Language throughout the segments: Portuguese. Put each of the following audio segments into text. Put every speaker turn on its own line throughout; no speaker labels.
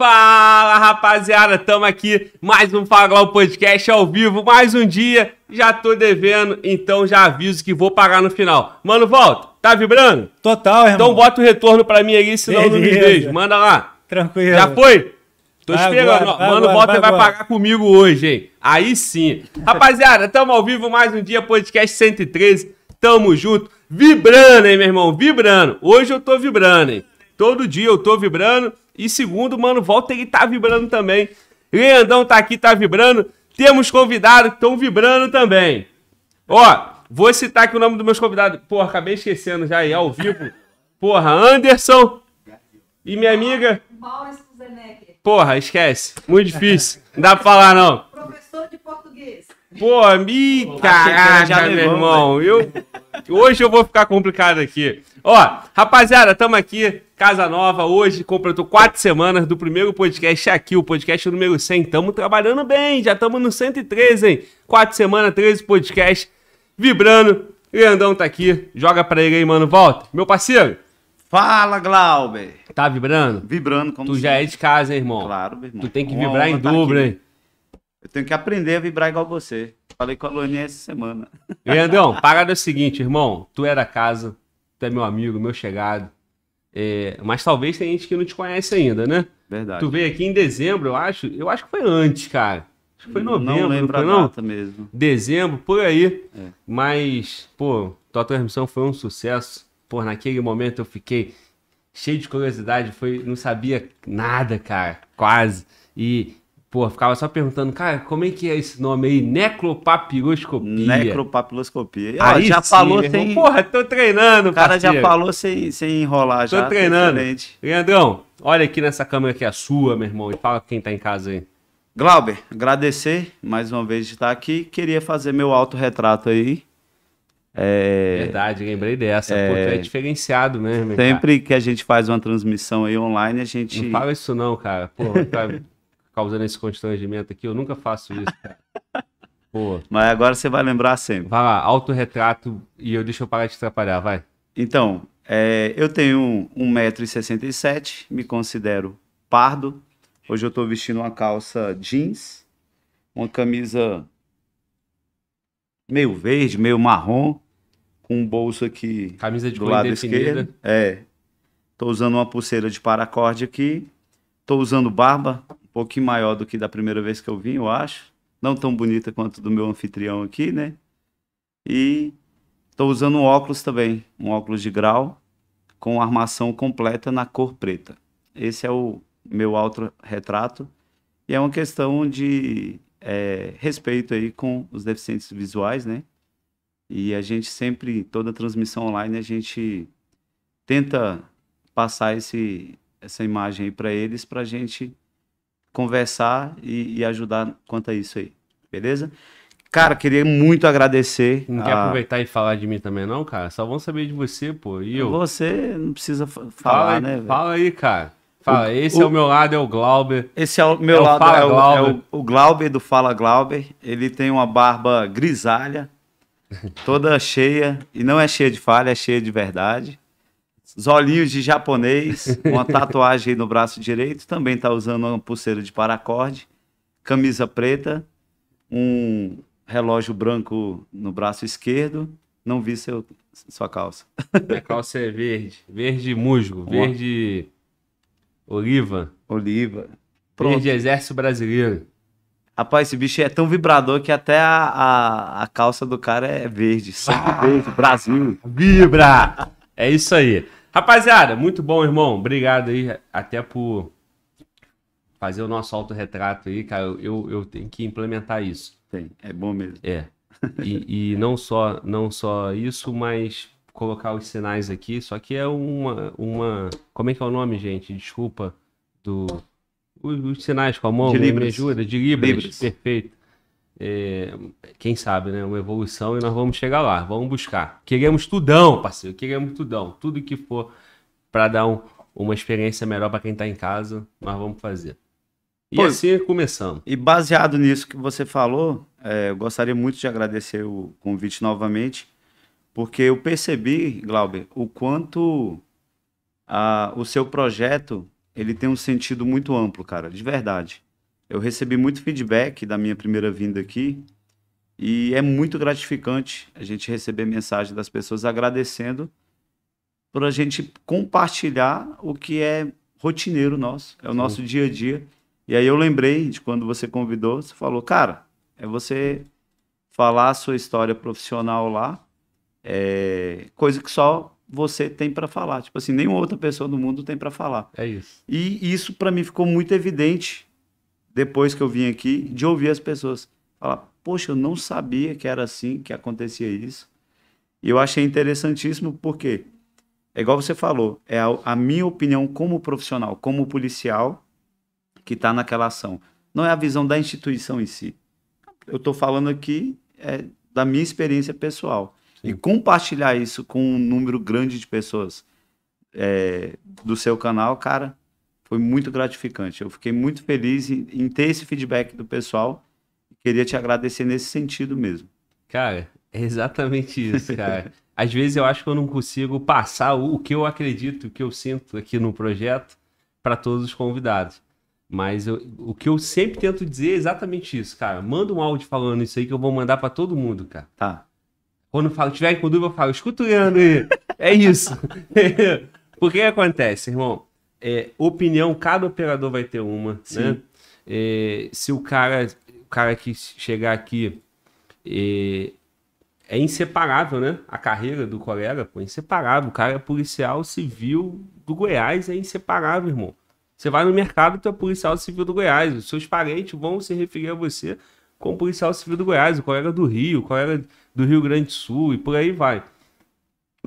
Fala rapaziada, tamo aqui, mais um Fala Podcast ao vivo, mais um dia, já tô devendo, então já aviso que vou pagar no final. Mano, volta, tá vibrando? Total, irmão. Então bota o retorno pra mim aí, senão Beleza. não me vejo, manda lá. Tranquilo. Já foi? Tô vai esperando, agora, mano, agora, e vai, vai pagar comigo hoje, hein? Aí sim. Rapaziada, tamo ao vivo, mais um dia, podcast 113, tamo junto, vibrando, hein, meu irmão, vibrando. Hoje eu tô vibrando, hein? Todo dia eu tô vibrando. E segundo, mano, volta ele tá vibrando também. Leandão tá aqui, tá vibrando. Temos convidados que estão vibrando também. Ó, vou citar aqui o nome dos meus convidados. Porra, acabei esquecendo já aí, ao vivo. Porra, Anderson. E minha amiga. Porra, esquece. Muito difícil. Não dá pra falar, não. Professor de português. Pô, me tá caraca, meu irmão. Eu, hoje eu vou ficar complicado aqui. Ó, rapaziada, estamos aqui, Casa Nova, hoje completou quatro semanas do primeiro podcast aqui, o podcast número 100. Estamos trabalhando bem, já estamos no 113, hein? Quatro semanas, 13 podcasts, vibrando. Leandão tá aqui, joga pra ele aí, mano. Volta, meu parceiro. Fala, Glauber. Tá vibrando? Vibrando, como Tu já é de casa, hein, irmão? Claro, meu irmão. Tu tem que Uma vibrar em tá dupla, né? hein? Eu tenho que aprender
a vibrar igual você. Falei com a Luaninha essa semana.
Leandrão, parada é o seguinte, irmão. Tu é da casa, tu é meu amigo, meu chegado. É, mas talvez tem gente que não te conhece ainda, né? Verdade. Tu veio aqui em dezembro, eu acho. Eu acho que foi antes, cara. Acho que foi novembro. Não lembro não foi, a data não? mesmo. Dezembro, por aí. É. Mas, pô, tua transmissão foi um sucesso. Pô, naquele momento eu fiquei cheio de curiosidade. Foi, não sabia nada, cara. Quase. E Pô, ficava só perguntando, cara, como é que é esse nome aí? Necropapiloscopia. Necropapiloscopia. aí já sim, falou sem. Porra,
tô treinando, O cara já falou sem, sem enrolar tô já. Tô tá treinando. Excelente.
Leandrão, olha aqui nessa câmera que é a sua, meu irmão, e fala pra quem tá em casa aí. Glauber, agradecer mais
uma vez de estar aqui. Queria fazer meu autorretrato aí. É... Verdade, lembrei dessa. É... Pô, é
diferenciado mesmo. Sempre
cara. que a gente faz uma transmissão aí online, a gente. Não fala
isso não, cara. Pô, tá causando esse constrangimento aqui. Eu nunca faço isso, cara. Pô. Mas agora você vai lembrar sempre. Vai lá, autorretrato e eu deixa eu parar de
atrapalhar, vai. Então, é, eu tenho 1,67m, me considero pardo. Hoje eu estou vestindo uma calça jeans, uma camisa meio verde, meio marrom, com um bolso aqui camisa de do lado definida. esquerdo. É. Tô usando uma pulseira de paracorde aqui. Tô usando barba, pouquinho maior do que da primeira vez que eu vim, eu acho. Não tão bonita quanto do meu anfitrião aqui, né? E estou usando um óculos também, um óculos de grau com armação completa na cor preta. Esse é o meu autorretrato e é uma questão de é, respeito aí com os deficientes visuais, né? E a gente sempre, toda transmissão online, a gente tenta passar esse, essa imagem aí para eles, para a gente conversar e, e ajudar quanto a isso aí. Beleza? Cara, queria muito agradecer. Não a... quer aproveitar
e falar de mim também, não, cara? Só vão saber de você, pô. E eu? Você não precisa falar, fala, né? Véio? Fala aí, cara. Fala, o, esse o... é o meu lado, é o Glauber. Esse é o é meu é lado, o é, Glauber. é,
o, Glauber do Fala Glauber. Ele tem uma barba grisalha, toda cheia, e não é cheia de falha, é cheia de verdade. Os olhinhos de japonês, uma tatuagem no braço direito, também está usando uma pulseira de paracorde, camisa preta, um relógio branco no braço esquerdo. Não vi seu, sua
calça. Minha calça é verde, verde musgo, uma... verde oliva. Oliva. Pronto. Verde Exército Brasileiro. Rapaz, esse bicho é tão vibrador que até a, a, a calça do cara é verde. Sangue ah, verde, Brasil. Vibra! É isso aí. Rapaziada, muito bom, irmão. Obrigado aí até por fazer o nosso autorretrato aí, cara. Eu, eu tenho que implementar isso. Tem, é bom mesmo. É. E, e não, só, não só isso, mas colocar os sinais aqui. Só que é uma, uma. Como é que é o nome, gente? Desculpa. Do. Os, os sinais com a mão. De né? Libras. Me ajuda. De Libras. Libras. Perfeito é, quem sabe, né? Uma evolução e nós vamos chegar lá, vamos buscar. Queremos tudão, parceiro, queremos tudão. Tudo que for para dar um, uma experiência melhor para quem está em casa, nós vamos fazer. E Pô, assim começamos. E baseado nisso que você falou,
é, eu gostaria muito de agradecer o convite novamente, porque eu percebi, Glauber, o quanto a, o seu projeto ele tem um sentido muito amplo, cara, de verdade eu recebi muito feedback da minha primeira vinda aqui e é muito gratificante a gente receber mensagem das pessoas agradecendo por a gente compartilhar o que é rotineiro nosso, é o Sim. nosso dia a dia. E aí eu lembrei de quando você convidou, você falou, cara, é você falar a sua história profissional lá, é coisa que só você tem para falar, tipo assim, nenhuma outra pessoa do mundo tem para falar. É isso. E isso para mim ficou muito evidente depois que eu vim aqui, de ouvir as pessoas falar: Poxa, eu não sabia que era assim, que acontecia isso. E eu achei interessantíssimo porque, é igual você falou, é a, a minha opinião como profissional, como policial, que está naquela ação. Não é a visão da instituição em si. Eu estou falando aqui é, da minha experiência pessoal. Sim. E compartilhar isso com um número grande de pessoas é, do seu canal, cara, foi muito gratificante. Eu fiquei muito feliz em, em ter esse feedback do pessoal. Queria te agradecer nesse sentido mesmo.
Cara, é exatamente isso, cara. Às vezes eu acho que eu não consigo passar o que eu acredito, o que eu sinto aqui no projeto para todos os convidados. Mas eu, o que eu sempre tento dizer é exatamente isso, cara. Manda um áudio falando isso aí que eu vou mandar para todo mundo, cara. Tá. Quando eu falo, tiver com dúvida, eu falo, escuta o Leandro aí. É isso. Porque que acontece, irmão? é, opinião, cada operador vai ter uma, né? Sim. né? É, se o cara, o cara que chegar aqui é, é, inseparável, né? A carreira do colega, pô, é inseparável. O cara é policial civil do Goiás, é inseparável, irmão. Você vai no mercado, tu é policial civil do Goiás. Os seus parentes vão se referir a você como policial civil do Goiás, o colega do Rio, o colega do Rio Grande do Sul e por aí vai.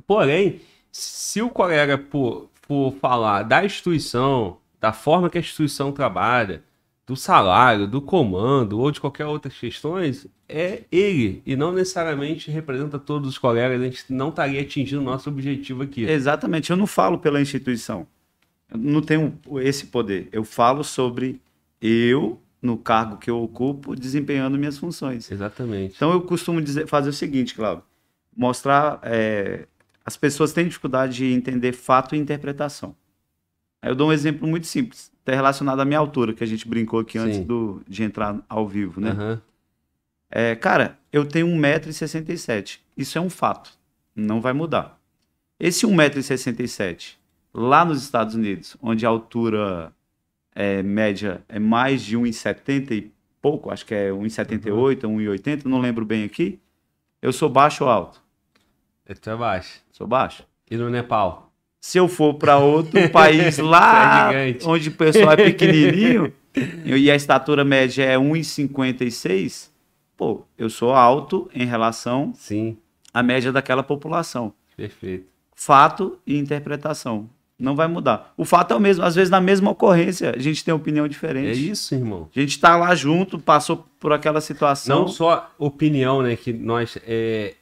Porém, se o colega, pô, for falar da instituição, da forma que a instituição trabalha, do salário, do comando ou de qualquer outras questões, é ele e não necessariamente representa todos os colegas. A gente não estaria atingindo o nosso objetivo aqui. Exatamente.
Eu não falo pela instituição. Eu não tenho esse poder. Eu falo sobre eu, no cargo que eu ocupo, desempenhando minhas funções. Exatamente. Então eu costumo dizer, fazer o seguinte, Cláudio: mostrar é, as pessoas têm dificuldade de entender fato e interpretação. Eu dou um exemplo muito simples, até relacionado à minha altura, que a gente brincou aqui Sim. antes do, de entrar ao vivo, né? Uhum. É, cara, eu tenho 1,67m. Isso é um fato. Não vai mudar. Esse 1,67m, lá nos Estados Unidos, onde a altura é, média é mais de 1,70 e pouco, acho que é 1,78, uhum. 1,80, não lembro bem aqui. Eu sou baixo ou alto? Tu é baixo. Sou baixo. E no Nepal? Se eu for para outro país é lá, é onde o pessoal é pequenininho, e a estatura média é 1,56, pô, eu sou alto em relação Sim. à média daquela população. Perfeito. Fato e interpretação. Não vai mudar. O fato é o mesmo. Às vezes, na mesma ocorrência, a gente tem opinião diferente. É isso, irmão. A gente está lá junto, passou por aquela situação. Não
só opinião, né? Que nós. É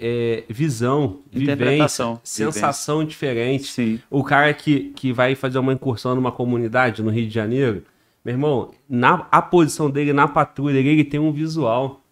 é, visão, interpretação, sensação vivência. diferente. Sim. O cara que, que vai fazer uma incursão numa comunidade no Rio de Janeiro, meu irmão, na, a posição dele na patrulha, ele, ele tem um visual,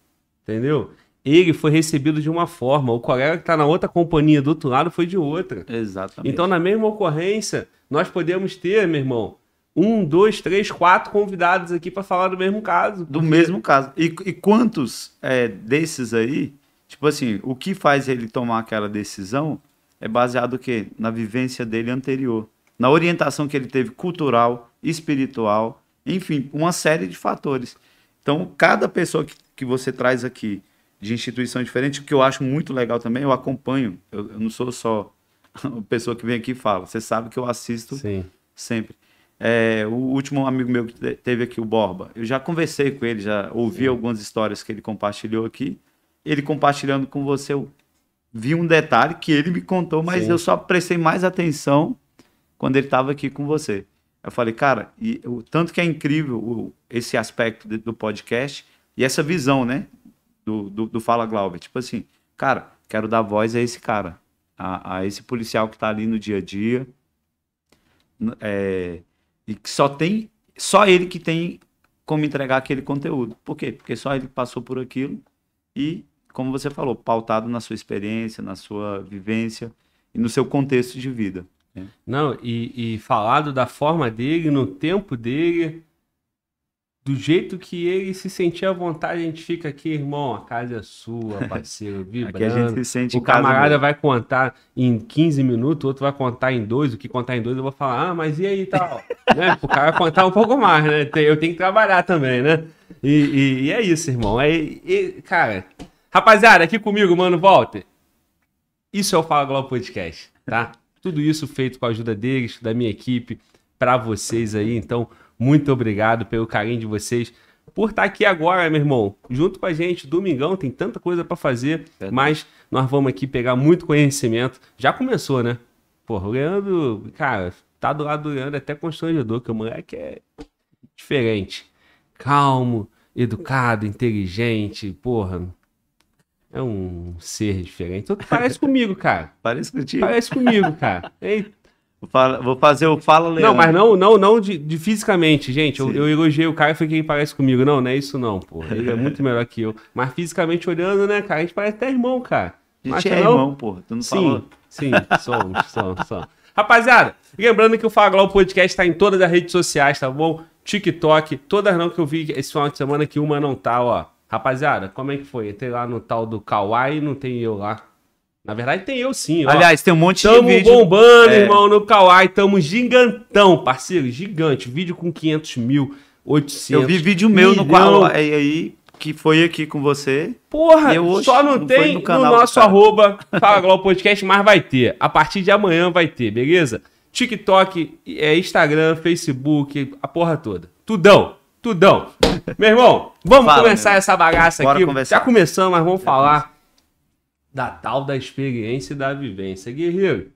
entendeu? Ele foi recebido de uma forma, o colega que está na outra companhia do outro lado foi de outra. Exatamente. Então, na mesma ocorrência, nós podemos ter, meu irmão, um, dois, três, quatro convidados aqui para falar do mesmo caso. Do mesmo caso. E, e quantos
é, desses aí Tipo assim, o que faz ele tomar aquela decisão é baseado o quê? Na vivência dele anterior, na orientação que ele teve cultural, espiritual, enfim, uma série de fatores. Então, cada pessoa que, que você traz aqui de instituição diferente, o que eu acho muito legal também, eu acompanho, eu, eu não sou só a pessoa que vem aqui e fala, você sabe que eu assisto Sim. sempre. É, o último amigo meu que teve aqui, o Borba, eu já conversei com ele, já ouvi Sim. algumas histórias que ele compartilhou aqui, ele compartilhando com você, eu vi um detalhe que ele me contou, mas Sim. eu só prestei mais atenção quando ele estava aqui com você. Eu falei, cara, e tanto que é incrível o, esse aspecto de, do podcast e essa visão, né? Do, do, do Fala Glauber. Tipo assim, cara, quero dar voz a esse cara, a, a esse policial que está ali no dia a dia. É, e que só tem. Só ele que tem como entregar aquele conteúdo. Por quê? Porque só ele passou por aquilo e como você falou, pautado na sua experiência, na sua vivência e no seu contexto de vida.
Né? Não, e, e falado da forma dele, no tempo dele, do jeito que ele se sentia à vontade, a gente fica aqui, irmão, a casa é sua, parceiro, vibrando. aqui a gente se sente o camarada vai contar em 15 minutos, o outro vai contar em dois, o que contar em dois eu vou falar, ah, mas e aí tal? né? O cara vai contar um pouco mais, né? Eu tenho que trabalhar também, né? E, e, e é isso, irmão. É, e, cara, Rapaziada, aqui comigo, mano, Walter. Isso é o Fala Globo Podcast, tá? Tudo isso feito com a ajuda deles, da minha equipe, para vocês aí. Então, muito obrigado pelo carinho de vocês por estar tá aqui agora, meu irmão, junto com a gente, domingão, tem tanta coisa para fazer, é. mas nós vamos aqui pegar muito conhecimento. Já começou, né? Porra, o Leandro, cara, tá do lado do Leandro é até constrangedor, que o moleque é diferente. Calmo, educado, inteligente, porra, é um ser diferente. Parece comigo, cara. Parece contigo. Parece comigo, cara. Eita. Vou fazer o fala, Leandro. Não, mas não, não, não de, de fisicamente, gente. Eu, eu, elogiei o cara e falei que ele parece comigo. Não, não é isso não, pô. Ele é muito melhor que eu. Mas fisicamente olhando, né, cara, a gente parece até irmão, cara. A gente mas, é não? irmão, pô. Tu não sim, falou?
Sim, somos, somos, somos.
Rapaziada, lembrando que o Fala Globo Podcast tá em todas as redes sociais, tá bom? TikTok, todas não que eu vi esse final de semana que uma não tá, ó. Rapaziada, como é que foi? Tem lá no tal do Kawaii, não tem eu lá. Na verdade, tem eu sim. Ó. Aliás, tem um monte tamo de vídeo. Tamo bombando, é... irmão, no Kawaii. Tamo gigantão, parceiro. Gigante. Vídeo com 500 mil, 800 Eu vi vídeo meu milhão. no Kawaii aí, que foi aqui com você. Porra, eu hoje, só não, não tem no, canal, no nosso cara. arroba Fala Globo Podcast, mas vai ter. A partir de amanhã vai ter, beleza? TikTok, é, Instagram, Facebook, a porra toda. Tudão. Tudão. Meu irmão, vamos Fala, começar essa bagaça Bora aqui. Conversar. Já começamos, mas vamos Já falar começa. da tal da experiência e da vivência. Guerreiro,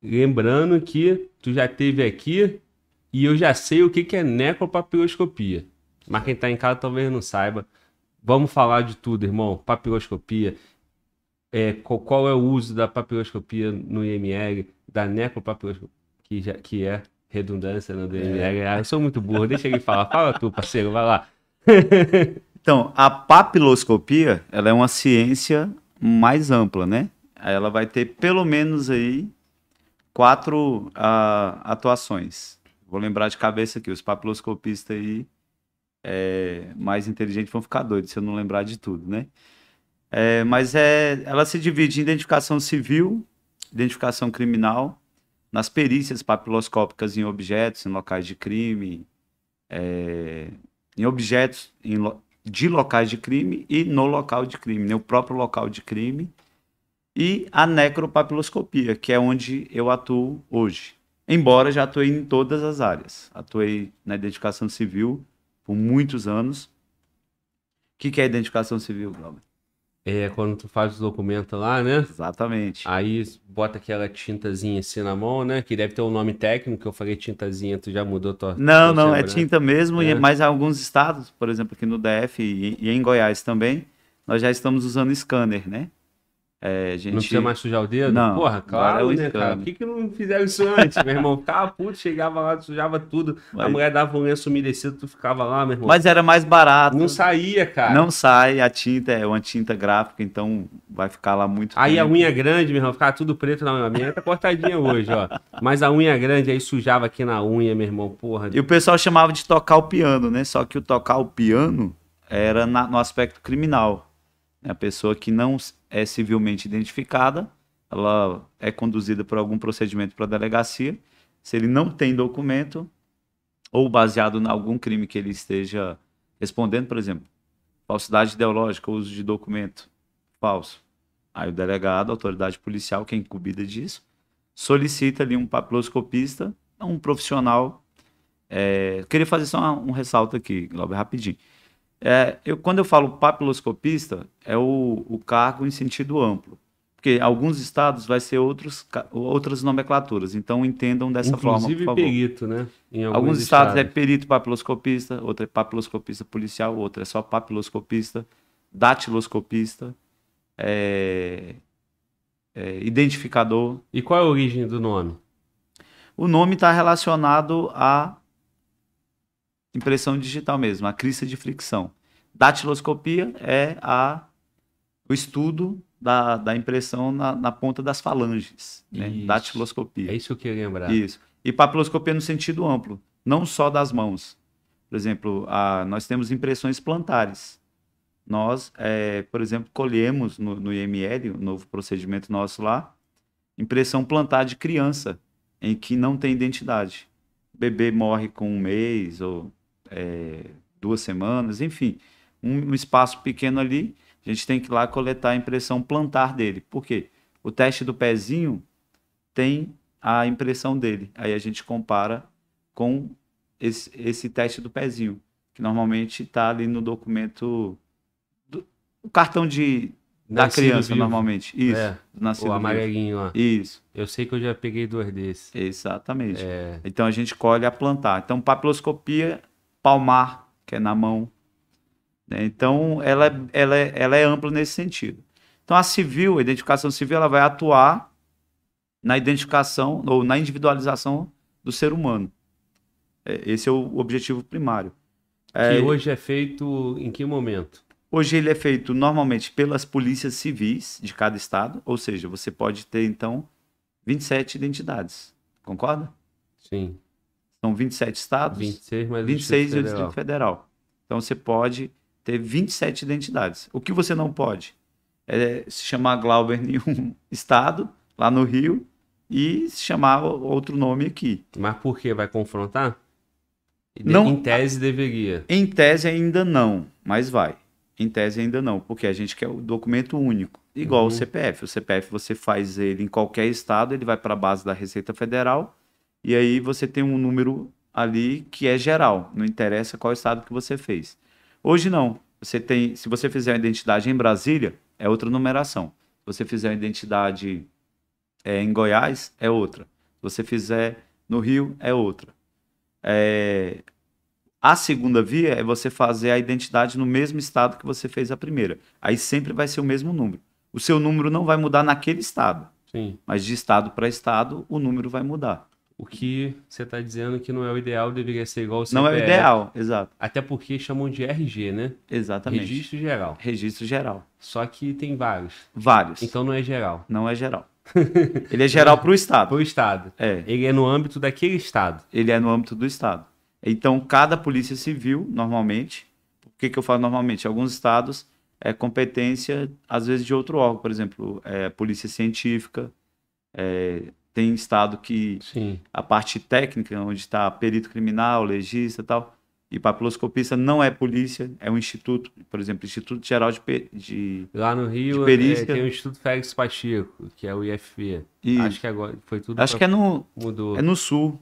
lembrando que tu já teve aqui e eu já sei o que, que é necropapiloscopia. Mas quem está em casa talvez não saiba. Vamos falar de tudo, irmão. Papiloscopia, é, qual, é o uso da papiloscopia no IML, da necropapiloscopia, que, já, que é redundância no DMR. É. Ah, eu sou muito burro, deixa ele falar. Fala tu, parceiro, vai lá.
então, a papiloscopia, ela é uma ciência mais ampla, né? Ela vai ter pelo menos aí quatro uh, atuações. Vou lembrar de cabeça aqui, os papiloscopistas aí é, mais inteligentes vão ficar doidos se eu não lembrar de tudo, né? É, mas é, ela se divide em identificação civil, identificação criminal, nas perícias papiloscópicas em objetos, em locais de crime, é, em objetos em de locais de crime e no local de crime, no né, próprio local de crime, e a necropapiloscopia, que é onde eu atuo hoje. Embora já atuei em todas as áreas. Atuei na identificação civil por muitos anos. O
que, que é identificação civil, Glauber? É, quando tu faz os documentos lá, né? Exatamente. Aí bota aquela tintazinha assim na mão, né? Que deve ter um nome técnico, eu falei tintazinha, tu já mudou tua. Não, não, é né? tinta mesmo, é. mas em alguns estados, por exemplo, aqui no DF e,
e em Goiás também, nós já estamos usando scanner, né? É, gente... Não precisa mais sujar o dedo? Não. Porra, claro, é né, cara? Por
que, que não fizeram isso antes, meu irmão? Ficava puto, chegava lá, sujava tudo. Mas... A mulher dava um lenço umedecido, tu ficava lá, meu irmão. Mas era
mais barato. Não saía, cara. Não
sai, a tinta é uma tinta gráfica, então vai ficar lá muito Aí tempo. a unha grande, meu irmão, ficava tudo preto na unha. A minha tá cortadinha hoje, ó. Mas a unha grande aí sujava aqui na unha, meu irmão, porra. E o pessoal
chamava de tocar o piano, né? Só que o tocar o piano era na, no aspecto criminal. A pessoa que não é civilmente identificada, ela é conduzida por algum procedimento para a delegacia. Se ele não tem documento, ou baseado em algum crime que ele esteja respondendo, por exemplo, falsidade ideológica, uso de documento falso. Aí o delegado, a autoridade policial, quem é incumbida disso, solicita ali um papiloscopista, um profissional. É... Queria fazer só um ressalto aqui, Glauber, rapidinho. É, eu, quando eu falo papiloscopista, é o, o cargo em sentido amplo. Porque alguns estados vai ser outros, outras nomenclaturas. Então entendam dessa Inclusive, forma, por favor. perito, né? Em alguns, alguns estados, é estados é perito papiloscopista, outro é papiloscopista policial, outro é só papiloscopista, datiloscopista, é, é, identificador. E qual é a origem do nome? O nome está relacionado a impressão digital mesmo, a crista de fricção. Datiloscopia é a, o estudo da, da impressão na, na ponta das falanges, né? datiloscopia. É isso que eu queria lembrar. Isso. E papiloscopia no sentido amplo, não só das mãos. Por exemplo, a, nós temos impressões plantares. Nós, é, por exemplo, colhemos no, no IML, o novo procedimento nosso lá, impressão plantar de criança, em que não tem identidade. O bebê morre com um mês ou é, duas semanas, enfim, um, um espaço pequeno ali, a gente tem que ir lá coletar a impressão plantar dele. Por quê? O teste do pezinho tem a impressão dele. Aí a gente compara com esse, esse teste do pezinho, que normalmente está ali no documento, do, o cartão de, da nascido criança, vivo. normalmente. É, Isso. É, o amarelinho vivo. Isso. Eu sei que eu já peguei duas desses. Exatamente. É... Então a gente colhe a plantar. Então, papiloscopia palmar, que é na mão. Né? Então, ela, é, ela, é, ela é ampla nesse sentido. Então, a civil, a identificação civil, ela vai atuar na identificação ou na individualização do ser humano. É, esse é o objetivo primário. Que é, hoje
é feito em que momento?
Hoje ele é feito normalmente pelas polícias civis de cada estado, ou seja, você pode ter então 27 identidades. Concorda? Sim. São 27 estados? 26, mas 26 e o Distrito Federal. Então você pode ter 27 identidades. O que você não pode é se chamar Glauber em um estado, lá no Rio, e se chamar outro nome aqui. Mas por que? Vai confrontar?
Não, em tese deveria.
Em tese ainda não, mas vai. Em tese ainda não, porque a gente quer o documento único, igual uhum. o CPF. O CPF você faz ele em qualquer estado, ele vai para a base da Receita Federal e aí você tem um número ali que é geral, não interessa qual estado que você fez. Hoje não. Você tem, se você fizer uma identidade em Brasília, é outra numeração. Se você fizer uma identidade é, em Goiás, é outra. Se você fizer no Rio, é outra. É... A segunda via é você fazer a identidade no mesmo estado que você fez a primeira. Aí sempre vai ser o mesmo número. O seu número não vai mudar naquele estado. Sim. Mas de estado para estado,
o número vai mudar o que você está dizendo que não é o ideal, deveria ser igual ao CPF. Não é o ideal, exato. Até porque chamam de RG, né? Exatamente. Registro geral. Registro geral. Só que tem vários. Vários. Então não é geral. Não é geral.
Ele é geral para o Estado. Para o Estado. É. Ele é no âmbito daquele Estado. Ele é no âmbito do Estado. Então, cada polícia civil, normalmente, o que, que eu falo normalmente? Alguns estados é competência, às vezes, de outro órgão, por exemplo, é, polícia científica, é, tem estado que Sim. a parte técnica, onde está perito criminal, legista e tal, e papiloscopista não é polícia, é um instituto, por exemplo, Instituto Geral de, de Lá no Rio é, tem o
Instituto Félix Pacheco, que é o IFP. E... Acho que agora foi tudo. Acho pra... que é no, mudou. é no
Sul.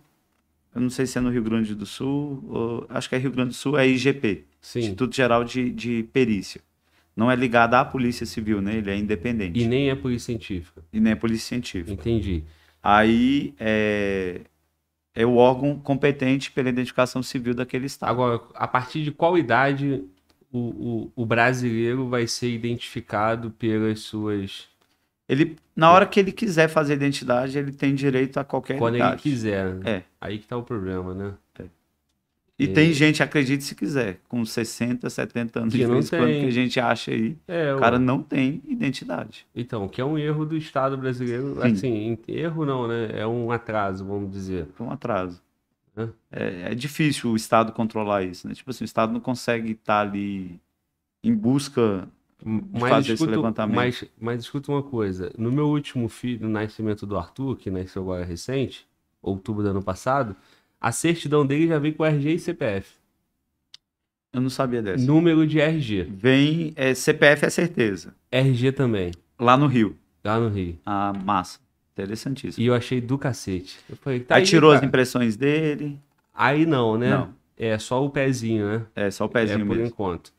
Eu não sei se é no Rio Grande do Sul, ou... acho que é Rio Grande do Sul, é IGP Sim. Instituto Geral de, de Perícia. Não é ligado à Polícia Civil, né? Ele é independente. E nem é Polícia Científica. E nem é Polícia Científica. Entendi aí é, é o órgão competente
pela identificação civil daquele Estado. Agora, a partir de qual idade o, o, o brasileiro vai ser identificado pelas suas. Ele, na hora que ele
quiser fazer identidade, ele tem direito a qualquer Quando idade. ele
quiser. Né? É. Aí que tá o problema, né?
E, e, tem gente, acredite se quiser, com 60, 70 anos que de vez quando que a
gente acha aí, é, o cara não tem identidade. Então, que é um erro do Estado brasileiro, Sim. assim, erro não, né? É um atraso, vamos dizer. É um atraso.
É. é, difícil o Estado controlar isso, né? Tipo assim, o Estado não consegue estar ali em busca de mas fazer escuto, esse levantamento. Mas,
mas escuta uma coisa, no meu último filho, no nascimento do Arthur, que nasceu agora recente, outubro do ano passado a certidão dele já vem com RG e CPF. Eu não sabia dessa. Número de RG.
Vem, é, CPF é certeza. RG também. Lá no Rio. Lá no Rio. Ah,
massa. Interessantíssimo. E eu achei do cacete. Eu
falei, tá aí, aí tirou cara. as
impressões dele. Aí não, né? Não. É só o pezinho, né? É só o pezinho é, por mesmo. enquanto.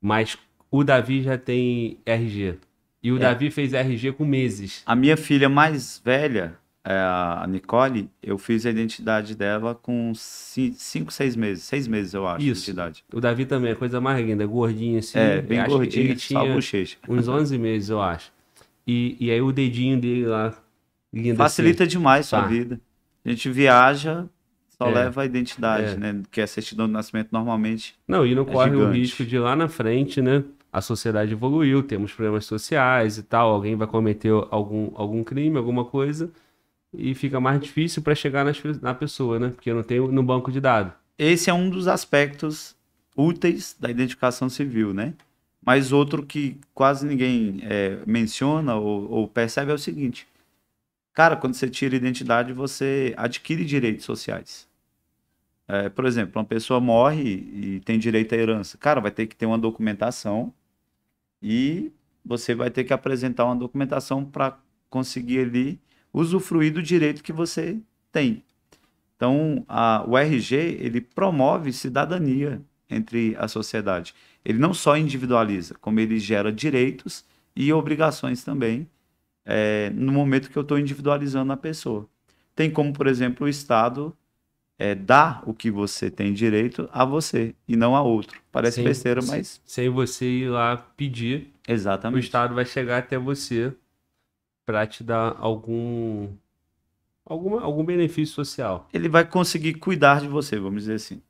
Mas o Davi já tem RG. E o é. Davi fez RG com meses. A minha filha
mais velha, é, a Nicole, eu fiz a identidade dela com
5, 6 meses. 6 meses, eu acho. Isso. Identidade. O Davi também, é coisa mais linda, gordinho assim. É, bem gordinho, ele bochecha. uns 11 meses, eu acho. E, e aí o dedinho dele lá. Assim. Facilita assim. demais tá. sua ah.
vida. A gente viaja, só é. leva a identidade, é. né? Que é certidão de nascimento normalmente. Não, e não é corre gigante. o
risco de lá na frente, né? a sociedade evoluiu, temos problemas sociais e tal, alguém vai cometer algum, algum crime, alguma coisa, e fica mais difícil para chegar nas, na pessoa, né? Porque não tem no banco de dados. Esse é um dos aspectos úteis da identificação civil, né?
Mas outro que quase ninguém é, menciona ou, ou percebe é o seguinte: cara, quando você tira identidade, você adquire direitos sociais. É, por exemplo, uma pessoa morre e tem direito à herança. Cara, vai ter que ter uma documentação e você vai ter que apresentar uma documentação para conseguir ali usufruir do direito que você tem. Então, a, o RG ele promove cidadania entre a sociedade. Ele não só individualiza, como ele gera direitos e obrigações também é, no momento que eu estou individualizando a pessoa. Tem como, por exemplo, o Estado é, dar o que você tem direito a você e não a outro. Parece sem, besteira, mas.
Sem você ir lá pedir. Exatamente. O Estado vai chegar até você para te dar algum algum algum benefício social.
Ele vai conseguir cuidar de você, vamos dizer assim.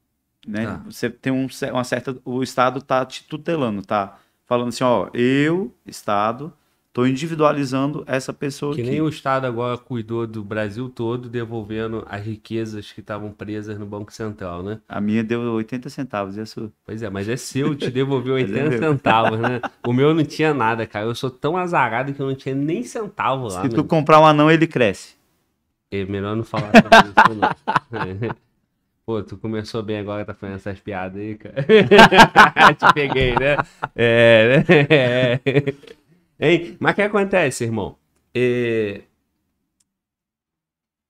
Né? Ah. Você tem um, uma certa. O Estado tá te tutelando, tá? Falando assim, ó, eu, Estado, Estou individualizando essa pessoa que aqui. nem o
Estado agora cuidou do Brasil todo, devolvendo as riquezas que estavam presas no Banco Central, né? A minha deu 80 centavos, e a sua? Pois é, mas é seu, te devolveu 80 é centavos, né? O meu não tinha nada, cara. Eu sou tão azarado que eu não tinha nem centavo lá. Se tu comprar um anão, ele cresce. É melhor não falar isso, não. Pô, tu começou bem agora, tá fazendo essas piadas aí, cara. te peguei, né? É, né? É. Hein? Mas o que acontece, irmão? É...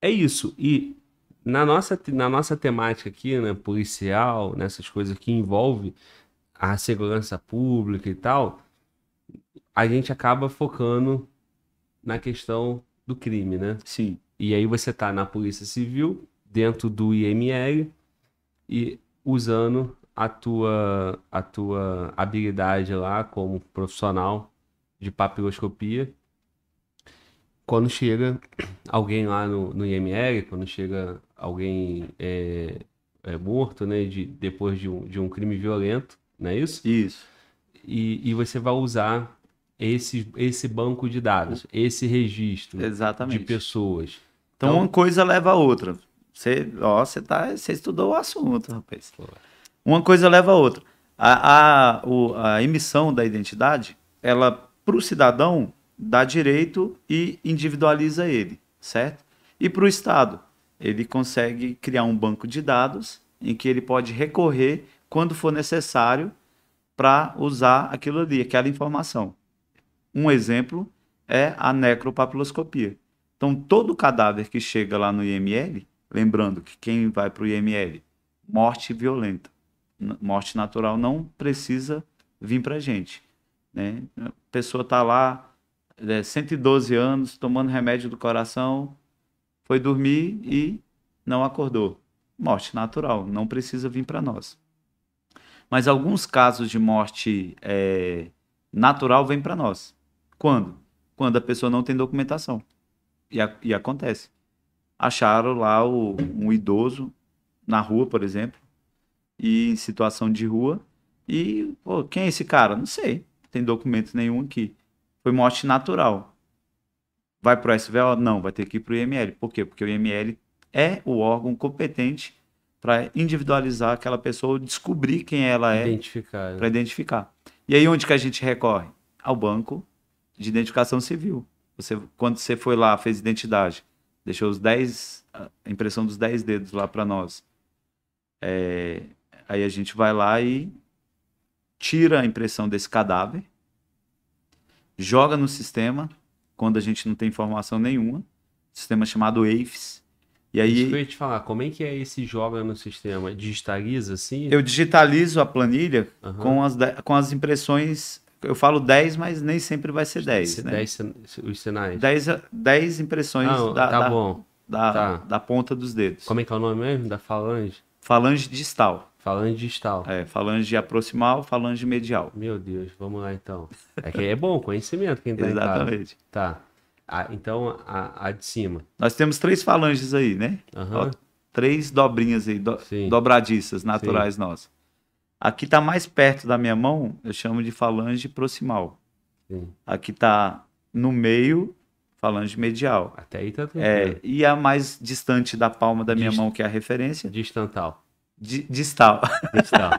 é isso. E na nossa, na nossa temática aqui, né, policial, nessas coisas que envolve a segurança pública e tal, a gente acaba focando na questão do crime, né? Sim. E aí você tá na Polícia Civil, dentro do IML, e usando a tua, a tua habilidade lá como profissional de papiloscopia. Quando chega alguém lá no, no IML, quando chega alguém é, é morto, né, de, depois de um, de um crime violento, não é isso? Isso. E, e você vai usar esse, esse banco de dados, esse registro Exatamente. de pessoas. Então, então, uma
coisa leva a outra. Você, ó, você, tá, você estudou o assunto, rapaz. Pô. Uma coisa leva a outra. A, a, o, a emissão da identidade, ela para o cidadão dá direito e individualiza ele, certo? E para o Estado, ele consegue criar um banco de dados em que ele pode recorrer quando for necessário para usar aquilo ali, aquela informação. Um exemplo é a necropapiloscopia. Então, todo cadáver que chega lá no IML, lembrando que quem vai para o IML, morte violenta, morte natural, não precisa vir para a gente. Né? A pessoa está lá, é, 112 anos, tomando remédio do coração, foi dormir e não acordou. Morte natural, não precisa vir para nós. Mas alguns casos de morte é, natural vêm para nós. Quando? Quando a pessoa não tem documentação. E, a, e acontece. Acharam lá o, um idoso na rua, por exemplo, e em situação de rua. E pô, quem é esse cara? Não sei tem documento nenhum aqui. Foi morte natural. Vai para o SVO? Não, vai ter que ir para o IML. Por quê? Porque o IML é o órgão competente para individualizar aquela pessoa, descobrir quem ela é. Identificar. Né? Para identificar. E aí onde que a gente recorre? Ao banco de identificação civil. Você, quando você foi lá, fez identidade, deixou os 10, a impressão dos 10 dedos lá para nós. É, aí a gente vai lá e tira a impressão desse cadáver, joga no sistema, quando a gente não tem informação nenhuma, sistema chamado AFES. E aí, Isso que eu
ia te falar, como é que é esse joga no sistema? Digitaliza assim? Eu
digitalizo a planilha uhum. com,
as, com as impressões.
Eu falo 10, mas nem sempre vai ser 10. Né? 10 os sinais. 10, impressões ah, da, tá da, da, tá. da ponta dos dedos. Como é que é o nome mesmo? Da falange? Falange distal. Falange distal. É, falange aproximal, falange medial. Meu Deus, vamos
lá então. É que é bom, conhecimento quem tá Exatamente. Tá. Ah, então, a, a, de cima.
Nós temos três falanges aí, né? Uhum. Ó, três dobrinhas aí, do, dobradiças naturais Sim. nossas. Aqui tá mais perto da minha mão, eu chamo de falange proximal. Sim. Aqui tá no meio, falange medial. Até aí tá tudo. É, e a mais distante da palma da minha mão, que é a referência. Distantal distal. Distal.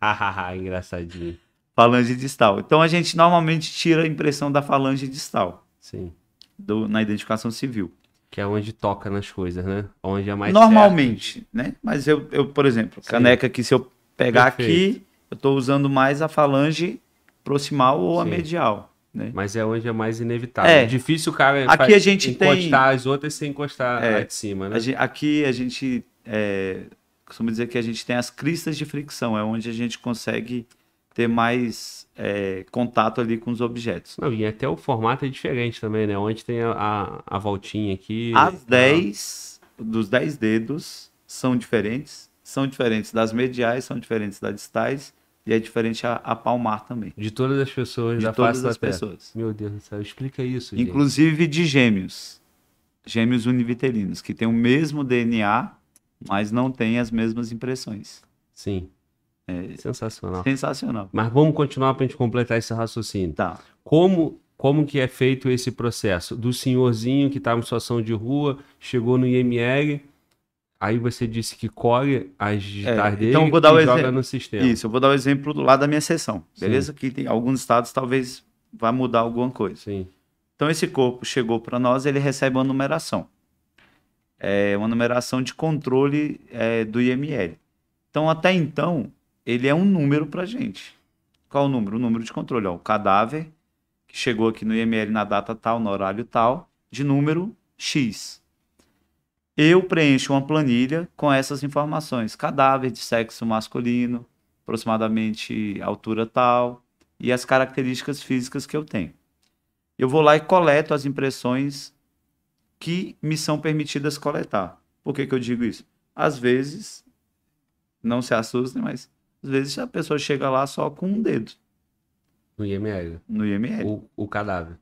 Hahaha, engraçadinho. Falange distal. Então a gente normalmente tira a impressão da falange distal. Sim. Do, na identificação civil. Que é onde toca nas coisas, né? Onde é mais. Normalmente, certo. né? Mas eu, eu por exemplo, Sim. caneca que se eu pegar Perfeito. aqui, eu estou usando mais a falange proximal ou Sim. a
medial. Né? Mas é onde é mais inevitável. É. é difícil o cara aqui a gente encostar tem... as outras sem encostar é. lá de cima, né? A gente,
aqui a gente é, costumo dizer que a gente tem as cristas de fricção, é onde a gente consegue ter mais é, contato ali com os objetos. Não,
e até o formato é diferente também, né? Onde tem a, a, a voltinha aqui. As
10 né? tá... dos 10 dedos são diferentes. São diferentes das mediais, são diferentes das distais. E é diferente a, a palmar
também. De todas as pessoas de da todas face as da terra. pessoas. Meu Deus do céu, explica isso. Inclusive gente. de
gêmeos. Gêmeos univitelinos, que têm o mesmo DNA, mas não tem as mesmas impressões.
Sim. É... Sensacional. Sensacional. Mas vamos continuar para a gente completar esse raciocínio. Tá. Como como que é feito esse processo? Do senhorzinho que estava em situação de rua, chegou no IML, aí você disse que colhe as digitais é, então dele então vou dar e o joga exemplo. no sistema.
Isso, eu vou dar o um exemplo lá da minha sessão, beleza? Sim. Que tem alguns estados talvez vai mudar alguma coisa. Sim. Então esse corpo chegou para nós, ele recebe uma numeração é, uma numeração de controle é, do IML. Então, até então, ele é um número para gente. Qual o número? O número de controle. Ó, o cadáver que chegou aqui no IML na data tal, no horário tal, de número X. Eu preencho uma planilha com essas informações: cadáver de sexo masculino, aproximadamente altura tal, e as características físicas que eu tenho. Eu vou lá e coleto as impressões que me são permitidas coletar. Por que, que eu digo isso? Às vezes, não se assustem, mas às vezes a pessoa chega lá só com um dedo. No IML. No IML. O, o cadáver.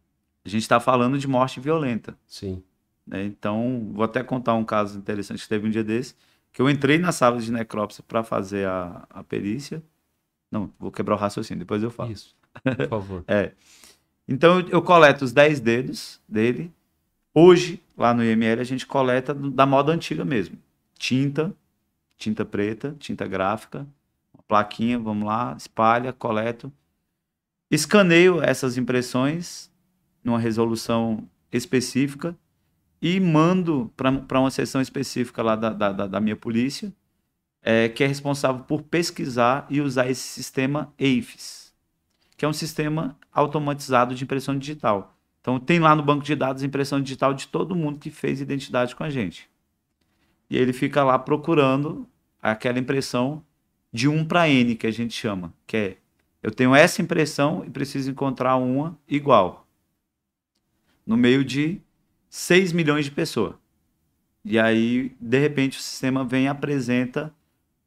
A gente está falando de morte violenta. Sim. Né? Então, vou até contar um caso interessante que teve um dia desse, que eu entrei na sala de necrópsia para fazer a, a perícia. Não, vou quebrar o raciocínio, depois eu falo. Isso, por favor. é. Então, eu coleto os 10 dedos dele, Hoje, lá no IML, a gente coleta da moda antiga mesmo. Tinta, tinta preta, tinta gráfica, plaquinha, vamos lá, espalha, coleto. Escaneio essas impressões numa resolução específica e mando para uma seção específica lá da, da, da minha polícia, é, que é responsável por pesquisar e usar esse sistema AFES, que é um sistema automatizado de impressão digital. Então tem lá no banco de dados impressão digital de todo mundo que fez identidade com a gente. E ele fica lá procurando aquela impressão de 1 para N, que a gente chama, que é eu tenho essa impressão e preciso encontrar uma igual no meio de 6 milhões de pessoas. E aí, de repente, o sistema vem e apresenta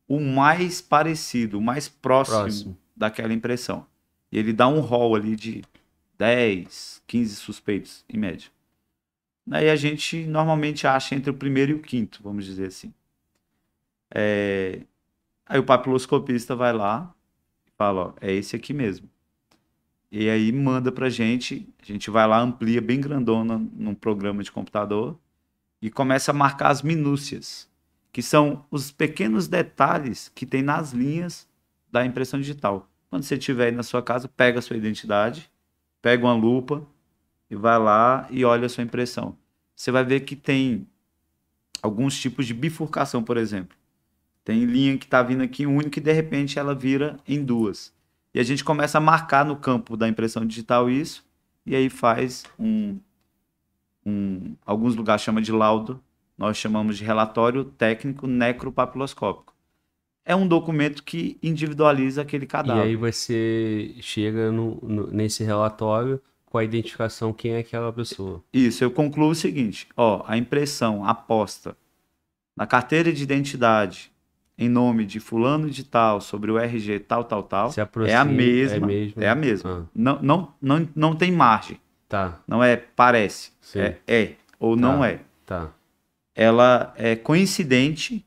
o mais parecido, o mais próximo, próximo. daquela impressão. E ele dá um rol ali de 10, 15 suspeitos, em média. Aí a gente normalmente acha entre o primeiro e o quinto, vamos dizer assim. É... Aí o papiloscopista vai lá e fala, ó, é esse aqui mesmo. E aí manda pra gente, a gente vai lá, amplia bem grandona num programa de computador e começa a marcar as minúcias, que são os pequenos detalhes que tem nas linhas da impressão digital. Quando você tiver aí na sua casa, pega a sua identidade, pega uma lupa e vai lá e olha a sua impressão. Você vai ver que tem alguns tipos de bifurcação, por exemplo. Tem linha que está vindo aqui única e de repente ela vira em duas. E a gente começa a marcar no campo da impressão digital isso, e aí faz um. um alguns lugares chama de laudo, nós chamamos de relatório técnico necropapiloscópico é um documento que individualiza aquele cadáver. E aí
você chega no, no, nesse relatório com a identificação quem é aquela pessoa. Isso, eu concluo
o seguinte, ó, a impressão, aposta na carteira de identidade em nome de fulano de tal sobre o RG tal tal tal é aproxima, é, é a mesma, é, né? é a mesma. Ah. Não, não, não, não tem margem. Tá. Não é parece, é, é ou tá. não é. Tá. Ela é coincidente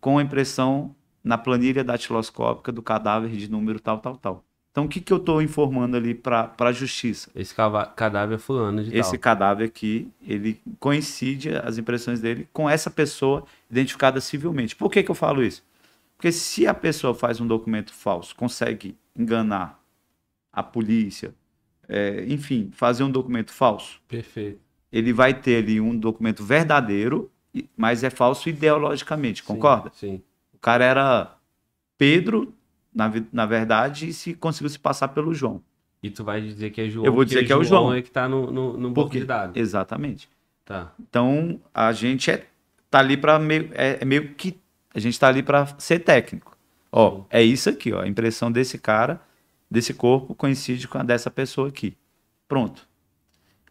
com a impressão na planilha datiloscópica do cadáver de número tal, tal, tal. Então, o que, que eu estou informando ali para a justiça? Esse cadáver fulano de Esse tal. cadáver aqui, ele coincide, as impressões dele, com essa pessoa identificada civilmente. Por que, que eu falo isso? Porque se a pessoa faz um documento falso, consegue enganar a polícia, é, enfim, fazer um documento falso. Perfeito. Ele vai ter ali um documento verdadeiro, mas é falso ideologicamente, concorda? Sim. sim cara era Pedro, na, na verdade, e se conseguiu se passar pelo João. E tu vai dizer que é João. Eu vou dizer que é, o João. é
que tá no, no, no banco de dados. Exatamente. Tá.
Então, a gente é, tá ali para meio, é, é, meio que, a gente tá ali para ser técnico. Ó, Sim. é isso aqui, ó, a impressão desse cara, desse corpo coincide com a dessa pessoa aqui. Pronto.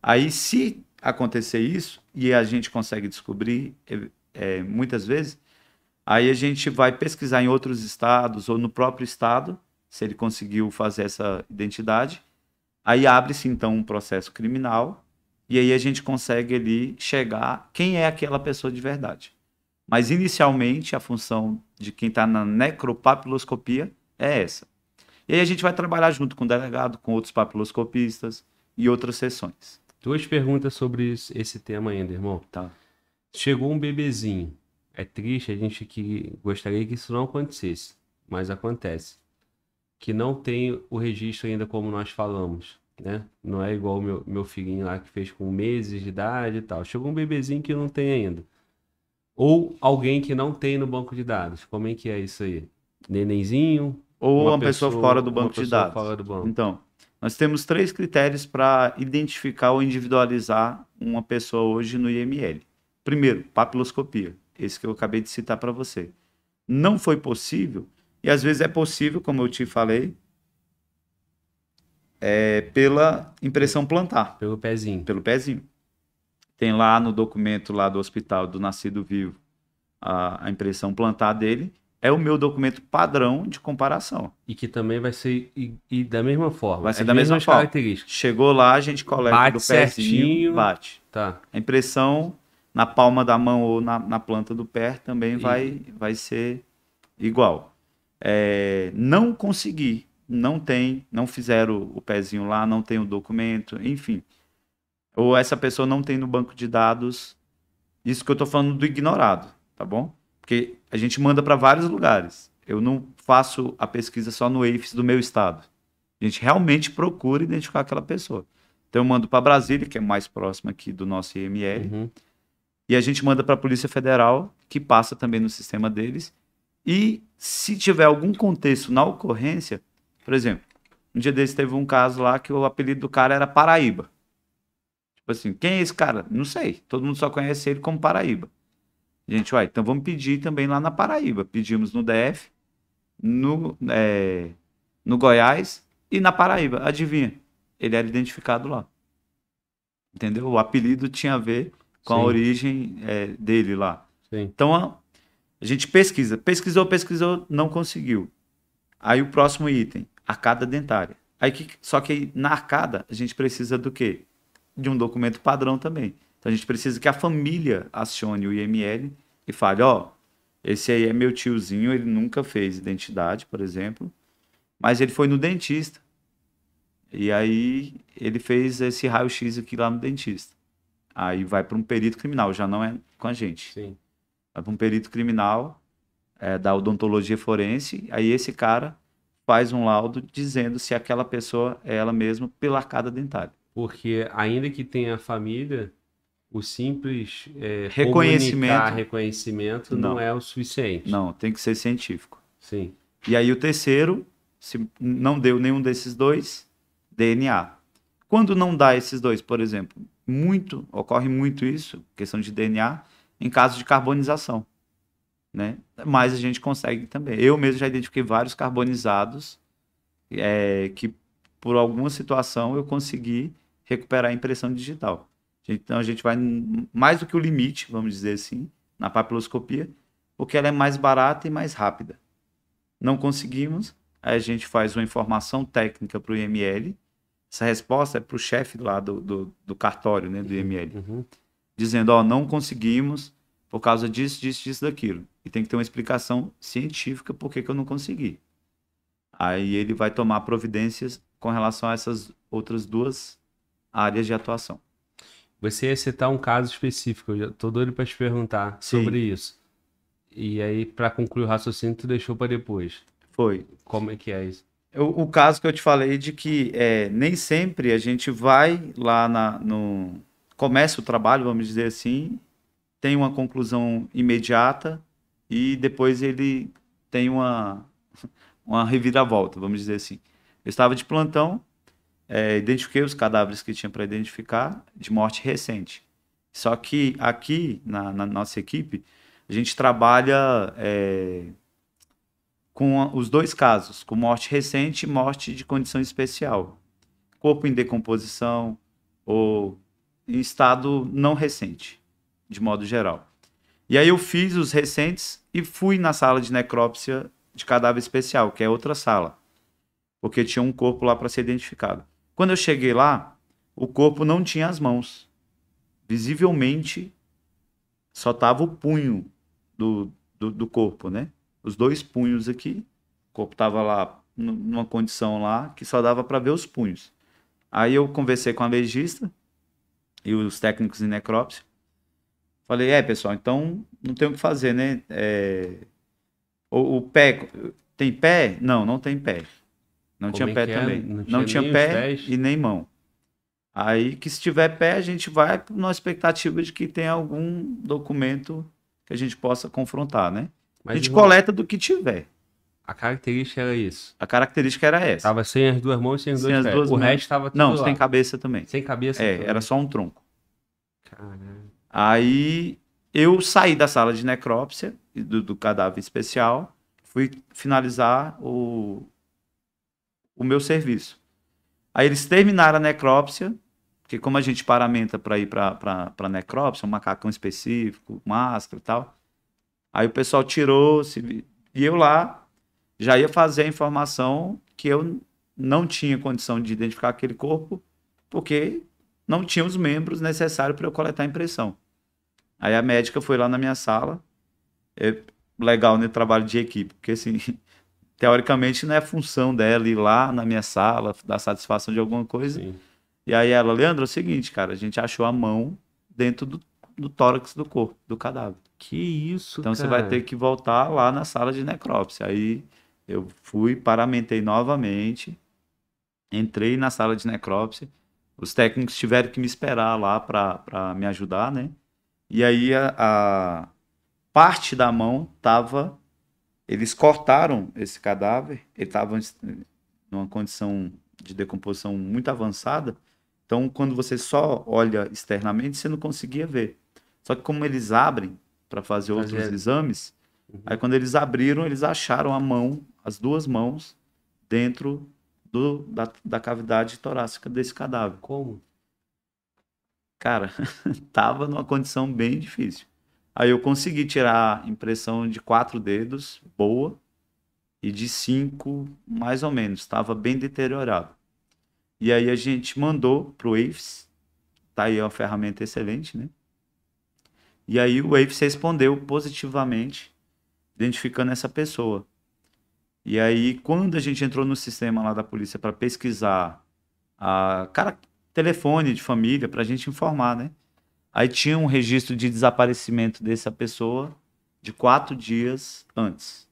Aí, se acontecer isso, e a gente consegue descobrir, é, é muitas vezes, Aí a gente vai pesquisar em outros estados ou no próprio estado, se ele conseguiu fazer essa identidade. Aí abre-se então um processo criminal e aí a gente consegue ali chegar quem é aquela pessoa de verdade. Mas inicialmente a função de quem está na necropapiloscopia é essa. E aí a gente vai trabalhar junto com o delegado, com outros papiloscopistas e outras sessões.
Duas perguntas sobre esse tema ainda, irmão. Tá. Chegou um bebezinho é triste a gente que gostaria que isso não acontecesse, mas acontece. Que não tem o registro ainda como nós falamos, né? Não é igual meu, meu filhinho lá que fez com meses de idade e tal. Chegou um bebezinho que não tem ainda. Ou alguém que não tem no banco de dados. Como é que é isso aí? Nenenzinho? Ou uma, uma pessoa, pessoa, fora do banco de dados. Fora do banco.
Então, nós temos três critérios para identificar ou individualizar uma pessoa hoje no IML. Primeiro, papiloscopia esse que eu acabei de citar para você. Não foi possível, e às vezes é possível, como eu te falei, é pela impressão plantar. Pelo pezinho. Pelo pezinho. Tem lá no documento lá do hospital do Nascido Vivo a, a impressão plantar dele. É o meu documento padrão de comparação. E que também vai ser e, e da mesma forma. Vai ser é da mesma forma. Chegou lá, a gente coleta bate do pezinho, certinho. bate. Tá. A impressão na palma da mão ou na, na planta do pé também vai, vai ser igual. É, não consegui, não tem, não fizeram o pezinho lá, não tem o documento, enfim. Ou essa pessoa não tem no banco de dados. Isso que eu estou falando do ignorado, tá bom? Porque a gente manda para vários lugares. Eu não faço a pesquisa só no EIFS do meu estado. A gente realmente procura identificar aquela pessoa. Então eu mando para Brasília, que é mais próximo aqui do nosso IML. Uhum. E a gente manda para a Polícia Federal, que passa também no sistema deles. E se tiver algum contexto na ocorrência, por exemplo, um dia desse teve um caso lá que o apelido do cara era Paraíba. Tipo assim, quem é esse cara? Não sei. Todo mundo só conhece ele como Paraíba. Gente, uai, então vamos pedir também lá na Paraíba. Pedimos no DF, no, é, no Goiás e na Paraíba. Adivinha? Ele era identificado lá. Entendeu? O apelido tinha a ver com Sim. a origem é, dele lá. Sim. Então a, a gente pesquisa, pesquisou, pesquisou, não conseguiu. Aí o próximo item, arcada dentária. Aí que, só que na arcada a gente precisa do quê? De um documento padrão também. Então a gente precisa que a família acione o IML e fale, ó, oh, esse aí é meu tiozinho, ele nunca fez identidade, por exemplo, mas ele foi no dentista. E aí ele fez esse raio-x aqui lá no dentista. Aí vai para um perito criminal, já não é com a gente. Sim. Vai para um perito criminal é, da odontologia forense, aí esse cara faz um laudo dizendo se aquela pessoa
é ela mesma pela arcada dentária. Porque ainda que tenha família, o simples é, reconhecimento, reconhecimento não, não, é o suficiente.
Não, tem que ser científico. Sim. E aí o terceiro, se não deu nenhum desses dois, DNA. Quando não dá esses dois, por exemplo, muito, ocorre muito isso, questão de DNA, em casos de carbonização. Né? Mas a gente consegue também. Eu mesmo já identifiquei vários carbonizados é, que, por alguma situação, eu consegui recuperar a impressão digital. Então a gente vai mais do que o limite, vamos dizer assim, na papiloscopia, porque ela é mais barata e mais rápida. Não conseguimos, a gente faz uma informação técnica para o IML, essa resposta é para o chefe lá do, do, do, cartório, né, do uhum, IML, uhum. dizendo: ó, não conseguimos por causa disso, disso, disso, daquilo. E tem que ter uma explicação científica por que, que eu não consegui. Aí ele vai tomar providências com
relação a essas outras duas áreas de atuação. Você ia citar um caso específico, eu tô doido para te perguntar Sim. sobre isso. E aí, para concluir o raciocínio, tu deixou para depois. Foi. Como é que é isso?
o, o caso que eu te falei de que é, nem sempre a gente vai lá na, no. começa o trabalho, vamos dizer assim, tem uma conclusão imediata e depois ele tem uma, uma reviravolta, vamos dizer assim. Eu estava de plantão, é, identifiquei os cadáveres que tinha para identificar de morte recente. Só que aqui, na, na nossa equipe, a gente trabalha é, com os dois casos, com morte recente e morte de condição especial. Corpo em decomposição ou em estado não recente, de modo geral. E aí eu fiz os recentes e fui na sala de necrópsia de cadáver especial, que é outra sala, porque tinha um corpo lá para ser identificado. Quando eu cheguei lá, o corpo não tinha as mãos. Visivelmente, só tava o punho do, do, do corpo, né? os dois punhos aqui. O corpo estava lá numa condição lá que só dava para ver os punhos. Aí eu conversei com a legista e os técnicos de necrópsia. Falei, é pessoal, então não tem o que fazer, né? É... O, o, pé, tem pé? Não, não tem pé. Não Como tinha é pé é? também. Não, não tinha, tinha pé e nem mão. Aí que se tiver pé, a gente vai na expectativa de que tem algum documento que a gente possa confrontar, né? Mas a gente coleta do
que tiver. A característica era isso. A característica era essa. Tava sem as duas mãos e sem, sem as
pés. duas pés. O mãos. resto tava tudo Não, lá. sem
cabeça também. Sem cabeça É, também. era só um tronco.
Caramba.
Aí eu saí da sala de necrópsia, do, do cadáver especial, fui finalizar o, o meu serviço. Aí eles terminaram a necrópsia, porque como a gente paramenta para ir para necrópsia, um macacão específico, máscara e tal, Aí o pessoal tirou, se... e eu lá já ia fazer a informação que eu não tinha condição de identificar aquele corpo, porque não tinha os membros necessários para eu coletar a impressão. Aí a médica foi lá na minha sala. É legal, né? Trabalho de equipe, porque assim, teoricamente não é função dela ir lá na minha sala, dar satisfação de alguma coisa. Sim. E aí ela, Leandro, é o seguinte, cara, a gente achou a mão dentro do, do tórax do corpo, do cadáver. Que isso, Então cara. você vai ter que voltar lá na sala de necrópsia. Aí eu fui, paramentei novamente, entrei na sala de necrópsia. Os técnicos tiveram que me esperar lá para me ajudar, né? E aí a, a parte da mão tava. Eles cortaram esse cadáver, ele estava numa condição de decomposição muito avançada. Então, quando você só olha externamente, você não conseguia ver. Só que como eles abrem, para fazer, outros exames. Uhum. Aí quando eles abriram, eles acharam a mão, as duas mãos, dentro do, da, da cavidade torácica desse cadáver. Como? Cara, tava numa condição bem difícil. Aí eu consegui tirar impressão de quatro dedos, boa, e de cinco, mais ou menos, estava bem deteriorado. E aí a gente mandou pro IFES, tá aí é uma ferramenta excelente, né? E aí o Waves respondeu positivamente, identificando essa pessoa. E aí, quando a gente entrou no sistema lá da polícia para pesquisar a cara, telefone de família, para a gente informar, né? Aí tinha um registro de desaparecimento dessa pessoa de quatro dias antes.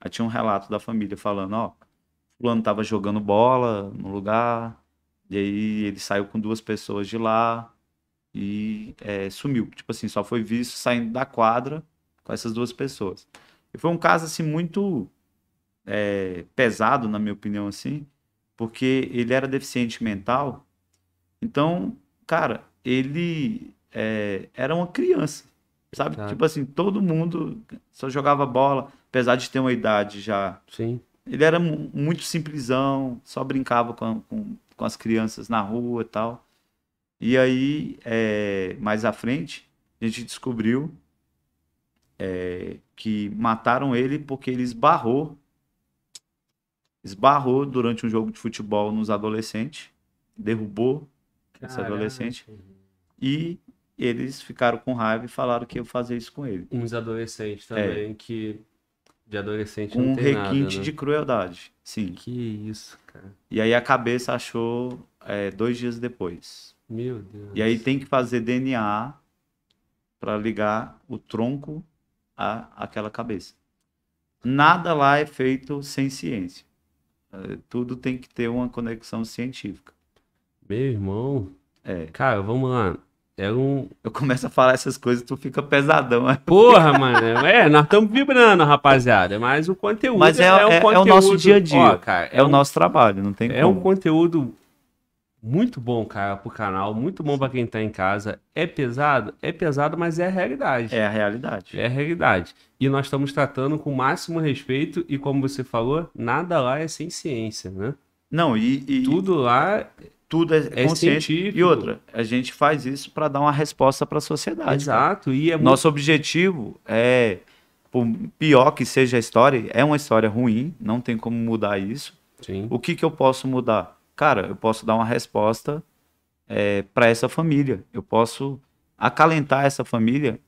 Aí tinha um relato da família falando, ó, fulano estava jogando bola no lugar, e aí ele saiu com duas pessoas de lá, e é, sumiu. Tipo assim, só foi visto saindo da quadra com essas duas pessoas. E foi um caso, assim, muito é, pesado, na minha opinião, assim, porque ele era deficiente mental. Então, cara, ele é, era uma criança, sabe? Claro. Tipo assim, todo mundo só jogava bola, apesar de ter uma idade já. Sim. Ele era muito simplesão, só brincava com, com, com as crianças na rua e tal. E aí, é, mais à frente, a gente descobriu é, que mataram ele porque ele esbarrou esbarrou durante um jogo de futebol nos adolescentes, derrubou esse adolescente e eles ficaram com raiva e falaram que eu fazer isso com ele. Uns adolescentes é. também é. que de adolescente um não tem requinte nada, né? de crueldade,
sim. Que isso, cara.
E aí a cabeça achou é, dois dias depois. Meu Deus. E aí tem que fazer DNA para ligar o tronco à aquela cabeça. Nada lá é feito sem ciência. É, tudo tem que ter uma conexão
científica. Meu irmão. É. Cara, vamos lá. É um... Eu começo a falar essas coisas, tu fica pesadão. Né? Porra, mano. É, nós estamos vibrando, rapaziada. Mas o conteúdo mas é, é, é, conteúdo... é o nosso dia a dia. Ó, cara, é, é um... o nosso trabalho, não tem é como. É um conteúdo muito bom, cara, pro canal, muito bom para quem tá em casa. É pesado? É pesado, mas é a realidade. É a realidade. É a realidade. E nós estamos tratando com o máximo respeito e, como você falou, nada lá é sem ciência, né? Não, e. e tudo lá. Tudo é, é científico. E outra, a gente faz isso
para dar uma resposta para a sociedade. Exato. E é Nosso muito... objetivo é, por pior que seja a história, é uma história ruim, não tem como mudar isso. Sim. O que, que eu posso mudar? cara, eu posso dar uma resposta é, eh, para essa família, eu posso acalentar essa família,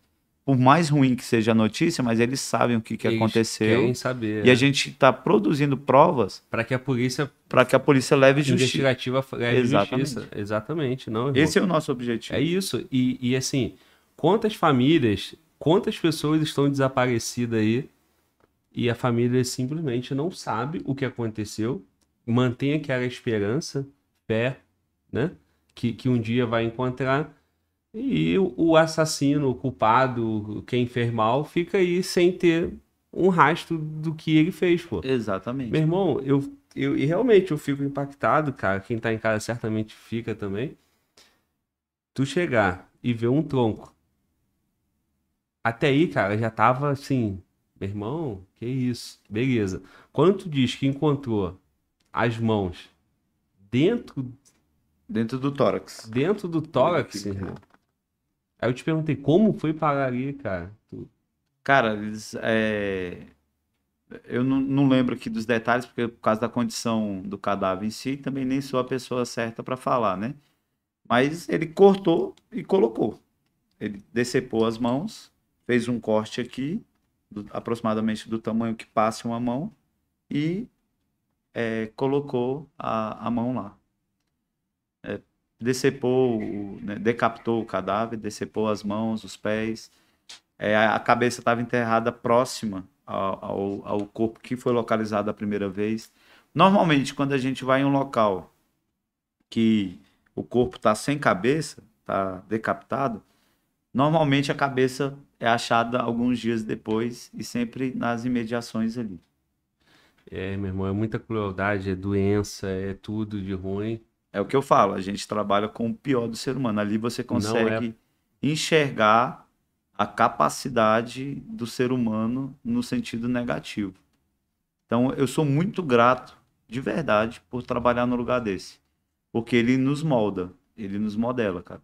por mais ruim que seja a notícia, mas eles sabem o que, que eles aconteceu. Querem saber. E a né? gente está produzindo provas para que a polícia para que a polícia leve justiça. Investigativa leve Exatamente. justiça.
Exatamente. Não, Esse é o nosso objetivo. É isso. E, e assim, quantas famílias, quantas pessoas estão desaparecidas aí? e a família simplesmente não sabe o que aconteceu mantém aquela esperança, fé, né? Que, que um dia vai encontrar. E o, assassino, o culpado, quem fez mal, fica aí sem ter um rastro do que ele fez, pô. Exatamente. Meu irmão, eu, eu e realmente eu fico impactado, cara. Quem tá em casa certamente fica também. Tu chegar e ver um tronco. Até aí, cara, já tava assim, meu irmão, que isso? Beleza. Quando tu diz que encontrou as mãos dentro. Dentro do tórax. Dentro do tórax, irmão. É. Aí eu te perguntei, como foi parar ali, cara? Tu... Cara, eles. É...
Eu não, não, lembro aqui dos detalhes, porque por causa da condição do cadáver em si, também nem sou a pessoa certa para falar, né? Mas ele cortou e colocou. Ele decepou as mãos, fez um corte aqui, do, aproximadamente do tamanho que passa uma mão, e é, colocou a, a mão lá. É, decepou, né, decapitou o cadáver, decepou as mãos, os pés. É, a cabeça estava enterrada próxima ao, ao, ao, corpo que foi localizado a primeira vez. Normalmente, quando a gente vai em um local que o corpo está sem cabeça, está decapitado, normalmente a cabeça é achada alguns dias depois e sempre nas imediações ali.
É, meu irmão, é muita crueldade, é doença, é tudo de ruim.
É o que eu falo, a gente trabalha com o pior do ser humano. Ali você é consegue é... enxergar a capacidade do ser humano no sentido negativo. Então, eu sou muito grato, de verdade, por trabalhar no lugar desse. Porque ele nos molda, ele nos modela, cara.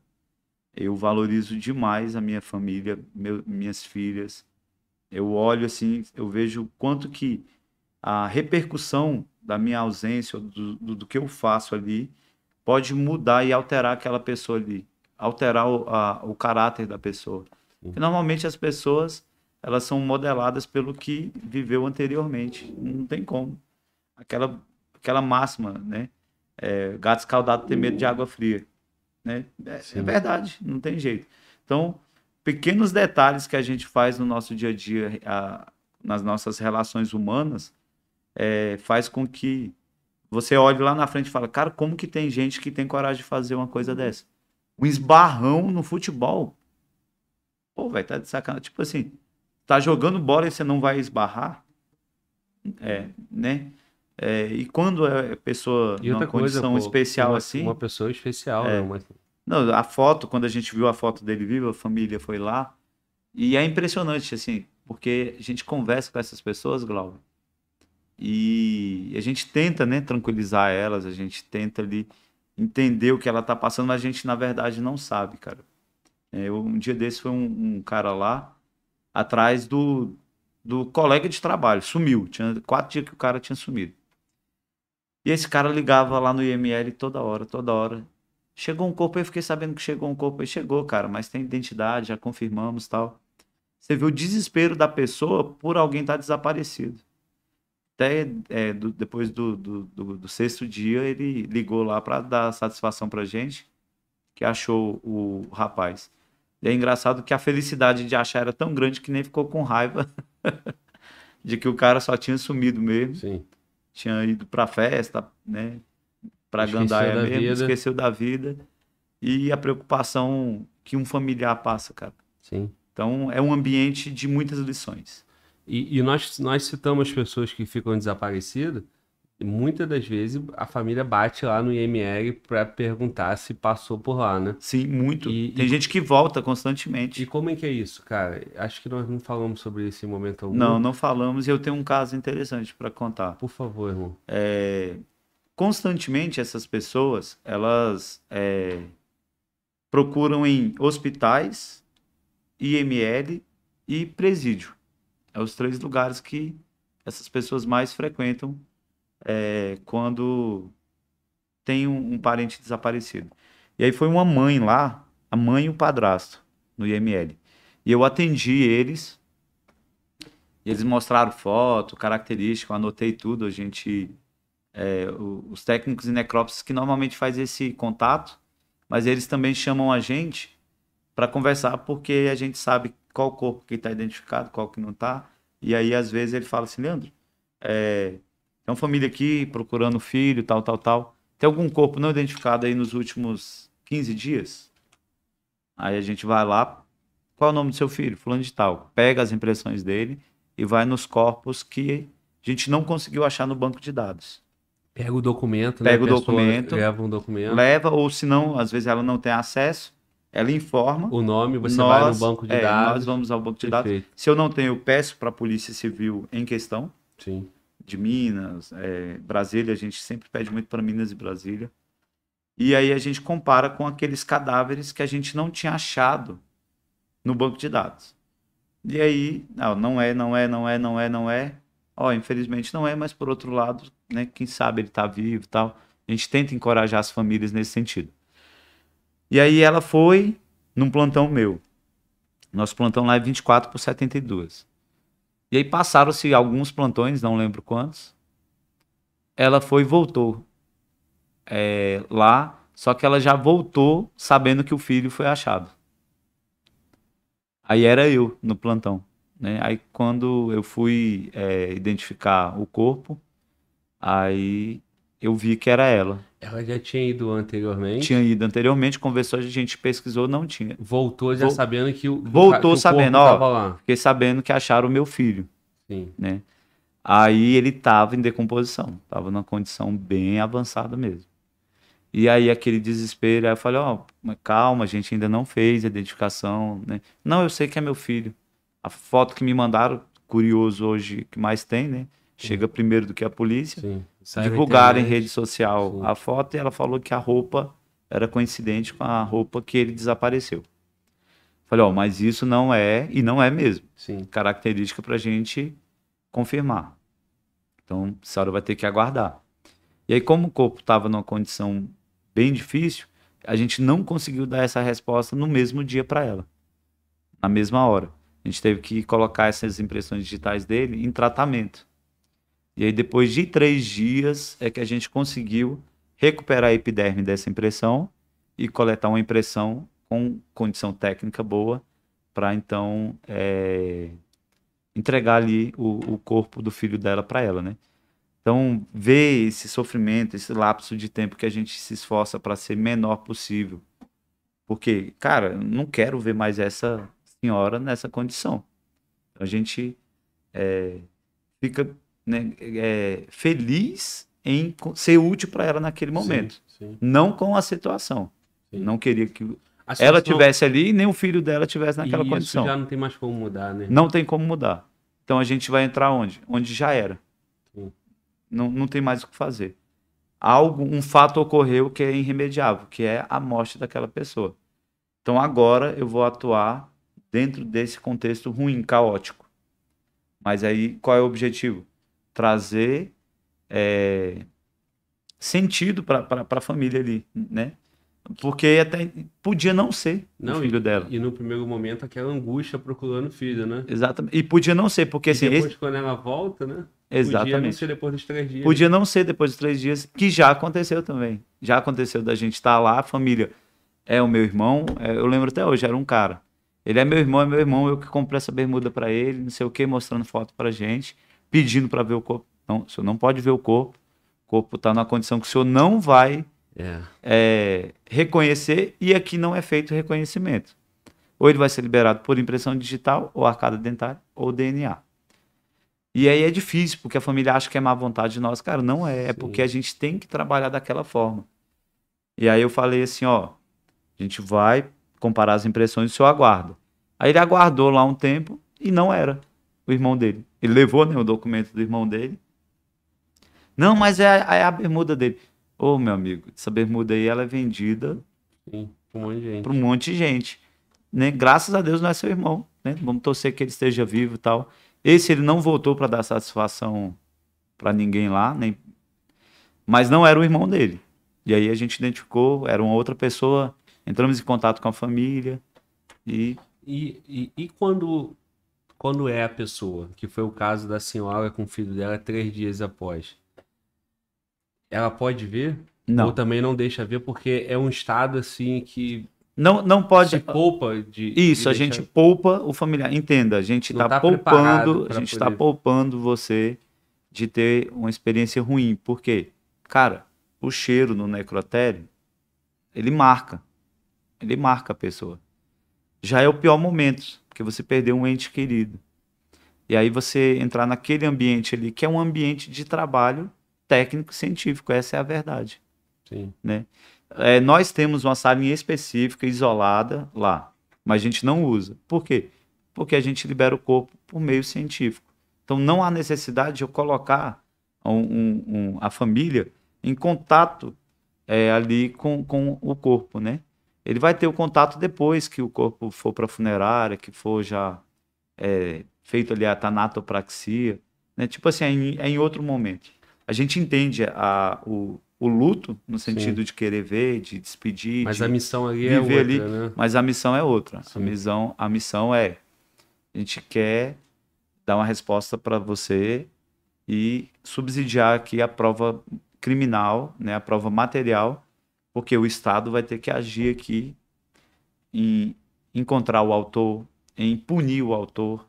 Eu valorizo demais a minha família, meu, minhas filhas. Eu olho assim, eu vejo o quanto que a repercussão da minha ausência, do, do, do, que eu faço ali, pode mudar e alterar aquela pessoa ali, alterar o, a, o caráter da pessoa. Uhum. normalmente as pessoas elas são modeladas pelo que viveu anteriormente, não tem como. Aquela, aquela máxima, né? É, gato escaldado tem medo de água fria. Né? É, é verdade, não tem jeito. Então, pequenos detalhes que a gente faz no nosso dia a dia, a, nas nossas relações humanas, é, faz com que você olhe lá na frente e fale, cara, como que tem gente que tem coragem de fazer uma coisa uhum. dessa? Um esbarrão no futebol. Pô, velho, tá de sacanagem. Tipo assim, tá jogando bola e você não vai esbarrar? É, uhum. né? É, e quando a é pessoa e numa condição coisa, especial uma, assim. Uma pessoa especial, né? é, né? Uma... Não, a foto, quando a gente viu a foto dele vivo, a família foi lá. E é impressionante, assim, porque a gente conversa com essas pessoas, Glauber, e a gente tenta, né, tranquilizar elas, a gente tenta ali entender o que ela tá passando, mas a gente, na verdade, não sabe, cara. É, eu, um dia desse foi um, um cara lá, atrás do, do colega de trabalho, sumiu. Tinha quatro dias que o cara tinha sumido. E esse cara ligava lá no IML toda hora, toda hora. Chegou um corpo, eu fiquei sabendo que chegou um corpo. Aí chegou, cara, mas tem identidade, já confirmamos tal. Você vê o desespero da pessoa por alguém estar tá desaparecido. Até é, do, depois do, do, do, sexto dia, ele ligou lá para dar satisfação para gente, que achou o rapaz. E é engraçado que a felicidade de achar era tão grande que nem ficou com raiva de que o cara só tinha sumido mesmo. Sim. Tinha ido para festa, né? Para Gandaia mesmo, vida. esqueceu da vida. E a preocupação que um familiar passa, cara.
Sim. Então é um ambiente de muitas lições. E, e nós, nós citamos pessoas que ficam desaparecidas, muitas das vezes a família bate lá no IML para perguntar se passou por lá, né? Sim, muito. E, Tem e... gente que volta constantemente. E como é que é isso, cara? Acho que nós não falamos sobre isso em momento algum. Não, não falamos e eu tenho um caso
interessante para contar. Por favor, irmão. É... Constantemente essas pessoas, elas é... procuram em hospitais, IML e presídio. É os três lugares que essas pessoas mais frequentam é, quando tem um, um, parente desaparecido. E aí foi uma mãe lá, a mãe e o padrasto, no IML. E eu atendi eles, e eles mostraram foto, característica, eu anotei tudo, a gente... É, os técnicos e necrópsis que normalmente faz esse contato, mas eles também chamam a gente para conversar porque a gente sabe qual corpo que está identificado, qual que não está. E aí, às vezes, ele fala assim, Leandro, é, uma família aqui procurando filho, tal, tal, tal. Tem algum corpo não identificado aí nos últimos 15 dias? Aí a gente vai lá, qual é o nome do seu filho? Fulano de tal. Pega as impressões dele e vai nos corpos que a gente não conseguiu achar no banco de dados. Pega o documento, né, Pega né? o documento. Leva um documento. Leva, ou se não, às vezes ela não tem acesso, ela informa. O nome, você nós, vai no banco de é, dados. Nós vamos ao banco de Perfeito. dados. Se eu não tenho, eu peço para a Polícia Civil em questão. Sim. De Minas, é, Brasília, a gente sempre pede muito para Minas e Brasília. E aí a gente compara com aqueles cadáveres que a gente não tinha achado no banco de dados. E aí, não, não é, não é, não é, não é, não é. Ó, infelizmente não é, mas por outro lado, né, quem sabe ele está vivo e tal. A gente tenta encorajar as famílias nesse sentido. E aí ela foi num plantão meu. Nosso plantão lá é 24 por 72. E aí passaram-se alguns plantões, não lembro quantos. Ela foi e voltou é, lá, só que ela já voltou sabendo que o filho foi achado. Aí era eu no plantão. Né? Aí quando eu fui é, identificar o corpo, aí eu vi que era ela.
Ela já tinha
ido anteriormente. Tinha ido anteriormente, conversou, a gente pesquisou, não tinha. Voltou já Vol... sabendo que o Voltou que o sabendo, ó. Fiquei sabendo que acharam o meu filho. Sim. Né? Aí ele tava em decomposição, tava numa condição bem avançada mesmo. E aí aquele desespero, aí eu falei, ó, oh, calma, a gente ainda não fez a identificação, né? Não, eu sei que é meu filho. A foto que me mandaram, curioso hoje que mais tem, né? Chega Sim. primeiro do que a polícia. Sim divulgaram em rede social Sim. a foto e ela falou que a roupa era coincidente com a roupa que ele desapareceu. Falei, ó, mas isso não é, e não é mesmo, Sim. característica para a gente confirmar. Então, senhora vai ter que aguardar. E aí, como o corpo estava numa condição bem difícil, a gente não conseguiu dar essa resposta no mesmo dia para ela, na mesma hora. A gente teve que colocar essas impressões digitais dele em tratamento. E aí, depois de três dias, é que a gente conseguiu recuperar a epiderme dessa impressão e coletar uma impressão com condição técnica boa para então é, entregar ali o, o, corpo do filho dela para ela, né? Então, ver esse sofrimento, esse lapso de tempo que a gente se esforça para ser menor possível. Porque, cara, não quero ver mais essa senhora nessa condição. A gente é, fica né, é, feliz em ser útil para ela naquele momento. Sim, sim. Não com a situação. Sim. Não queria que situação... ela tivesse ali e nem o filho dela tivesse naquela e condição. Isso já
não tem mais como mudar, né? Não
tem como mudar. Então a gente vai entrar onde? Onde já era. Não, não tem mais o que fazer. Algo, um fato ocorreu que é irremediável, que é a morte daquela pessoa. Então agora eu vou atuar dentro desse contexto ruim, caótico. Mas aí qual é o objetivo? trazer é, sentido para a família ali, né? Porque até podia não ser não, filho e, dela.
E no primeiro momento aquela angústia procurando o filho, né?
Exatamente. E podia não ser, porque e assim. Depois esse...
quando ela volta, né? Exatamente. Podia não ser depois dos três dias. Podia não
ser depois dos três dias, que já aconteceu também. Já aconteceu da gente estar tá lá, a família é o meu irmão, é, eu lembro até hoje, era um cara. Ele é meu irmão, é meu irmão, eu que comprei essa bermuda para ele, não sei o que, mostrando foto pra gente pedindo para ver o corpo. Não, o senhor não pode ver o corpo. O corpo está numa condição que o senhor não vai é. É, reconhecer e aqui não é feito reconhecimento. Ou ele vai ser liberado por impressão digital, ou arcada dentária, ou DNA. E aí é difícil, porque a família acha que é má vontade de nós. Cara, não é, é porque a gente tem que trabalhar daquela forma. E aí eu falei assim, ó, a gente vai comparar as impressões do senhor aguardo. Aí ele aguardou lá um tempo e não era o irmão dele. Ele levou né, o documento do irmão dele. Não, mas é a, é a bermuda dele. Ô, oh, meu amigo, essa bermuda aí ela é vendida para um monte de gente. Um monte de gente né? Graças a Deus não é seu irmão. Né? Vamos torcer que ele esteja vivo e tal. Esse ele não voltou para dar satisfação para ninguém lá, nem... Né? mas não era o irmão dele. E aí a gente identificou, era uma outra pessoa. Entramos em contato com a família e e,
e, e quando quando é a pessoa, que foi o caso da senhora com o filho dela três dias após, ela pode ver? Não. Ou também não deixa ver, porque é um estado assim que. Não, não pode. Se poupa de. Isso, de a deixar... gente
poupa o familiar. Entenda, a gente está tá poupando, a gente está poder... poupando você de ter uma experiência ruim. Por quê? Cara, o cheiro no necrotério, ele marca. Ele marca a pessoa. Já é o pior momento porque você perdeu um ente querido. E aí você entrar naquele ambiente ali, que é um ambiente de trabalho técnico-científico, essa é a verdade. Sim. Né? É, nós temos uma salinha específica, isolada lá, mas a gente não usa. Por quê? Porque a gente libera o corpo por meio científico. Então não há necessidade de eu colocar um, um, um, a família em contato é, ali com, com o corpo, né? ele vai ter o contato depois que o corpo for para a funerária, que for já é, feito ali a tanatopraxia, né? Tipo assim, é em, é em, outro momento. A gente entende a, o, o luto no sentido Sim. de querer ver, de despedir, mas de a missão ali é outra, ali, né? mas a missão é outra. Sim. A missão, a missão é a gente quer dar uma resposta para você e subsidiar aqui a prova criminal, né, a prova material porque o Estado vai ter que agir aqui em encontrar o autor, em punir o autor.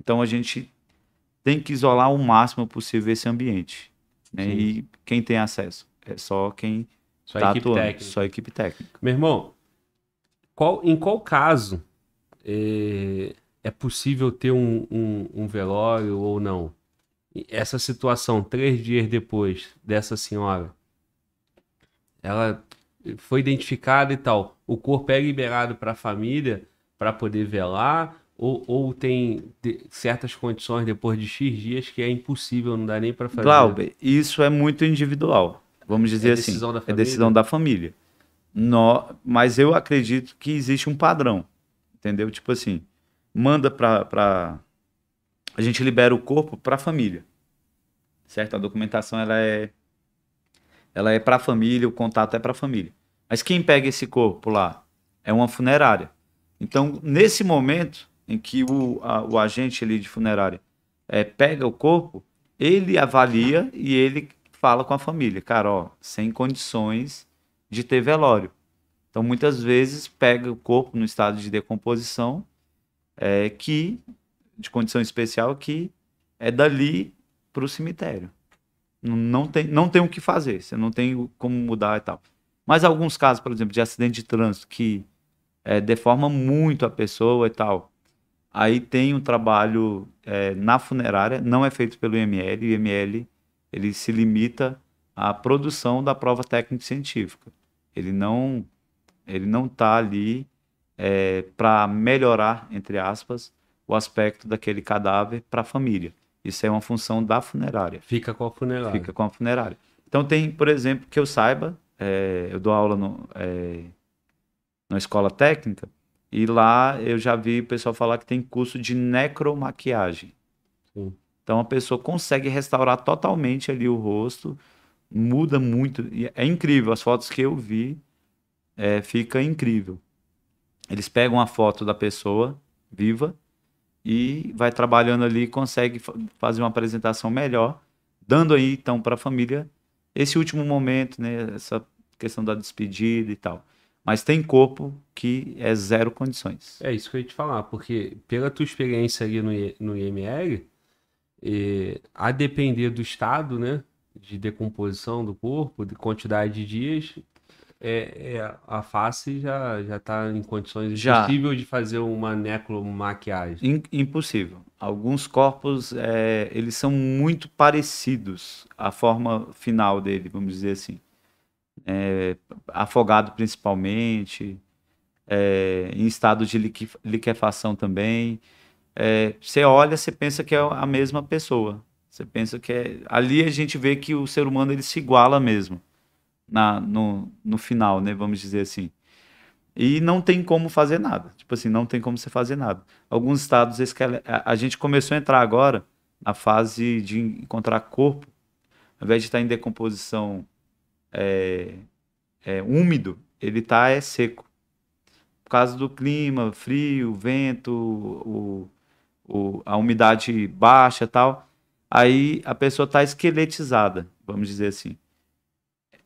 Então a gente tem que isolar o máximo possível esse ambiente. Né? E quem tem acesso? É só quem está atuando, técnica.
só a equipe técnica. Meu irmão, qual, em qual caso é, é possível ter um, um, um velório ou não? Essa situação, três dias depois dessa senhora, ela foi identificado e tal, o corpo é liberado para a família para poder velar? Ou, ou tem certas condições depois de X dias que é impossível, não dá nem para fazer? Glauber,
isso é muito individual. Vamos é dizer assim, é assim, é decisão da família. No, mas eu acredito que existe um padrão, entendeu? Tipo assim, manda para pra... a gente libera o corpo para a família, certo? A documentação ela é ela é para a família, o contato é para a família. Mas quem pega esse corpo lá é uma funerária. Então, nesse momento em que o, a, o agente ali de funerária é, pega o corpo, ele avalia e ele fala com a família, cara, ó, sem condições de ter velório. Então, muitas vezes pega o corpo no estado de decomposição, é, que de condição especial que é dali para o cemitério. Não tem, não tem o que fazer, você não tem como mudar e tal. Mas alguns casos, por exemplo, de acidente de trânsito que é, deforma muito a pessoa e tal. Aí tem um trabalho é, na funerária, não é feito pelo IML, o IML ele se limita à produção da prova técnica científica. Ele não ele não está ali é, para melhorar, entre aspas, o aspecto daquele cadáver para a família. Isso é uma função da funerária.
Fica com a funerária. Fica com a
funerária. Então tem, por exemplo, que eu saiba, é, eu dou aula no, é, na escola técnica e lá eu já vi o pessoal falar que tem curso de necromaquiagem. Sim. Então a pessoa consegue restaurar totalmente ali o rosto, muda muito, é incrível. As fotos que eu vi, é, fica incrível. Eles pegam a foto da pessoa viva e vai trabalhando ali, consegue fazer uma apresentação melhor, dando aí então para a família esse último momento, né, essa questão da despedida e tal. Mas tem corpo que é zero condições.
É isso que eu ia te falar, porque pela tua experiência ali no, no IML, a depender do estado, né, de decomposição do corpo, de quantidade de dias, é, é, a face já já está em condições já. impossível de fazer uma necromaquiagem. In, impossível. Alguns corpos é, eles são muito
parecidos a forma final dele, vamos dizer assim, é, afogado principalmente, é, em estado de lique, liquefação também. É, você olha, você pensa que é a mesma pessoa. Você pensa que é ali a gente vê que o ser humano ele se iguala mesmo na, no, no final, né? Vamos dizer assim. E não tem como fazer nada. Tipo assim, não tem como você fazer nada. Alguns estados, a gente começou a entrar agora na fase de encontrar corpo, ao invés de estar em decomposição é, é, úmido, ele está é, seco. Por causa do clima, frio, vento, o, o, a umidade baixa tal. Aí a pessoa está esqueletizada, vamos dizer assim.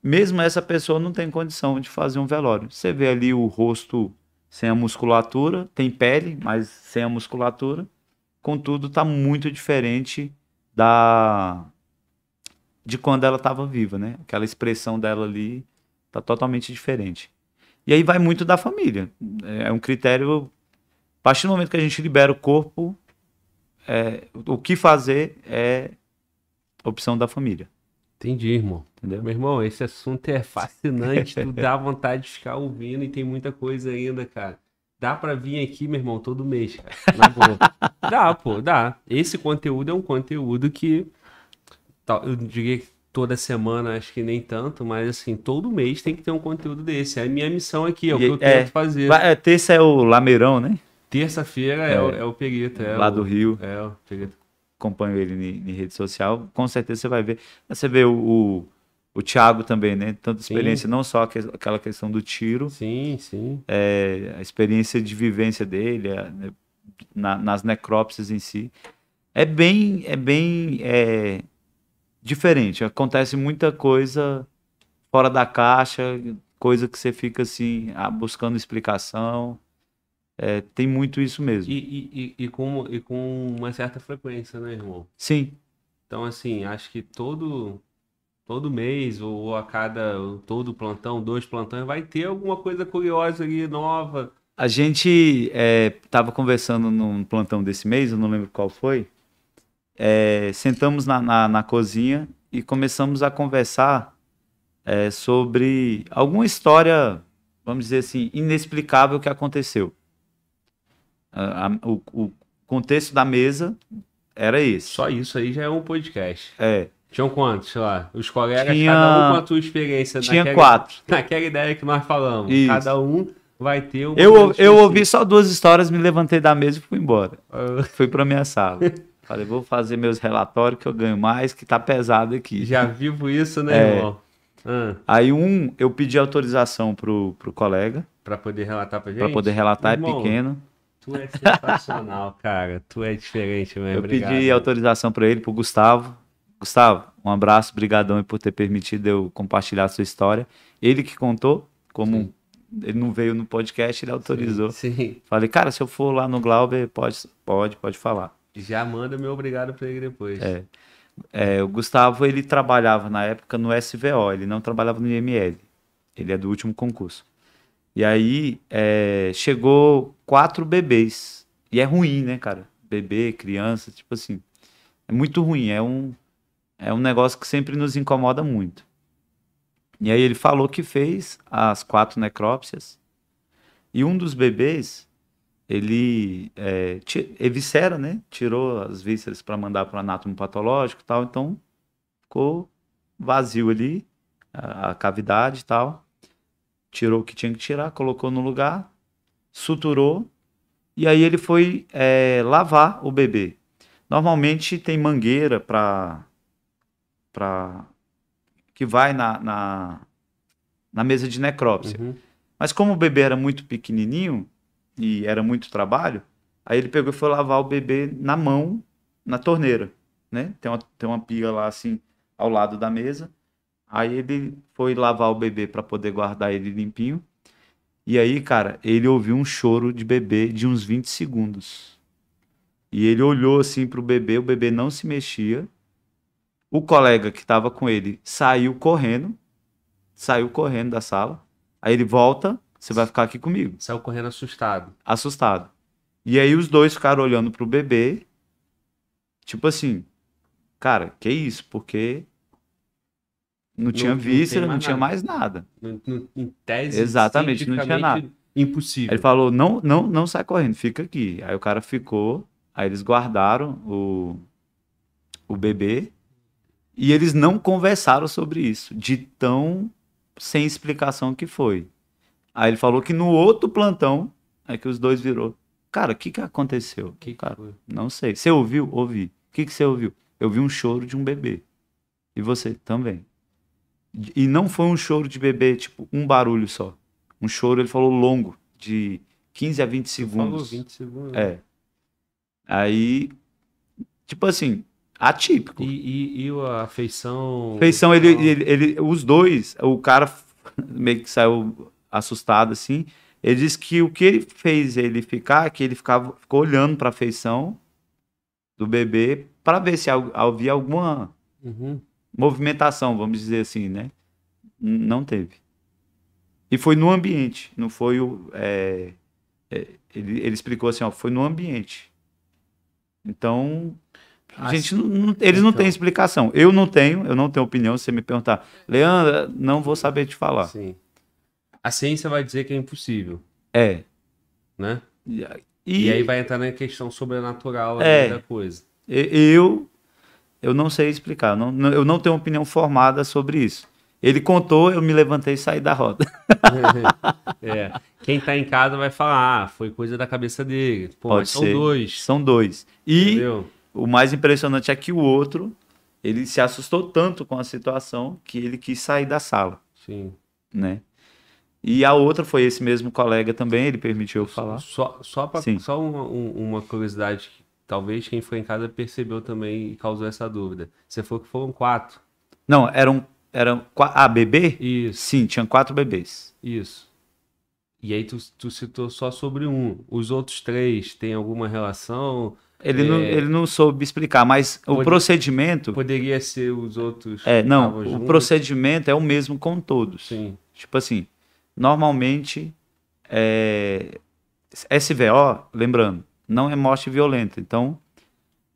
Mesmo essa pessoa não tem condição de fazer um velório. Você vê ali o rosto sem a musculatura, tem pele, mas sem a musculatura. Contudo, está muito diferente da de quando ela estava viva, né? Aquela expressão dela ali tá totalmente diferente. E aí vai muito da família. É um critério. A partir do momento que a gente libera o corpo, é, o que fazer é
opção da família. Entendi, irmão. Entendeu? Meu irmão, esse assunto é fascinante, tu dá vontade de ficar ouvindo e tem muita coisa ainda, cara. Dá para vir aqui, meu irmão, todo mês, cara. Na boa. dá, pô, dá. Esse conteúdo é um conteúdo que eu diria que toda semana, acho que nem tanto, mas assim, todo mês tem que ter um conteúdo desse. É a minha missão aqui, é o que eu é, tento fazer. É,
terça é o Lameirão, né? Terça-feira é, é, o, é o Perito. É Lá o, do Rio. É, o Perito acompanho ele em, em rede social, com certeza você vai ver. Você vê o, o, o Thiago também, né? Tanta experiência, sim. não só que, aquela questão do tiro. Sim, sim. É, a experiência de vivência dele, a, né, na, nas necrópsias em si. É bem, é bem é, diferente. Acontece muita coisa fora da caixa, coisa que você fica assim, ah, buscando explicação. É, tem muito isso mesmo. E,
e, e, com, e com uma certa frequência, né, irmão? Sim. Então, assim, acho que todo, todo mês ou a cada todo plantão, dois plantões, vai ter alguma coisa curiosa ali, nova.
A gente estava é, conversando num plantão desse mês, eu não lembro qual foi. É, sentamos na, na, na, cozinha e começamos a conversar é, sobre alguma história, vamos dizer assim, inexplicável que aconteceu. A, o,
o contexto da mesa era esse. Só isso aí já é um podcast. É. Tinham quantos lá? Os colegas, tinha... cada um com a sua experiência. Tinha naquela, quatro. Naquela ideia que nós falamos. Isso. Cada um vai ter um. Eu, eu ouvi
só duas histórias, me levantei da mesa e fui embora. Ah. fui para minha sala. Falei, vou fazer meus relatórios que eu ganho mais, que tá
pesado aqui. Já vivo isso, né, é. irmão? Ah.
Aí um, eu pedi autorização pro, pro colega.
Para poder relatar pra gente? Para poder relatar, é irmão, é pequeno. Tu é sensacional, cara. Tu é diferente mesmo. Eu Obrigado. pedi
autorização para ele, pro Gustavo. Gustavo, um abraço, brigadão por ter permitido eu compartilhar a sua história. Ele que contou, como sim. ele não veio no podcast, ele autorizou. Sim, sim. Falei, cara, se eu for lá no Glauber, pode, pode, pode falar.
Já manda meu obrigado para ele depois. É.
é. o Gustavo, ele trabalhava na época no SVO, ele não trabalhava no IML. Ele é do último concurso. E aí é, chegou quatro bebês. E é ruim, né, cara? Bebê, criança, tipo assim. É muito ruim. É um, é um negócio que sempre nos incomoda muito. E aí ele falou que fez as quatro necrópsias. E um dos bebês, ele é, eviscera, né? Tirou as vísceras para mandar para o anátomo patológico e tal. Então ficou vazio ali a, a cavidade e tal tirou o que tinha que tirar, colocou no lugar, suturou e aí ele foi é, lavar o bebê. Normalmente tem mangueira para para que vai na, na, na, mesa de necrópsia. Uhum. Mas como o bebê era muito pequenininho e era muito trabalho, aí ele pegou e foi lavar o bebê na mão, na torneira, né? Tem uma, tem uma pia lá assim ao lado da mesa. Aí ele foi lavar o bebê para poder guardar ele limpinho. E aí, cara, ele ouviu um choro de bebê de uns 20 segundos. E ele olhou assim pro bebê, o bebê não se mexia. O colega que estava com ele saiu correndo, saiu correndo da sala. Aí ele volta, você vai ficar aqui comigo. Saiu correndo assustado. Assustado. E aí os dois ficaram olhando pro bebê, tipo assim, cara, que isso? Porque
não, não tinha víscera, não, tinha mais nada. Não, não, em tese,
Exatamente, não tinha nada. Impossível. Ele falou: não, não, não sai correndo, fica aqui. Aí o cara ficou, aí eles guardaram o, o bebê e eles não conversaram sobre isso, de tão sem explicação que foi. Aí ele falou que no outro plantão é que os dois virou. Cara, o que, que aconteceu? Que cara, que não sei. Você ouviu? Ouvi. O que, que você ouviu? Eu vi um choro de um bebê. E você também. E não foi um choro de bebê, tipo, um barulho só. Um choro, ele falou longo, de 15 a 20 segundos. Falou 20 segundos. É. Aí, tipo assim, atípico. E, e, e a
feição feição ele,
ele, ele, os dois, o cara meio que saiu assustado assim. Ele disse que o que ele fez ele ficar, que ele ficava, ficou olhando para a do bebê para ver se havia alguma uhum movimentação, vamos dizer assim, né? Não teve. E foi no ambiente, não foi o. É, é, ele, ele, explicou assim: ó, foi no ambiente. Então,
a gente não, não, eles então. não têm então.
explicação. Eu não tenho, eu não tenho opinião. Se você me perguntar, Leandra, não vou saber te falar.
Sim. A ciência vai dizer que é impossível.
É. Né?
E, e aí vai entrar na questão sobrenatural é, da coisa.
Eu eu não sei explicar, não, não, eu não tenho opinião formada sobre isso. Ele contou, eu me levantei e saí da roda.
é. Quem está em casa vai falar, ah, foi coisa da cabeça dele. Pô, Pode mas ser. são
dois. São dois. E Entendeu? o mais impressionante é que o outro, ele se assustou tanto com a situação que ele quis sair da sala. Sim. Né? E
a outra foi esse mesmo colega também, ele permitiu eu falar. Só, só, pra, só uma, uma curiosidade Talvez quem foi em casa percebeu também e causou essa dúvida. Você falou que foram quatro. Não, eram. eram ah, bebê? Isso. Sim, tinham quatro bebês. Isso. E aí tu, tu citou só sobre um. Os outros três têm alguma relação? Ele, é... não, ele não
soube explicar, mas
Pode... o procedimento. Poderia ser os outros. É, não, o juntos.
procedimento é o mesmo com todos. Sim. Tipo assim, normalmente, é... SVO, lembrando, não é morte violenta. Então,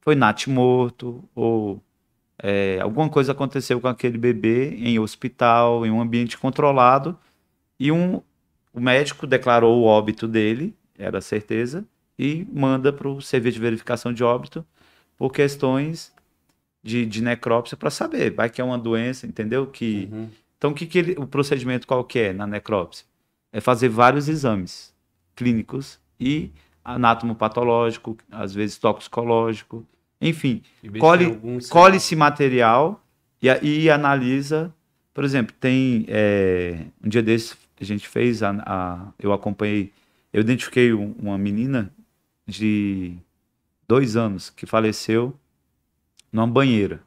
foi Nath morto, ou é, alguma coisa aconteceu com aquele bebê em hospital, em um ambiente controlado, e um, o médico declarou o óbito dele, era certeza, e manda para o serviço de verificação de óbito por questões de, de necrópsia para saber, vai que é uma doença, entendeu? Que uhum. Então, que que ele, o procedimento qual que é na necrópsia? É fazer vários exames clínicos e patológico, às vezes toxicológico, enfim, colhe, colhe material e, e, analisa. Por exemplo, tem é, um dia desses a gente fez, a, a, eu acompanhei, eu identifiquei um, uma menina de dois anos que faleceu numa banheira.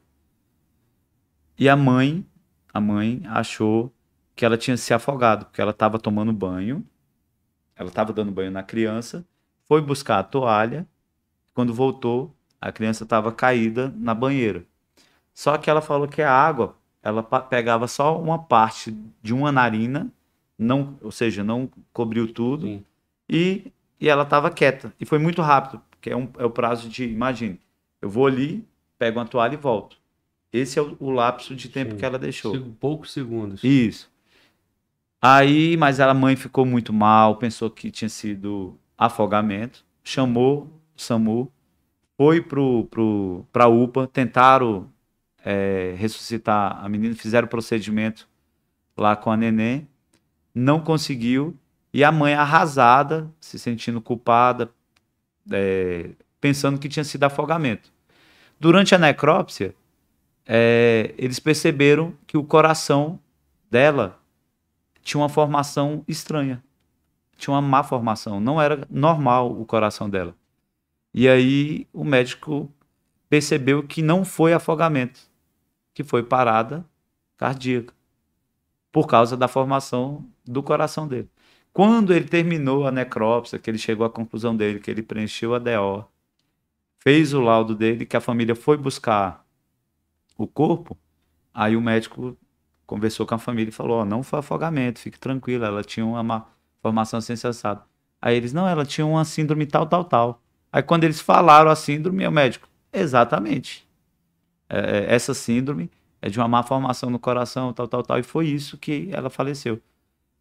E a mãe, a mãe achou que ela tinha se afogado, porque ela estava tomando banho, ela estava dando banho na criança foi buscar a toalha. Quando voltou, a criança estava caída na banheira. Só que ela falou que a água, ela pegava só uma parte de uma narina, não, ou seja, não cobriu tudo. E, e ela estava quieta. E foi muito rápido, porque é, um, é o prazo de, imagine, eu vou ali, pego uma toalha e volto. Esse é o, o lapso de tempo Sim. que ela deixou. Poucos segundos. Isso. Aí, mas a mãe ficou muito mal, pensou que tinha sido afogamento, chamou o SAMU, foi para pro, pro, a UPA, tentaram é, ressuscitar a menina, fizeram o procedimento lá com a neném, não conseguiu, e a mãe arrasada, se sentindo culpada, é, pensando que tinha sido afogamento. Durante a necrópsia, é, eles perceberam que o coração dela tinha uma formação estranha tinha uma má formação, não era normal o coração dela. E aí o médico percebeu que não foi afogamento, que foi parada cardíaca, por causa da formação do coração dele. Quando ele terminou a necrópsia, que ele chegou à conclusão dele, que ele preencheu a DO, fez o laudo dele, que a família foi buscar o corpo, aí o médico conversou com a família e falou: oh, não foi afogamento, fique tranquila, ela tinha uma formação assim, assado. Aí eles, não, ela tinha uma síndrome tal, tal, tal. Aí quando eles falaram a síndrome, o médico, exatamente. É, é, essa síndrome é de uma má formação no coração, tal, tal, tal. E foi isso que ela faleceu.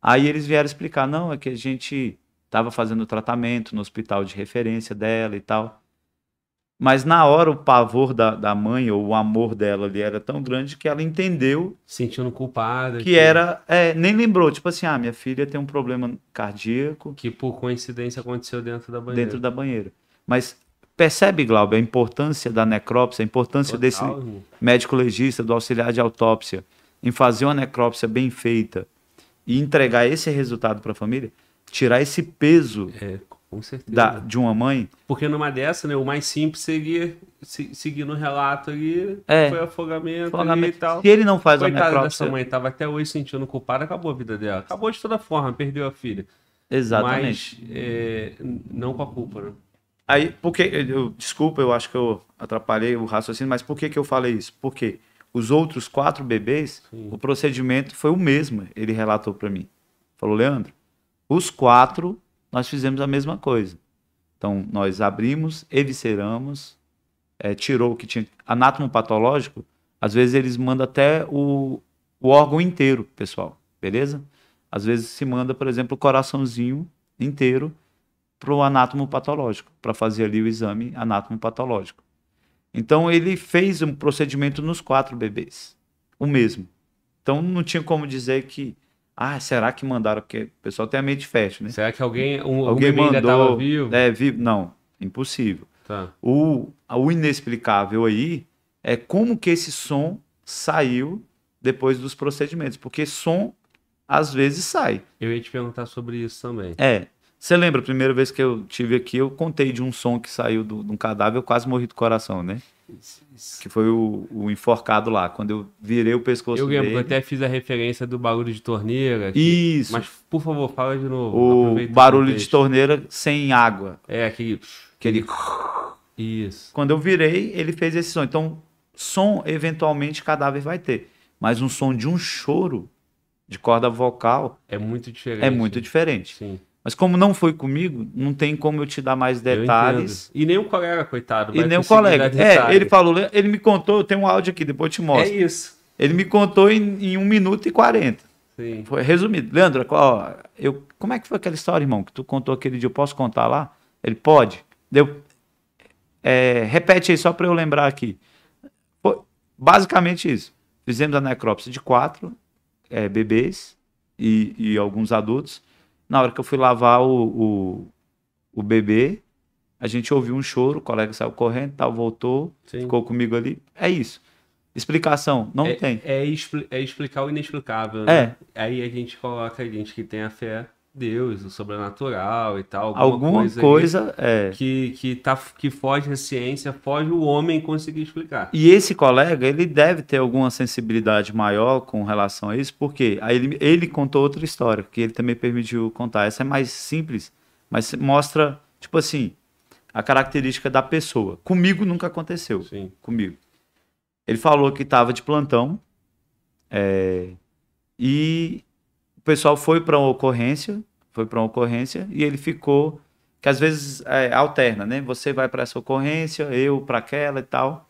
Aí eles vieram explicar, não, é que a gente estava fazendo tratamento no hospital de referência dela e tal. Mas na hora o pavor da, da mãe ou o amor dela ali era tão grande que ela entendeu. Sentindo culpada. Que, que... era. É, nem lembrou, tipo assim, ah, minha filha tem um
problema cardíaco. Que por coincidência aconteceu dentro da banheira. Dentro da banheira.
Mas percebe, Glauber, a importância da necrópsia, a importância Total, desse irmão. médico legista, do auxiliar de autópsia, em fazer uma necrópsia bem feita e entregar esse resultado para a família? Tirar esse peso é com certeza. Da, de uma mãe.
Porque numa dessa, né, o mais simples seria, se, seguindo o relato ali, é. foi afogamento, afogamento. e tal. Se ele não faz Coitado a necrópsia... dessa mãe, tava até hoje sentindo culpada, acabou a vida dela. Acabou de toda forma, perdeu a filha. Exatamente. Mas é, não com a culpa, né? Aí, porque,
eu, desculpa, eu acho que eu atrapalhei o raciocínio, mas por que, que eu falei isso? Porque os outros quatro bebês, Sim. o procedimento foi o mesmo, ele relatou para mim. Falou, Leandro, os quatro nós fizemos a mesma coisa. Então, nós abrimos, evisceramos, é, tirou o que tinha. Anátomo patológico, às vezes eles mandam até o, o órgão inteiro, pessoal, beleza? Às vezes se manda, por exemplo, o coraçãozinho inteiro para o anátomo patológico, para fazer ali o exame anátomo patológico. Então ele fez um procedimento nos quatro bebês, o mesmo. Então não tinha como dizer que ah, será que mandaram? Porque o pessoal tem a mente de festa, né? Será que alguém, um, alguém mandou, ainda vivo? É, vivo. Não, impossível. Tá. O, o inexplicável aí é como que esse som saiu depois dos procedimentos. Porque som, às vezes, sai. Eu ia te perguntar
sobre isso também. É.
Você lembra, a primeira vez que eu tive aqui, eu contei de um som que saiu do, de um cadáver, eu quase morri do coração, né? que foi o, o, enforcado lá, quando eu virei o pescoço eu lembro, dele. Eu até
fiz a referência do barulho de torneira. Que... Isso. Mas, por favor, fala de novo. O barulho de
torneira sem água. É, aquele... Aquele... Isso. Quando eu virei, ele fez esse som. Então, som, eventualmente, cadáver vai ter. Mas um som de um choro de corda vocal... É muito é diferente. É muito diferente. Sim. Mas como não foi comigo, não tem como eu te dar mais detalhes.
E nem o colega, coitado. E nem o colega. É, ele
falou, ele me contou, eu tenho um áudio aqui, depois eu te mostro. É isso. Ele me contou em, em 1 minuto e 40. Sim. Foi resumido. Leandro, ó, eu, como é que foi aquela história, irmão, que tu contou aquele dia? Eu posso contar lá? Ele pode. Deu. É, repete aí só para eu lembrar aqui. basicamente isso. Fizemos a necrópsia de quatro é, bebês e, e alguns adultos. Na hora que eu fui lavar o, o, o bebê, a gente ouviu um choro, o colega saiu correndo, tal, voltou, Sim. ficou comigo ali. É isso. Explicação, não é, tem.
É, é, explicar o inexplicável. É. Né? É. Aí a gente coloca a gente que tem a fé Deus, o sobrenatural e tal. Alguma, alguma coisa, coisa é... que, que, tá, que foge a ciência, foge o homem conseguir explicar.
E esse colega, ele deve ter alguma sensibilidade maior com relação a isso, porque aí ele, ele contou outra história, que ele também permitiu contar. Essa é mais simples, mas mostra, tipo assim, a característica da pessoa. Comigo nunca aconteceu. Sim. Comigo. Ele falou que estava de plantão é, e o pessoal foi para uma ocorrência, foi para uma ocorrência e ele ficou que às vezes é, alterna, né? Você vai para essa ocorrência, eu para aquela e tal.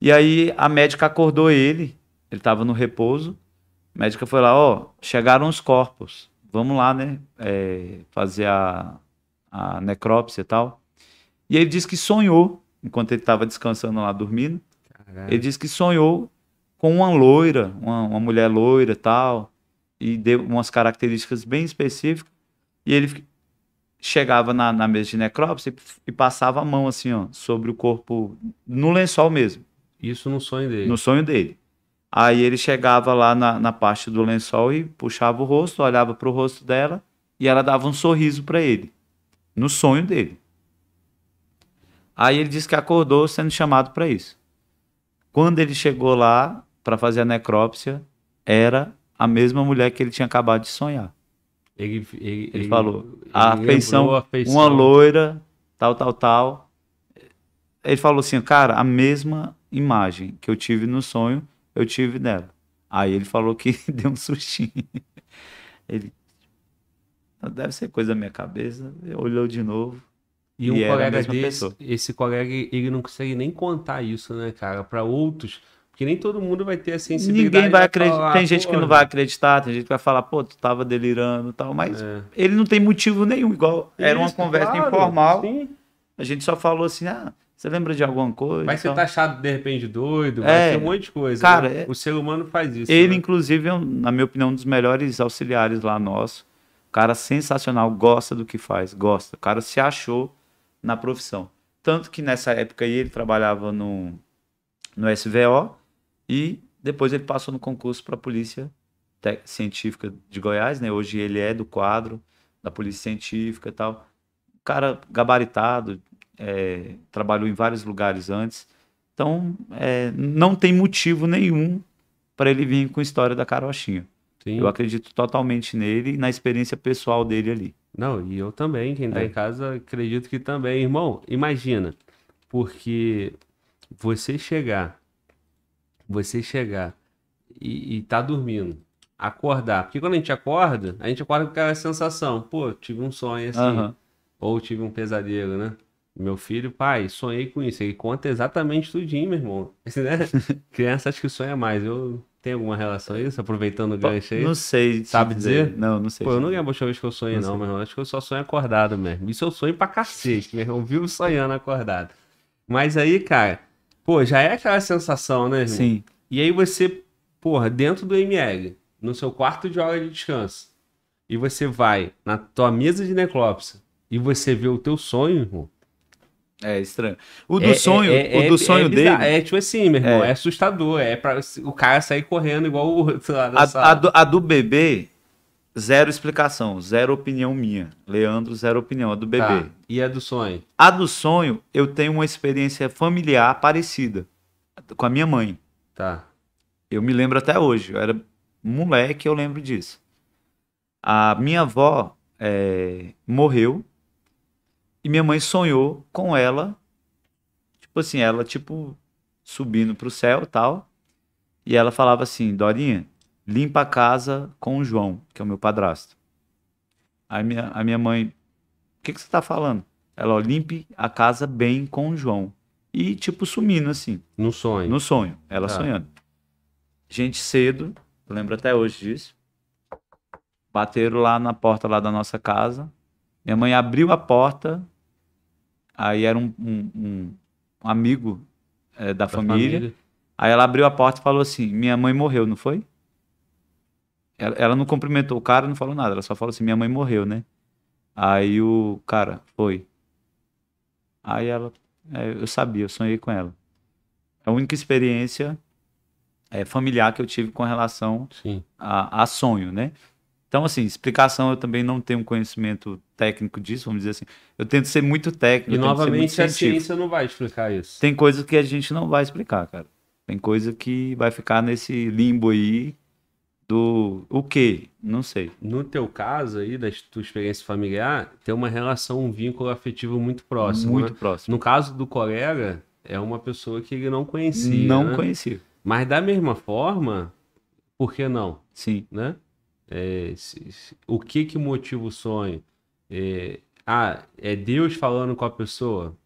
E aí a médica acordou ele, ele estava no repouso. A médica foi lá, ó, oh, chegaram os corpos, vamos lá, né? É, fazer a, a necrópsia e tal. E ele disse que sonhou, enquanto ele estava descansando lá dormindo, Caralho. ele disse que sonhou com uma loira, uma, uma mulher loira e tal, e deu umas características bem específicas. E ele chegava na, na mesa de necrópsia e, e, passava a mão assim, ó, sobre o corpo, no lençol mesmo. Isso no sonho dele. No sonho dele. Aí ele chegava lá na, na parte do lençol e puxava o rosto, olhava para o rosto dela e ela dava um sorriso para ele, no sonho dele. Aí ele disse que acordou sendo chamado para isso. Quando ele chegou lá para fazer a necrópsia, era a mesma mulher que ele tinha acabado de sonhar. Ele, ele, ele falou, ele a, afeição, a afeição, uma loira, tal, tal, tal. Ele falou assim, cara, a mesma imagem que eu tive no sonho, eu tive dela. Aí ele falou que deu um sustinho. Ele, deve ser coisa da minha cabeça. Ele olhou de novo. E, e um colega desse, pessoa.
esse colega, ele não consegue nem contar isso, né, cara, para outros que nem todo mundo vai ter a sensibilidade. Ninguém vai acreditar. Falar, tem gente que não vai acreditar, tem gente que vai falar, pô, tu tava delirando e tal. Mas é.
ele não tem motivo nenhum, igual Isso, era uma conversa claro, informal. Sim. A gente só falou assim, ah, você lembra de alguma coisa? Vai ser então...
taxado de repente doido, vai é, um monte de coisa. Cara, né? É o ser humano faz isso. Ele, né?
inclusive, é, na minha opinião, um dos melhores auxiliares lá nosso. Cara sensacional, gosta do que faz, gosta. O cara se achou na profissão. Tanto que nessa época aí ele trabalhava no, no SVO e depois ele passou no concurso para a Polícia Científica de Goiás, né? Hoje ele é do quadro da Polícia Científica e tal. cara gabaritado, é, trabalhou em vários lugares antes. Então, é, não tem motivo nenhum para ele vir com a história da carochinha. Sim. Eu acredito totalmente nele e na experiência
pessoal dele ali. Não, e eu também, quem está é. em casa, acredito que também. Irmão, imagina, porque você chegar você chegar e, e tá dormindo, acordar. Porque quando a gente acorda, a gente acorda com aquela sensação, pô, tive um sonho assim, uhum. ou tive um pesadelo, né? Meu filho, pai, sonhei com isso. Ele conta exatamente tudinho, meu irmão. Né? Criança acho que sonha mais. Eu tenho alguma relação a isso? Aproveitando o gancho aí. Não sei. Sabe dizer? dizer? Não, não sei. Pô, eu não lembro a última vez que eu sonhei, não, não meu irmão. Acho que eu só sonho acordado mesmo. Isso eu sonho pra cacete, meu irmão. Vivo sonhando acordado. Mas aí, cara, Pô, já é aquela sensação, né? Sim. E aí você, porra, dentro do ML, no seu quarto de hora de descanso, e você vai na tua mesa de necrópsia e você vê o teu sonho, irmão. É estranho. O do é, é sonho, é, é, o do é sonho dele. É tipo assim, meu irmão, é, é assustador. É para o cara sair correndo igual o. Lá, a, a, do,
a do bebê,
zero explicação,
zero opinião minha. Leandro, zero opinião, a do bebê. Tá.
E a do sonho?
A do sonho, eu tenho uma experiência familiar parecida com a minha mãe. Tá. Eu me lembro até hoje, eu era moleque, eu lembro disso. A minha avó é, morreu e minha mãe sonhou com ela, tipo assim, ela tipo subindo pro céu e tal. E ela falava assim, Dorinha, limpa a casa com o João, que é o meu padrasto. Aí minha, a minha mãe, o que, que você tá falando? Ela, ó, limpe a casa bem com o João. E, tipo, sumindo assim. No sonho. No sonho. Ela tá. sonhando. Gente, cedo, lembro até hoje disso. Bateram lá na porta lá da nossa casa. Minha mãe abriu a porta. Aí era um, um, um amigo é, da, da família. família. Aí ela abriu a porta e falou assim: Minha mãe morreu, não foi? Ela, ela não cumprimentou o cara, não falou nada. Ela só falou assim: minha mãe morreu, né? Aí o cara foi. Aí ela. É, eu sabia, eu sonhei com ela. É a única experiência é, familiar que eu tive com relação a, a, sonho, né? Então, assim, explicação eu também não tenho conhecimento técnico disso, vamos dizer assim. Eu tento ser muito técnico. E novamente a ciência não vai
explicar isso.
Tem coisas que a gente não vai explicar, cara. Tem coisa que vai ficar nesse
limbo aí do o que? Não sei. No teu caso aí, da tua experiência familiar, tem uma relação, um vínculo afetivo muito próximo. Muito né? próximo. No caso do colega, é uma pessoa que ele não conhecia. Não né? conhecia. Mas da mesma forma, por que não? Sim. Né? É, se, se, o que que motiva o sonho? É, ah, é Deus falando com a pessoa?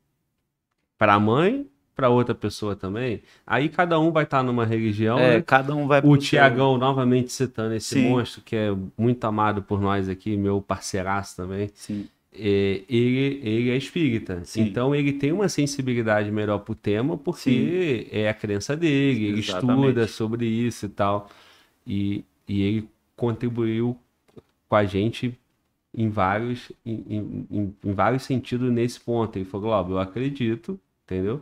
Para a mãe para outra pessoa também. Aí cada um vai estar tá numa religião. É, né? cada um vai. O Tiagão novamente citando esse Sim. monstro que é muito amado por nós aqui, meu parceiraço também. Sim. É, ele, ele é espírita, Sim. então ele tem uma sensibilidade melhor pro tema porque Sim. é a crença dele, ele estuda sobre isso e tal. E, e ele contribuiu com a gente em vários, em, em, em vários sentidos nesse ponto. Ele falou, Globo, eu acredito, entendeu?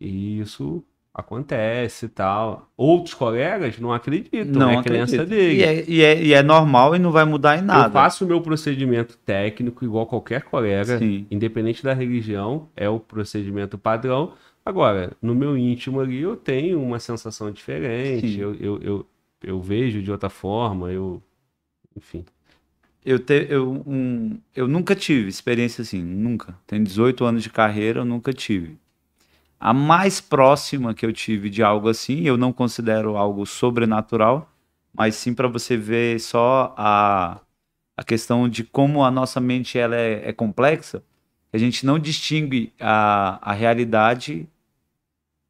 E isso acontece e tal. Outros colegas não acreditam, não é né? acredito. crença dele. E é, e, é, e é, normal e não vai mudar em nada. Eu faço o meu procedimento técnico igual qualquer colega, Sim. independente da religião, é o procedimento padrão. Agora, no meu íntimo ali, eu tenho uma sensação diferente, eu, eu, eu, eu, vejo de outra forma, eu. Enfim. Eu, te,
eu, um, eu nunca tive experiência assim, nunca. Tem 18 anos de carreira, eu nunca tive a mais próxima que eu tive de algo assim, eu não considero algo sobrenatural, mas sim para você ver só a, a questão de como a nossa mente ela é, é complexa, a gente não distingue a, a realidade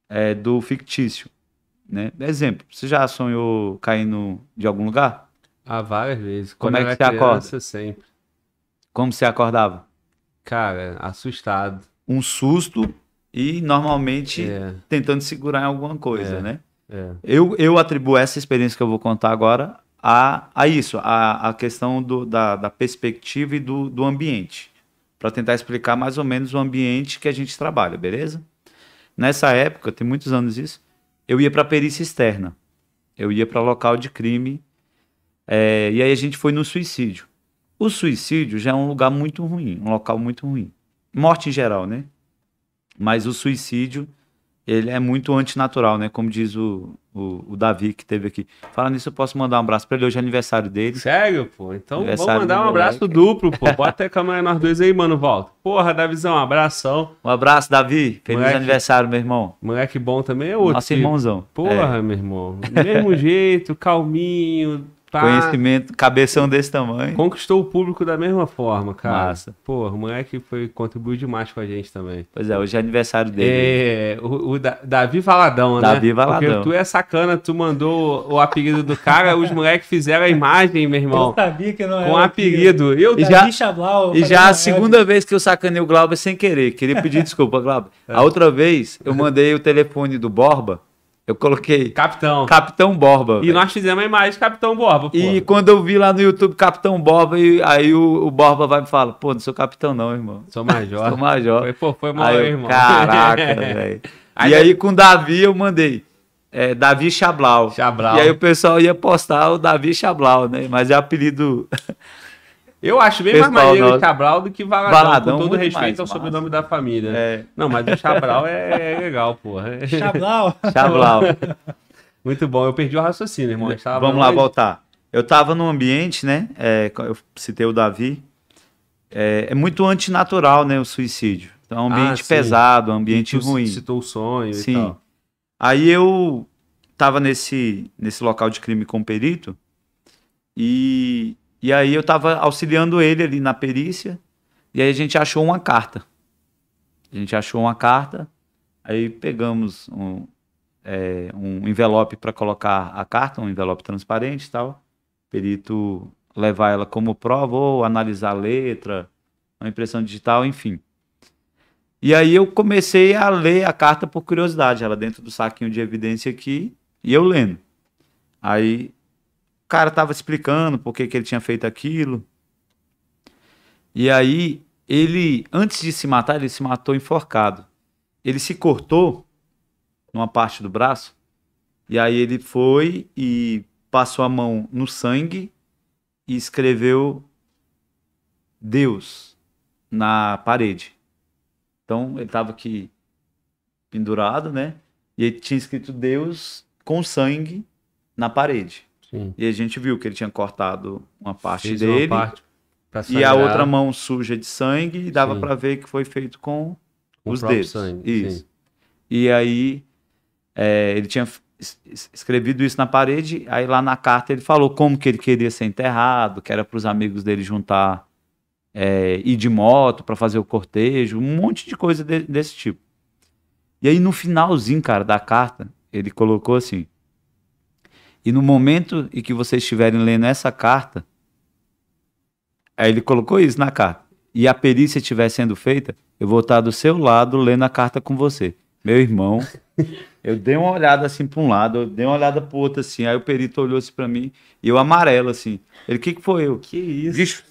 é, do fictício. Né? Exemplo, você já sonhou caindo de algum lugar?
Ah, várias vezes. Como é que você criança, acorda? Sempre.
Como você acordava? Cara, assustado. Um susto e normalmente é. tentando segurar em alguma coisa, é. né? É. Eu, eu atribuo essa experiência que eu vou contar agora a, a isso, a, a questão do, da, da perspectiva e do, do ambiente, para tentar explicar mais ou menos o ambiente que a gente trabalha, beleza? Nessa época, tem muitos anos isso, eu ia para perícia externa, eu ia para local de crime, é, e aí a gente foi no suicídio. O suicídio já é um lugar muito ruim, um local muito ruim. Morte em geral, né? Mas o suicídio, ele é muito antinatural, né? Como diz o, o, o Davi
que teve aqui. Falando nisso, eu posso mandar um abraço para ele. Hoje é aniversário dele. Sério, pô? Então vamos mandar um abraço moleque. duplo, pô. Bota a câmera nós dois aí, mano, volta. Porra, Davizão, um abração. Um abraço, Davi. Feliz moleque, aniversário, meu irmão. Moleque bom também é outro. Nosso tipo. irmãozão. Porra, é. meu irmão. mesmo jeito, calminho, tá. Conhecimento, cabeção desse tamanho. Conquistou o público da mesma forma, cara. Massa. Pô, o moleque foi, contribuiu demais com a gente também. Pois é, hoje é aniversário dele. É, o, o da, Davi Valadão, Davi né? Davi Valadão. Porque tu é sacana, tu mandou o apelido do cara, os moleques fizeram a imagem, meu irmão. Eu sabia que não era. Com apelido. apelido. Eu, e já,
Chablau, e já a é segunda
vez que eu sacanei o Glauber sem querer. Queria pedir desculpa, Glauber. A é. outra
vez, eu mandei o telefone do Borba eu coloquei. Capitão. Capitão
Borba. E véio.
nós fizemos a imagem Capitão Borba. Porra. E
quando eu vi lá no YouTube Capitão Borba, e aí o, o Borba vai me falar: pô, não sou capitão, não, irmão. Sou major. sou major. Foi, pô, foi mal, aí, irmão. Caraca, velho. E aí com o Davi eu mandei. É, Davi Chablau. Chablau. E aí o pessoal ia postar o Davi Chablau, né? Mas é apelido. Eu acho bem mais maneiro o
Cabral do que Valadão, Valadão com todo respeito ao sobrenome da família. Né? É. Não, mas o Chabral é, é legal, porra. Chabral? Chabral. Muito bom, eu perdi o raciocínio, irmão. Vamos lá, mais...
voltar. Eu estava num ambiente, né? É, eu citei o Davi. É, é, muito antinatural, né? O suicídio. Então, é um ambiente ah, pesado, um ambiente ruim. Citou
o sonho sim. e tal.
Aí eu estava nesse, nesse local de crime com o perito e e aí eu estava auxiliando ele ali na perícia. E aí a gente achou uma carta. A gente achou uma carta. Aí pegamos um, é, um envelope para colocar a carta, um envelope transparente e tal. O perito levar ela como prova ou analisar a letra, a impressão digital, enfim. E aí eu comecei a ler a carta por curiosidade, ela dentro do saquinho de evidência aqui, e eu lendo. Aí cara tava explicando por que, que ele tinha feito aquilo. E aí, ele, antes de se matar, ele se matou enforcado. Ele se cortou numa parte do braço. E aí ele foi e passou a mão no sangue e escreveu Deus na parede. Então ele estava aqui pendurado, né? E ele tinha escrito Deus com sangue na parede. Sim. E a gente viu que ele tinha cortado uma parte Fez dele. Uma parte e a outra mão suja de sangue e dava para ver que foi feito com, com os dedos. Sangue, isso. Sim. E aí é, ele tinha escrevido isso na parede, aí lá na carta ele falou como que ele queria ser enterrado, que era para os amigos dele juntar é, ir de moto para fazer o cortejo, um monte de coisa de, desse tipo. E aí no finalzinho, cara, da carta, ele colocou assim: e no momento em que vocês estiverem lendo essa carta, aí ele colocou isso na carta, e a perícia estiver sendo feita, eu vou estar do seu lado lendo a carta com você. Meu irmão, eu dei uma olhada assim para um lado, eu dei uma olhada para o outro assim, aí o perito olhou assim para mim, e eu amarelo assim. Ele, o que, que foi eu? Que isso? Bicho,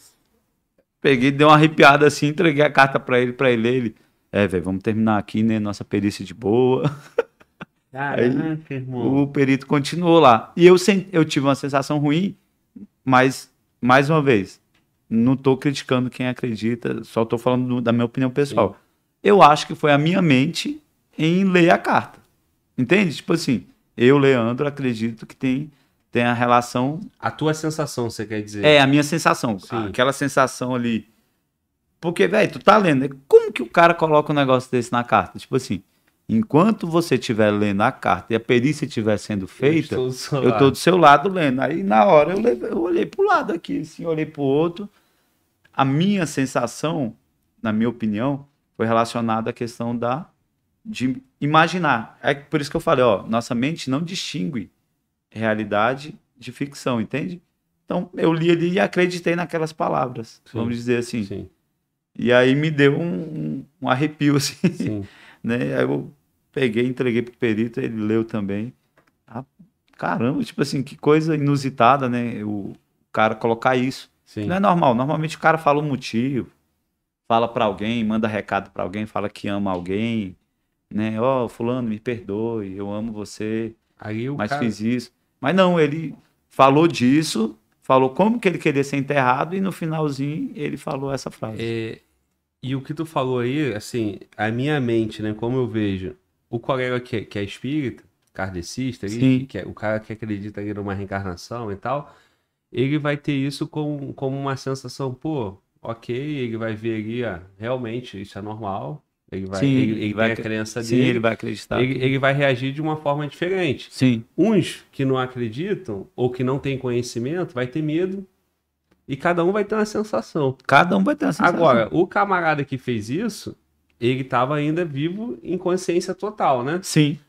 peguei, dei uma arrepiada assim, entreguei a carta para ele, para ele, ele, é, velho, vamos terminar aqui, né, nossa perícia de boa.
Caraca, Aí, irmão. O
perito continuou lá. E eu, eu tive uma sensação ruim, mas, mais uma vez, não estou criticando quem acredita, só estou falando do, da minha opinião pessoal. Sim. Eu acho que foi a minha mente em ler a carta. Entende? Tipo assim, eu, Leandro, acredito que tem, tem a relação. A tua sensação, você quer dizer? É, a minha sensação. Sim. Aquela sensação ali. Porque, velho, tu tá lendo. Né? Como que o cara coloca um negócio desse na carta? Tipo assim, Enquanto você estiver lendo a carta e a perícia estiver sendo feita, eu estou do seu lado lendo. Aí na hora eu, levei, eu olhei para o lado aqui, assim, olhei para o outro. A minha sensação, na minha opinião, foi relacionada à questão da de imaginar. É por isso que eu falei, ó, nossa mente não distingue realidade de ficção, entende? Então eu li ali e acreditei naquelas palavras, sim, vamos dizer assim. Sim. E aí me deu um, um arrepio assim. Sim. né? Aí eu peguei, entreguei pro perito, ele leu também. Ah, caramba, tipo assim, que coisa inusitada, né? O cara colocar isso. Sim. Não é normal. Normalmente o cara fala um motivo, fala para alguém, manda recado para alguém, fala que ama alguém, né? Ó, oh, fulano, me perdoe, eu amo você. Aí o mas cara... fiz isso. Mas não, ele falou disso, falou como que ele queria ser enterrado e no finalzinho
ele falou essa frase. É, e o que tu falou aí, assim, a minha mente, né, como eu vejo, o colega que, é, que é espírita, kardecista, ele, que é, o cara que acredita ali numa reencarnação e tal, ele vai ter isso como, como uma sensação, pô, ok, ele vai ver ali, ah, realmente isso é normal, ele vai, sim, ele, ele, ele vai a crença sim, ele vai acreditar. Ele, ele, vai reagir de uma forma diferente. Sim. Uns que não acreditam ou que não têm conhecimento vai ter medo e cada um vai ter uma sensação. Cada um vai ter uma sensação. Agora, o camarada que fez isso, ele estava ainda vivo em consciência total, né? Sim.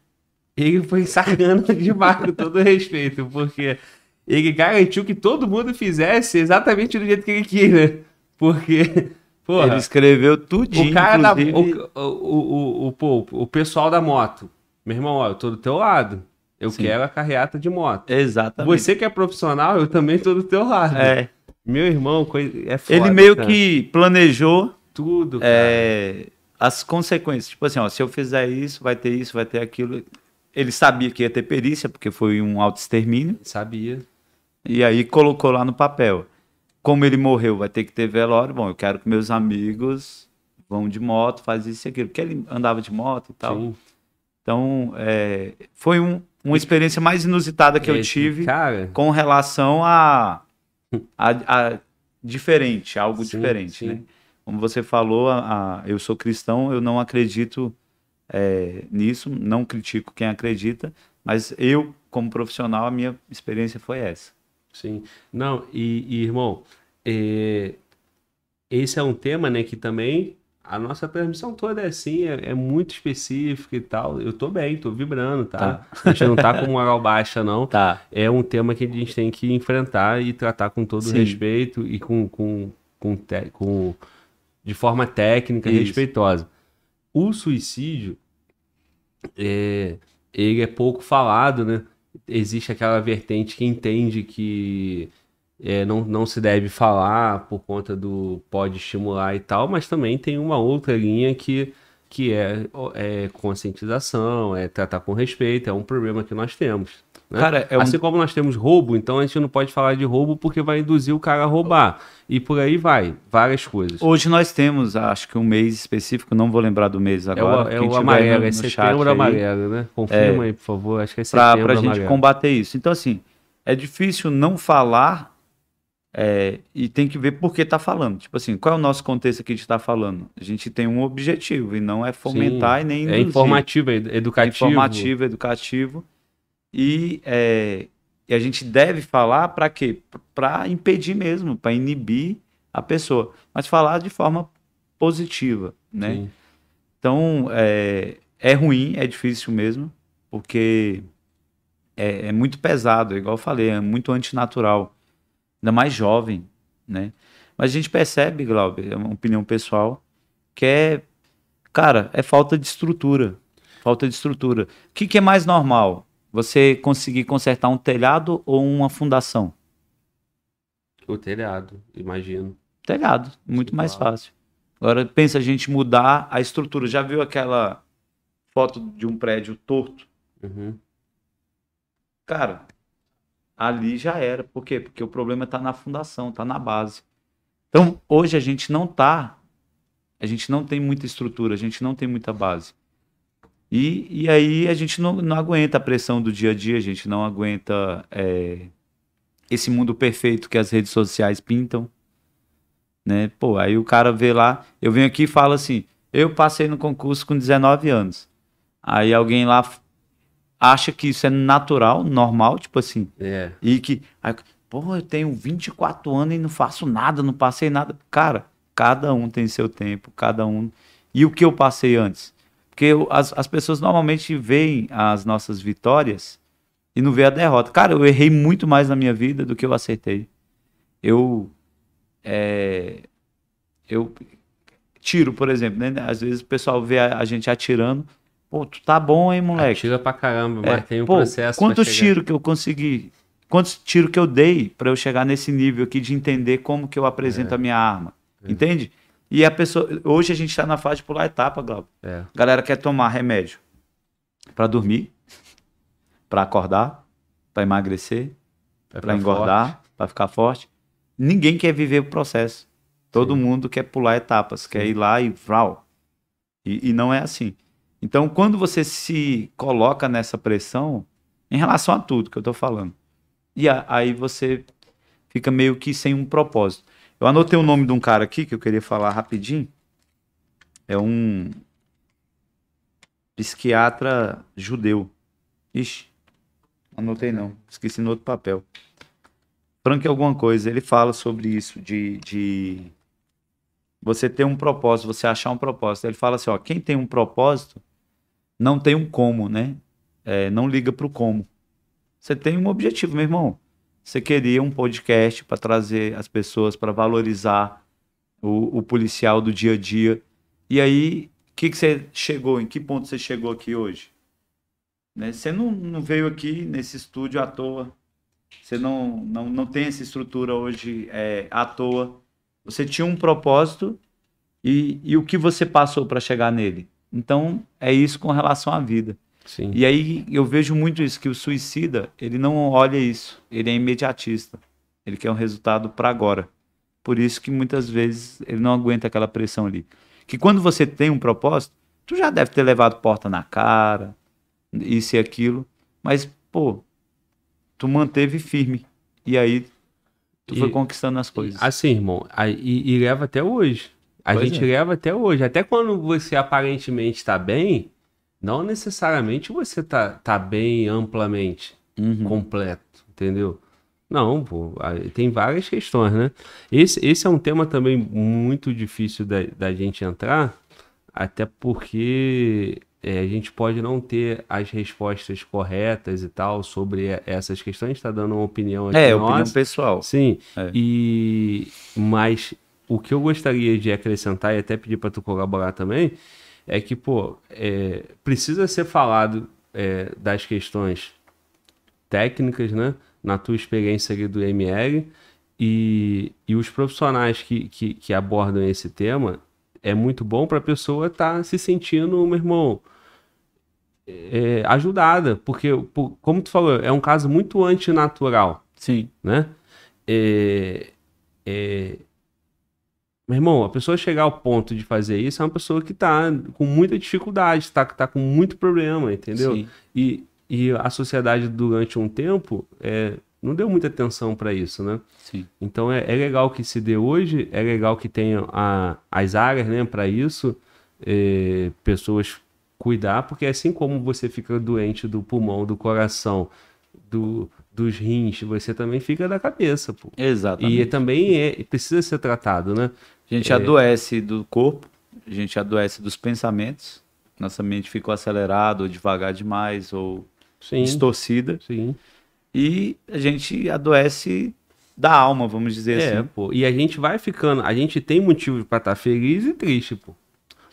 Ele foi sacando demais, com todo respeito, porque ele garantiu que todo mundo fizesse exatamente do jeito que ele né? Porque Porra, ele escreveu tudinho. O cara da, o, o, o, o, pessoal da moto. Meu irmão, eu tô do teu lado. Eu quero a carreata de moto. Exatamente. Você que é profissional, eu também tô do teu lado. É. Meu irmão, é foda, Ele meio cara.
que planejou tudo, é, as consequências. Tipo assim, ó, se eu fizer isso, vai ter isso, vai ter aquilo. Ele sabia que ia ter perícia, porque foi um auto-extermínio. Sabia. E aí colocou lá no papel. Como ele morreu, vai ter que ter velório. Bom, eu quero que meus amigos vão de moto, faz isso e aquilo. Porque ele andava de moto e tal. Sim. Então, é, foi um, uma experiência mais inusitada que Esse eu tive cara... com relação a a, a diferente, algo sim, diferente, né? sim. né? Como você falou, a, eu sou cristão, eu não acredito é, nisso, não critico quem acredita, mas eu, como profissional, a minha
experiência foi essa. Sim. Não, e, e irmão, é, esse é um tema, né, que também a nossa transmissão toda é assim, é, é, muito específica e tal. Eu tô bem, tô vibrando, tá? tá. A gente não tá com moral baixa, não. Tá. É um tema que a gente tem que enfrentar e tratar com todo Sim. respeito e com, com, com, te, com de forma técnica e respeitosa. O suicídio, é, ele é pouco falado, né? Existe aquela vertente que entende que é, não, não se deve falar por conta do pode estimular e tal, mas também tem uma outra linha que, que é, é conscientização, é tratar com respeito, é um problema que nós temos. Né? Cara, é um... Assim como nós temos roubo, então a gente não pode falar de roubo porque vai induzir o cara a roubar. E por aí vai, várias coisas. Hoje nós temos, acho que um mês específico, não vou lembrar do mês agora. É o, é o
amarelo, no, é setembro amarelo, né? Confirma é, aí, por favor, acho que é setembro Pra, pra gente combater isso. Então, assim, é difícil não falar é, e tem que ver por que está falando. Tipo assim, qual é o nosso contexto que a gente está falando? A gente tem um objetivo e não é fomentar Sim, e nem. É induzir. É informativo,
é, é educativo. É informativo, educativo.
E, é, e a gente deve falar para quê? Para impedir mesmo, para inibir a pessoa. Mas falar de forma positiva, né? Sim. Então, é, é ruim, é difícil mesmo, porque é, é muito pesado, igual eu falei, é muito antinatural ainda mais jovem, né? Mas a gente percebe, Glauber, é uma opinião pessoal, que é, cara, é falta de estrutura. Falta de estrutura. O que, que é mais normal? Você conseguir consertar um telhado ou uma fundação? O telhado,
imagino.
Telhado, muito Sim, mais claro. fácil. Agora pensa a gente mudar a estrutura. Já viu aquela foto de um prédio torto? Uhum. Cara, ali já era. Por quê? Porque o problema está na fundação, está na base. Então, hoje a gente não está, a gente não tem muita estrutura, a gente não tem muita base. E, e aí a gente não, não aguenta a pressão do dia a dia, a gente não aguenta é, esse mundo perfeito que as redes sociais pintam. Né? Pô, aí o cara vê lá, eu venho aqui e falo assim, eu passei no concurso com 19 anos. Aí alguém lá acha que isso é natural, normal, tipo assim. É. E que, aí, pô, eu tenho 24 anos e não faço nada, não passei nada. Cara, cada um tem seu tempo, cada um. E o que eu passei antes? Porque eu, as, as pessoas normalmente veem as nossas vitórias e não vê a derrota. Cara, eu errei muito mais na minha vida do que eu acertei. Eu. É, eu tiro, por exemplo, né? Às vezes o pessoal vê a, a gente atirando Pô, tu tá bom, hein, moleque? Tira pra caramba, é, mas é, tem um pô, processo. Quantos tiros que eu consegui? Quantos tiros que eu dei para eu chegar nesse nível aqui de entender como que eu apresento é. a minha arma? É. Entende? E a pessoa. Hoje a gente tá na fase de pular etapa, Glauco. É. Galera quer tomar remédio para dormir, para acordar, para emagrecer, para engordar, para ficar forte. Ninguém quer viver o processo. Todo Sim. mundo quer pular etapas, Sim. quer ir lá e vral. E, e não é assim. Então, quando você se coloca nessa pressão, em relação a tudo que eu estou falando, e a, aí você fica meio que sem um propósito. Eu anotei o nome de um cara aqui que eu queria falar rapidinho. É um psiquiatra judeu. Ixi, anotei não, esqueci no outro papel. Frank alguma coisa, ele fala sobre isso, de, de você ter um propósito, você achar um propósito. Ele fala assim, ó, quem tem um propósito não tem um como, né? É, não liga para o como. Você tem um objetivo, meu irmão. Você queria um podcast para trazer as pessoas, para valorizar o, o, policial do dia a dia. E aí, o que, que você chegou? Em que ponto você chegou aqui hoje? Né? Você não, não veio aqui nesse estúdio à toa. Você não, não, não tem essa estrutura hoje é, à toa. Você tinha um propósito e, e o que você passou para chegar nele? Então, é isso com relação à vida. Sim. E aí eu vejo muito isso, que o suicida, ele não olha isso, ele é imediatista. Ele quer um resultado para agora. Por isso que muitas vezes ele não aguenta aquela pressão ali. Que quando você tem um propósito, tu já deve ter levado porta na cara, isso e aquilo, mas, pô, tu manteve
firme. E aí tu e, foi conquistando as coisas. Assim, irmão, aí, e, e leva até hoje. A pois gente é. leva até hoje. Até quando você aparentemente está bem, não necessariamente você tá, tá bem amplamente, uhum. completo, entendeu? Não, pô, tem várias questões, né? Esse, esse é um tema também muito difícil da, da gente entrar, até porque é, a gente pode não ter as respostas corretas e tal sobre essas questões, está dando uma opinião é, aqui. É, nossa. opinião pessoal. Sim. É. E mas o que eu gostaria de acrescentar e até pedir para tu colaborar também é que, pô, é, precisa ser falado é, das questões técnicas, né? Na tua experiência ali do ML e, e os profissionais que, que, que abordam esse tema, é muito bom para a pessoa estar tá se sentindo, meu irmão, é, ajudada, porque, como tu falou, é um caso muito antinatural. Sim. Né? É, é, meu irmão, a pessoa chegar ao ponto de fazer isso é uma pessoa que tá com muita dificuldade, tá, tá com muito problema, entendeu? Sim. E, e a sociedade durante um tempo é, não deu muita atenção para isso, né? Sim. Então é, é, legal que se dê hoje, é legal que tenha a, as áreas né, para isso, é, pessoas cuidar, porque assim como você fica doente do pulmão, do coração, do, dos rins, você também fica da cabeça, pô. Exatamente. E também é, precisa ser tratado, né?
A gente é. adoece
do corpo, a gente adoece dos pensamentos. Nossa mente ficou acelerada ou devagar demais ou Sim. distorcida. Sim. E a
gente adoece da alma, vamos dizer é, assim. Pô. E a gente vai ficando, a gente tem motivo para estar tá feliz e triste, pô.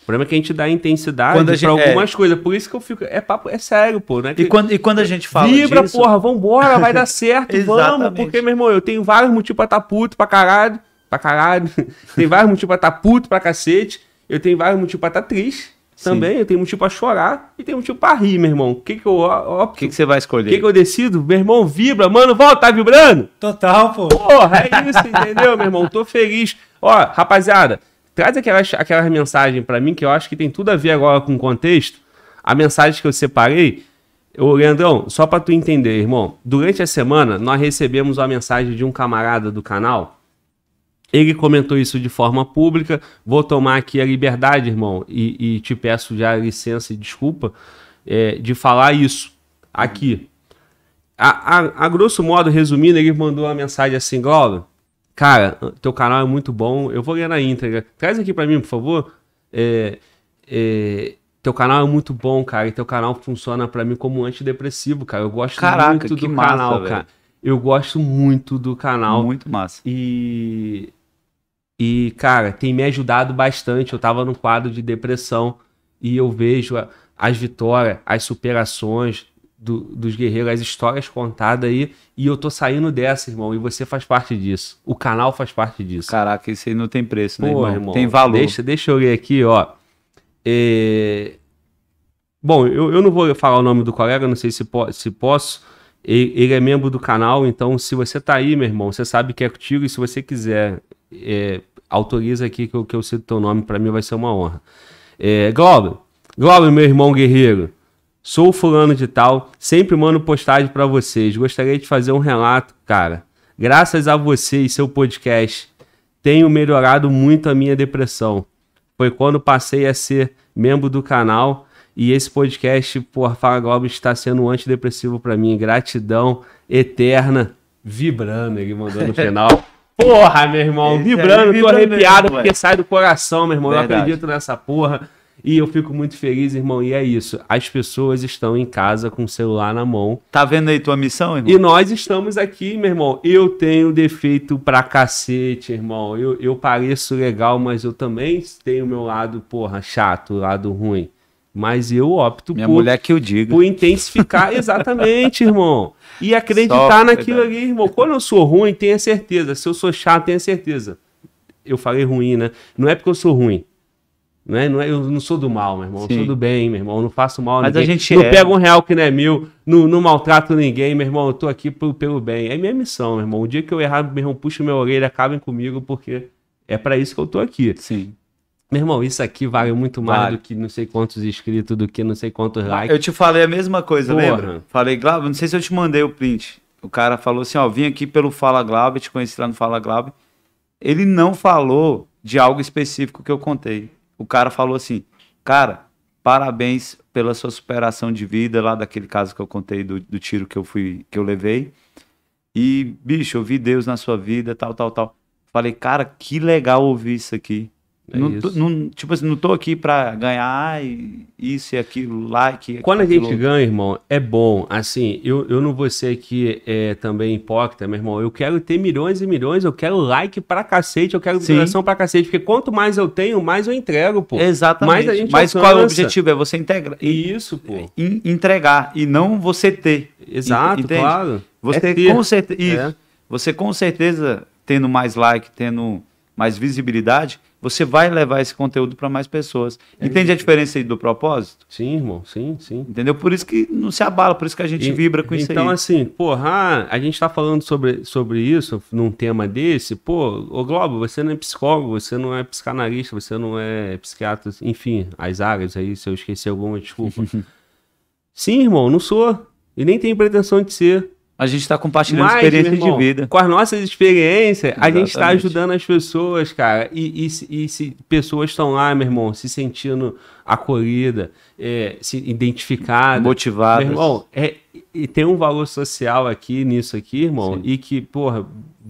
O problema é que a gente dá intensidade quando gente, pra algumas é... coisas. Por isso que eu fico. É papo, é sério, pô. Né? e, quando, e quando a gente fala. Vibra, disso... porra, vambora, vai dar certo, vamos. Porque, meu irmão, eu tenho vários motivos pra estar tá puto pra caralho pra caralho. Tem vários motivos pra estar tá puto pra cacete. Eu tenho vários motivos pra estar tá triste também. Sim. Eu tenho motivo pra chorar e tenho motivo pra rir, meu irmão. O que que eu opto? O que, que você vai escolher? O que que eu decido? Meu irmão vibra, mano. Volta, tá vibrando? Total, pô. Porra, é isso, entendeu, meu irmão? Tô feliz. Ó, rapaziada, traz aquelas, aquelas mensagens pra mim que eu acho que tem tudo a ver agora com o contexto. A mensagem que eu separei. Ô, Leandrão, só pra tu entender, irmão. Durante a semana, nós recebemos uma mensagem de um camarada do canal ele comentou isso de forma pública. Vou tomar aqui a liberdade, irmão, e, e te peço já licença e desculpa é, de falar isso aqui. A, a, a, grosso modo, resumindo, ele mandou uma mensagem assim, Glauber, cara, teu canal é muito bom, eu vou ler na íntegra. Traz aqui para mim, por favor. É, é, teu canal é muito bom, cara, e teu canal funciona para mim como antidepressivo, cara. Eu gosto Caraca, muito do massa, canal, velho. cara. Eu gosto muito do canal. Muito massa. E e, cara, tem me ajudado bastante. Eu tava num quadro de depressão e eu vejo as vitórias, as superações do, dos guerreiros, as histórias contadas aí. E eu tô saindo dessa, irmão. E você faz parte disso. O canal faz parte disso. Caraca, isso aí não tem preço, né, Pô, irmão? irmão? Tem valor. Deixa, deixa eu ler aqui, ó. É... Bom, eu, eu não vou falar o nome do colega, não sei se, po se posso. Ele, ele é membro do canal, então se você tá aí, meu irmão, você sabe que é contigo e se você quiser é, autoriza aqui que eu, que eu cito teu nome, para mim vai ser uma honra. É, Glauber, Glauber, meu irmão guerreiro, sou fulano de tal, sempre mando postagem para vocês. Gostaria de fazer um relato, cara. Graças a você e seu podcast, tenho melhorado muito a minha depressão. Foi quando passei a ser membro do canal e esse podcast, por Fala Globo, está sendo um antidepressivo para mim. Gratidão eterna. Vibrando, ele mandou no final. Porra, meu irmão, vibrando, é tô arrepiado mesmo, porque sai do coração, meu irmão. Verdade. Eu acredito nessa porra. E eu fico muito feliz, irmão. E é isso. As pessoas estão em casa com o celular na mão. Tá vendo aí tua missão, irmão? E nós estamos aqui, meu irmão. Eu tenho defeito pra cacete, irmão. Eu, eu pareço legal, mas eu também tenho meu lado, porra, chato, lado ruim. Mas eu opto Minha por. mulher que eu digo. Por intensificar, exatamente, irmão e acreditar naquilo ali, irmão. Quando eu sou ruim, tenha certeza. Se eu sou chato, tenha certeza. Eu falei ruim, né? Não é porque eu sou ruim. Não é, não é, eu não sou do mal, meu irmão. Sim. Eu sou do bem, meu irmão. Eu não faço mal a Mas ninguém. A gente não é. pego um real que não é meu. Não, não maltrato ninguém, meu irmão. Eu tô aqui pro, pelo bem. É minha missão, meu irmão. O dia que eu errar, meu irmão, puxa minha orelha, acabem comigo, porque é para isso que eu tô aqui. Sim. Meu irmão, isso aqui vale muito mais vale. do que não sei quantos inscritos, do que não sei quantos ah, likes. Eu te
falei a mesma coisa, Porra. lembra?
Falei, Glauber, não sei se eu te mandei o print. O cara falou
assim, ó, vim aqui pelo Fala Glauber, te conheci lá no Fala Glauber. Ele não falou de algo específico que eu contei. O cara falou assim, cara, parabéns pela sua superação de vida lá daquele caso que eu contei do, do tiro que eu fui, que eu levei. E, bicho, eu vi Deus na sua vida, tal, tal, tal. Falei, cara, que legal ouvir isso
aqui. É não, não,
tipo assim, não tô aqui para ganhar e isso e aquilo lá. Que, Quando a gente
ganha, irmão, é bom. Assim, eu, eu não vou ser aqui é, também hipócrita, meu irmão. Eu quero ter milhões e milhões, eu quero like pra cacete, eu quero divulgação pra cacete. Porque quanto mais eu tenho, mais eu entrego, pô. Exatamente. Mais a gente Mas alcança. qual é o objetivo? É você integrar. Isso, pô. In, entregar e não você ter. Exato, Entende? claro. Você é ter. com certeza.
É. Você com certeza, tendo mais like, tendo mais visibilidade você vai levar esse conteúdo para mais pessoas. É Entende é, a diferença aí do propósito? Sim, irmão, sim, sim.
Entendeu? Por isso que
não se abala, por isso que a gente e, vibra com então, isso aí. Então,
assim, porra, a gente está falando sobre, sobre isso, num tema desse, pô, ô Globo, você não é psicólogo, você não é psicanalista, você não é psiquiatra, enfim, as áreas aí, se eu esqueci alguma, desculpa. sim, irmão, não sou. E nem tenho pretensão de ser. A gente está compartilhando Mas, experiência irmão, de vida. Com as nossas experiências, Exatamente. a gente está ajudando as pessoas, cara. E, e, e se pessoas estão lá, meu irmão, se sentindo acolhida, é, se identificada. Motivadas. Meu irmão, é, e tem um valor social aqui nisso aqui, irmão. Sim. E que, porra,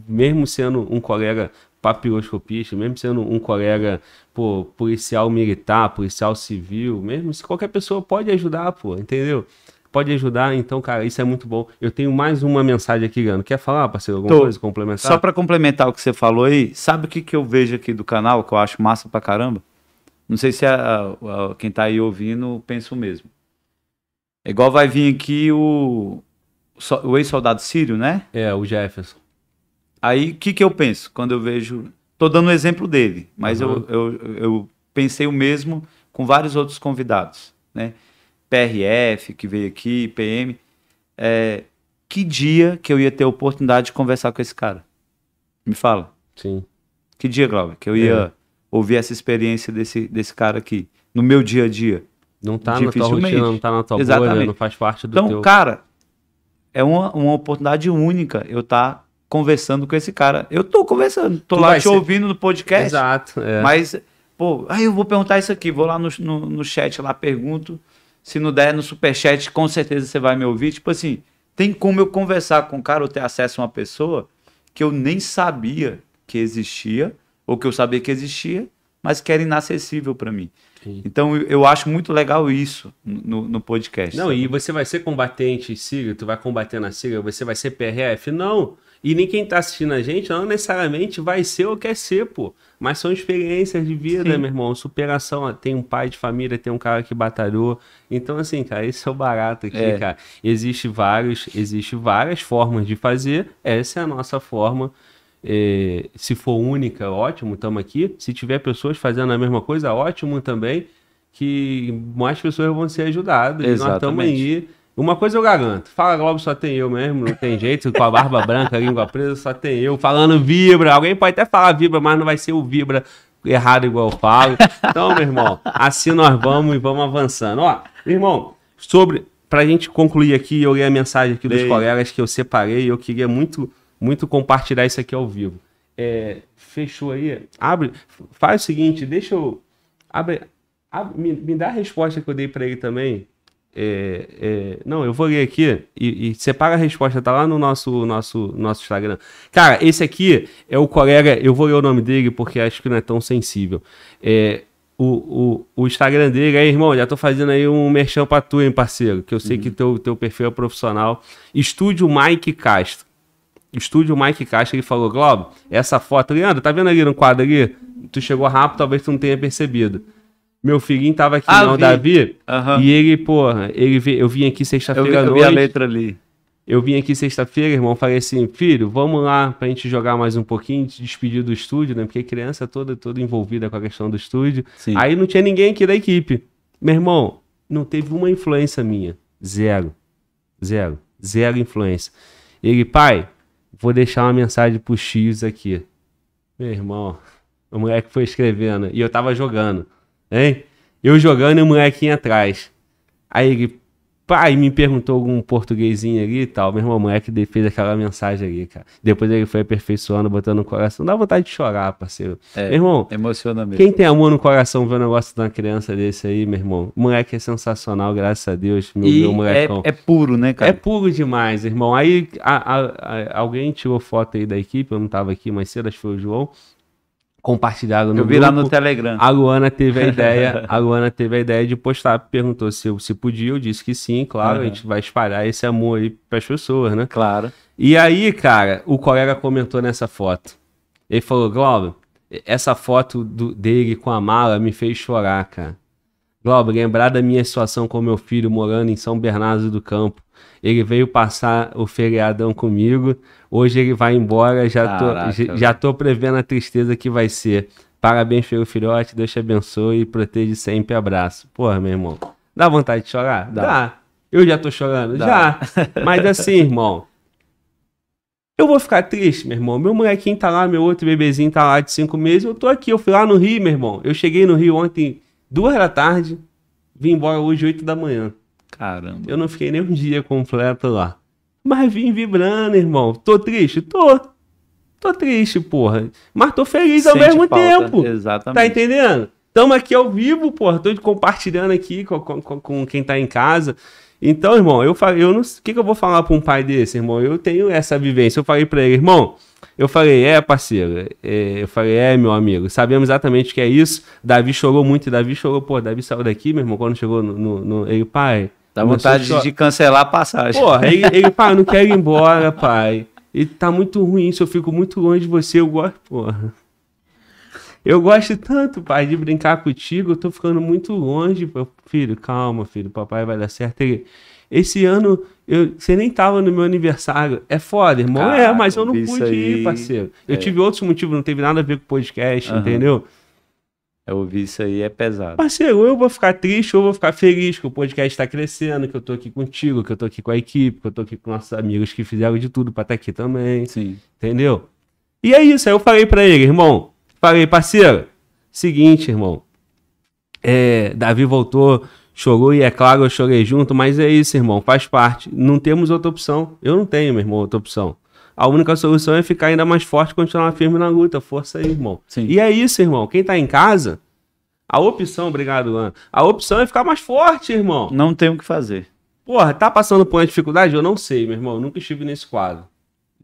mesmo sendo um colega papiloscopista, mesmo sendo um colega pô, policial militar, policial civil, mesmo se qualquer pessoa pode ajudar, pô, entendeu? pode ajudar. Então, cara, isso é muito bom. Eu tenho mais uma mensagem aqui, Gano. Quer falar, parceiro, alguma Tô. coisa complementar? Só para complementar o que você falou aí, sabe o que, que eu vejo aqui do canal, que
eu acho massa pra caramba? Não sei se a, a, quem tá aí ouvindo pensa o mesmo. É igual vai vir aqui o, o ex-soldado sírio, né? É, o Jefferson. Aí, o que, que eu penso quando eu vejo... Tô dando o exemplo dele, mas uhum. eu, eu, eu pensei o mesmo com vários outros convidados, né? PRF que veio aqui, PM. É, que dia que eu ia ter a oportunidade de conversar com esse cara? Me fala. Sim. Que dia, Glauber, que eu ia é. ouvir essa experiência desse, desse cara aqui no meu dia a dia? Não tá na tua rotina, não tá na tua Exatamente. bolha, não faz parte do então, teu... Então, cara, é uma, uma oportunidade única eu estar tá conversando com esse cara. Eu tô conversando, tô tu lá te ser... ouvindo no podcast. Exato. É. Mas, pô, aí eu vou perguntar isso aqui, vou lá no, no, no chat, lá pergunto. Se não der no superchat, com certeza você vai me ouvir. Tipo assim, tem como eu conversar com o cara ou ter acesso a uma pessoa que eu nem sabia que existia, ou que eu sabia que existia,
mas que era inacessível para mim. Sim.
Então eu acho muito legal isso no, no podcast.
Não, sabe? e você vai ser combatente Siga, tu vai combater na Siga, você vai ser PRF? Não. Não. E nem quem está assistindo a gente não necessariamente vai ser ou quer ser, pô. Mas são experiências de vida, Sim. meu irmão. Superação. Tem um pai de família, tem um cara que batalhou. Então, assim, cara, esse é o barato aqui, é. cara. Existe vários, existe várias formas de fazer. Essa é a nossa forma. É, se for única, ótimo, estamos aqui. Se tiver pessoas fazendo a mesma coisa, ótimo também. Que mais pessoas vão ser ajudadas. Exatamente. E nós estamos aí uma coisa eu garanto, Fala Globo só tem eu mesmo, não tem jeito, com a barba branca, a língua presa, só tem eu falando vibra. Alguém pode até falar vibra, mas não vai ser o vibra errado igual eu falo. Então, meu irmão, assim nós vamos e vamos avançando. Ó, irmão, sobre pra gente concluir aqui, eu li a mensagem aqui dos Ei. colegas que eu separei, eu queria muito muito compartilhar isso aqui ao vivo. É, fechou aí? Abre, faz o seguinte, deixa eu abre, abre me, me dá a resposta que eu dei para ele também é, é, não, eu vou ler aqui e, e, separa a resposta, tá lá no nosso, nosso, nosso Instagram. Cara, esse aqui é o colega, eu vou ler o nome dele porque acho que não é tão sensível. É, o, o, o Instagram dele, aí, irmão, já tô fazendo aí um merchan pra tu, hein, parceiro, que eu sei uhum. que teu, teu perfil é profissional. Estúdio Mike Castro. Estúdio Mike Castro, ele falou, Globo, essa foto, Leandro, tá vendo ali no quadro ali? Tu chegou rápido, talvez tu não tenha percebido. Meu filhinho tava aqui, ah, não, vi. Davi. Uhum. E ele, porra, ele, eu vim aqui sexta-feira à noite. Eu vi a letra ali. Eu vim aqui sexta-feira, irmão, falei assim, filho, vamos lá pra gente jogar mais um pouquinho, te despedir do estúdio, né? Porque criança toda, toda envolvida com a questão do estúdio. Sim. Aí não tinha ninguém aqui da equipe. Meu irmão, não teve uma influência minha. Zero. Zero. Zero influência. Ele, pai, vou deixar uma mensagem pro X aqui. Meu irmão, o moleque foi escrevendo e eu tava jogando. Hein? Eu jogando e o molequinho atrás. Aí ele, pai, me perguntou algum portuguesinho ali e tal. Meu irmão, o moleque fez aquela mensagem ali, cara. Depois ele foi aperfeiçoando, botando no coração. Dá vontade de chorar, parceiro. É, meu irmão, emociona mesmo. Quem tem amor no coração vê um negócio de uma criança desse aí, meu irmão. O moleque é sensacional, graças a Deus. Meu, e meu molecão. É, é, puro, né, cara? É puro demais, irmão. Aí a, a, a, alguém tirou foto aí da equipe, eu não tava aqui mais cedo, acho que foi o João compartilhado no Eu vi grupo. lá no Telegram. A Luana teve a ideia, a Luana teve a ideia de postar, perguntou se eu se podia, eu disse que sim, claro, uhum. a gente vai espalhar esse amor aí para as pessoas, né? Claro. E aí, cara, o colega comentou nessa foto. Ele falou: "Glauber, essa foto do, dele com a mala me fez chorar, cara. Glauber, lembrar da minha situação com meu filho morando em São Bernardo do Campo. Ele veio passar o feriadão comigo. Hoje ele vai embora. Já, tô, já tô prevendo a tristeza que vai ser. Parabéns pelo filhote. Deus te abençoe e protege sempre. Abraço. Porra, meu irmão. Dá vontade de chorar? Dá. Dá. Eu já tô chorando? Dá. Já. Mas assim, irmão. Eu vou ficar triste, meu irmão. Meu molequinho tá lá, meu outro bebezinho tá lá de cinco meses. Eu tô aqui. Eu fui lá no Rio, meu irmão. Eu cheguei no Rio ontem duas da tarde, vim embora hoje, oito da manhã. Caramba. Eu não fiquei nem um dia completo lá. Mas vim vibrando, irmão. Tô triste? Tô. Tô triste, porra. Mas tô feliz Sente ao mesmo falta. tempo. Tá Exatamente. Tá entendendo? Tamo aqui ao vivo, porra. Tô compartilhando aqui com, com, com quem tá em casa. Então, irmão, eu falei, eu não, o que, que eu vou falar para um pai desse, irmão? Eu tenho essa vivência. Eu falei para ele, irmão, eu falei, é, parceiro. É, eu falei, é, meu amigo, sabemos exatamente o que é isso. Davi chorou muito, Davi chorou, pô, Davi saiu daqui, meu irmão, quando chegou no. no, no ele, pai. Dá vontade de cancelar a passagem. Porra, ele, ele pai, não quero ir embora, pai. E tá muito ruim, se eu fico muito longe de você, eu gosto, porra. Eu gosto tanto, pai, de brincar contigo, eu tô ficando muito longe. Filho, calma, filho, papai vai dar certo. Ele, esse ano eu, você nem tava no meu aniversário. É foda, irmão. é, mas eu não pude aí... ir, parceiro. Eu é. tive outros motivos, não teve nada a ver com o podcast, uhum. entendeu? Eu ouvi isso aí, é pesado. Parceiro, eu vou ficar triste ou vou ficar feliz que o podcast está crescendo, que eu tô aqui contigo, que eu tô aqui com a equipe, que eu tô aqui com nossos amigos que fizeram de tudo para estar tá aqui também. Sim. Entendeu? E é isso, aí eu falei para ele, irmão. Falei, parceiro, seguinte, irmão. É, Davi voltou chorou e é claro, eu chorei junto, mas é isso, irmão, faz parte. Não temos outra opção. Eu não tenho, meu irmão, outra opção. A única solução é ficar ainda mais forte, continuar firme na luta. Força aí, irmão. Sim. E é isso, irmão. Quem tá em casa, a opção, obrigado, Luan. A opção é ficar mais forte, irmão. Não tem o que fazer. Porra, tá passando por uma dificuldade? Eu não sei, meu irmão. Eu nunca estive nesse quadro.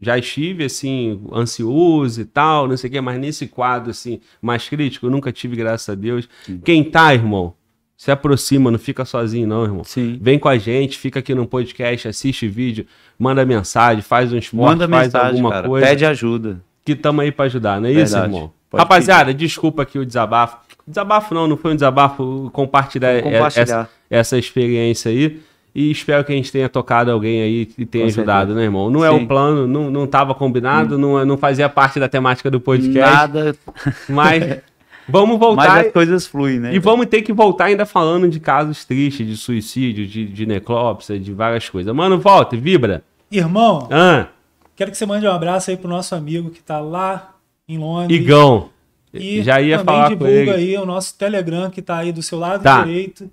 Já estive, assim, ansioso e tal, não sei o quê, mas nesse quadro, assim, mais crítico, eu nunca tive, graças a Deus. Sim. Quem tá, irmão, se aproxima, não fica sozinho, não, irmão. Sim. Vem com a gente, fica aqui no podcast, assiste vídeo, manda mensagem, faz um esporte, manda faz mensagem, alguma cara, coisa. Pede ajuda. Que estamos aí para ajudar, não é Verdade. isso, irmão? Pode Rapaziada, pedir. desculpa aqui o desabafo. Desabafo não, não foi um desabafo, compartilhar, compartilhar. Essa, essa, experiência aí. E espero que a gente tenha tocado alguém aí e tenha com ajudado, certeza. né, irmão? Não Sim. é o plano, não estava combinado, hum. não, é, não fazia parte da temática do podcast. Nada. Mas Vamos voltar. Mas as
coisas fluem, né? E
vamos ter que voltar ainda falando de casos tristes, de suicídio, de, de necrópsia, de várias coisas. Mano, volta, vibra.
Irmão,
ah. quero que você mande um abraço aí pro nosso amigo que tá lá em Londres. Igão. E já ia falar com ele. divulga aí o nosso Telegram que tá aí do seu lado tá. direito.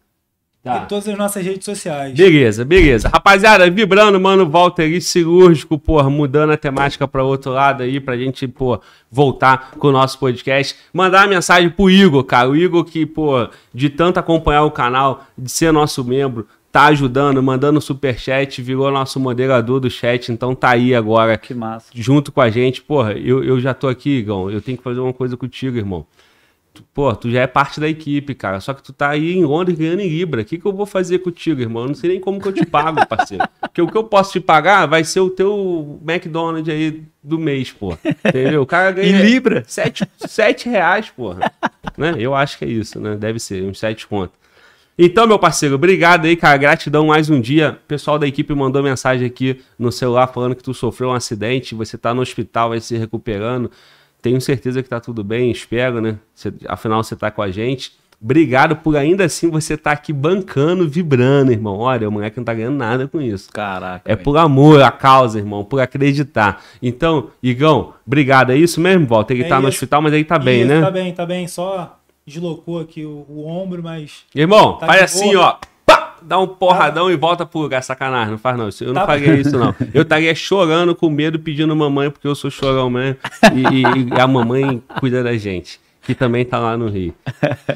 Tá. E todas as nossas redes sociais.
Beleza, beleza. Rapaziada, vibrando, mano, Walter aí, cirúrgico, porra, mudando a temática para outro lado aí, pra gente, pô, voltar com o nosso podcast. Mandar uma mensagem pro Igor, cara. O Igor que, pô, de tanto acompanhar o canal, de ser nosso membro, tá ajudando, mandando super chat, virou nosso moderador do chat, então tá aí agora. Que massa. Junto com a gente. Porra, eu, eu já tô aqui, Igão. Eu tenho que fazer uma coisa contigo, irmão tu, pô, tu já é parte da equipe, cara. Só que tu tá aí em Londres ganhando em Libra. O que, que eu vou fazer contigo, irmão? Eu não sei nem como que eu te pago, parceiro. Porque o que eu posso te pagar vai ser o teu McDonald's aí do mês, pô. Entendeu? O cara ganha. em Libra? Sete, sete reais, porra. né? Eu acho que é isso, né? Deve ser, uns sete contas. Então, meu parceiro, obrigado aí, cara. Gratidão mais um dia. O pessoal da equipe mandou mensagem aqui no celular falando que tu sofreu um acidente, você tá no hospital, vai se recuperando. Tenho certeza que tá tudo bem, espero, né? Cê, afinal, você tá com a gente. Obrigado por ainda assim você estar tá aqui bancando, vibrando, irmão. Olha, o moleque não tá ganhando nada com isso. Caraca. É por amor à causa, irmão, por acreditar. Então, Igão, obrigado. É isso mesmo, Walter? Ele é tá isso. no hospital, mas ele tá bem, isso, né? Tá
bem, tá bem. Só deslocou aqui o, o ombro, mas. Irmão, tá faz assim, boa.
ó dá um porradão ah. e volta pro lugar. Sacanagem, não faz não. Eu não tá. faria isso, não. Eu estaria chorando, com medo, pedindo mamãe, porque eu sou chorão mesmo. E, e, e a mamãe cuida da gente que também tá lá no Rio.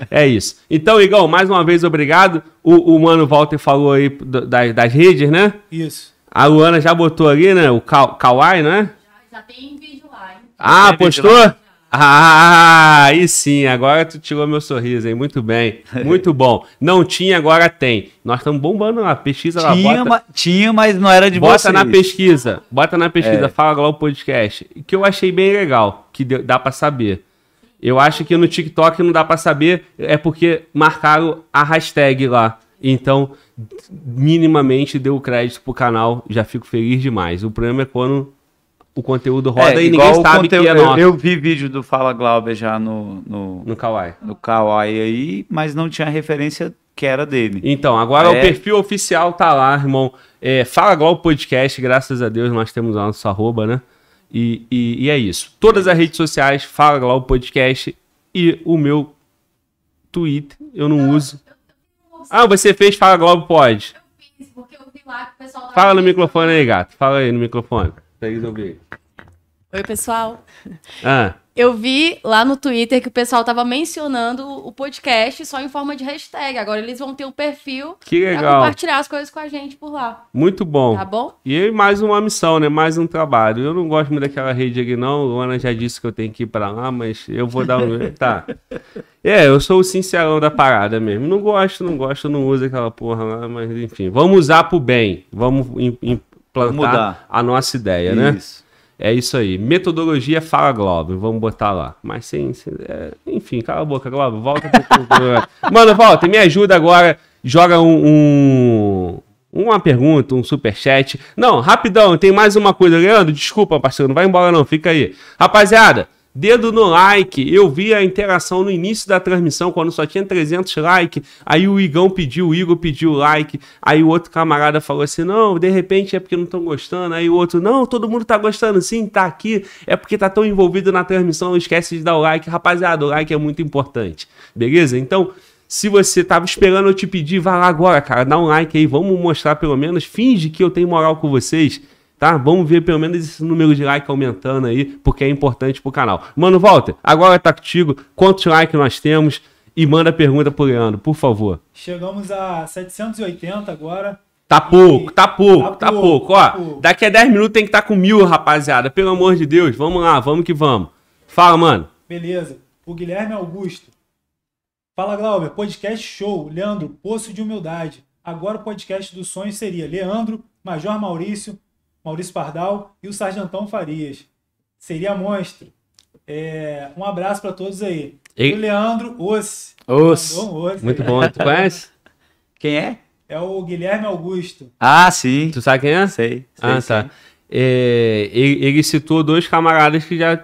É isso. Então, Igão, mais uma vez, obrigado. O, o Mano Walter falou aí das, das redes, né? Isso. A Luana já botou ali, né? O Kawai né? Já, já tem vídeo lá, hein? Ah, postou? Lá. Ah, aí sim, agora tu tirou meu sorriso, hein? Muito bem, muito bom. Não tinha, agora tem. Nós estamos bombando lá, pesquisa tinha, lá. Bota, ma, tinha, mas não era de bota vocês. Bota na pesquisa, bota na pesquisa, é. fala lá o podcast. Que eu achei bem legal, que dá para saber. Eu acho que no TikTok não dá para saber, é porque marcaram a hashtag lá. Então, minimamente deu crédito pro canal, já fico feliz demais. O problema é quando o conteúdo roda é, e ninguém sabe é conteúdo, que é nosso. Eu, vi vídeo
do Fala Glauber já no... No, no Kawaii. No
Kawaii aí, mas não tinha referência que era dele. Então, agora é. o perfil oficial tá lá, irmão. É, Fala Glauber Podcast, graças a Deus nós temos a nossa arroba, né? E, e, e é isso. Todas as redes sociais, Fala Glauber Podcast e o meu Twitter, eu não uso. Ah, você fez Fala Globo Pode. Eu fiz,
porque eu vi lá que o
pessoal... Fala no
microfone aí, gato. Fala aí no microfone. Consegue resolver.
Oi, pessoal. Ah. Eu vi lá no Twitter que o pessoal tava mencionando o podcast só em forma de hashtag. Agora eles vão ter um perfil que legal. pra compartilhar as coisas com a gente por lá.
Muito bom. Tá bom? E aí, mais uma missão, né? Mais um trabalho. Eu não gosto muito daquela rede aqui, não. Luana já disse que eu tenho que ir pra lá, mas eu vou dar um. tá. É, eu sou o sincerão da parada mesmo. Não gosto, não gosto, não uso aquela porra lá, mas enfim. Vamos usar pro bem. Vamos. Em, em plantar Mudar. a nossa ideia, né? isso. né? É isso aí. Metodologia fala Globo, vamos botar lá. Mas sem é... enfim, cala a boca, Globo, volta Mano, volta, me ajuda agora. Joga um, um uma pergunta, um super chat. Não, rapidão, tem mais uma coisa, Leandro. Desculpa, parceiro, não vai embora não, fica aí. Rapaziada, Dedo no like. Eu vi a interação no início da transmissão, quando só tinha 300 like. Aí o Igão pediu, o Igor pediu like. Aí o outro camarada falou assim: Não, de repente é porque não estão gostando. Aí o outro: Não, todo mundo tá gostando sim, tá aqui. É porque tá tão envolvido na transmissão, não esquece de dar o like. Rapaziada, o like é muito importante. Beleza? Então. Se você tava esperando eu te pedir, vai lá agora, cara, dá um like aí, vamos mostrar pelo menos, finge que eu tenho moral com vocês tá? Vamos ver pelo menos esse número de like aumentando aí, porque é importante pro canal. Mano, Walter, agora tá contigo. Quantos likes nós temos? E manda pergunta pro Leandro, por favor.
Chegamos a 780 agora.
Tá, tá, tá pouco, tá pouco, tá, tá pouco, Ó, tá pouco. daqui a 10 minutos tem que estar tá com mil, rapaziada. Pelo amor de Deus, vamos lá, vamos que vamos. Fala, mano.
Beleza. O Guilherme Augusto. Fala, Glauber. Podcast show. Leandro, poço de humildade. Agora o podcast do sonho seria Leandro, Major Maurício, Maurício Pardal e o Sargentão Farias. Seria monstro. É, um abraço para todos aí. E... O Leandro Oss. Oss. Muito bom. Tu conhece? Quem é? É o Guilherme Augusto.
Ah, sim. Tu sabe quem é? Sei. sei ah, tá. É, ele, ele citou dois camaradas que já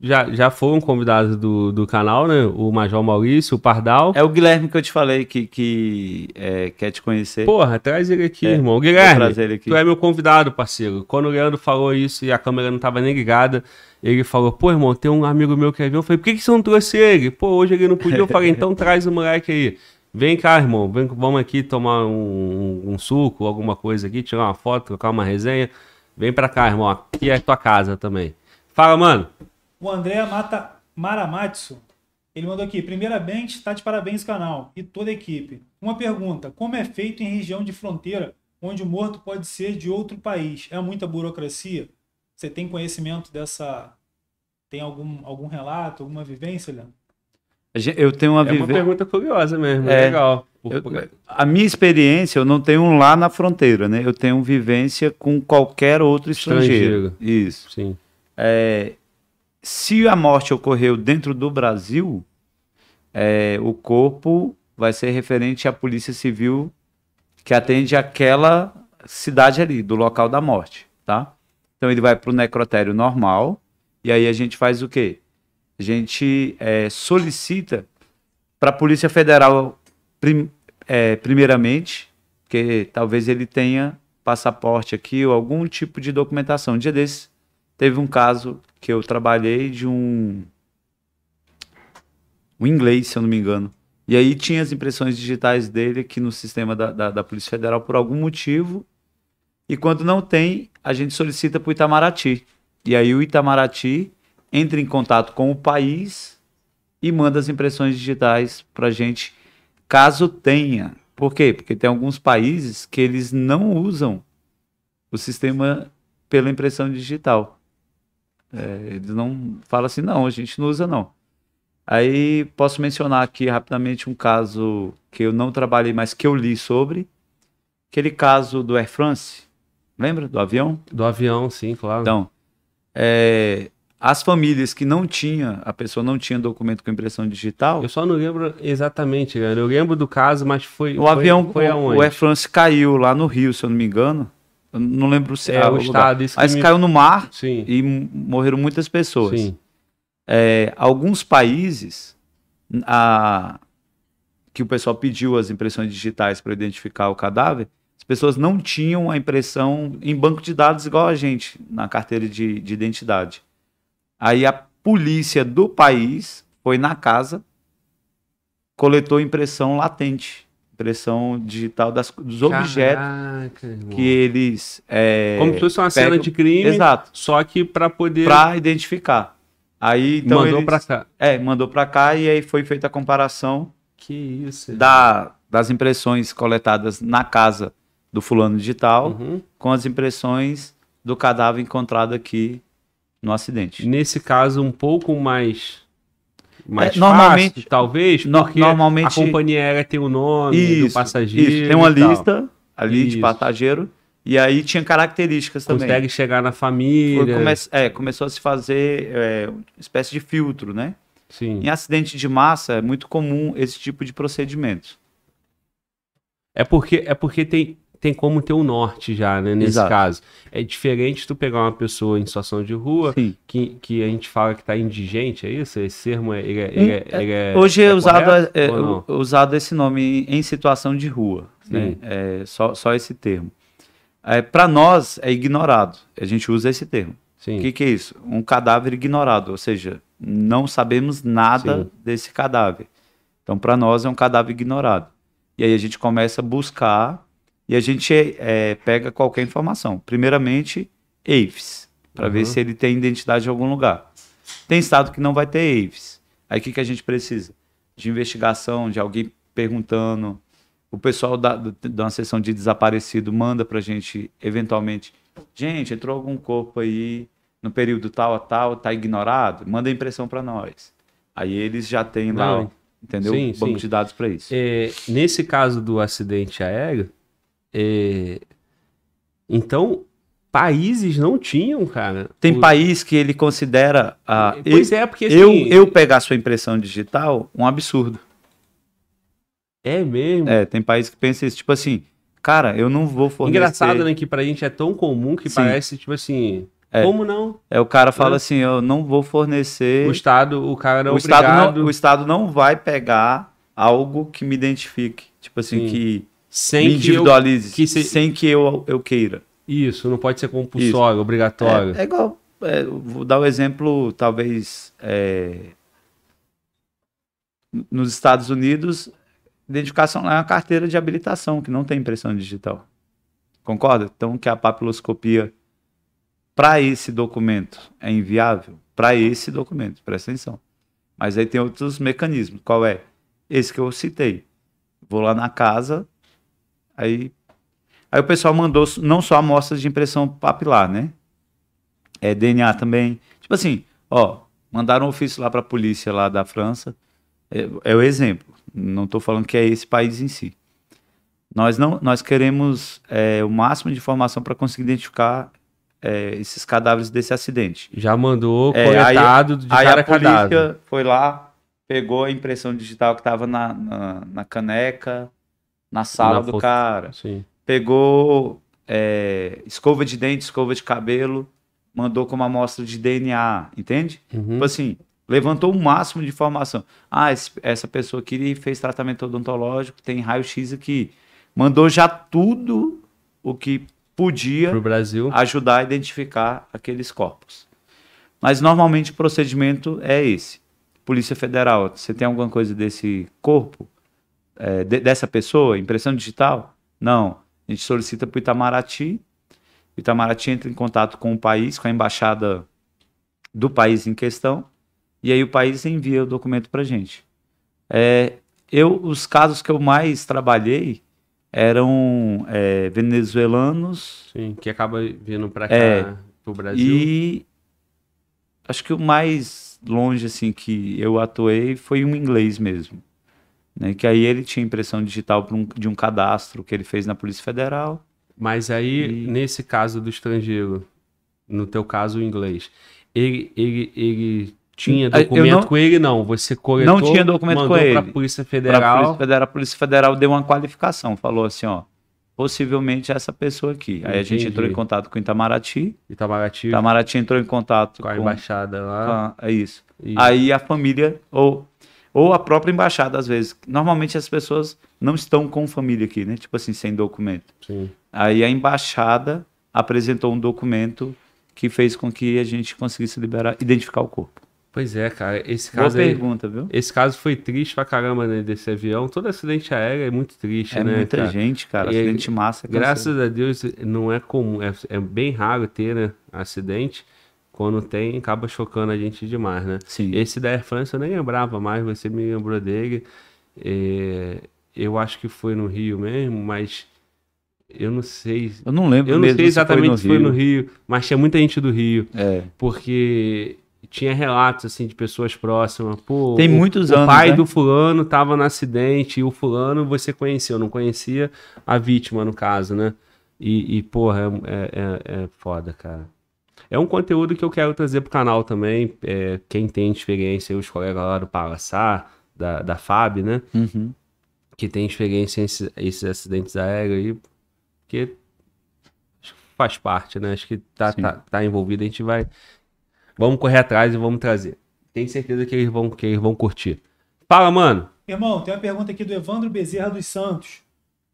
já, já foram convidados do, do canal, né? O Major Maurício, o Pardal. É o Guilherme que eu te falei que, que é, quer te conhecer. Porra, traz ele aqui, é, irmão. Guilherme, ele aqui. tu é meu convidado, parceiro. Quando o Leandro falou isso e a câmera não tava nem ligada, ele falou, pô, irmão, tem um amigo meu que quer é vir. Eu falei, por que, que você não trouxe ele? Pô, hoje ele não podia. Eu falei, então traz o moleque aí. Vem cá, irmão, vem, vamos aqui tomar um, um suco, alguma coisa aqui, tirar uma foto, trocar uma resenha. Vem pra cá, irmão, aqui é a tua casa também. Fala, mano.
O André Mata Maramatsu, ele mandou aqui, primeiramente, está de parabéns canal e toda a equipe. Uma pergunta, como é feito em região de fronteira, onde o morto pode ser de outro país? É muita burocracia? Você tem conhecimento dessa... Tem algum, algum relato, alguma vivência, Leandro?
Eu tenho uma, é vive... uma pergunta
curiosa mesmo, é, legal. Eu,
a minha experiência, eu não tenho lá na fronteira, né? Eu tenho vivência com qualquer outro estrangeiro. estrangeiro. Isso. Sim. É, se a morte ocorreu dentro do Brasil, é, o corpo vai ser referente à Polícia Civil que atende aquela cidade ali, do local da morte, tá? Então ele vai para o necrotério normal e aí a gente faz o quê? A gente é, solicita para a Polícia Federal, prim, é, primeiramente, porque talvez ele tenha passaporte aqui ou algum tipo de documentação. Um dia desses teve um caso que eu trabalhei de um. um inglês, se eu não me engano. E aí tinha as impressões digitais dele aqui no sistema da, da, da, Polícia Federal por algum motivo. E quando não tem, a gente solicita para o Itamaraty. E aí o Itamaraty entra em contato com o país e manda as impressões digitais para a gente, caso tenha. Por quê? Porque tem alguns países que eles não usam o sistema pela impressão digital. É, ele não fala assim, não, a gente não usa não. Aí posso mencionar aqui rapidamente um caso que eu não trabalhei, mas que eu li sobre. Aquele caso do Air France, lembra? Do avião? Do avião, sim, claro. Então, é, as famílias que não tinha, a pessoa não tinha documento com impressão digital. Eu só não
lembro exatamente, cara. Eu lembro do caso, mas foi. O foi, avião, foi aonde? o Air
France caiu lá no Rio, se eu não me engano. Eu não lembro se é, ah, o, estado. Lugar. Mas me... caiu no mar Sim. e morreram muitas pessoas. Sim. É, alguns países a, que o pessoal pediu as impressões digitais para identificar o cadáver, as pessoas não tinham a impressão em banco de dados igual a gente, na carteira de, de identidade. Aí a polícia do país foi na casa, coletou impressão latente impressão digital das, dos Caraca, objetos irmão. que eles. É, Como se fosse uma pegam, cena de crime. Exato.
Só que para poder.
Para identificar. Aí então. Mandou para cá. É, mandou para cá e aí foi feita a comparação. Que isso. Da, das impressões coletadas na casa do fulano digital uhum. com as impressões do cadáver encontrado aqui
no acidente. Nesse caso, um pouco mais mais é, normalmente, fácil, talvez, normalmente a companhia aérea tem o nome isso, do passageiro. Isso, tem uma lista ali
isso. de passageiro. E aí tinha características também. Consegue chegar na família. Come é, começou a se fazer é, uma espécie de filtro, né? Sim. Em acidente de massa é muito
comum esse tipo de procedimento. É porque, é porque tem, tem como ter um norte já, né? Nesse Exato. caso. É diferente tu pegar uma pessoa em situação de rua, que, que a gente fala que está indigente, é isso? Esse termo, é, ele é, hum, ele é, ele é, é Hoje é, é, usado,
correto, é, usado esse nome em situação de rua, né? Sim. né? só, só esse termo. Para nós, é ignorado. A gente usa esse termo. O que, que é isso? Um cadáver ignorado, ou seja, não sabemos nada Sim. desse cadáver. Então, para nós, é um cadáver ignorado. E aí a gente começa a buscar e a gente é, é, pega qualquer informação. Primeiramente, AVES, para uhum. ver se ele tem identidade em algum lugar. Tem estado que não vai ter AVES. Aí o que, que a gente precisa? De investigação, de alguém perguntando. O pessoal da, da uma sessão de desaparecido manda para a gente, eventualmente, gente, entrou algum corpo aí no período tal a tal, tá ignorado, manda impressão para nós. Aí eles já têm lá, não,
entendeu? Sim, banco sim. de dados para isso. É, nesse caso do acidente aéreo, é... Então, países não tinham, cara. Tem o... país que
ele considera. Ah, é, pois eu, é, porque assim, eu, eu pegar sua impressão digital, um absurdo. É mesmo? É, tem país que pensa isso, tipo assim, cara, eu não vou fornecer. Engraçado,
né? Que pra gente é tão comum que Sim. parece,
tipo assim. É. Como não? É, o cara né? fala é. assim, eu não vou fornecer. O Estado, o cara não é o obrigado. Estado não, o Estado não vai pegar algo que me identifique. Tipo assim, Sim. que sem me individualize, que eu, que se... sem que eu, eu queira.
Isso, não pode ser
compulsório, Isso. É, obrigatório. É, é igual, é, vou dar o um exemplo, talvez, é, nos Estados Unidos, dedicação é uma carteira de habilitação, que não tem impressão digital. Concorda? Então, que a papiloscopia para esse documento é inviável? Para esse documento, presta atenção. Mas aí tem outros mecanismos. Qual é? Esse que eu citei. Vou lá na casa, Aí, aí o pessoal mandou não só amostras de impressão papilar, né? É DNA também. Tipo assim, ó, mandaram um ofício lá para a polícia lá da França. É, é o exemplo. Não estou falando que é esse país em si. Nós não, nós queremos é, o máximo de informação para conseguir identificar é, esses cadáveres desse acidente. Já
mandou é, coletado de aí cara a polícia cadáver.
foi lá, pegou a impressão digital que estava na, na, na caneca, na sala na do foto. cara. Sim. Pegou é, escova de dente, escova de cabelo, mandou como amostra de DNA, entende? Uhum. Tipo assim, levantou o máximo de informação. Ah, esse, essa pessoa aqui fez tratamento odontológico, tem raio-x aqui. Mandou já tudo o que podia ajudar a identificar aqueles corpos. Mas normalmente o procedimento é esse. Polícia Federal, você tem alguma coisa desse corpo? é, de, dessa pessoa, impressão digital? Não. A gente solicita para o Itamaraty. O Itamaraty entra em contato com o país, com a embaixada do país em questão, e aí o país envia o documento para a gente. É, eu, os casos que eu mais trabalhei eram é, venezuelanos.
Sim, que acaba vindo para é, cá, é, para o Brasil.
E acho que o mais longe assim que eu atuei foi um inglês mesmo. Né? Que aí ele tinha impressão digital um, de um cadastro que ele fez na Polícia Federal.
Mas aí, e... nesse caso do estrangeiro, no teu caso, o inglês, ele, ele, ele tinha documento não, com ele, não. Você coletou, não tinha documento mandou com ele. Para a Polícia Federal. Polícia
Federal. A Polícia Federal deu uma qualificação, falou assim, ó, possivelmente essa pessoa aqui. Entendi. Aí a gente entrou em contato com Itamaraty. Itamaraty. Itamaraty entrou em contato com a com, embaixada lá. Com é isso. isso. Aí a família ou oh, ou a própria embaixada, às vezes. Normalmente as pessoas não estão com família aqui, né? Tipo assim, sem documento. Sim. Aí a embaixada apresentou um documento que fez com que a gente conseguisse liberar, identificar o corpo.
Pois é, cara. Esse caso. Boa aí, pergunta, viu? Esse caso foi triste pra caramba, né? Desse avião. Todo acidente aéreo é muito triste, é né? Muita cara? gente, cara. E acidente massa. Graças a Deus, não é comum. É, é bem raro ter, né? Acidente quando tem, acaba chocando a gente demais, né? Sim. Esse da Air France eu nem lembrava mais, você me lembrou dele. É, eu acho que foi no Rio mesmo, mas eu não sei. Eu não lembro. Eu não sei exatamente se foi no, se foi no Rio, mas tinha muita gente do Rio. É. Porque tinha relatos assim de pessoas próximas. Pô, tem muitos o, anos. O pai né? do fulano estava no acidente e o fulano você conheceu, não conhecia a vítima no caso, né? E, e porra, é, é, é foda, cara. É um conteúdo que eu quero trazer para o canal também. É, quem tem experiência, os colegas lá do Palhaçar da, da FAB, né? Uhum. Que tem experiência em esses acidentes aéreos aí, porque faz parte, né? Acho que tá, tá, tá envolvido, a gente vai. Vamos correr atrás e vamos trazer. Tenho certeza que eles vão, que eles vão curtir. Fala, mano.
Irmão, tem uma pergunta aqui do Evandro Bezerra dos Santos.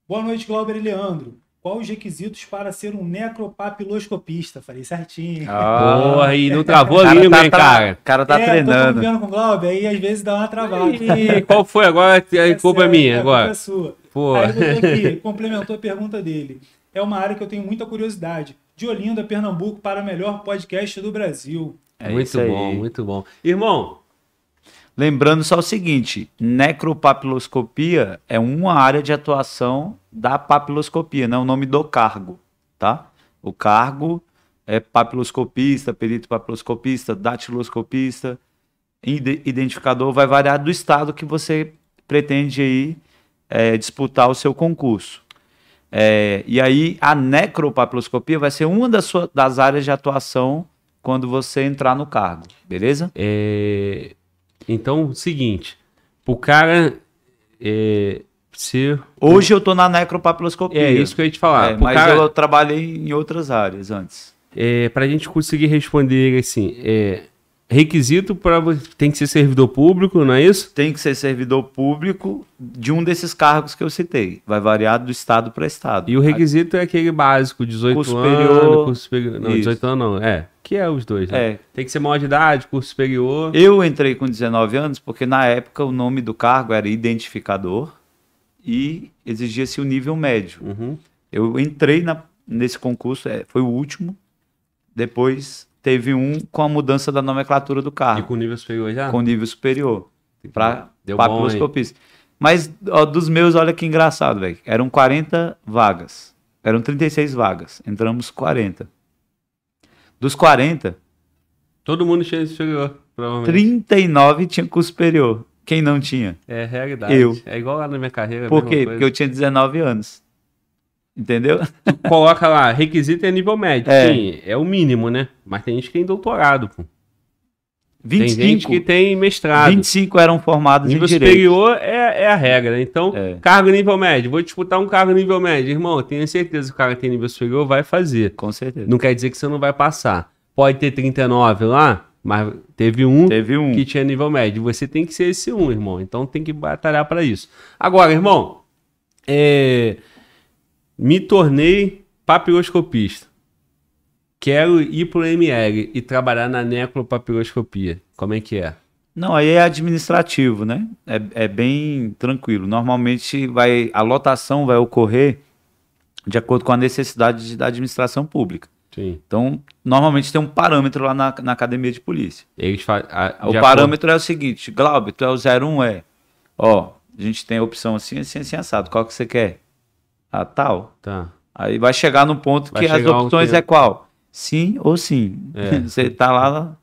Boa noite, Glauber e Leandro. Quais os requisitos para ser um necropapiloscopista? Falei certinho. Ah, Porra, e não travou a língua, tá, hein, cara? O cara tá é, treinando. Eu tô com o Glauber, aí às vezes dá uma travada. E
qual foi agora? A é culpa é, é minha a agora. Culpa é sua. Pô. Aí aqui,
complementou a pergunta dele. É uma área que eu tenho muita curiosidade. De Olinda, Pernambuco, para o melhor podcast do Brasil. É muito bom,
muito bom. Irmão, Lembrando só o seguinte: necropapiloscopia é uma área de atuação da papiloscopia, não é o nome do cargo, tá? O cargo é papiloscopista, perito papiloscopista, datiloscopista, identificador, vai variar do estado que você pretende aí é, disputar o seu concurso. É, e aí a necropapiloscopia vai ser uma das, das áreas de atuação quando você entrar no
cargo, beleza? É, então, seguinte, o cara é, se... Hoje
eu tô na necropapiloscopia. É isso que eu ia te falar. É, mas cara... eu trabalhei em outras áreas antes.
É, para a gente conseguir responder assim, é, requisito para você tem que ser servidor público, não é isso? Tem que ser servidor
público de um desses cargos que eu citei. Vai variar do estado para estado. E o requisito é aquele básico, 18 anos, superior, curso superior, não, 18 anos não, é, que é os dois, né? É.
Tem que ser maior de idade, curso superior.
Eu entrei com 19 anos porque na época o nome do cargo era identificador e exigia-se o um nível médio. Uhum. Eu entrei na, nesse concurso, é, foi o último. Depois teve um com a mudança da nomenclatura do cargo. E com nível superior já? Com nível superior. Para papiloscopista. Mas ó, dos meus, olha que engraçado, velho. Eram 40 vagas. Eram 36 vagas. Entramos 40. Dos 40.
Todo mundo tinha superior, provavelmente.
39 tinha curso superior. Quem não tinha?
É, é realidade. Eu. É igual lá na minha carreira. Por quê? Porque eu tinha 19 anos. Entendeu? Tu coloca lá, requisito é nível médio. É. Sim, é o mínimo, né? Mas tem gente que tem doutorado, pô. 25, tem que tem mestrado. 25 eram formados nível em direito. Nível superior é, é, a regra. Então, é. cargo nível médio. Vou disputar um cargo nível médio. Irmão, tenha certeza que o cara que tem nível superior vai fazer. Com certeza. Não quer dizer que você não vai passar. Pode ter 39 lá, mas teve um, teve um. que tinha nível médio. Você tem que ser esse um, irmão. Então, tem que batalhar para isso. Agora, irmão, é... me tornei papiloscopista quero ir para o ML e trabalhar na necropapiloscopia. Como é que é? Não, aí é administrativo, né? É, é bem
tranquilo. Normalmente vai, a lotação vai ocorrer de acordo com a necessidade da administração pública. Sim. Então, normalmente tem um parâmetro lá na, na academia de
polícia. Eles a, o parâmetro
acordo... é o seguinte, Glauber, tu é o 01, é. Ó, a gente tem a opção assim, assim, assim, assado. Qual que você quer? Ah, tal. Tá. Aí vai chegar no ponto vai que as opções é qual? sim ou sim. É. Você está lá,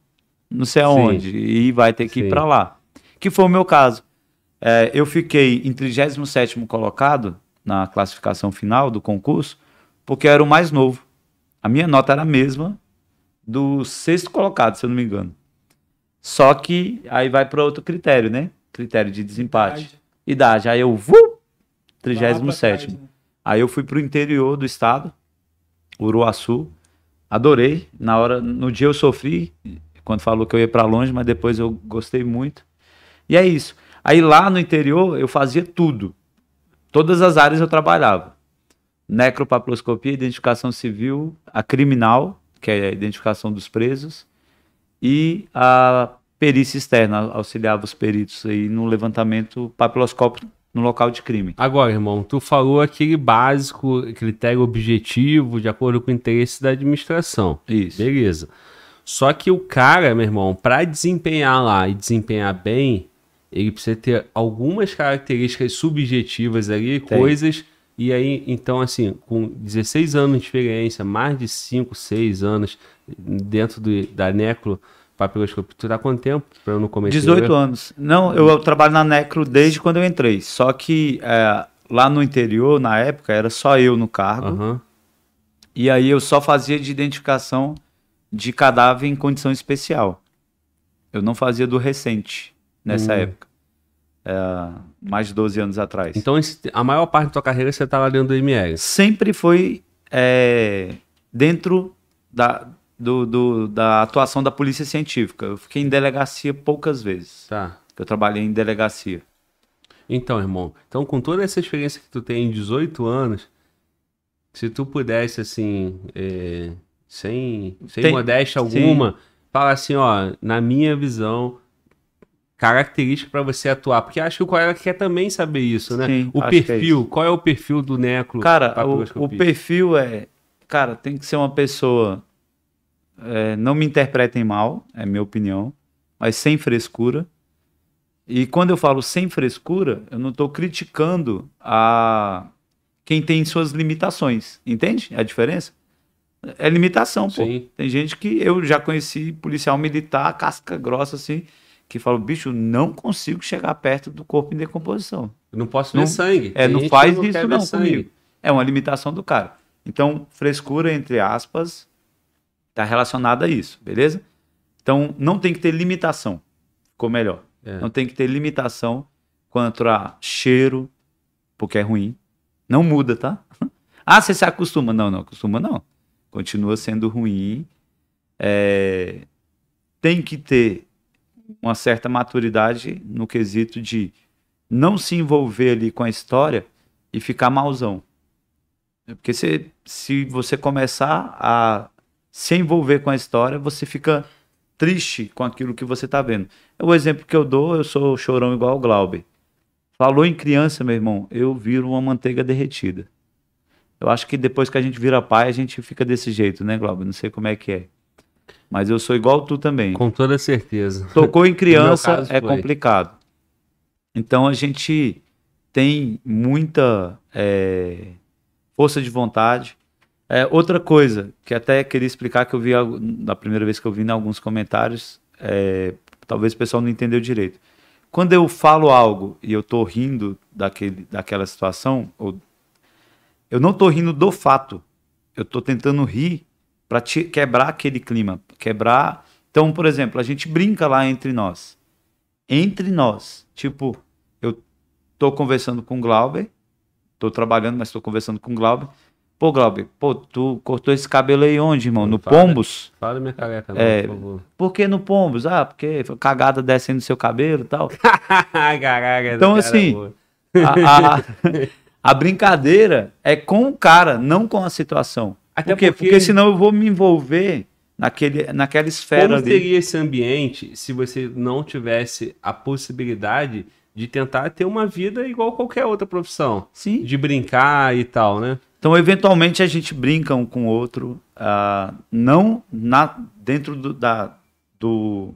não sei aonde, sim. e vai ter que sim. ir para lá. Que foi o meu caso. É, eu fiquei em 37 colocado na classificação final do concurso, porque eu era o mais novo. A minha nota era a mesma do sexto colocado, se eu não me engano. Só que aí vai para outro critério, né? Critério de desempate. Idade. Idade. Aí eu vou 37 né? Aí eu fui para o interior do estado, Uruaçu, adorei. Na hora, no dia eu sofri quando falou que eu ia para longe, mas depois eu gostei muito. E é isso. Aí lá no interior eu fazia tudo. Todas as áreas eu trabalhava. Necropaploscopia, identificação civil, a criminal, que é a identificação dos presos, e a perícia externa, auxiliava os peritos aí no levantamento papiloscópico
no local de crime. Agora, irmão, tu falou aquele básico, critério objetivo, de acordo com o interesse da administração. Isso. Beleza. Só que o cara, meu irmão, para desempenhar lá e desempenhar bem, ele precisa ter algumas características subjetivas ali, Tem. coisas. E aí, então, assim, com 16 anos de experiência, mais de 5, 6 anos dentro do, da Necro, papiloscopia. Tu dá tá quanto tempo para eu não cometer? 18 anos. Não, eu, eu, trabalho na Necro desde quando eu
entrei. Só que é, lá no interior, na época, era só eu no cargo. Uhum. E aí eu só fazia de identificação de cadáver em condição especial. Eu não fazia do recente nessa hum. época. É, mais de 12 anos atrás. Então, a maior parte da tua carreira você estava tá dentro do ML? Sempre foi é, dentro da, do, do, da atuação da polícia científica.
Eu fiquei em delegacia poucas vezes. Tá. Eu trabalhei em delegacia. Então, irmão, então com toda essa experiência que tu tem em 18 anos, se tu pudesse, assim, é, sem, sem tem, modéstia alguma, falar assim, ó, na minha visão, característica para você atuar? Porque acho que o colega quer também saber isso, né? Sim, o é perfil, é qual é o perfil do Neclo? Cara, o, o, perfil é,
cara, tem que ser uma pessoa é, não me interpretem mal, é minha opinião, mas sem frescura. E quando eu falo sem frescura, eu não estou criticando a quem tem suas limitações. Entende a diferença?
É limitação, pô. Sim.
Tem gente que eu já conheci policial militar, casca grossa assim, que fala, bicho, não consigo chegar perto do corpo em decomposição. Eu
não posso ver não, sangue. É, não faz não isso não comigo. Sangue.
É uma limitação do cara. Então, frescura entre aspas, Está relacionado a isso, beleza? Então, não tem que ter limitação. Ficou melhor. É. Não tem que ter limitação quanto a cheiro, porque é ruim. Não muda, tá? Ah, você se acostuma. Não, não acostuma, não. Continua sendo ruim. É... Tem que ter uma certa maturidade no quesito de não se envolver ali com a história e ficar mauzão. É porque se, se você começar a se envolver com a história, você fica triste com aquilo que você está vendo. É o exemplo que eu dou, eu sou chorão igual o Glauber. Falou em criança, meu irmão, eu viro uma manteiga derretida. Eu acho que depois que a gente vira pai, a gente fica desse jeito, né, Glauber? Não sei como é que é. Mas eu sou igual tu também. Com toda certeza. Tocou em criança, é foi. complicado. Então a gente tem muita é, força de vontade, é, outra coisa que até queria explicar que eu vi na primeira vez que eu vi em alguns comentários, é, talvez o pessoal não entendeu direito. Quando eu falo algo e eu tô rindo daquele, daquela situação, ou, eu não tô rindo do fato. Eu tô tentando rir para quebrar aquele clima, quebrar. Então, por exemplo, a gente brinca lá entre nós. Entre nós, tipo, eu tô conversando com o Glauber, tô trabalhando, mas tô conversando com o Glauber Pô, Glauber, pô, tu cortou esse cabelo aí onde, irmão? no fala, Pombos? Fala da minha careca, é, por favor. Por que no Pombos? Ah, porque cagada descendo seu cabelo e tal.
Caraca,
então, assim,
é a, a,
a, brincadeira é com o cara, não com a situação. Até por quê? Porque... porque senão eu vou me envolver naquele, naquela esfera Como ali. teria
esse ambiente se você não tivesse a possibilidade de tentar ter uma vida igual qualquer outra profissão? Sim. De brincar e tal, né? Então, eventualmente, a gente
brinca um com o outro, uh, não na, dentro do, da, do,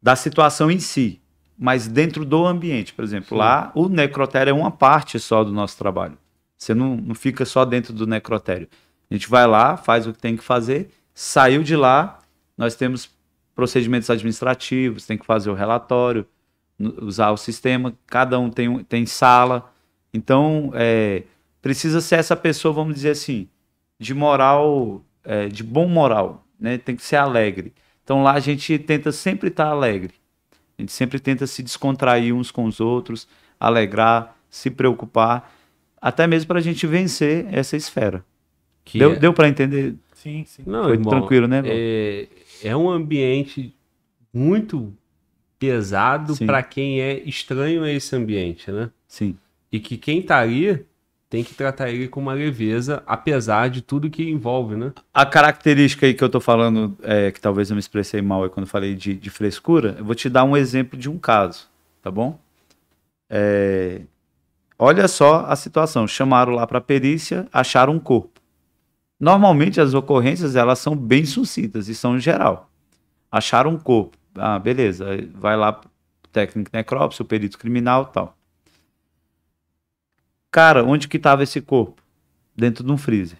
da situação em si, mas dentro do ambiente. Por exemplo, Sim. lá o necrotério é uma parte só do nosso trabalho. Você não, não fica só dentro do necrotério. A gente vai lá, faz o que tem que fazer, saiu de lá, nós temos procedimentos administrativos, tem que fazer o relatório, usar o sistema, cada um tem, tem sala. Então, é, precisa ser essa pessoa, vamos dizer assim, de moral, é, de bom moral, né? Tem que ser alegre. Então lá a gente tenta sempre estar tá alegre. A gente sempre tenta se descontrair uns com os outros, alegrar, se preocupar, até mesmo para a gente vencer essa esfera. Que deu é... deu para entender? Sim, sim. Não, Foi irmão, tranquilo, né?
É, é um ambiente muito pesado para quem é estranho a esse ambiente, né? Sim. E que quem tá ali tem que tratar ele com uma leveza, apesar de tudo que envolve, né?
A característica aí que eu tô falando, é, que talvez eu me expressei mal aí é quando falei de, de, frescura, eu vou te dar um exemplo de um caso, tá bom? É, olha só a situação, chamaram lá para perícia, acharam um corpo. Normalmente as ocorrências, elas são bem sucintas e são em geral. Acharam um corpo, ah, beleza, vai lá técnico necrópsia, o perito criminal tal. Cara, onde que tava esse corpo? Dentro de um freezer.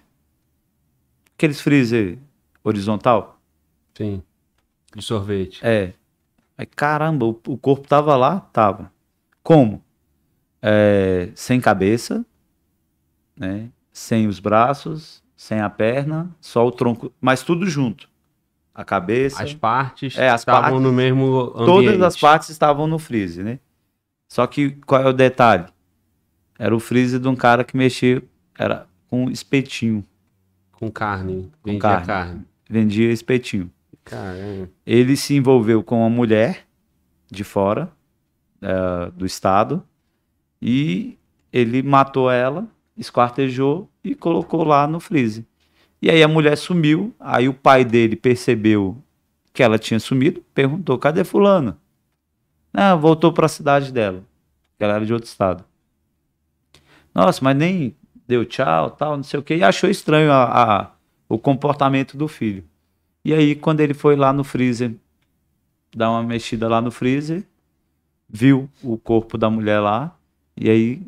Aqueles freezer horizontal? Sim. De sorvete. É. Aí, caramba, o, o corpo tava lá? Tava. Como? É, sem cabeça, né? Sem os braços, sem a perna, só o tronco, mas tudo junto. A cabeça. As partes é, as estavam partes, no mesmo ambiente. Todas as partes estavam no freezer, né? Só que qual é o detalhe? Era o freezer de um cara que mexia era com espetinho.
Com carne.
Com vendia carne. carne.
Vendia espetinho.
Caramba.
Ele se envolveu com uma mulher de fora é, do estado e ele matou ela, esquartejou e colocou lá no freezer. E aí a mulher sumiu, aí o pai dele percebeu que ela tinha sumido, perguntou: cadê Fulano? Ah, voltou para a cidade dela, ela era de outro estado nossa, mas nem deu tchau, tal, não sei o quê, e achou estranho a, a, o comportamento do filho. E aí, quando ele foi lá no freezer, dar uma mexida lá no freezer, viu o corpo da mulher lá, e aí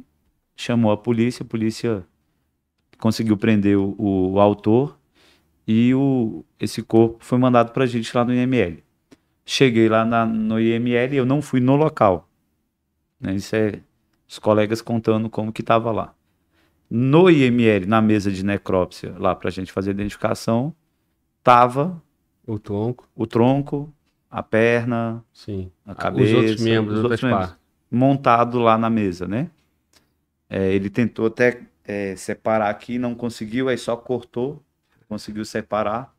chamou a polícia, a polícia conseguiu prender o, o, autor, e o, esse corpo foi mandado para gente lá no IML. Cheguei lá na, no IML, eu não fui no local. Né, isso é os colegas contando como que estava lá. No IML, na mesa de necrópsia, lá para a gente fazer a identificação, tava o tronco, o tronco, a perna, Sim. a cabeça, os outros membros, os outros membros montado lá na mesa, né? É, ele tentou até é, separar aqui, não conseguiu, aí só cortou, conseguiu separar.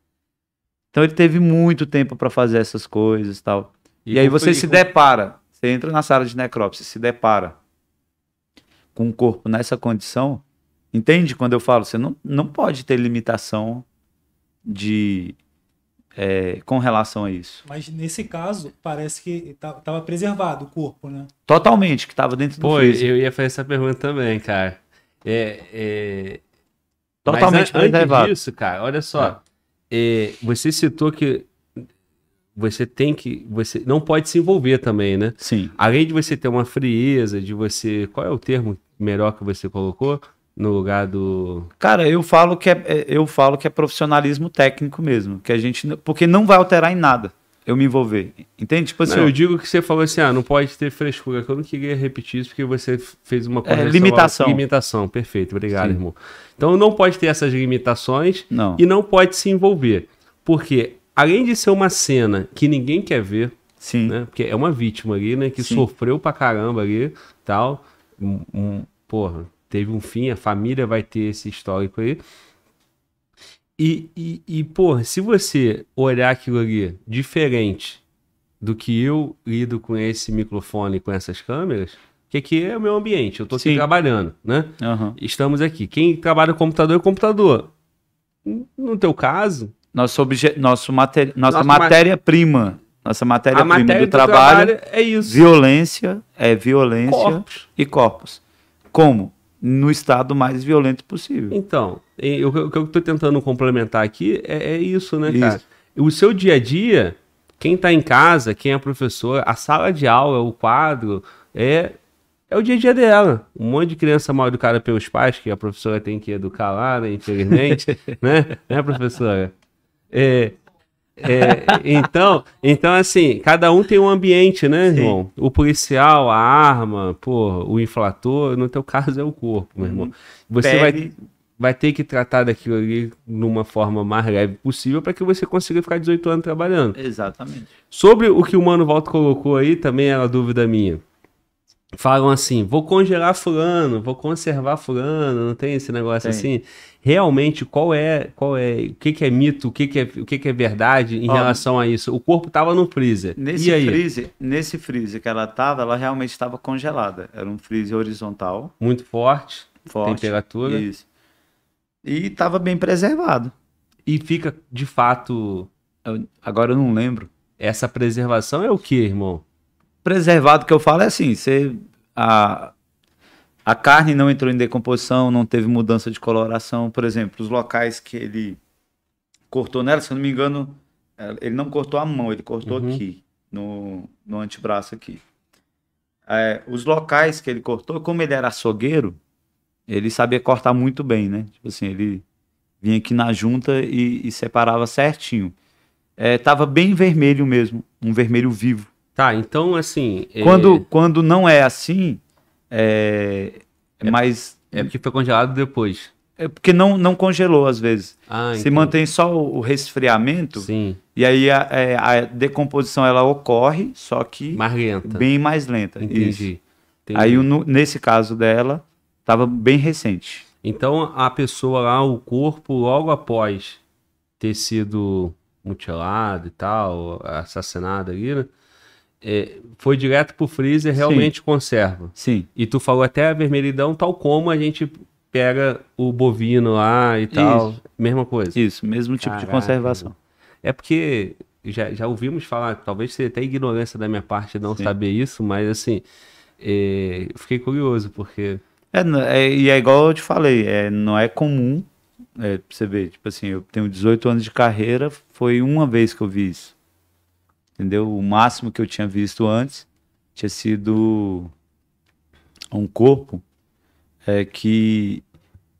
Então ele teve muito tempo para fazer essas coisas, tal. E, e aí você foi, se depara, você entra na sala de necrópsia, se depara com o corpo nessa condição, entende quando eu falo? Você não, não pode ter limitação de é, com relação
a isso.
Mas nesse caso, parece que estava tá, preservado o corpo, né?
Totalmente, que
estava dentro Pô, do Pois eu ia fazer essa pergunta também, cara. É, é... Totalmente Mas, preservado. Antes disso, cara, olha só. É. é você citou que você tem que. Você não pode se envolver também, né? Sim. Além de você ter uma frieza, de você. Qual é o termo melhor que você colocou? No lugar do. Cara, eu
falo que é, é eu falo que é profissionalismo técnico mesmo. Que a gente. Porque não vai alterar em nada eu me envolver.
Entende? Tipo assim. Não, eu digo que você falou assim: ah, não pode ter frescura. Que eu não queria repetir isso porque você fez uma é, correção. É, limitação. Limitação, perfeito. Obrigado, Sim. irmão. Então não pode ter essas limitações não. e não pode se envolver. Porque além de ser uma cena que ninguém quer ver, Sim. Né? Porque é uma vítima ali, né? Que Sim. sofreu pra caramba ali, tal. Um, um, porra, teve um fim, a família vai ter esse histórico aí. E, e, e porra, se você olhar aquilo ali diferente do que eu lido com esse microfone, com essas câmeras, que aqui é o meu ambiente, eu tô aqui Sim. trabalhando, né? Uhum. Estamos aqui. Quem trabalha com computador é computador. No teu caso, nosso obje, nosso matéria, nossa,
matéria-prima. Nossa matéria-prima matéria do, do trabalho, trabalho, é isso. Violência é violência corpos.
e corpos. Como? No estado mais violento possível. Então, o que eu estou tentando complementar aqui é, é isso, né, isso. cara? O seu dia a dia, quem está em casa, quem é professor, a sala de aula, o quadro, é é o dia a dia dela. Um monte de criança mal educada pelos pais, que a professora tem que educar lá, né, infelizmente, né? Né, professora? É, é, então, então, assim, cada um tem um ambiente, né, Sim. irmão? O policial, a arma, pô, o inflator, no teu caso é o corpo, meu irmão. Uhum. Você Pele. vai, vai ter que tratar daquilo ali numa forma mais leve possível para que você consiga ficar 18 anos trabalhando. Exatamente. Sobre o que o Mano Volta colocou aí, também era dúvida minha. Falam assim, vou congelar fulano, vou conservar fulano, não tem esse negócio tem. assim? realmente qual é qual é o que, que é mito, o que, que é o que, que é verdade em Ó, relação a isso. O corpo estava no freezer. Nesse freezer,
nesse freezer que ela estava, ela realmente estava congelada. Era um freezer horizontal. Muito forte. Forte. Temperatura. Isso. E estava bem preservado. E fica de fato. Eu, agora eu não lembro. Essa preservação é o que, irmão? Preservado que eu falo é assim, você a, a carne não entrou em decomposição, não teve mudança de coloração. Por exemplo, os locais que ele cortou nela, se eu não me engano, ele não cortou a mão, ele cortou uhum. aqui, no, no antebraço aqui. É, os locais que ele cortou, como ele era açougueiro, ele sabia cortar muito bem, né? Tipo assim, ele vinha aqui na junta e, e separava certinho. É, tava bem vermelho mesmo, um vermelho vivo. Tá, então assim. É quando, é... quando não é assim, é, é É porque foi congelado depois. É porque não, não congelou às vezes. Ah, Se mantém só o, resfriamento. Sim. E aí a, é, a, decomposição ela ocorre, só que mais lenta. bem mais lenta. Entendi. Entendi.
Aí no, nesse caso dela estava bem recente. Então a pessoa lá, o corpo logo após ter sido mutilado e tal, assassinado ali, né? é, foi direto pro freezer, realmente Sim. conserva. Sim. E tu falou até a vermelhidão, tal como a gente pega o bovino lá e tal. Isso. Mesma coisa. Isso, mesmo tipo Caraca. de conservação. É porque já, já ouvimos falar, talvez seja até ignorância da minha parte não Sim. saber isso, mas assim, é, fiquei curioso, porque.
É, é, e é igual eu te falei, é, não é comum é, pra você ver, tipo assim, eu tenho 18 anos de carreira, foi uma vez que eu vi isso entendeu? O máximo que eu tinha visto antes tinha sido um corpo é, que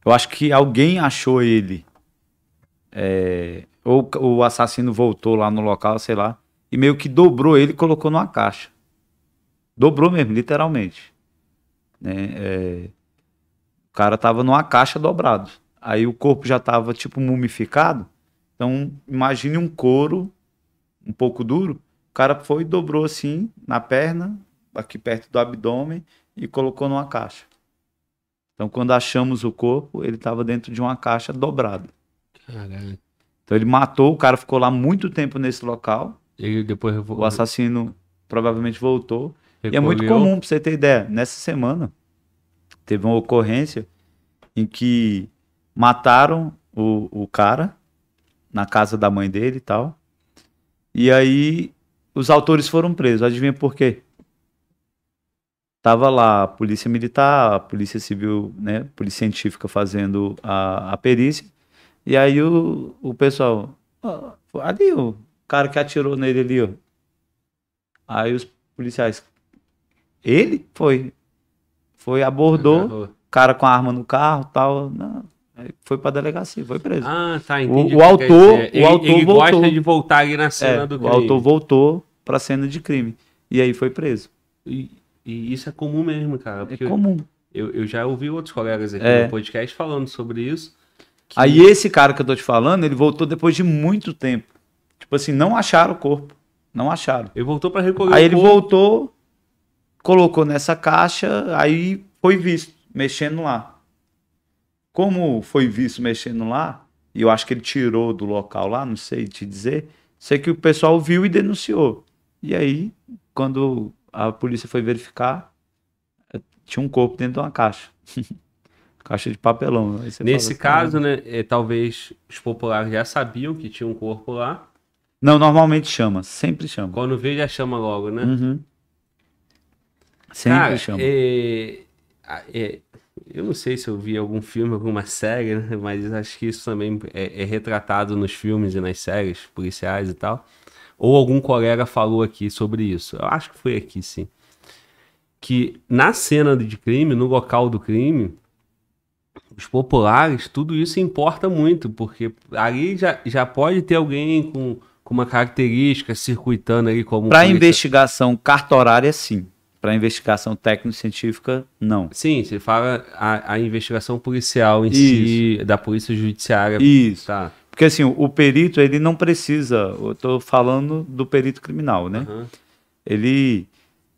eu acho que alguém achou ele. É, ou o assassino voltou lá no local, sei lá, e meio que dobrou ele e colocou numa caixa. Dobrou mesmo, literalmente. Né? É, o cara tava numa caixa dobrado. Aí o corpo já tava tipo mumificado. Então imagine um couro um pouco duro, o cara foi e dobrou assim na perna, aqui perto do abdômen, e colocou numa caixa. Então, quando achamos o corpo, ele estava dentro de uma caixa dobrada. Caralho. Então, ele matou, o cara ficou lá muito tempo nesse local. E depois revol... o assassino provavelmente voltou. Recolheu. E é muito comum, para você ter ideia, nessa semana teve uma ocorrência em que mataram o, o cara na casa da mãe dele e tal. E aí os autores foram presos. Adivinha por quê? Tava lá a polícia militar, a polícia civil, né, a polícia científica fazendo a, a perícia. E aí o, o pessoal, ó, ali o cara que atirou nele ali, ó. Aí os policiais, ele foi, foi abordou, cara com a arma no carro, tal, não, foi pra delegacia, foi preso. Ah, tá, entendi. O, o autor, o ele, autor ele voltou. gosta de voltar aqui na cena é, do crime. O autor
voltou pra cena de crime. E aí foi preso. E, e isso é comum mesmo, cara. É comum. Eu, eu já ouvi outros colegas aqui é. no podcast falando sobre isso. Que...
Aí esse cara que eu tô te falando, ele voltou depois de muito tempo. Tipo assim, não acharam o corpo. Não acharam. Ele voltou para recolher Aí ele corpo. voltou, colocou nessa caixa, aí foi visto, mexendo lá. Como foi visto mexendo lá, e eu acho que ele tirou do local lá, não sei te dizer, sei que o pessoal viu e denunciou. E aí, quando a polícia foi verificar, eh, tinha um corpo dentro de uma caixa. caixa de papelão. Nesse assim, ah, caso,
né, é, talvez os populares já sabiam que tinha um corpo lá.
Não, normalmente chama, sempre chama.
Quando vê, já chama logo, né? Uhum.
Sempre Cara, chama.
É, é eu não sei se eu vi algum filme, alguma série, né? mas acho que isso também é, é, retratado nos filmes e nas séries policiais e tal. Ou algum colega falou aqui sobre isso. Eu acho que foi aqui, sim. Que na cena de crime, no local do crime, os populares, tudo isso importa muito, porque ali já, já pode ter alguém com, com uma característica circuitando ali como. Para
investigação cartorária, sim. Para investigação técnico-científica,
não. Sim, você fala a, a investigação policial em Isso. si, da polícia judiciária. Isso. Tá. Porque assim, o, perito, ele não precisa, eu estou falando do
perito criminal, né? Uhum. Ele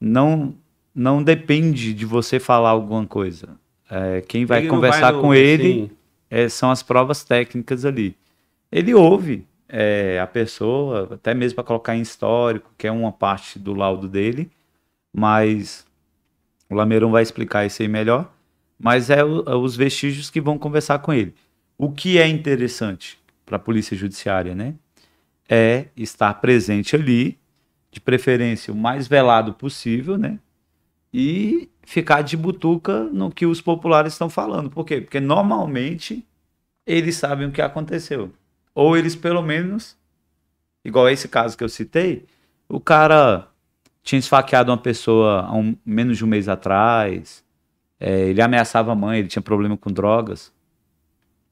não, não depende de você falar alguma coisa. É, quem vai ele conversar vai no, com ele é, são as provas técnicas ali. Ele ouve é, a pessoa, até mesmo para colocar em histórico, que é uma parte do laudo dele, mas o Lameirão vai explicar isso aí melhor. Mas é, o, é os vestígios que vão conversar com ele. O que é interessante para a polícia judiciária, né? É estar presente ali, de preferência o mais velado possível, né? E ficar de butuca no que os populares estão falando. Por quê? Porque normalmente eles sabem o que aconteceu. Ou eles, pelo menos, igual esse caso que eu citei, o cara tinha esfaqueado uma pessoa há um, menos de um mês atrás. É, ele ameaçava a mãe, ele tinha problema com drogas.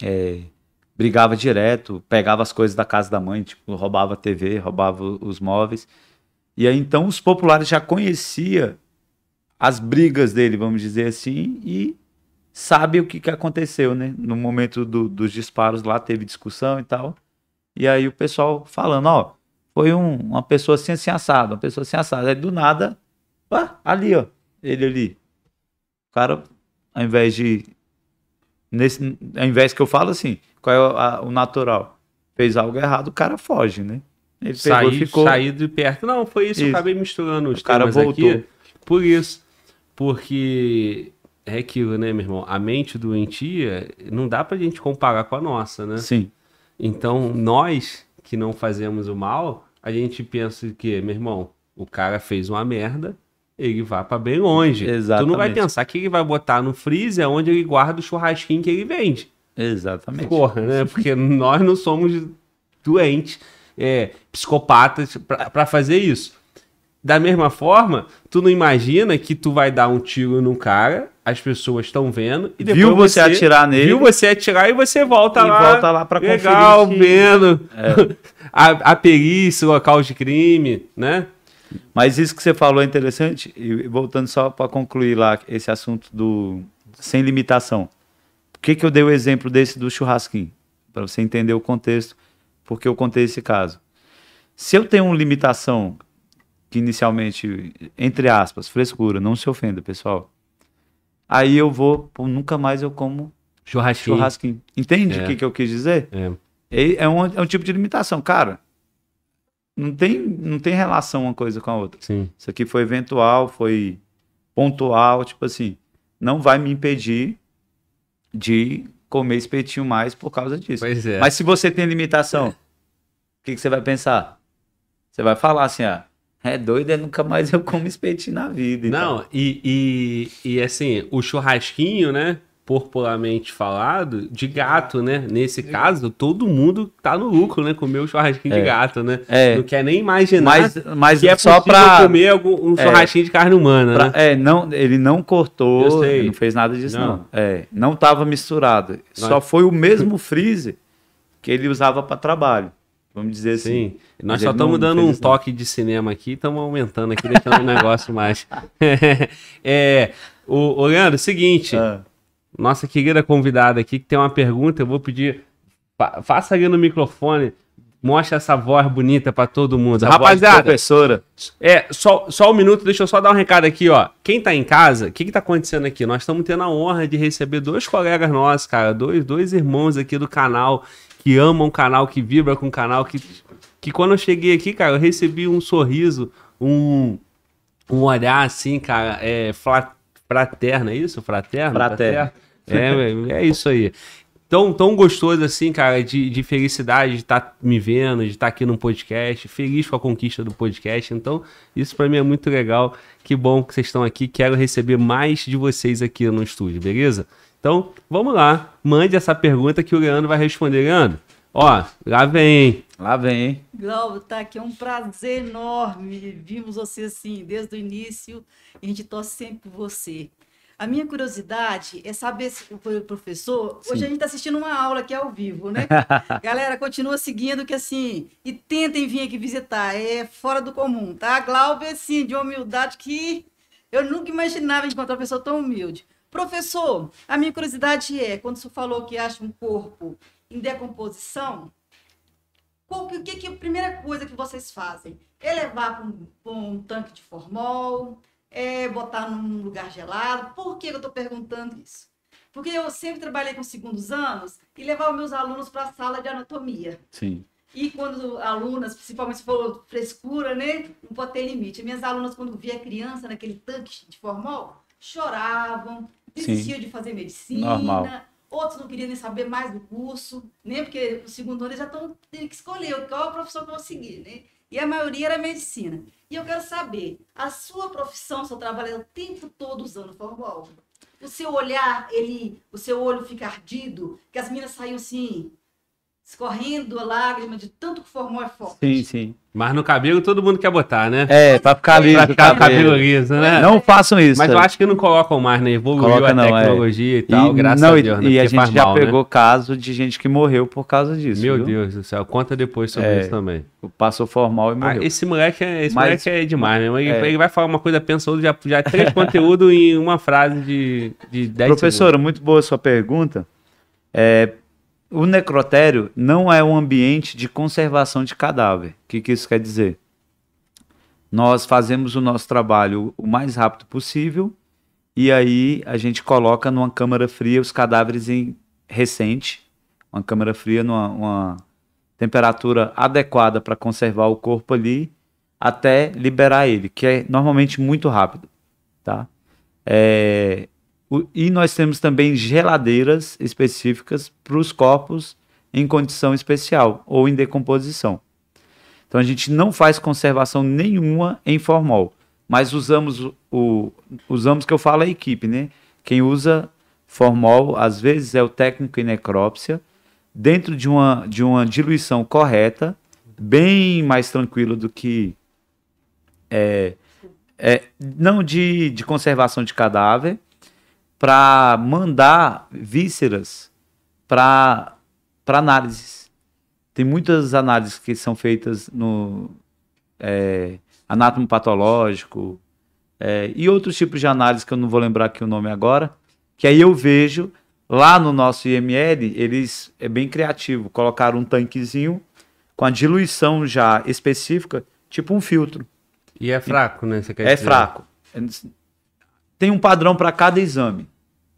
É, brigava direto, pegava as coisas da casa da mãe, tipo, roubava a TV, roubava os móveis. E aí então os populares já conhecia as brigas dele, vamos dizer assim, e sabe o que, que aconteceu, né? No momento do, dos disparos lá teve discussão e tal. E aí o pessoal falando, ó, foi um, uma pessoa assim, assim assada, uma pessoa assim assada. Aí do nada, pá, ali, ó, ele ali. O cara, ao invés de. Nesse, ao invés que eu falo assim, qual é a, o natural? Fez algo errado, o cara foge, né? Ele Saí, ficou. Saí
de perto. Não, foi isso, isso. eu acabei misturando os o cara voltou. aqui. Por isso. Porque é aquilo, né, meu irmão? A mente doentia não dá pra gente comparar com a nossa, né? Sim. Então, nós que não fazemos o mal, a gente pensa que, meu irmão, o cara fez uma merda, ele vai para bem longe. Exatamente. Tu não vai pensar que ele vai botar no freezer onde ele guarda o churrasquinho que ele vende. Exatamente. Porra, né? Porque nós não somos doentes, é, psicopatas para fazer isso. Da mesma forma, tu não imagina que tu vai dar um tiro num cara, as pessoas estão vendo e depois viu você, você, atirar nele, viu você atirar e você volta e lá, volta lá para legal conferir. vendo é. a, a perícia, local de crime,
né? Mas isso que você falou é interessante e voltando só para concluir lá esse assunto do sem limitação. Por que que eu dei o exemplo desse do churrasquinho para você entender o contexto, porque eu contei esse caso. Se eu tenho uma limitação que inicialmente, entre aspas, frescura, não se ofenda, pessoal. Aí eu vou, pô, nunca mais eu como churrasquinho. churrasquinho. Entende o é. que, que eu quis dizer? É. É, é, um, é um tipo de limitação. Cara, não tem, não tem relação uma coisa com a outra. Sim. Isso aqui foi eventual, foi pontual, tipo assim, não vai me impedir de comer espetinho mais por causa disso. É. Mas se você tem limitação, o que, que, você vai pensar? Você vai falar assim,
ah, é doido, é nunca mais eu como espetinho na vida. Então. Não, e, e, e assim, o churrasquinho, né? popularmente falado, de gato, né? Nesse é. caso, todo mundo tá no lucro, né? Comer o churrasquinho é. de gato, né? É. Não quer nem imaginar mas, mas que é só pra... comer algum, um é. churrasquinho
de carne humana, pra... né? É, não, ele não cortou, ele não fez nada disso, não. Não, é, não tava misturado. Só foi o mesmo freezer
que ele usava para trabalho. Vamos dizer assim. Sim. Nós só estamos dando um toque de cinema aqui, estamos aumentando aqui, deixando o negócio mais. é, o, o Leandro, seguinte. Ah. Nossa querida convidada aqui que tem uma pergunta, eu vou pedir. Fa faça ali no microfone Mostra essa voz bonita para todo mundo. Rapaziada, professora. É, só, só um minuto, deixa eu só dar um recado aqui, ó. Quem tá em casa, o que que tá acontecendo aqui? Nós estamos tendo a honra de receber dois colegas nossos, cara, dois, dois irmãos aqui do canal que amam o canal, que vibra com o canal, que que quando eu cheguei aqui, cara, eu recebi um sorriso, um um olhar assim, cara, é fraterno, é isso? Fraterno? Fraterno. fraterno. Tá é, é isso aí tão, tão gostoso assim, cara, de, de felicidade de estar tá me vendo, de estar tá aqui no podcast, feliz com a conquista do podcast. Então, isso para mim é muito legal. Que bom que vocês estão aqui. Quero receber mais de vocês aqui no estúdio, beleza? Então, vamos lá. Mande essa pergunta que o Leandro vai responder. Leandro, ó, lá vem. Lá vem.
Glauber, tá aqui. É um prazer enorme. Vimos você assim desde o início. A gente torce sempre por você. A minha curiosidade é saber se o professor. Sim. Hoje a gente está assistindo uma aula aqui é ao vivo, né? Galera, continua seguindo, que assim. E tentem vir aqui visitar. É fora do comum, tá? Glauber, assim, de humildade que eu nunca imaginava encontrar uma pessoa tão humilde. Professor, a minha curiosidade é: quando você falou que acha um corpo em decomposição, o que, que, a primeira coisa que vocês fazem? Elevar é para um, um tanque de formol? é, botar num lugar gelado. Por que eu estou perguntando isso? Porque eu sempre trabalhei com segundos anos e levava meus alunos para a sala de anatomia. Sim. E quando alunas, principalmente se for frescura, né? Não pode ter limite. Minhas alunas, quando via criança naquele tanque de formol, choravam, desistiam de fazer medicina. Normal. Outros não queriam nem saber mais do curso, né? Porque o segundo ano eles já estão tendo que escolher qual é a profissão que seguir, né? e a maioria era medicina. E eu quero saber, a sua profissão, seu trabalho, é o tempo todo usando forma álcool. O seu olhar, ele, o seu olho fica ardido, que as meninas saíam assim, escorrendo lágrima de tanto que formou é forte.
Sim, sim. Mas no cabelo todo mundo quer botar, né? É, pra ficar liso. Pra ficar cabelo. Tá cabelo liso, né? Não façam isso. Mas eu é. acho que não colocam mais, né? Evoluiu Coloca, a não, é. tecnologia é. e tal, e, graças não, a Deus. Né? E Porque a gente já mal, né? pegou né? caso de gente que morreu por causa disso. Meu viu? Deus do céu, conta depois sobre é, isso também. Passou formal e ah, morreu. Ah, esse moleque, é, esse Mas, moleque é demais, né? Ele, é. ele vai falar uma coisa, pensou já, já três conteúdos em uma frase de, de 10 Professora,
segundos. muito boa a sua pergunta. É, o necrotério não é um ambiente de conservação de cadáver. O que, que isso quer dizer? Nós fazemos o nosso trabalho o mais rápido possível e aí a gente coloca numa câmara fria os cadáveres em recente, uma câmara fria numa uma temperatura adequada para conservar o corpo ali até liberar ele, que é normalmente muito rápido, tá? É, e nós temos também geladeiras específicas para os corpos em condição especial ou em decomposição. Então a gente não faz conservação nenhuma em formol, mas usamos o usamos que eu falo a equipe, né? Quem usa formol às vezes é o técnico em necrópsia dentro de uma de uma diluição correta, bem mais tranquilo do que é, é, não de, de conservação de cadáver, para mandar vísceras para análises. Tem muitas análises que são feitas no é, anátomo patológico é, e outros tipos de análise que eu não vou lembrar aqui o nome agora, que aí eu vejo lá no nosso IML, eles é bem criativo, colocaram um tanquezinho com a diluição já específica, tipo um filtro.
E é
fraco, né? é dizer. fraco.
Tem um padrão para cada exame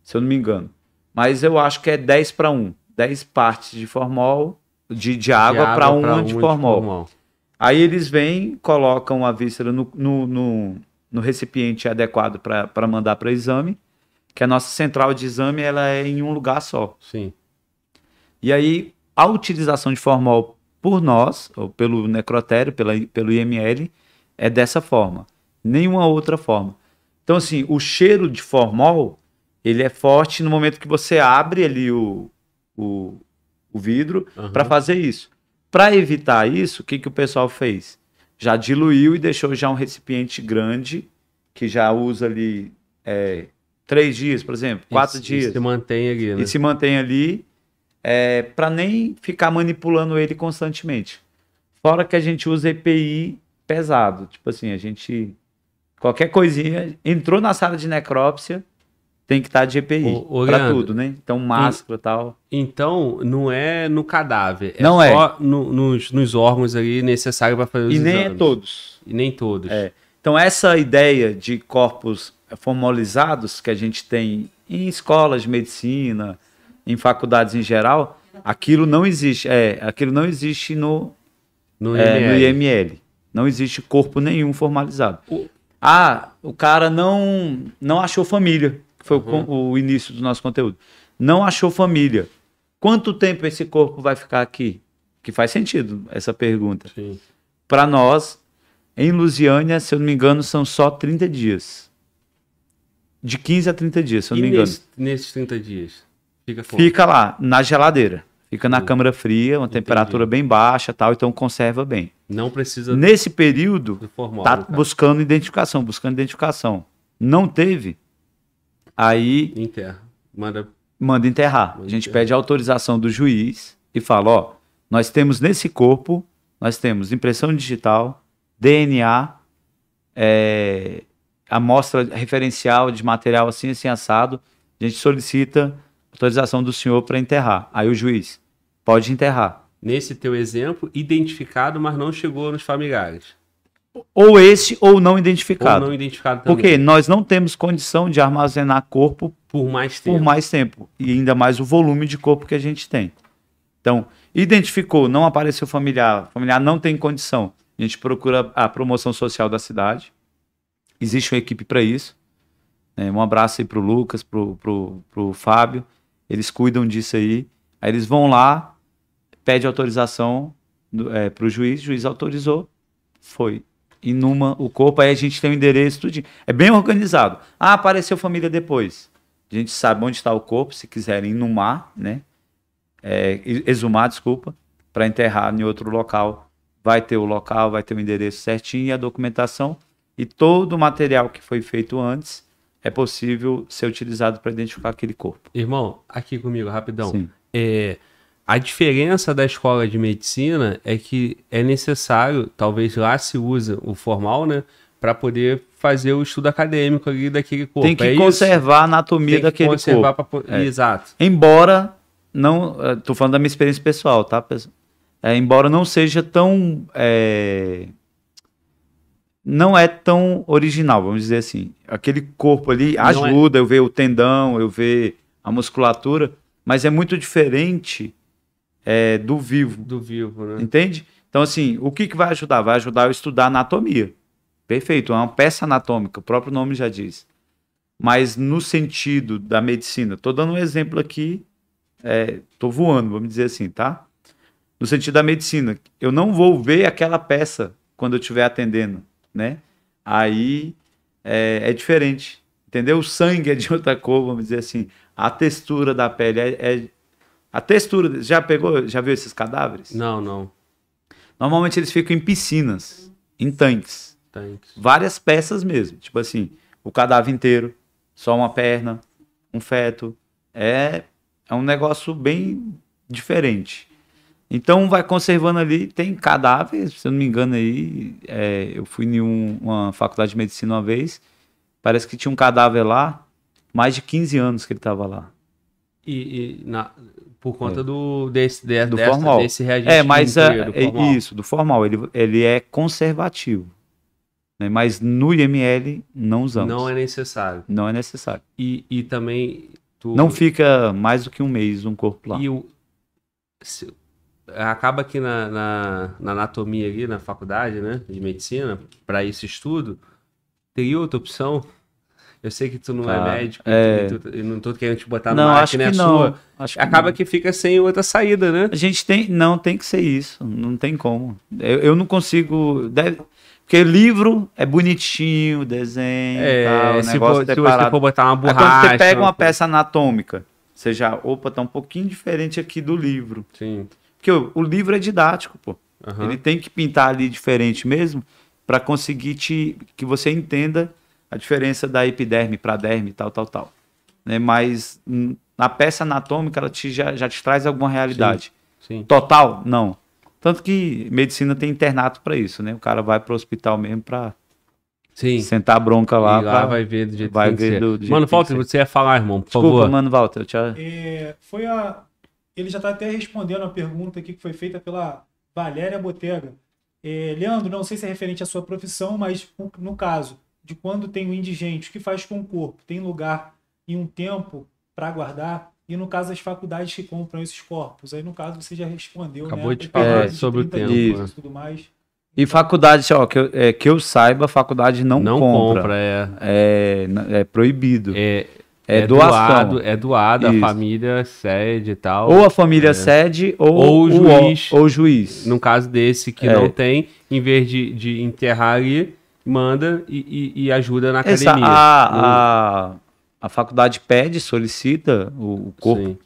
se eu não me engano. Mas eu acho que é 10 para 1. 10 partes de formol, de, de água para 1 de, formol. Aí eles vêm, colocam a víscera no, no, no, no recipiente adequado para mandar para exame, que a nossa central de exame ela é em um lugar só. Sim. E aí, a utilização de formol por nós, ou pelo necrotério, pela, pelo IML, é dessa forma. Nenhuma outra forma. Então, assim, o cheiro de formol ele é forte no momento que você abre ali o, o, o vidro uhum. para fazer isso. Para evitar isso, o que, que o pessoal fez? Já diluiu e deixou já um recipiente grande, que já usa ali é, três dias, por exemplo, quatro e, dias. E se mantém ali, né? E se mantém ali, é, para nem ficar manipulando ele constantemente. Fora que a gente usa EPI pesado. Tipo assim, a gente. Qualquer coisinha. Entrou na sala de necrópsia
tem que estar tá de EPI para tudo, né? Então, máscara e tal. Então, não é no cadáver. É não é. só é. No, nos, nos, órgãos ali necessários para fazer os e exames. E nem é todos. E nem todos. É. Então, essa ideia de corpos formalizados que a gente
tem em escolas de medicina, em faculdades em geral, aquilo não existe. É, aquilo não existe no, no, é, IML. no IML. Não existe corpo nenhum formalizado. O... Ah, o cara não, não achou família foi uhum. o, o início do nosso conteúdo. Não achou família. Quanto tempo esse corpo vai ficar aqui? Que faz sentido essa pergunta. Para nós, em Lusiânia, se eu não me engano, são só 30 dias. De 15 a 30 dias, se eu não e me nesse, engano.
Nesses 30 dias? Fica, fica lá,
na geladeira. Fica na uhum. câmara fria, uma Entendi. temperatura bem baixa tal, então conserva bem.
Não precisa. Nesse período, formal, tá
buscando identificação, buscando identificação. Não teve, Aí. Enterra. Manda. Manda enterrar. Manda a gente enterrar. pede autorização do juiz e fala: ó, nós temos nesse corpo, nós temos impressão digital, DNA, é, amostra referencial de material assim, assim, assado. A gente solicita autorização do senhor para enterrar. Aí o juiz pode enterrar.
Nesse teu exemplo, identificado, mas não chegou nos familiares
ou esse ou não identificado. Ou não identificado também. Porque nós não temos condição de armazenar corpo por mais tempo. Por mais tempo e ainda mais o volume de corpo que a gente tem. Então, identificou, não apareceu familiar, familiar não tem condição. A gente procura a promoção social da cidade. Existe uma equipe para isso. Né? um abraço aí para o Lucas, para o Fábio. Eles cuidam disso aí. Aí eles vão lá, pede autorização é, o juiz, o juiz autorizou, foi inuma o corpo, aí a gente tem o endereço, tudo. É bem organizado. Ah, apareceu família depois. A gente sabe onde está o corpo, se quiserem inumar, né? É, exumar, desculpa, para enterrar em outro local. Vai ter o local, vai ter o endereço certinho e a documentação. E todo o material que foi feito antes é possível ser utilizado
para identificar aquele corpo. Irmão, aqui comigo, rapidão. Sim. É a diferença da escola de medicina é que é necessário, talvez lá se usa o formal, né? Para poder fazer o estudo acadêmico ali daquele corpo. Tem que é conservar isso? a anatomia Tem que daquele conservar corpo. Pra... É. Exato.
Embora não, eh, tô falando da minha experiência pessoal, tá? É, embora não seja tão, é... não é tão original, vamos dizer assim. Aquele corpo ali é. ajuda, é... eu vejo o tendão, eu vejo a musculatura, mas é muito diferente é, do vivo. Do vivo, né? Entende? Então, assim, o que, que vai ajudar? Vai ajudar eu a estudar anatomia. Perfeito, é uma peça anatômica, o próprio nome já diz. Mas no sentido da medicina, estou dando um exemplo aqui, estou é, voando, vamos dizer assim, tá? No sentido da medicina, eu não vou ver aquela peça quando eu estiver atendendo, né? Aí é, é, diferente, entendeu? O sangue é de outra cor, vamos dizer assim. A textura da pele é, é a textura, já pegou, já viu esses cadáveres? Não, não. Normalmente eles ficam em piscinas, em tanques. Tanques. Várias peças mesmo. Tipo assim, o cadáver inteiro, só uma perna, um feto. É, é um negócio bem diferente. Então vai conservando ali, tem cadáveres, se eu não me engano aí, é, eu fui em um, uma faculdade de medicina uma vez, parece que tinha um cadáver lá, mais de 15 anos que ele estava lá.
E, e na, por conta é. do, desse, de, do dessa, formal. desse reajuste. É, mas a, do é formal. isso,
do formal. Ele, ele é conservativo. Né? Mas no IML não usamos. Não é
necessário. Não é necessário. E, e também. Tu... Não
fica mais do que um mês um corpo lá. E
o... Se... acaba aqui na, na, na, anatomia ali, na faculdade né, de medicina, para esse estudo, teria outra opção eu sei que tu não é tá. é médico é... não tu, eu não tô querendo te botar não, numa acho que não. sua. Acho Acaba que, não. que fica sem outra saída, né? A gente
tem. Não, tem que ser isso. Não tem como. Eu, eu não consigo. Deve... Porque livro é bonitinho, desenho é, tal, se negócio for, Se você for botar uma borracha... É quando você pega uma peça anatômica, você já, opa, tá um pouquinho diferente aqui do livro. Sim. Porque o, o livro é didático, pô. Uhum. Ele tem que pintar ali diferente mesmo para conseguir te, que você entenda a diferença da epiderme para derme, tal, tal, tal. Né? Mas na hum, peça anatômica ela te, já, já te traz alguma realidade. Sim, sim. Total, não. Tanto que medicina tem internato para isso, né? O cara vai para o hospital mesmo para sentar a bronca lá. E lá pra, vai ver do jeito vai que ver do, Mano, Walter, você
ia falar, irmão, por
Desculpa, favor. mano, Walter. Te...
É, foi a... Ele já está até respondendo a pergunta aqui que foi feita pela Valéria Botega. É, Leandro, não sei se é referente à sua profissão, mas no caso, de quando tem o indigente, o que faz com o corpo? Tem lugar e um tempo para guardar? E no caso, as faculdades que compram esses corpos. Aí, no caso, você já respondeu.
Acabou né? de falar é, sobre o tempo. Dias, né? tudo mais. E faculdade, assim, ó, que eu, é, que eu saiba, faculdade não, não compra. compra é. É, é proibido. É, é, é doação. Doado, é
doado, Isso. a família cede e tal. Ou a família é. cede, ou, ou o juiz. Ou, ou juiz. No caso desse que é. não tem, em vez de, de enterrar ali, manda e, e, e ajuda na Essa, academia. A, no...
a, a, faculdade pede, solicita o, o corpo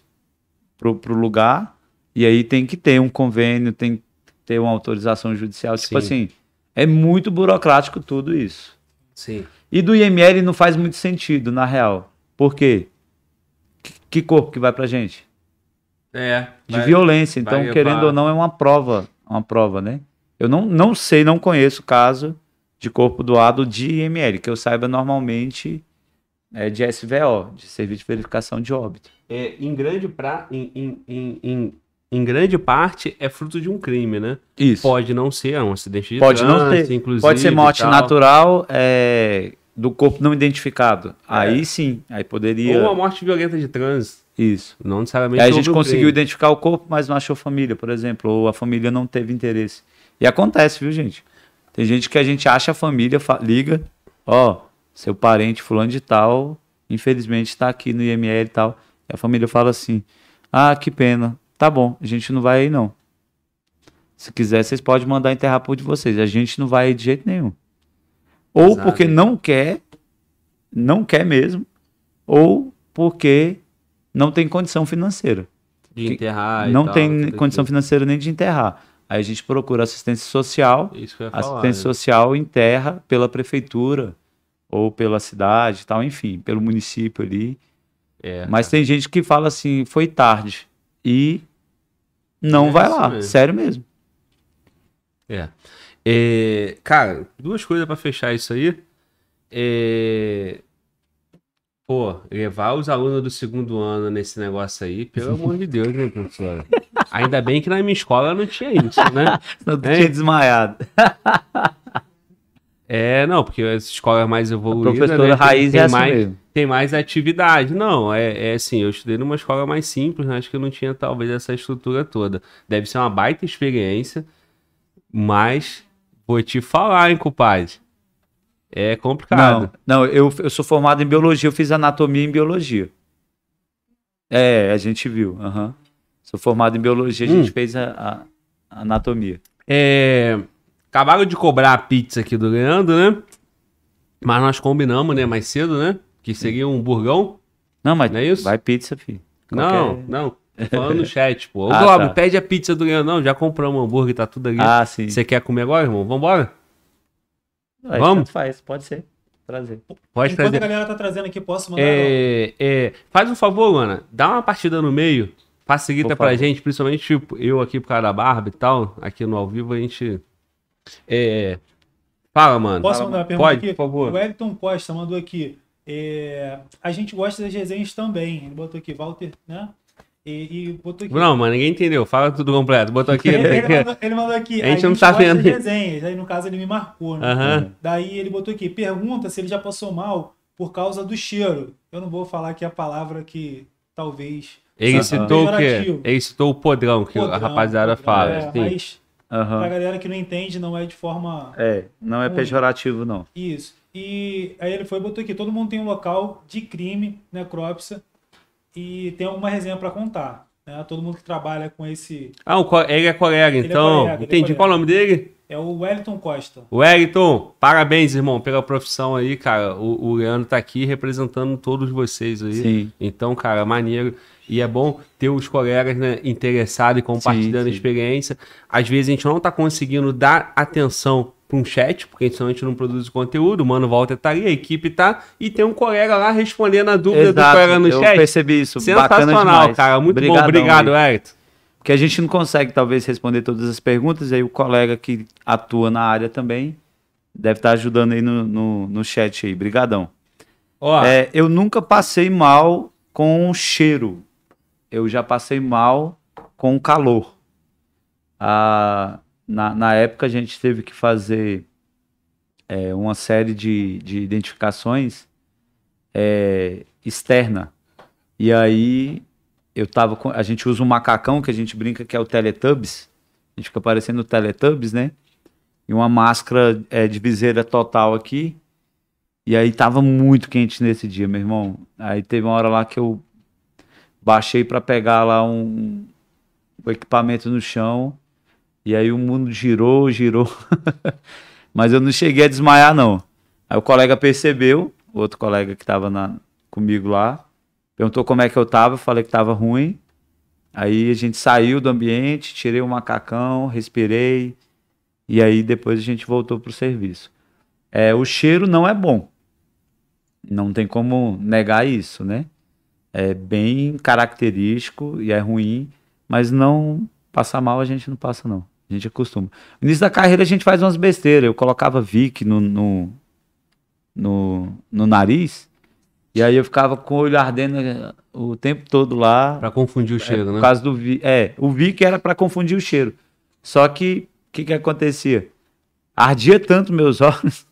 para o lugar, e aí tem que ter um convênio, tem que ter uma autorização judicial. Tipo Sim. Tipo assim, é muito burocrático tudo isso. Sim. E do IML não faz muito sentido, na real. Por quê? Que, que corpo que vai pra gente?
É. De vai, violência. Então, querendo ou
não, é uma prova. Uma prova, né? Eu não, não sei, não conheço o caso de corpo doado de IML, que eu saiba normalmente é de SVO, de Serviço de Verificação de Óbito.
É, em, grande pra, em, em, em, em em grande parte, é fruto de um crime, né? Isso. Pode não ser é um acidente de Pode trânsito, não ser. inclusive. Pode ser morte
natural é, do corpo não identificado. É. Aí sim, aí poderia... Ou uma
morte violenta de trânsito. Isso. Não necessariamente...
Aí a gente conseguiu crime. identificar o corpo, mas não achou família, por exemplo. Ou a família não teve interesse. E acontece, viu, gente? Tem gente que a gente acha a família, liga, ó, seu parente fulano de tal, infelizmente está aqui no IML e tal. E a família fala assim: "Ah, que pena. Tá bom, a gente não vai aí não. Se quiser, vocês podem mandar enterrar por de vocês. A gente não vai aí de jeito nenhum." Ou Exato. porque não quer, não quer mesmo, ou porque não tem condição financeira.
De enterrar. não tal, tem condição
financeira nem de enterrar. Aí a gente procura assistência social. Isso que eu ia falar, assistência né? social terra pela prefeitura ou pela cidade, tal, enfim, pelo município ali. É, Mas cara. tem gente que fala assim, foi tarde e não é vai lá, mesmo. sério mesmo.
É. é. Cara, duas coisas para fechar isso aí. É... Pô, levar os alunos do segundo ano nesse negócio aí, pelo amor de Deus, né, professora? Ainda bem que na minha escola não tinha isso, né? não é. tinha desmaiado. É, não, porque as escolas mais evoluídas. A professora né, raiz é tem, é assim mais, mesmo. tem mais atividade. Não, é, é assim, eu estudei numa escola mais simples, né? acho que eu não tinha talvez essa estrutura toda. Deve ser uma baita experiência, mas vou te falar, hein, cumpade. É complicado. Não, não eu, eu sou formado em biologia, eu fiz anatomia em biologia.
É, a gente viu. Uhum. Sou formado em biologia, a gente hum.
fez a,
a anatomia.
É, acabaram de cobrar a pizza aqui do Leandro, né? Mas nós combinamos, né? Mais cedo, né? Que seria um burgão. Não, mas não é isso? vai pizza, filho. Qualquer... Não, não. Falando no chat, pô. Ô, ah, Globo, tá. pede a pizza do Leandro. Não, já compramos um hambúrguer, tá tudo ali. Ah, sim. Você quer comer agora, irmão? Vambora? Não, Vamos?
Faz, pode ser. Prazer. Pode Enquanto trazer. a galera tá trazendo aqui, posso mandar?
É, é... Faz um favor, Ana. Dá uma partida no meio Passa para pra gente, principalmente tipo, eu aqui por causa da barba e tal, aqui no ao vivo a gente. É... Fala, mano. Posso mandar uma pergunta Pode, aqui? por favor. O
Everton Costa mandou aqui. É... A gente gosta das resenhas também. Ele botou aqui, Walter, né? E, e botou aqui. Não,
mano, ninguém entendeu. Fala tudo completo. Botou aqui. ele, mandou, ele, mandou, aqui. A gente, a gente não tá vendo. Resenhas.
Aí, no caso, ele me marcou. Né? Daí ele botou aqui. Pergunta se ele já passou mal por causa do cheiro. Eu não vou falar aqui é a palavra que talvez ele citou o quê?
Ele citou o podrão que podrão, a rapaziada fala. É, sim. Mas uhum. pra
galera que não entende, não é de forma. É, não é
pejorativo, não.
Isso. E aí ele foi e botou aqui: todo mundo tem um local de crime, necrópsia, e tem alguma resenha para contar. Né? Todo mundo que trabalha com esse.
Ah, ele é colega, ele é então. É colega, Entendi. É Qual o nome dele?
É o Wellington Costa.
Wellington, parabéns, irmão, pela profissão aí, cara. O, o Leandro tá aqui representando todos vocês aí. Sim. Então, cara, maneiro. E é bom ter os colegas né, interessados e compartilhando sim, sim. experiência. Às vezes a gente não está conseguindo dar atenção para um chat, porque senão a gente não produz conteúdo, o Mano Walter está ali, a equipe tá, e tem um colega lá respondendo a dúvida Exato, do colega no eu chat. Eu percebi isso, Sensacional, cara. Muito Obrigadão, bom, obrigado, Ayrton. Porque a gente não consegue,
talvez, responder todas as perguntas, e aí o colega que atua na área também deve estar tá ajudando aí no, no, no, chat aí. Brigadão. Ó, é, eu nunca passei mal com cheiro eu já passei mal com o calor. Ah, na, na época a gente teve que fazer é, uma série de, de identificações é, externa. E aí eu tava com, a gente usa um macacão que a gente brinca que é o Teletubbies. A gente fica parecendo o Teletubbies, né? E uma máscara é, de viseira total aqui. E aí tava muito quente nesse dia, meu irmão. Aí teve uma hora lá que eu baixei para pegar lá um, um, equipamento no chão e aí o mundo girou, girou. Mas eu não cheguei a desmaiar não. Aí o colega percebeu, outro colega que estava comigo lá, perguntou como é que eu tava, falei que tava ruim. Aí a gente saiu do ambiente, tirei o macacão, respirei e aí depois a gente voltou pro serviço. É, o cheiro não é bom. Não tem como negar isso, né? é bem característico e é ruim, mas não passar mal a gente não passa, não. A gente acostuma. No início da carreira a gente faz umas besteiras. Eu colocava Vic no, no, no, no nariz. E aí eu ficava com o olho ardendo eh, o tempo todo lá. Pra confundir o é, cheiro, é, né? Caso do Vic. É, o Vic era para confundir o cheiro. Só que o que, que acontecia? Ardia tanto meus olhos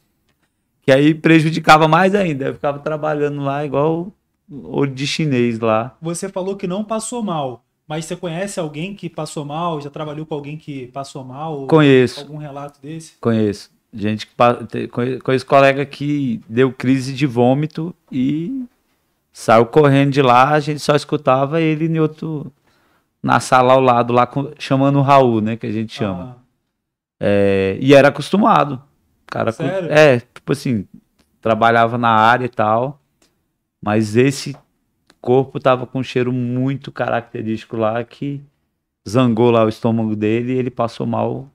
que aí prejudicava mais ainda. Eu ficava trabalhando lá igual ou de chinês lá.
Você falou que não passou mal, mas você conhece alguém que passou mal? Já trabalhou com alguém que passou mal? Conheço. Algum relato desse?
Conheço. Gente que conheço colega que deu crise de vômito e saiu correndo de lá, a gente só escutava ele em outro na sala ao lado lá chamando o Raul, né, que a gente ah. chama. Ah. É, e era acostumado. Cara, Sério? É, tipo assim, trabalhava na área e tal. Mas esse corpo tava com um cheiro muito característico lá que zangou lá o estômago dele e ele passou mal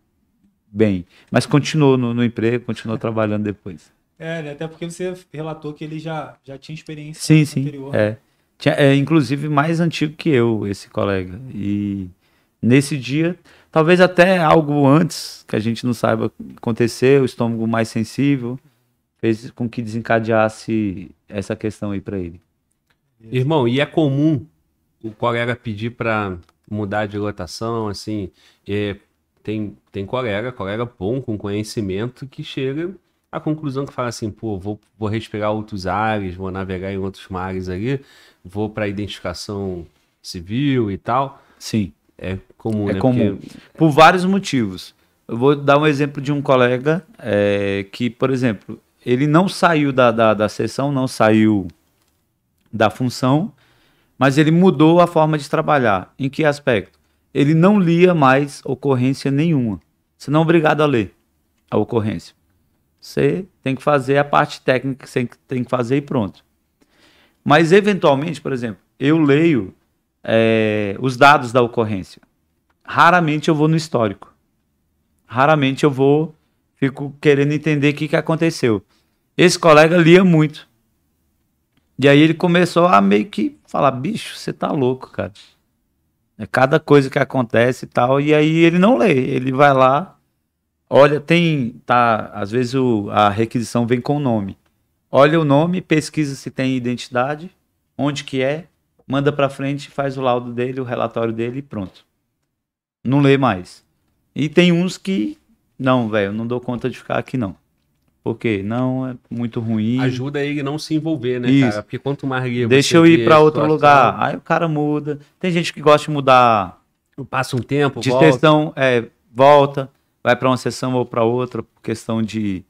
bem. Mas continuou no, no emprego, continuou trabalhando depois.
É, né? até porque você relatou que ele já, já tinha experiência sim, sim, anterior. É.
é, inclusive mais antigo que eu, esse colega. E nesse dia, talvez até algo antes que a gente não saiba acontecer, o estômago mais sensível
fez com que desencadeasse essa questão aí para ele. Irmão, e é comum o colega pedir para mudar de lotação, assim, é, tem, tem colega, colega bom, com conhecimento, que chega à conclusão que fala assim, pô, vou, vou respirar outros ares, vou navegar em outros mares ali, vou para identificação civil e tal. Sim. É comum, é né? comum. Porque...
Por vários motivos. Eu vou dar um exemplo de um colega é, que, por exemplo, ele não saiu da, da, da sessão, não saiu da função, mas ele mudou a forma de trabalhar. Em que aspecto? Ele não lia mais ocorrência nenhuma. Você não é obrigado a ler a ocorrência. Você tem que fazer a parte técnica que você tem que fazer e pronto. Mas, eventualmente, por exemplo, eu leio é, os dados da ocorrência. Raramente eu vou no histórico. Raramente eu vou, fico querendo entender o que, que aconteceu. Esse colega lia muito. E aí ele começou a meio que falar: bicho, você tá louco, cara. É cada coisa que acontece e tal. E aí ele não lê, ele vai lá, olha, tem. tá Às vezes o, a requisição vem com o nome. Olha o nome, pesquisa se tem identidade, onde que é, manda para frente, faz o laudo dele, o relatório dele e pronto. Não lê mais. E tem uns que, não, velho, não dou conta de ficar aqui não. Porque não é muito ruim. Ajuda
ele não se envolver, né, Isso. cara? Porque quanto mais guia Deixa eu ir para outro
lugar. Aí o cara muda. Tem gente que gosta de mudar. Passa um tempo, de volta. Questão, é, volta, vai para uma sessão ou para outra, por questão de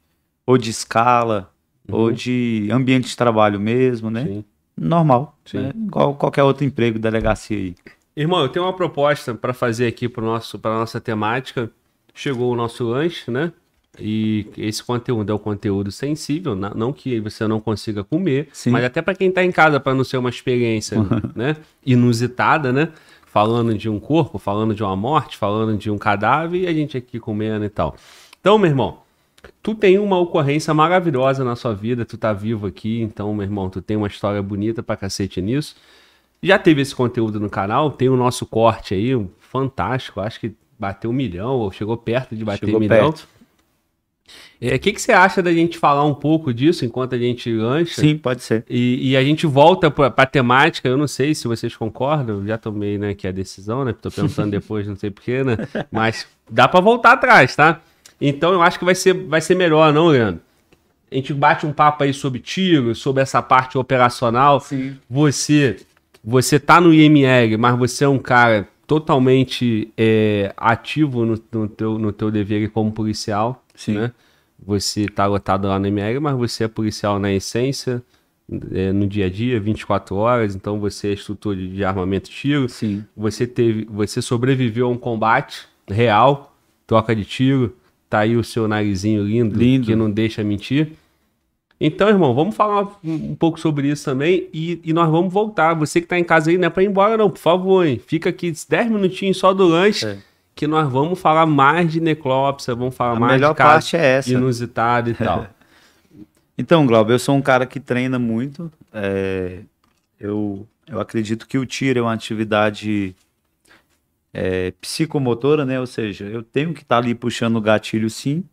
ou de escala, uhum. ou de ambiente de trabalho mesmo, né? Sim. Normal, Sim. Né? qualquer outro emprego, delegacia aí.
Irmão, eu tenho uma proposta para fazer aqui para nosso para nossa temática. Chegou o nosso lanche, né? E esse conteúdo é o um conteúdo sensível, não que você não consiga comer, Sim. mas até para quem está em casa, para não ser uma experiência né, inusitada, né? Falando de um corpo, falando de uma morte, falando de um cadáver e a gente aqui comendo e tal. Então, meu irmão, tu tem uma ocorrência maravilhosa na sua vida, tu tá vivo aqui, então, meu irmão, tu tem uma história bonita pra cacete nisso. Já teve esse conteúdo no canal, tem o nosso corte aí, fantástico, acho que bateu um milhão, ou chegou perto de bater chegou um milhão. Perto. É, o é, que, que você acha da gente falar um pouco disso enquanto a gente lancha? Sim, pode ser. E, e a gente volta para a temática, eu não sei se vocês concordam, já tomei né, que é a decisão, né? Estou pensando depois, não sei porquê, né? Mas dá para voltar atrás, tá? Então eu acho que vai ser, vai ser melhor, não, Leandro? A gente bate um papo aí sobre tiro, sobre essa parte operacional. Sim. Você, você tá no IML, mas você é um cara totalmente é, ativo no, no, teu, no teu dever como policial Sim. Né? Você está lotado lá na ML, mas você é policial na essência, é, no dia a dia, 24 horas, então você é instrutor de armamento e tiro. Sim. Você teve, você sobreviveu a um combate real, troca de tiro, tá aí o seu narizinho lindo, lindo. que não deixa mentir. Então, irmão, vamos falar um pouco sobre isso também e, e nós vamos voltar. Você que está em casa aí, não é para ir embora não, por favor, hein? Fica aqui 10 minutinhos só do lanche. É que nós vamos falar mais de necrópsia, vamos falar a mais melhor de parte é essa. inusitado e tal.
então, Glauber, eu sou um cara que treina muito. É, eu, eu acredito que o tiro é uma atividade é, psicomotora, né? Ou seja, eu tenho que estar tá ali puxando o gatilho, sim,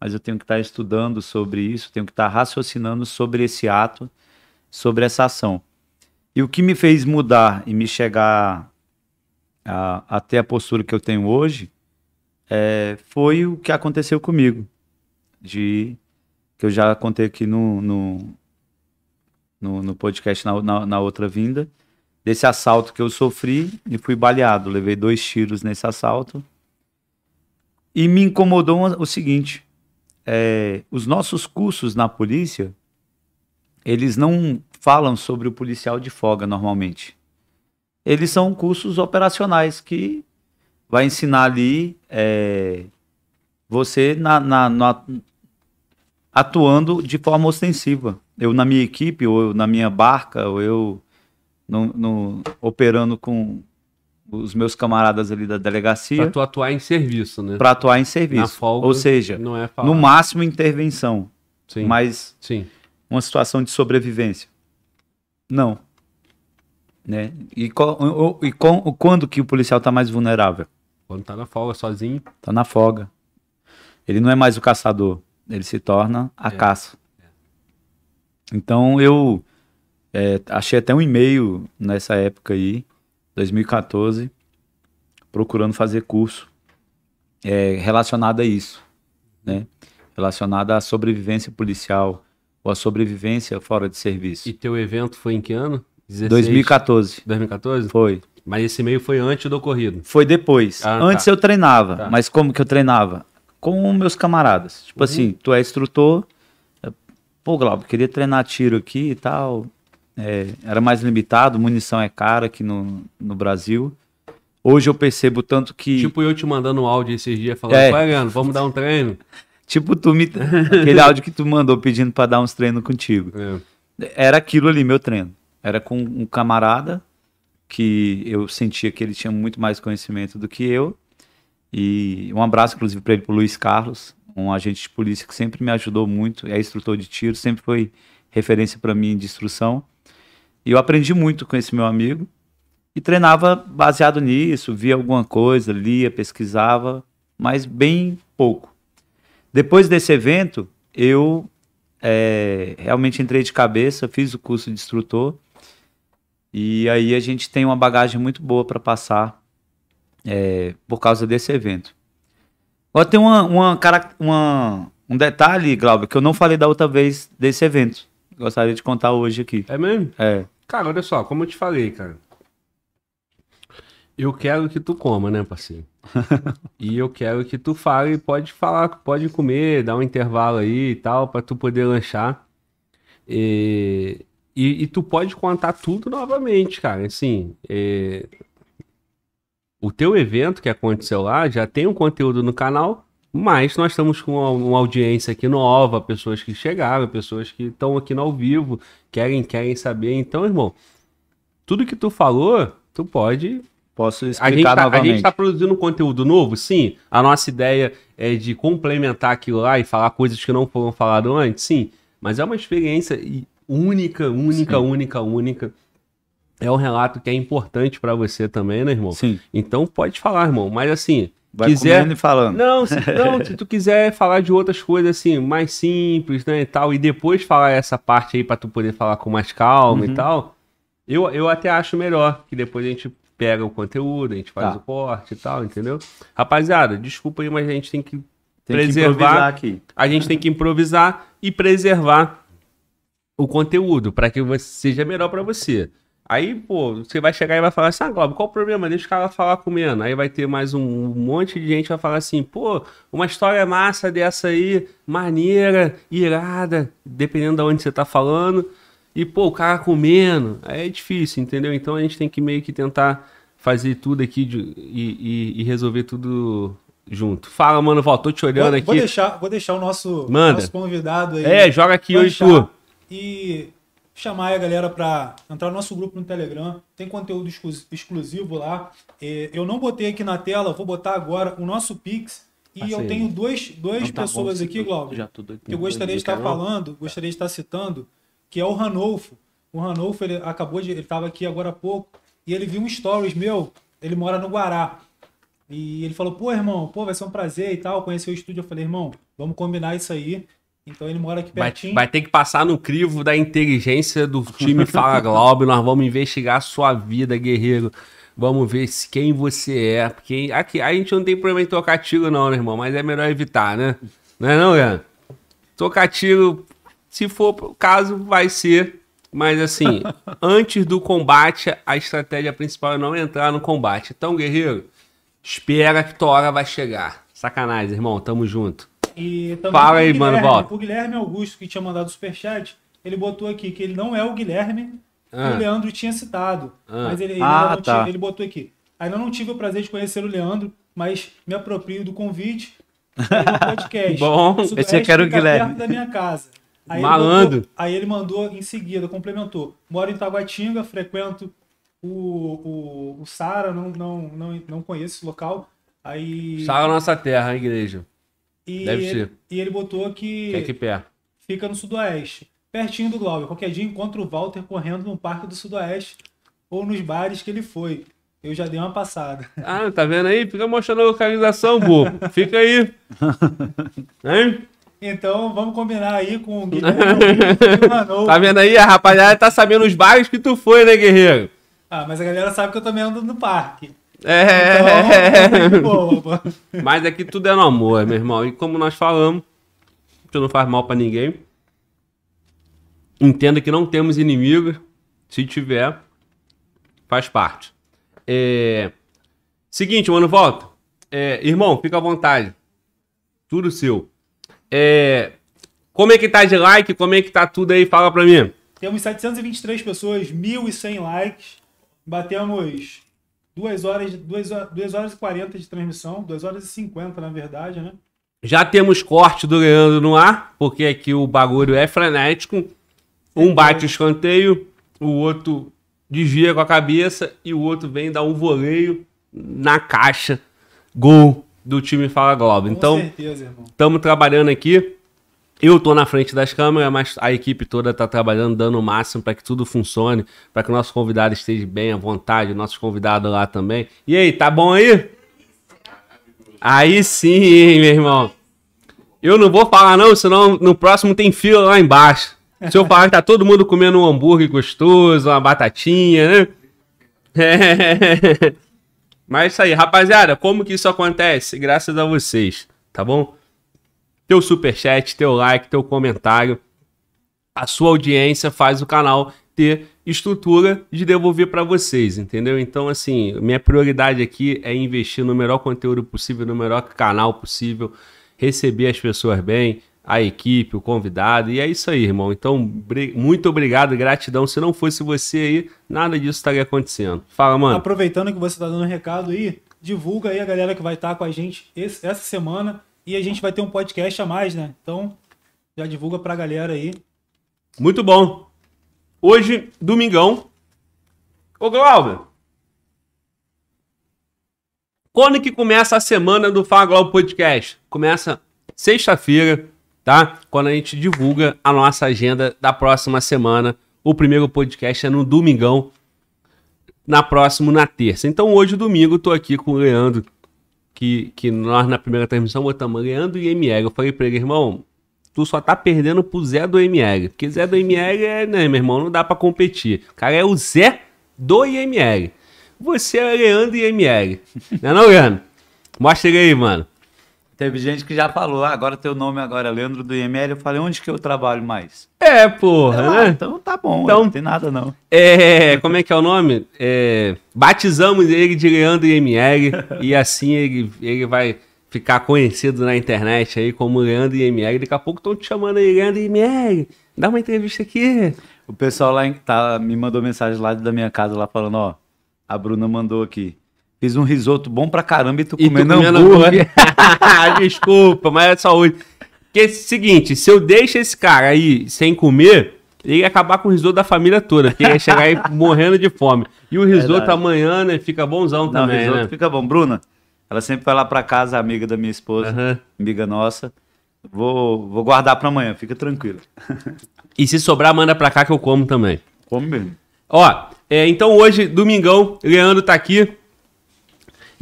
mas eu tenho que estar tá estudando sobre isso, tenho que estar tá raciocinando sobre esse ato, sobre essa ação. E o que me fez mudar e me chegar a, até a postura que eu tenho hoje, é, foi o que aconteceu comigo. De que eu já contei aqui no, no, no, no podcast na, na, na, outra vinda, desse assalto que eu sofri e fui baleado. Levei dois tiros nesse assalto. E me incomodou o seguinte: é, os nossos cursos na polícia, eles não falam sobre o policial de folga normalmente eles são cursos operacionais que vai ensinar ali é, você na, na, na, atuando de forma ostensiva. Eu na minha equipe, ou eu na minha barca, ou eu no, no, operando com os meus camaradas ali da delegacia. Para tu
atuar em serviço, né? Para atuar em serviço. Na folga, ou seja, é no máximo
intervenção. Sim. Mas Sim. uma situação de sobrevivência. Não. Né? E, e com, quando que o policial está mais vulnerável? Quando está na folga, sozinho. Está na folga. Ele não é mais o caçador, ele se torna a é. caça. É. Então eu é, achei até um e-mail nessa época aí, 2014, procurando fazer curso é, relacionado a isso, né? Relacionado à sobrevivência policial
ou à sobrevivência fora de serviço. E teu evento foi em que ano? 2014. 2014? Foi. Mas esse meio foi antes do ocorrido? Foi depois. Ah, tá. antes tá. eu treinava.
Tá. Mas como que eu treinava? Com meus camaradas. Tipo uhum. assim, tu é instrutor. Pô, Glauber, queria treinar tiro aqui e tal. É, era mais limitado, munição é cara aqui no, no Brasil. Hoje eu percebo tanto que. Tipo
eu te mandando um áudio esses dias falando, é. Gano, vamos dar um treino. Tipo tu me. Aquele áudio
que tu mandou pedindo para dar uns treinos contigo. É. Era aquilo ali, meu treino. Era com um camarada que eu sentia que ele tinha muito mais conhecimento do que eu. E um abraço, inclusive, para ele, para Luiz Carlos, um agente de polícia que sempre me ajudou muito, é instrutor de tiro, sempre foi referência para mim de instrução. E eu aprendi muito com esse meu amigo e treinava baseado nisso, via alguma coisa, lia, pesquisava, mas bem pouco. Depois desse evento, eu é, realmente entrei de cabeça, fiz o curso de instrutor e aí a gente tem uma bagagem muito boa para passar é, por causa desse evento. Agora tem uma, uma, uma, um detalhe, Glauber, que eu não falei da outra vez desse evento. Gostaria de contar hoje aqui. É mesmo? É.
Cara, olha só, como eu te falei, cara. Eu quero que tu coma, né, parceiro? e eu quero que tu fale, pode falar, pode comer, dá um intervalo aí e tal, para tu poder lanchar. E e, e, tu pode contar tudo novamente, cara. Assim, é... o teu evento que aconteceu lá já tem um conteúdo no canal, mas nós estamos com uma, uma audiência aqui nova, pessoas que chegaram, pessoas que estão aqui no ao vivo, querem, querem saber. Então, irmão, tudo que tu falou, tu pode. Posso explicar a novamente. Tá, a gente está produzindo conteúdo novo, sim. A nossa ideia é de complementar aquilo lá e falar coisas que não foram faladas antes, sim. Mas é uma experiência única, única, Sim. única, única. É um relato que é importante para você também, né, irmão? Sim. Então pode falar, irmão. Mas assim, Vai quiser e falando. Não, se, não, se tu quiser falar de outras coisas assim, mais simples, né, e tal, e depois falar essa parte aí para tu poder falar com mais calma uhum. e tal, eu, eu até acho melhor que depois a gente pega o conteúdo, a gente faz tá. o corte e tal, entendeu? Rapaziada, desculpa aí, mas a gente tem que tem preservar que aqui. A gente tem que improvisar e preservar o conteúdo para que seja melhor para você. Aí, pô, você vai chegar e vai falar assim, ah, Globo, qual o problema? Deixa o cara falar comendo. Aí vai ter mais um, monte de gente que vai falar assim, pô, uma história massa dessa aí, maneira, irada, dependendo de onde você tá falando. E, pô, o cara comendo. Aí é difícil, entendeu? Então a gente tem que meio que tentar fazer tudo aqui de, e, e, e resolver tudo junto. Fala, mano, Val, tô te olhando vou, aqui. Vou deixar,
vou deixar o nosso, Manda. nosso convidado aí. É, joga aqui hoje, tu e chamar a galera para entrar no nosso grupo no Telegram. Tem conteúdo exclusivo lá. Eu não botei aqui na tela, vou botar agora o nosso Pix. E assim, eu tenho dois, duas tá pessoas aqui, Glauber,
que eu gostaria de estar né? falando,
gostaria de estar citando, que é o Ranolfo. O Ranolfo, ele acabou de. Ele estava aqui agora há pouco e ele viu um stories meu. Ele mora no Guará. E ele falou, pô, irmão, pô, vai ser um prazer e tal, conhecer o estúdio. Eu falei, irmão, vamos combinar isso aí. Então ele mora aqui pertinho. Vai, vai
ter que passar no crivo da inteligência do time Fala Globo. Nós vamos investigar a sua vida, guerreiro. Vamos ver se quem você é. Porque aqui, a gente não tem problema em tocar tiro, não, né, irmão? Mas é melhor evitar, né? Não é não, Leandro? Tocar tiro, se for o caso, vai ser. Mas assim, antes do combate, a estratégia principal é não entrar no combate. Então, guerreiro, espera que tua hora vai chegar. Sacanagem, irmão. Tamo junto. E também Fala aí, mano, volta.
O Guilherme Augusto, que tinha mandado o superchat, ele botou aqui que ele não é o Guilherme ah. que o Leandro tinha citado. Ah. Mas ele, ele, ah, tá. tinha, ele botou aqui. Ainda não tive o prazer de conhecer o Leandro, mas me aproprio do convite do podcast. Bom, esse eu era o Guilherme. perto da minha casa. Aí Malandro. Ele aí ele mandou em seguida, complementou. Moro em Taguatinga, frequento o, o, o Sara, não, não, não, não conheço esse local. Aí... Sara é
nossa terra, a igreja. E Deve ele, ser.
E ele botou que. É que pé? Fica no Sudoeste, pertinho do Glauber. Qualquer dia encontro o Walter correndo no Parque do Sudoeste ou nos bares que ele foi. Eu já dei uma passada.
Ah, tá vendo aí? Fica mostrando a localização, burro. Fica aí. hein?
Então vamos combinar aí com o Guilherme Tá
vendo aí? A rapaziada tá sabendo os bares que tu foi, né, guerreiro?
Ah, mas a galera sabe que eu também ando no parque. É. Então,
é. Mas aqui tudo é no amor, meu irmão. E como nós falamos, isso não faz mal para ninguém. Entenda que não temos inimigo. Se tiver, faz parte. É... Seguinte, mano, volta. É, irmão, fica à vontade. Tudo seu. É... Como é que tá de like? Como é que tá tudo aí? Fala pra mim.
Temos 723 pessoas, 1.100 likes. Batemos 2 horas, 2, 2 horas e 40 de transmissão, 2 horas e 50, na verdade, né?
Já temos corte do Leandro no ar, porque aqui o bagulho é frenético. Um bate o escanteio, o outro desvia com a cabeça e o outro vem dar um voleio na caixa. Gol do time Fala Globo. Com então, estamos trabalhando aqui. Eu estou na frente das câmeras, mas a equipe toda está trabalhando, dando o máximo para que tudo funcione, para que o nosso convidado esteja bem à vontade, nossos convidados lá também. E aí, tá bom aí? Aí sim, meu irmão. Eu não vou falar não, senão no próximo tem fila lá embaixo. Se eu falar que tá todo mundo comendo um hambúrguer gostoso, uma batatinha, né? É. Mas é isso aí, rapaziada, como que isso acontece? Graças a vocês, tá bom? teu superchat, teu like, teu comentário. A sua audiência faz o canal ter estrutura de devolver para vocês, entendeu? Então, assim, minha prioridade aqui é investir no melhor conteúdo possível, no melhor canal possível, receber as pessoas bem, a equipe, o convidado, e é isso aí, irmão. Então, muito obrigado, gratidão. Se não fosse você aí, nada disso estaria acontecendo. Fala, mano.
Aproveitando que você está dando um recado aí, divulga aí a galera que vai estar tá com a gente essa semana e a gente vai ter um podcast a mais, né? Então, já divulga pra galera aí.
Muito bom. Hoje, domingão. Ô, Glauber. Quando que começa a semana do Fala Glauber Podcast? Começa sexta-feira, tá? Quando a gente divulga a nossa agenda da próxima semana. O primeiro podcast é no domingão, na próxima, na terça. Então, hoje, domingo, tô aqui com o Leandro que, que nós na primeira transmissão botamos Leandro e ML. Eu falei pra ele, irmão, tu só tá perdendo pro Zé do ML. Porque Zé do ML é, né, meu irmão, não dá pra competir. O cara é o Zé do IML. Você é Leandro e ML. Não é não, Leandro? Mostra ele aí, mano.
Teve gente que já falou, ah, agora teu nome agora é Leandro do IML. Eu falei, onde que eu trabalho mais?
É, porra, então, né? Ah, então tá bom, então, não tem nada não. É, como é que é o nome? É, batizamos ele de Leandro IML e assim ele, ele vai ficar conhecido na internet aí como Leandro IML. Daqui a pouco estão te chamando aí, Leandro IML, dá uma entrevista aqui. O pessoal lá em, tá, me mandou mensagem lá da minha casa, lá falando, ó,
a Bruna mandou aqui. Fiz um risoto bom pra caramba e tu comendo, tu comendo hambúrguer.
Desculpa, mas é saúde. Que é o seguinte, se eu deixo esse cara aí sem comer, ele ia acabar com o risoto da família toda, porque ia chegar aí morrendo de fome. E o risoto Verdade. amanhã, né, fica bonzão também, Não, o risoto né? fica bom. Bruna, ela sempre vai lá pra casa, amiga da minha esposa, uhum. amiga nossa. Vou, vou guardar pra amanhã, fica tranquilo. e se sobrar, manda pra cá que eu como também. Come mesmo. Ó, é, então hoje, domingão, Leandro tá aqui.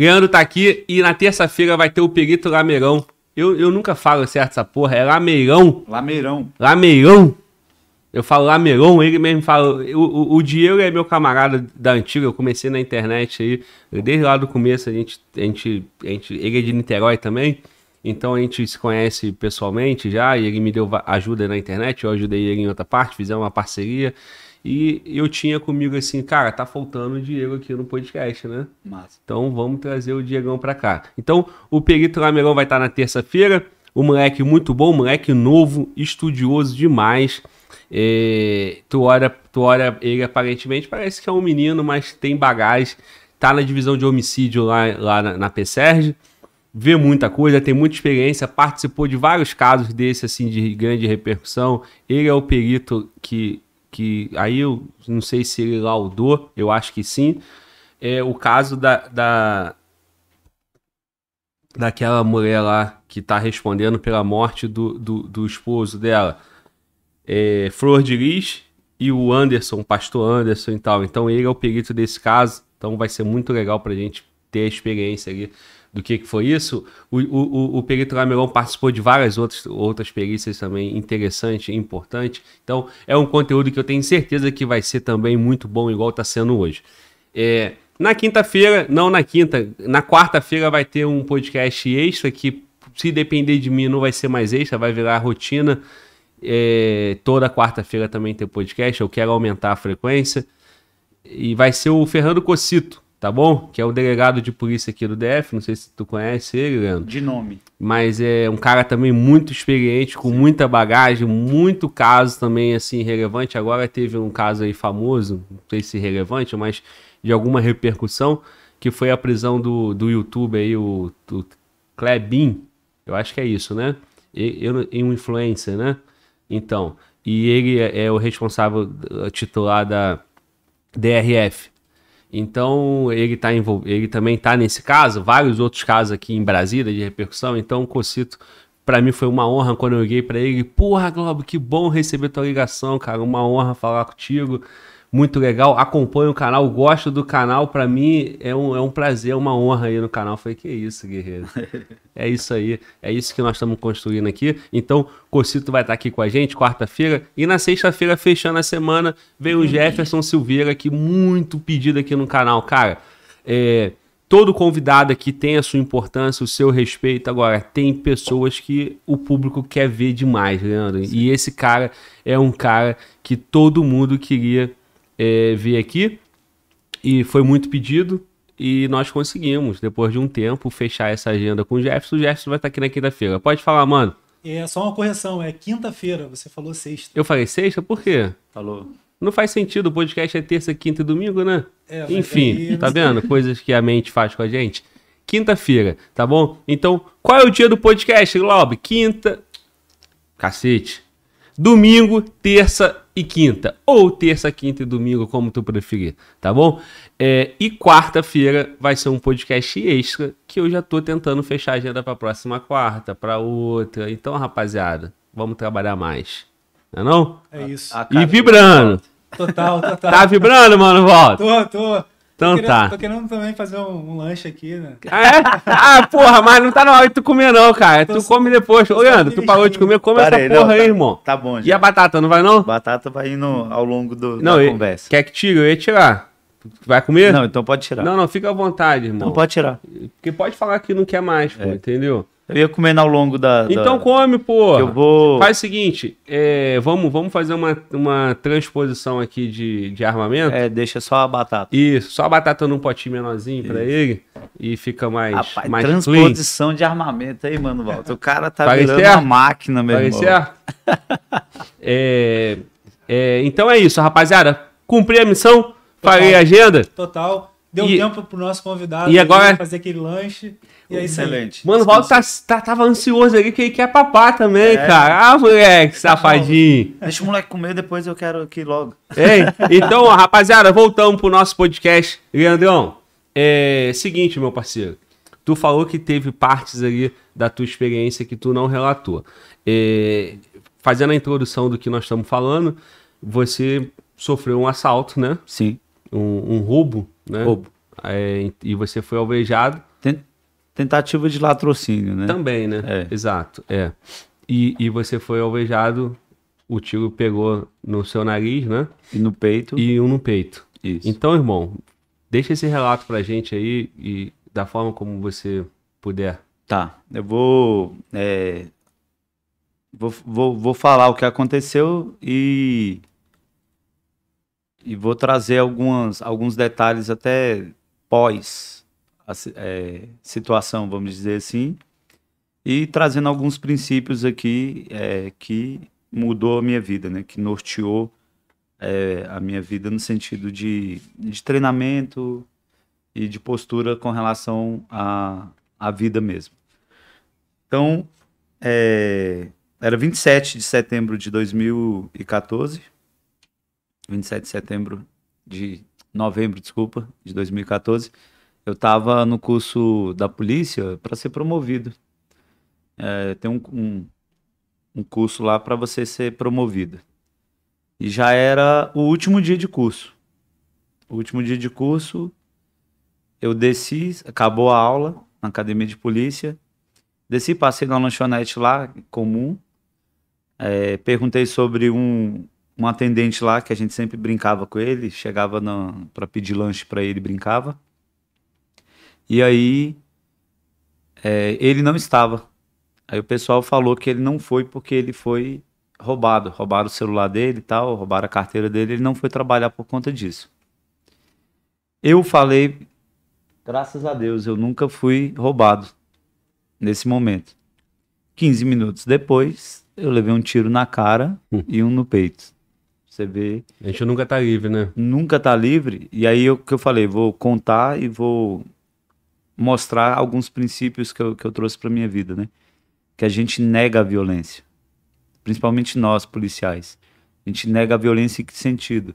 Leandro tá aqui e na terça-feira vai ter o Perito Lameirão. Eu, eu nunca falo certo essa porra, é Lameirão. Lameirão. Lameirão. Eu falo Lameirão, ele mesmo fala. O, o, o Diego é meu camarada da antiga, eu comecei na internet aí. Desde lá do começo a gente, a gente, a gente. Ele é de Niterói também. Então a gente se conhece pessoalmente já, e ele me deu ajuda na internet, eu ajudei ele em outra parte, fizemos uma parceria. E eu tinha comigo assim, cara, tá faltando o Diego aqui no podcast, né? Massa. Então vamos trazer o Diegão pra cá. Então o Perito Lamelão vai estar tá na terça-feira. O moleque muito bom, moleque novo, estudioso demais. É, tu, olha, tu olha ele aparentemente, parece que é um menino, mas tem bagagem. Tá na divisão de homicídio lá, lá na, na PSERG. Vê muita coisa, tem muita experiência, participou de vários casos desse assim de grande repercussão. Ele é o perito que que aí eu não sei se ele laudou, eu acho que sim, é o caso da, da daquela mulher lá que está respondendo pela morte do, do, do esposo dela, é, Flor de Lis e o Anderson, pastor Anderson e tal. Então ele é o perito desse caso, então vai ser muito legal para a gente ter a experiência ali do que, que foi isso, o, o, o perito Lameron participou de várias outras, outras perícias também interessantes e importantes. Então, é um conteúdo que eu tenho certeza que vai ser também muito bom, igual está sendo hoje. É, na quinta-feira, não na quinta, na quarta-feira vai ter um podcast extra que, se depender de mim, não vai ser mais extra, vai virar rotina. É, toda quarta-feira também tem podcast, eu quero aumentar a frequência. E vai ser o Fernando Cocito, tá bom? Que é o delegado de polícia aqui do DF, não sei se tu conhece ele, Leandro. De nome. Mas é um cara também muito experiente, com Sim. muita bagagem, muito caso também, assim, relevante. Agora teve um caso aí famoso, não sei se relevante, mas de alguma repercussão, que foi a prisão do, do YouTube aí, o, o Klebin, eu acho que é isso, né? Eu, eu, um influencer, né? Então, e ele é, é o responsável titular da DRF, então, ele, tá envol... ele também está nesse caso, vários outros casos aqui em Brasília de repercussão. Então, o Cocito, para mim, foi uma honra quando eu liguei para ele. Porra, Globo, que bom receber tua ligação, cara. Uma honra falar contigo muito legal. Acompanho o canal, gosto do canal. Para mim é um, é um prazer, é uma honra aí no canal. falei, que isso, guerreiro. é isso aí. É isso que nós estamos construindo aqui. Então, Cocito vai estar tá aqui com a gente quarta-feira. E na sexta-feira, fechando a semana, vem o uhum. Jefferson Silveira aqui, muito pedido aqui no canal. Cara, é, todo convidado aqui tem a sua importância, o seu respeito. Agora, tem pessoas que o público quer ver demais, Leandro. Sim. E esse cara é um cara que todo mundo queria é, vir aqui e foi muito pedido. E nós conseguimos, depois de um tempo, fechar essa agenda com o Jefferson. O Jefferson vai estar aqui na quinta-feira. Pode falar, mano.
É só uma correção, é quinta-feira, você falou sexta.
Eu falei sexta? Por quê? Falou. Não faz sentido, o podcast é terça, quinta e domingo, né? É, Enfim, aí... tá vendo? Coisas que a mente faz com a gente. Quinta-feira, tá bom? Então, qual é o dia do podcast, Globo? Quinta. Cacete. Domingo, terça e quinta, ou terça, quinta e domingo, como tu preferir, tá bom? É, e quarta-feira vai ser um podcast extra que eu já tô tentando fechar a agenda pra próxima quarta, para outra. Então, rapaziada, vamos trabalhar mais. Não é não? É isso. E vibrando.
Total, total. Tá vibrando, mano, volta. Tô,
tô. Então querendo, tá. Tô
querendo também fazer um, um lanche aqui, né? Ah, é?
ah, porra, mas não tá na hora de tu comer, não, cara. tu come depois. Ô, Leandro, tu parou de comer, come Parei, essa porra não, aí, tá, irmão. Tá bom, já. E a batata, não vai, não? Batata vai indo ao longo do, não, da eu, conversa. Quer que tire? Eu ia tirar. Vai comer? Não, então pode tirar. Não, não, fica à vontade, irmão. Não pode tirar. Porque pode falar que não quer mais, pô, é. entendeu? Eu ia comendo ao longo da. da... Então come, pô. Eu vou. Faz o seguinte, é, vamos, vamos fazer uma, uma transposição aqui de, de armamento. É, deixa só a batata. Isso, só a batata num potinho menorzinho para ele e fica mais. Rapaz, mais transposição
clean. de armamento
aí, mano, Walter. O cara tá Parece virando certo? uma máquina, mesmo. Parece
irmão.
é, é, então é isso, rapaziada. Cumpri a missão, total, falei a agenda.
Total.
Deu e, tempo pro nosso convidado e agora... fazer aquele lanche. E é Excelente.
Mano, o Valdo tá, tá, tava ansioso ali que ele quer é papar também, é. cara. Ah, moleque, safadinho. Deixa o
moleque comer, depois eu
quero aqui logo. Ei, então, rapaziada, voltamos pro nosso podcast. Leandrão, é seguinte, meu parceiro. Tu falou que teve partes ali da tua experiência que tu não relatou. É, fazendo a introdução do que nós estamos falando, você sofreu um assalto, né? Sim. um, um roubo né? Roubo. É, e você foi alvejado. Tentativa de latrocínio, né? Também, né? É. Exato, é. E, e você foi alvejado, o tiro pegou no seu nariz, né? E no peito. E um no peito. Isso. Então, irmão, deixa esse relato pra gente aí e da forma como você puder. Tá, eu
vou, é, vou, vou, vou falar o que aconteceu e e vou trazer algumas, alguns detalhes até pós a é, situação, vamos dizer assim, e trazendo alguns princípios aqui é, que mudou a minha vida, né? Que norteou é, a minha vida no sentido de, de treinamento e de postura com relação à, a vida mesmo. Então, é, era 27 de setembro de 2014, 27 de setembro de novembro, desculpa, de 2014, eu estava no curso da polícia para ser promovido. É, tem um, um, um curso lá para você ser promovido. E já era o último dia de curso. O último dia de curso, eu desci, acabou a aula na academia de polícia, desci, passei na lanchonete lá, comum, é, perguntei sobre um, um atendente lá que a gente sempre brincava com ele, chegava para pedir lanche para ele, brincava. E aí é, ele não estava. Aí o pessoal falou que ele não foi porque ele foi roubado, roubaram o celular dele e tal, roubaram a carteira dele, ele não foi trabalhar por conta disso. Eu falei, graças a Deus, eu nunca fui roubado nesse momento. 15 minutos depois, eu levei um tiro na cara hum. e um no peito. Você vê. A gente nunca tá livre, né? Nunca tá livre. E aí o que eu falei, vou contar e vou mostrar alguns princípios que eu, que eu trouxe para minha vida, né? Que a gente nega a violência. Principalmente nós, policiais. A gente nega a violência em que sentido?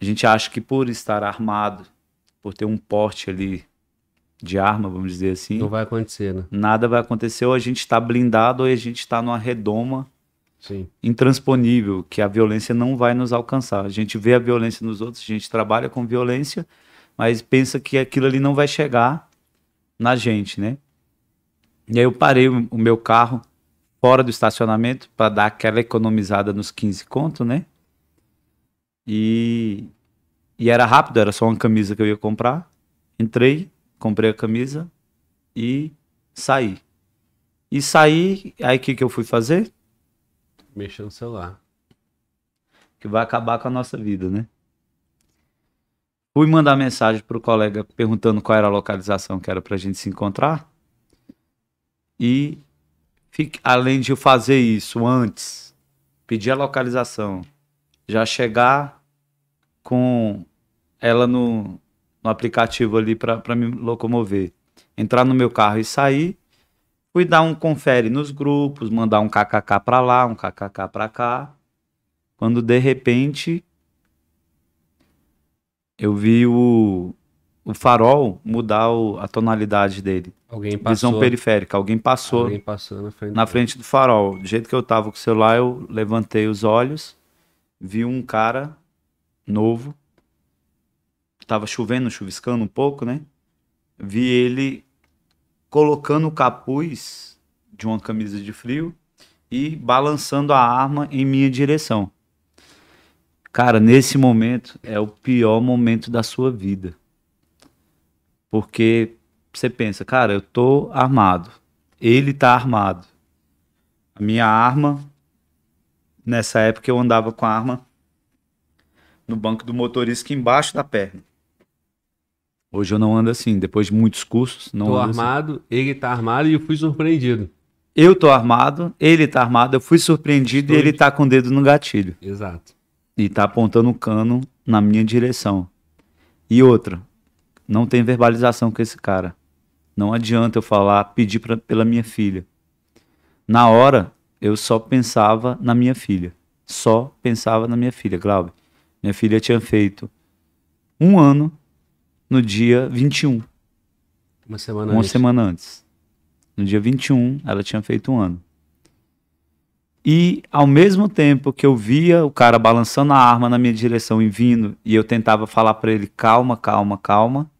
A gente acha que por estar armado, por ter um porte ali de arma, vamos dizer assim. Não vai acontecer, né? Nada vai acontecer, ou a gente está blindado, ou a gente está numa redoma Sim. intransponível, que a violência não vai nos alcançar. A gente vê a violência nos outros, a gente trabalha com violência, mas pensa que aquilo ali não vai chegar na gente, né? E aí eu parei o meu carro fora do estacionamento para dar aquela economizada nos 15 contos né? E, e era rápido, era só uma camisa que eu ia comprar. Entrei, comprei a camisa e saí. E saí, aí o que, que eu fui fazer? mexer no celular. Que vai acabar com a nossa vida, né? Fui mandar mensagem pro colega perguntando qual era a localização que era pra gente se encontrar. E fique, além de eu fazer isso antes, pedir a localização, já chegar com ela no, no aplicativo ali para me locomover, entrar no meu carro e sair, Fui dar um confere nos grupos, mandar um kkk para lá, um kkk para cá. Quando de repente eu vi o, o farol mudar o, a tonalidade dele. Alguém passou. Visão periférica. Alguém passou. Alguém passou na frente, na frente do farol. Do jeito que eu tava com o celular, eu levantei os olhos, vi um cara novo. Tava chovendo, chuviscando um pouco, né? Vi ele colocando o capuz de uma camisa de frio e balançando a arma em minha direção. Cara, nesse momento é o pior momento da sua vida. Porque você pensa, cara, eu tô armado. Ele tá armado. A minha arma nessa época eu andava
com a arma no banco do motorista embaixo da perna.
Hoje eu não ando assim, depois de muitos cursos, não tô assim. armado,
assim. ele tá armado e eu fui surpreendido.
Eu tô armado, ele tá armado, eu fui surpreendido Estou e ele tá com o dedo no gatilho. Exato. E tá apontando o cano na minha direção. E outra, não tem verbalização com esse cara. Não adianta eu falar, pedir pra, pela minha filha. Na hora, eu só pensava na minha filha. Só pensava na minha filha, Glauber. Minha filha tinha feito um ano no dia 21.
Uma semana uma antes. Uma
semana antes. No dia 21, ela tinha feito um ano. E ao mesmo tempo que eu via o cara balançando a arma na minha direção e vindo, e eu tentava falar para ele calma, calma, calma,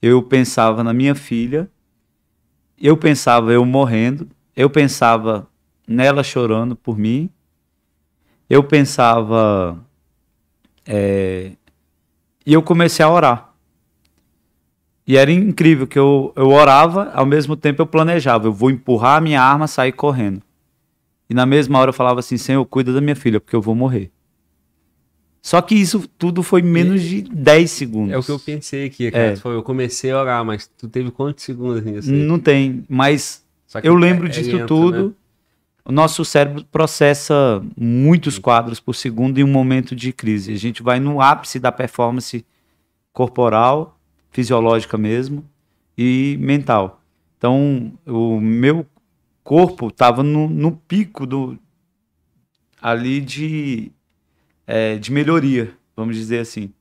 eu pensava na minha filha, eu pensava eu morrendo, eu pensava nela chorando por mim, eu pensava. É... E eu comecei a orar. E era incrível que eu, eu orava, ao mesmo tempo eu planejava. Eu vou empurrar a minha arma, sair correndo. E na mesma hora eu falava assim, Senhor, cuida da minha filha, porque eu vou morrer. Só que isso tudo foi menos de 10 segundos. É o que eu
pensei aqui, cara. É. eu comecei a orar, mas tu teve quantos segundos nisso? Não
tem, mas eu é lembro é, é disso lento, né? tudo. Né? O nosso cérebro processa muitos hum. quadros por segundo em um momento de crise. A gente vai no ápice da performance corporal fisiológica mesmo e mental. Então, o meu corpo estava no, no, pico do ali de, é, de melhoria, vamos dizer assim.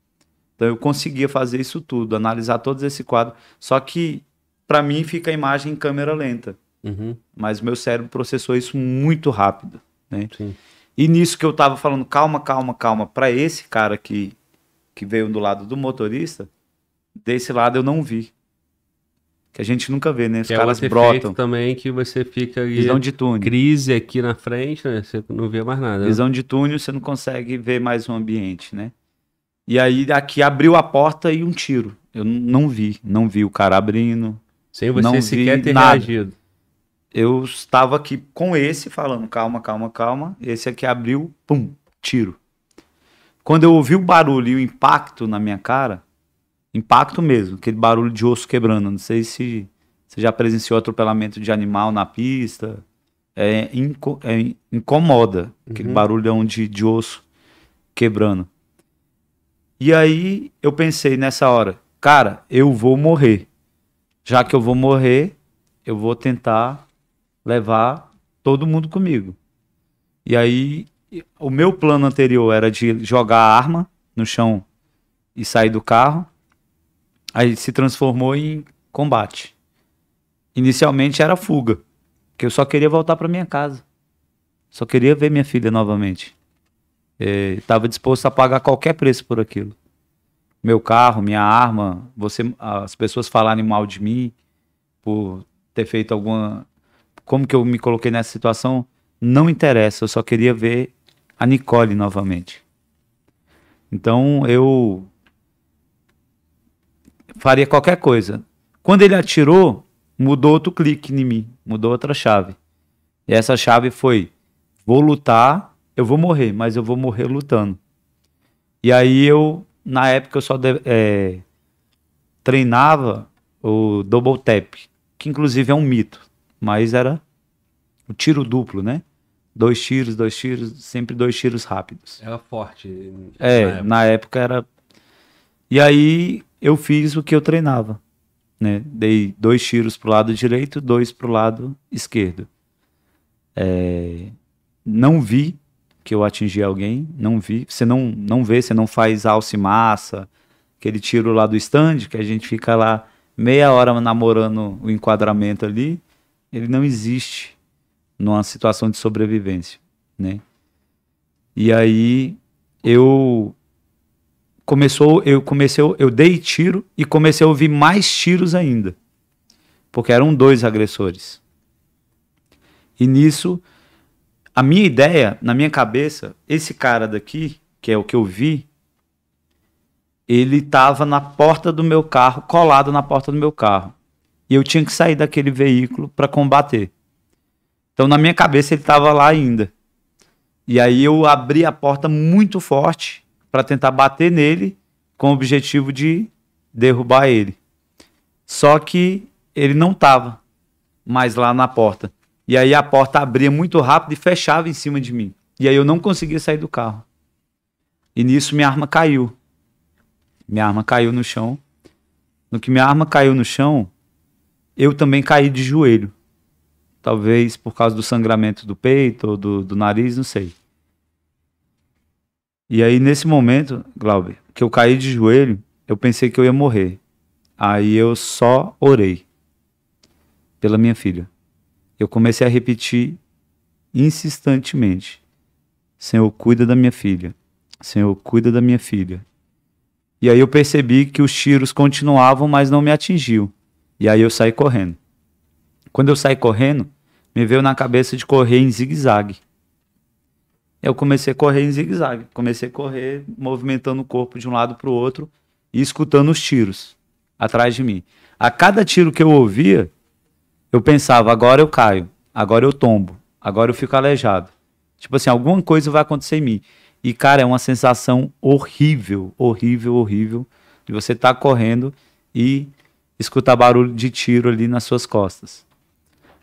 Então, eu conseguia fazer isso tudo, analisar todo esse quadro. Só que, para mim, fica a imagem em câmera lenta. Uhum. Mas meu cérebro processou isso muito rápido. Né? Sim. E nisso que eu estava falando, calma, calma, calma, para esse cara que, que veio do lado do motorista, desse lado eu não vi. Que a gente nunca vê, né? Os que é caras é brotam.
também que você fica ali. Visão de túnel. Crise aqui na frente, né? Você não vê mais nada. Né? Visão né? de túnel, você não
consegue ver mais o ambiente, né? E aí aqui abriu a porta e um tiro. Eu não vi, não vi o cara abrindo. Sem você não sequer ter nada. reagido. Eu estava aqui com esse falando, calma, calma, calma. Esse aqui abriu, pum, tiro. Quando eu ouvi o barulho e o impacto na minha cara, impacto mesmo, aquele barulho de osso quebrando. Não sei se você já presenciou atropelamento de animal na pista. É, inco é incomoda aquele uhum. barulhão é de, de osso quebrando. E aí eu pensei nessa hora, cara, eu vou morrer. Já que eu vou morrer, eu vou tentar levar todo mundo comigo. E aí o meu plano anterior era de jogar a arma no chão e sair do carro. Aí se transformou em combate. Inicialmente era fuga, que eu só queria voltar para minha casa. Só queria ver minha filha novamente. Estava é, disposto a pagar qualquer preço por aquilo. Meu carro, minha arma, você, as pessoas falarem mal de mim por ter feito alguma. Como que eu me coloquei nessa situação? Não interessa, eu só queria ver a Nicole novamente. Então eu faria qualquer coisa. Quando ele atirou, mudou outro clique em mim, mudou outra chave. E essa chave foi: vou lutar, eu vou morrer, mas eu vou morrer lutando. E aí eu, na época, eu só de, é, treinava o double tap, que inclusive é um mito, mas era o tiro duplo, né? Dois tiros, dois tiros, sempre dois tiros rápidos.
Era forte. Né? É, época,
na época era. E aí eu fiz o que eu treinava. Né? Dei dois tiros para o lado direito, dois para o lado esquerdo. É, não vi que eu atingi alguém, não vi. Você não, não vê, você não faz alça e massa, aquele tiro lá do stand, que a gente fica lá meia hora namorando o enquadramento ali. Ele não existe numa situação de sobrevivência, né? E aí eu começou, eu comecei, eu dei tiro e comecei a ouvir mais tiros ainda. Porque eram dois agressores. E nisso, a minha ideia, na minha cabeça, esse cara daqui, que é o que eu vi, ele estava na porta do meu carro, colado na porta do meu carro. E eu tinha que sair daquele veículo para combater. Então, na minha cabeça, ele estava lá ainda. E aí eu abri a porta muito forte para tentar bater nele com o objetivo de derrubar ele. Só que ele não estava mais lá na porta. E aí a porta abria muito rápido e fechava em cima de mim. E aí eu não conseguia sair do carro. E nisso minha arma caiu. Minha arma caiu no chão. No que minha arma caiu no chão, eu também caí de joelho. Talvez por causa do sangramento do peito ou do, do nariz, não sei. E aí, nesse momento, Glauber, que eu caí de joelho, eu pensei que eu ia morrer. Aí eu só orei pela minha filha. Eu comecei a repetir insistentemente: Senhor, cuida da minha filha. Senhor, cuida da minha filha. E aí eu percebi que os tiros continuavam, mas não me atingiu. E aí eu saí correndo. Quando eu saí correndo, me veio na cabeça de correr em zigue-zague eu comecei a correr em zigue-zague. Comecei a correr movimentando o corpo de um lado para o outro e escutando os tiros atrás de mim. A cada tiro que eu ouvia, eu pensava, agora eu caio, agora eu tombo, agora eu fico aleijado. Tipo assim, alguma coisa vai acontecer em mim. E, cara, é uma sensação horrível, horrível, horrível de você estar tá correndo e escutar barulho de tiro ali nas suas costas.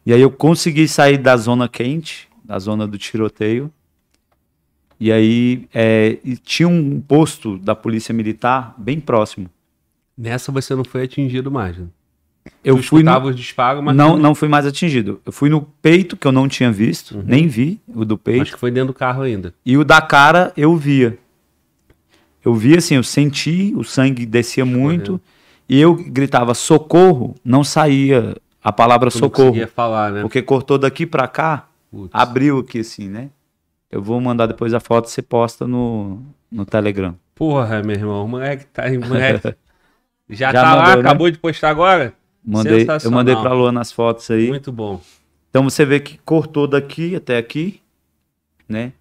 E aí eu consegui sair da zona quente, da zona do tiroteio, e aí é, e tinha um posto da polícia militar bem próximo.
Nessa você não foi atingido mais, né? Eu tu fui no... os mas não,
não fui mais atingido. Eu fui no peito que eu não tinha visto, uhum. nem vi o do peito. Acho que foi
dentro do carro ainda.
E o da cara eu via. Eu via assim, eu senti, o sangue descia muito e eu gritava socorro, não saía a palavra tu socorro. Não falar, né? Porque cortou daqui para cá, Putz. abriu aqui assim, né? Eu vou mandar depois a foto, você posta
no, no Telegram. Porra, meu irmão, o moleque tá. Moleque,
já, já tá
mandou, lá, né? acabou de postar agora? Mandei, eu mandei pra Luana as fotos aí. Muito bom. Então
você vê que cortou daqui até aqui, né?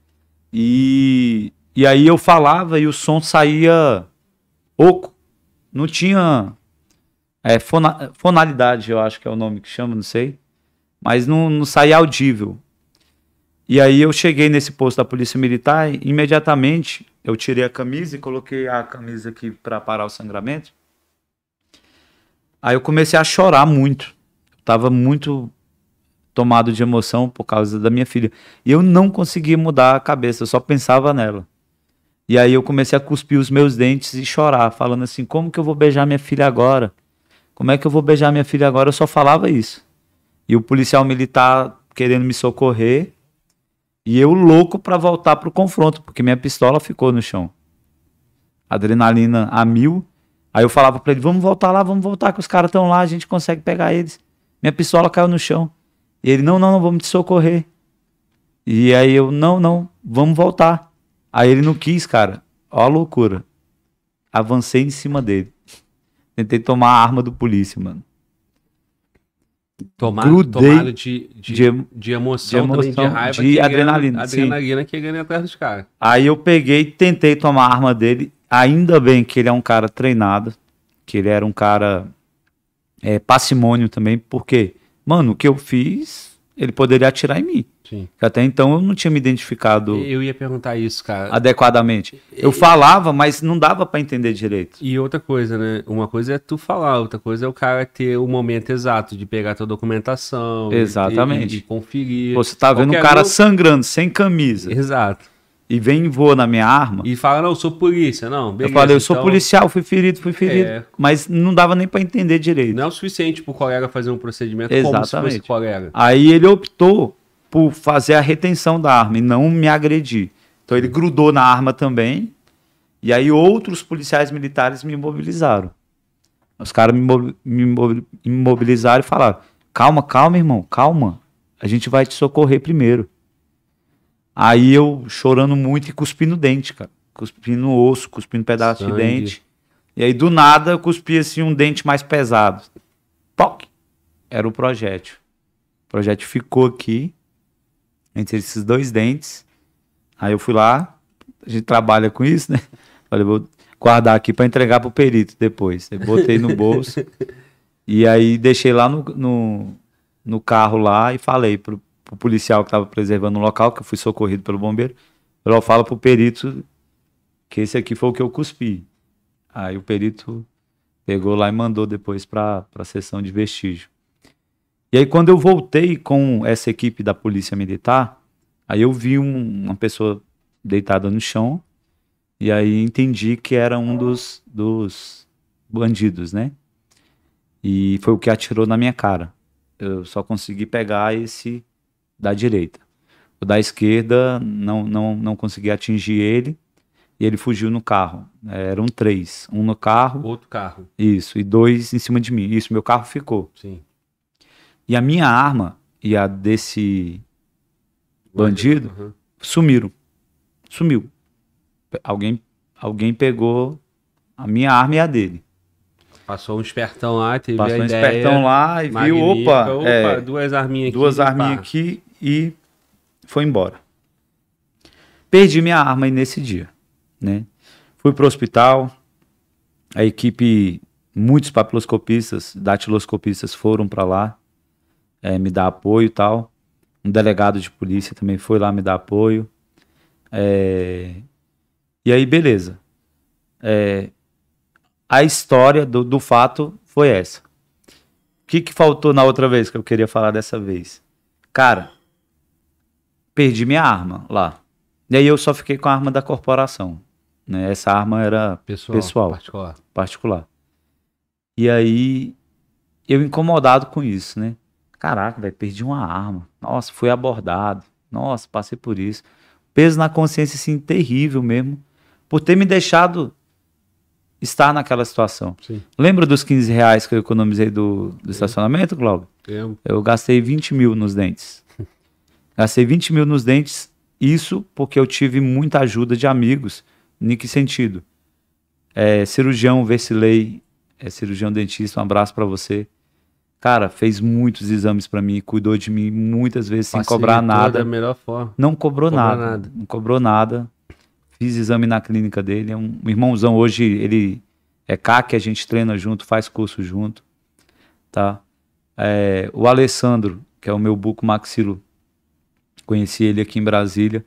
E, e aí eu falava e o som saía oco. Não tinha é, fona, fonalidade, eu acho que é o nome que chama, não sei. Mas não, não saía audível. E aí eu cheguei nesse posto da Polícia Militar e imediatamente eu tirei a camisa e coloquei a camisa aqui para parar o sangramento. Aí eu comecei a chorar muito. Eu tava muito tomado de emoção por causa da minha filha. E eu não conseguia mudar a cabeça, eu só pensava nela. E aí eu comecei a cuspir os meus dentes e chorar, falando assim: como que eu vou beijar minha filha agora? Como é que eu vou beijar minha filha agora? Eu só falava isso. E o policial militar querendo me socorrer, e eu louco para voltar pro confronto, porque minha pistola ficou no chão. Adrenalina a mil. Aí eu falava para ele: vamos voltar lá, vamos voltar, que os caras estão lá, a gente consegue pegar eles. Minha pistola caiu no chão. E ele: não, não, não, vamos te socorrer. E aí eu: não, não, vamos voltar. Aí ele não quis, cara. Ó a loucura. Avancei em cima dele. Tentei tomar a arma do polícia, mano. Tomado, grudei tomado de, de, de,
de, emoção, de, emoção de raiva, de adrenalina. Ganha, adrenalina que ganha atrás dos caras.
Aí eu peguei, tentei tomar a arma dele. Ainda bem que ele é um cara treinado, que ele era um cara é, parcimônio também, porque, mano, o que eu fiz ele poderia atirar em mim. Sim. Até então eu não tinha me identificado.
Eu ia perguntar isso, cara.
Adequadamente. Eu falava, mas não dava para entender direito.
E outra coisa, né? Uma coisa é tu falar, outra coisa é o cara ter o momento exato de pegar tua documentação. Exatamente. E, e, e conferir. Você tá vendo Qualquer o cara meu...
sangrando, sem camisa. Exato e vem e voa na minha
arma. E fala, não, eu sou polícia, não. Beleza, eu falei, eu sou então. policial,
fui ferido, fui é. ferido. É... Mas não dava
nem para entender direito. Não é o suficiente pro colega fazer um procedimento Exatamente. como se fosse colega.
Aí ele optou por fazer a retenção da arma e não me agredir. Então ele grudou na arma também. E aí outros policiais militares me imobilizaram. Os caras me imobilizaram e falaram: calma, calma, irmão, calma. A gente vai te socorrer primeiro. Aí eu chorando muito e cuspindo dente, cara. Cuspindo osso, cuspindo pedaço Sangue. de dente. E aí do nada eu cuspi assim um dente mais pesado. Toc! Era o projétil. O projétil ficou aqui, entre esses dois dentes. Aí eu fui lá, a gente trabalha com isso, né? Falei, vou guardar aqui para entregar pro perito depois. Eu botei no bolso. e aí deixei lá no, no, no, carro lá e falei pro, pro policial que estava preservando o local, que eu fui socorrido pelo bombeiro. Ela fala pro perito que esse aqui foi o que eu cuspi. Aí o perito pegou lá e mandou depois para a sessão de vestígio. E aí quando eu voltei com essa equipe da polícia militar, aí eu vi um, uma pessoa deitada no chão e aí entendi que era um dos, dos bandidos, né? E foi o que atirou na minha cara. Eu só consegui pegar esse da direita. O da esquerda não, não, não consegui atingir ele e ele fugiu no carro. É, eram três: um no carro, outro carro. Isso, e dois em cima de mim. Isso, meu carro ficou. Sim. E a minha arma e a desse bandido uhum. sumiram. Sumiu. Alguém, alguém pegou a minha arma e a dele.
Passou um espertão lá, teve
Passou um ideia, espertão lá e viu, opa, opa é,
duas arminhas aqui. Duas arminhas
aqui e foi embora. Perdi minha arma aí nesse dia, né? Fui pro hospital, a equipe, muitos papiloscopistas, datiloscopistas foram para lá é, me dar apoio e tal. Um delegado de polícia também foi lá me dar apoio. É... E aí, beleza. É... A história do, do fato foi essa. O que, que faltou na outra vez que eu queria falar dessa vez? Cara, perdi minha arma lá. E aí eu só fiquei com a arma da corporação. Né? Essa arma era pessoal, pessoal particular. particular. E aí eu incomodado com isso, né? Caraca, velho, perdi uma arma. Nossa, fui abordado. Nossa, passei por isso. Peso na consciência, assim, terrível mesmo. Por ter me deixado estar naquela situação. Sim. Lembra dos 15 reais que eu economizei do, do estacionamento, Glauber? Eu. eu gastei 20 mil nos dentes. Gastei 20 mil nos dentes, isso porque eu tive muita ajuda de amigos. Em que sentido? É, cirurgião Vercilei é cirurgião dentista, um abraço para você. Cara, fez muitos exames para mim, cuidou de mim muitas vezes sem cobrar nada. Da melhor forma.
Não cobrou, não nada, nada,
Não cobrou nada. Fiz exame na clínica dele. É um irmãozão hoje, ele é CAC, a gente treina junto, faz curso junto. Tá? É, o Alessandro, que é o meu buco maxilo conheci ele aqui em Brasília.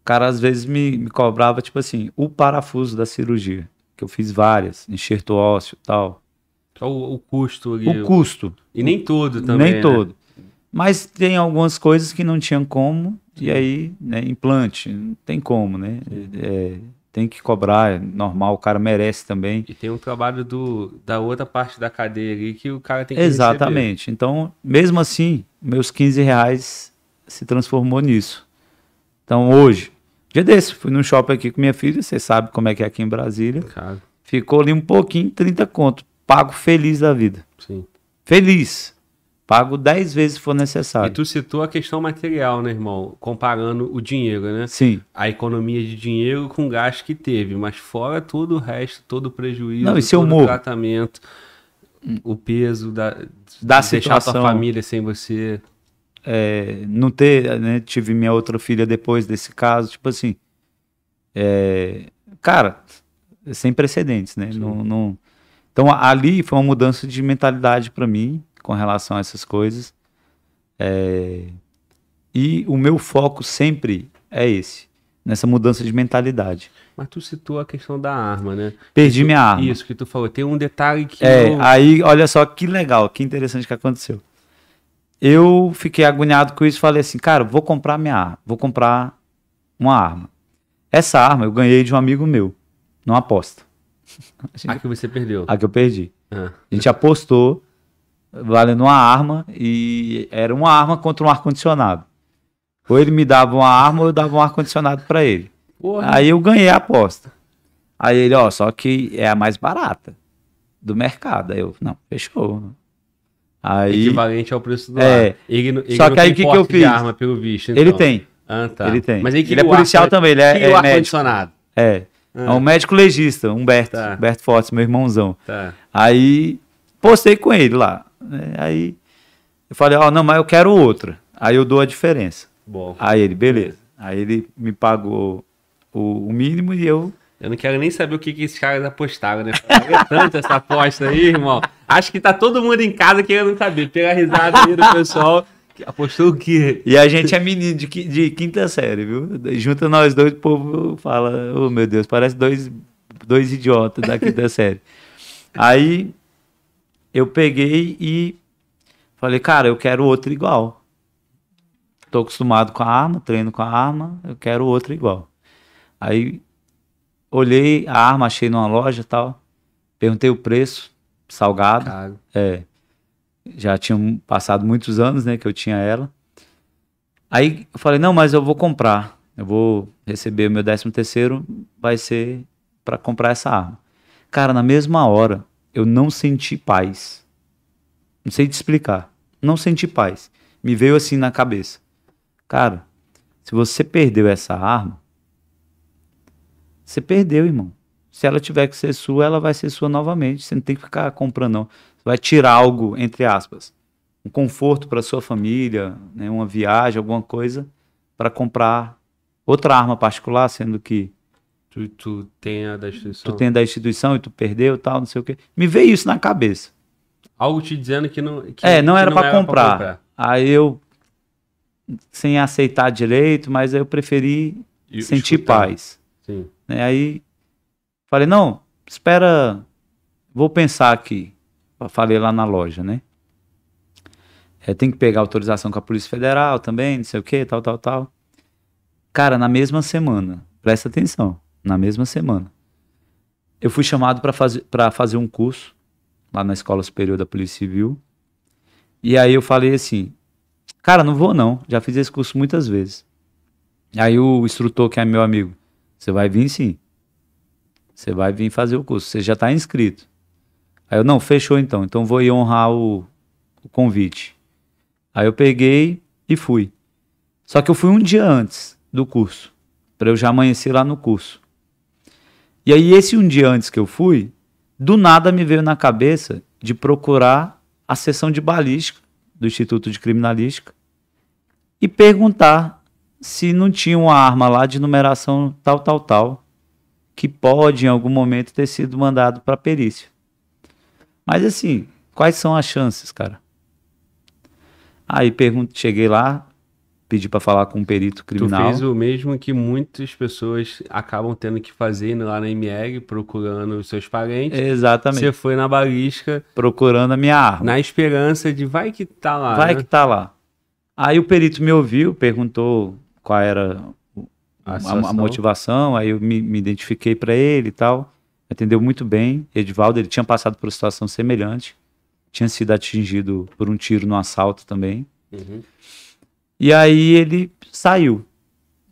O cara às vezes me, me cobrava, tipo assim, o parafuso da cirurgia, que eu fiz várias, enxerto ósseo tal. O, o custo. O, o custo. E nem todo também. Nem né? todo. Mas tem algumas coisas que não tinham como, e aí, né, implante, não tem como, né? É, tem que cobrar, é normal, o cara merece também. E
tem um trabalho do, da outra parte da cadeia ali que o cara tem que Exatamente.
Receber. Então, mesmo assim, meus 15 reais se transformou nisso. Então hoje, dia desse, fui num shopping aqui com minha filha, você sabe como é que é aqui em Brasília. Ficou ali um pouquinho, 30 conto. Pago feliz
da vida. Sim. Feliz. Pago 10 vezes se for necessário. E tu citou a questão material, né, irmão? Comparando o dinheiro, né? Sim. A economia de dinheiro com o gasto que teve, mas fora todo o resto, todo o prejuízo, Não, todo o tratamento, hum. o peso da, da de situação. deixar a tua família sem você é,
não ter, né, tive minha outra filha depois desse caso, tipo assim, é, cara, sem precedentes, né? Não, não, então ali foi uma mudança de mentalidade para mim com relação a essas coisas. É, e o meu foco sempre é esse, nessa mudança de mentalidade.
Mas tu citou a questão da arma, né? Perdi tu, minha arma. Isso que tu falou. Tem um detalhe que. É, eu... aí
olha só que legal, que interessante que aconteceu eu fiquei agoniado com isso, falei assim, cara, vou comprar minha arma, vou comprar uma arma. Essa arma eu ganhei de um amigo meu, numa aposta. A
que você perdeu? A que eu
perdi. Ah. A gente apostou valendo uma arma e era uma arma contra um ar-condicionado. Ou ele me dava uma arma ou eu dava um ar-condicionado para ele.
Porra. Aí eu
ganhei a aposta. Aí ele, ó, só que é a mais barata do mercado. Aí eu, não, fechou. Aí, Equivalente ao preço do é, ar. Ele, ele Só que aí o que, que eu fiz? Arma, pelo então. Ele tem. Ah, tá. Ele tem. Mas aí, que ele é policial ar, também, ele é, é o médico. condicionado. É. Ah. É um médico legista, Humberto. Tá. Humberto Fortes, meu irmãozão. Tá. Aí postei com ele lá. Né? Aí eu falei, ó, oh, não, mas eu quero outra. Aí eu dou
a diferença. Bom. Aí ele, beleza. Aí ele me pagou o, o mínimo e eu eu não quero nem saber o que, que esses caras apostaram, né? É tanto essa aposta aí, irmão. Acho que tá todo mundo em casa querendo saber. Pega a risada aí do pessoal. Que apostou o quê?
E a gente é menino de, de quinta série, viu? Junta nós dois, o povo fala: Ô oh, meu Deus, parece dois, dois idiotas da quinta série. Aí eu peguei e falei: Cara, eu quero outro igual. Tô acostumado com a arma, treino com a arma, eu quero outro igual. Aí olhei a arma, achei numa loja e tal. Perguntei o preço, salgado. Caro. É. Já tinham passado muitos anos, né, que eu tinha ela. Aí eu falei, não, mas eu vou comprar. Eu vou receber o meu 13 terceiro, vai ser para comprar essa arma. Cara, na mesma hora, eu não senti paz. Não sei te explicar. Não senti paz. Me veio assim na cabeça. Cara, se você perdeu essa arma, você perdeu, irmão. Se ela tiver que ser sua, ela vai ser sua novamente. Você não tem que ficar comprando, não. Você vai tirar algo, entre aspas, um conforto para sua família, né, uma viagem, alguma coisa, para comprar outra arma particular, sendo que tu, tu
tem a da instituição. Tu tem a da
instituição e tu perdeu tal, não sei o quê. Me veio isso na cabeça.
Algo te dizendo que não. Que, é, não que era para comprar. comprar.
Aí eu, sem aceitar direito, mas aí eu preferi e sentir paz. Sim. Né? Aí falei, não, espera, vou pensar aqui. Falei lá na loja, né? É, tem que pegar autorização com a Polícia Federal também, não sei o que, tal, tal, tal. Cara, na mesma semana, presta atenção, na mesma semana, eu fui chamado para fazer, pra fazer um curso lá na Escola Superior da Polícia Civil. E aí eu falei assim, cara, não vou não, já fiz esse curso muitas vezes. Aí o instrutor, que é meu amigo, você vai vir sim. Você vai vir fazer o curso. Você já está inscrito. Aí eu, não, fechou então. Então vou ir honrar o, o convite. Aí eu peguei e fui. Só que eu fui um dia antes do curso, para eu já amanhecer lá no curso. E aí, esse um dia antes que eu fui, do nada me veio na cabeça de procurar a sessão de balística do Instituto de Criminalística e perguntar se não tinha uma arma lá de numeração tal, tal, tal, que pode em algum momento ter sido mandado para perícia. Mas assim, quais são as chances, cara? Aí pergunto, cheguei lá, pedi para falar com um perito criminal. Tu fez
o mesmo que muitas pessoas acabam tendo que fazer lá na MIEG, procurando os seus parentes. Exatamente. Você foi na balisca.
Procurando a minha arma.
Na esperança de vai que tá lá. Vai né? que tá lá. Aí o perito me
ouviu, perguntou qual era a, a, a motivação, aí eu me, me identifiquei para ele e tal. Atendeu muito bem. Edivaldo, ele tinha passado por uma situação semelhante. Tinha sido atingido por um tiro no assalto também. Uhum. E aí ele saiu.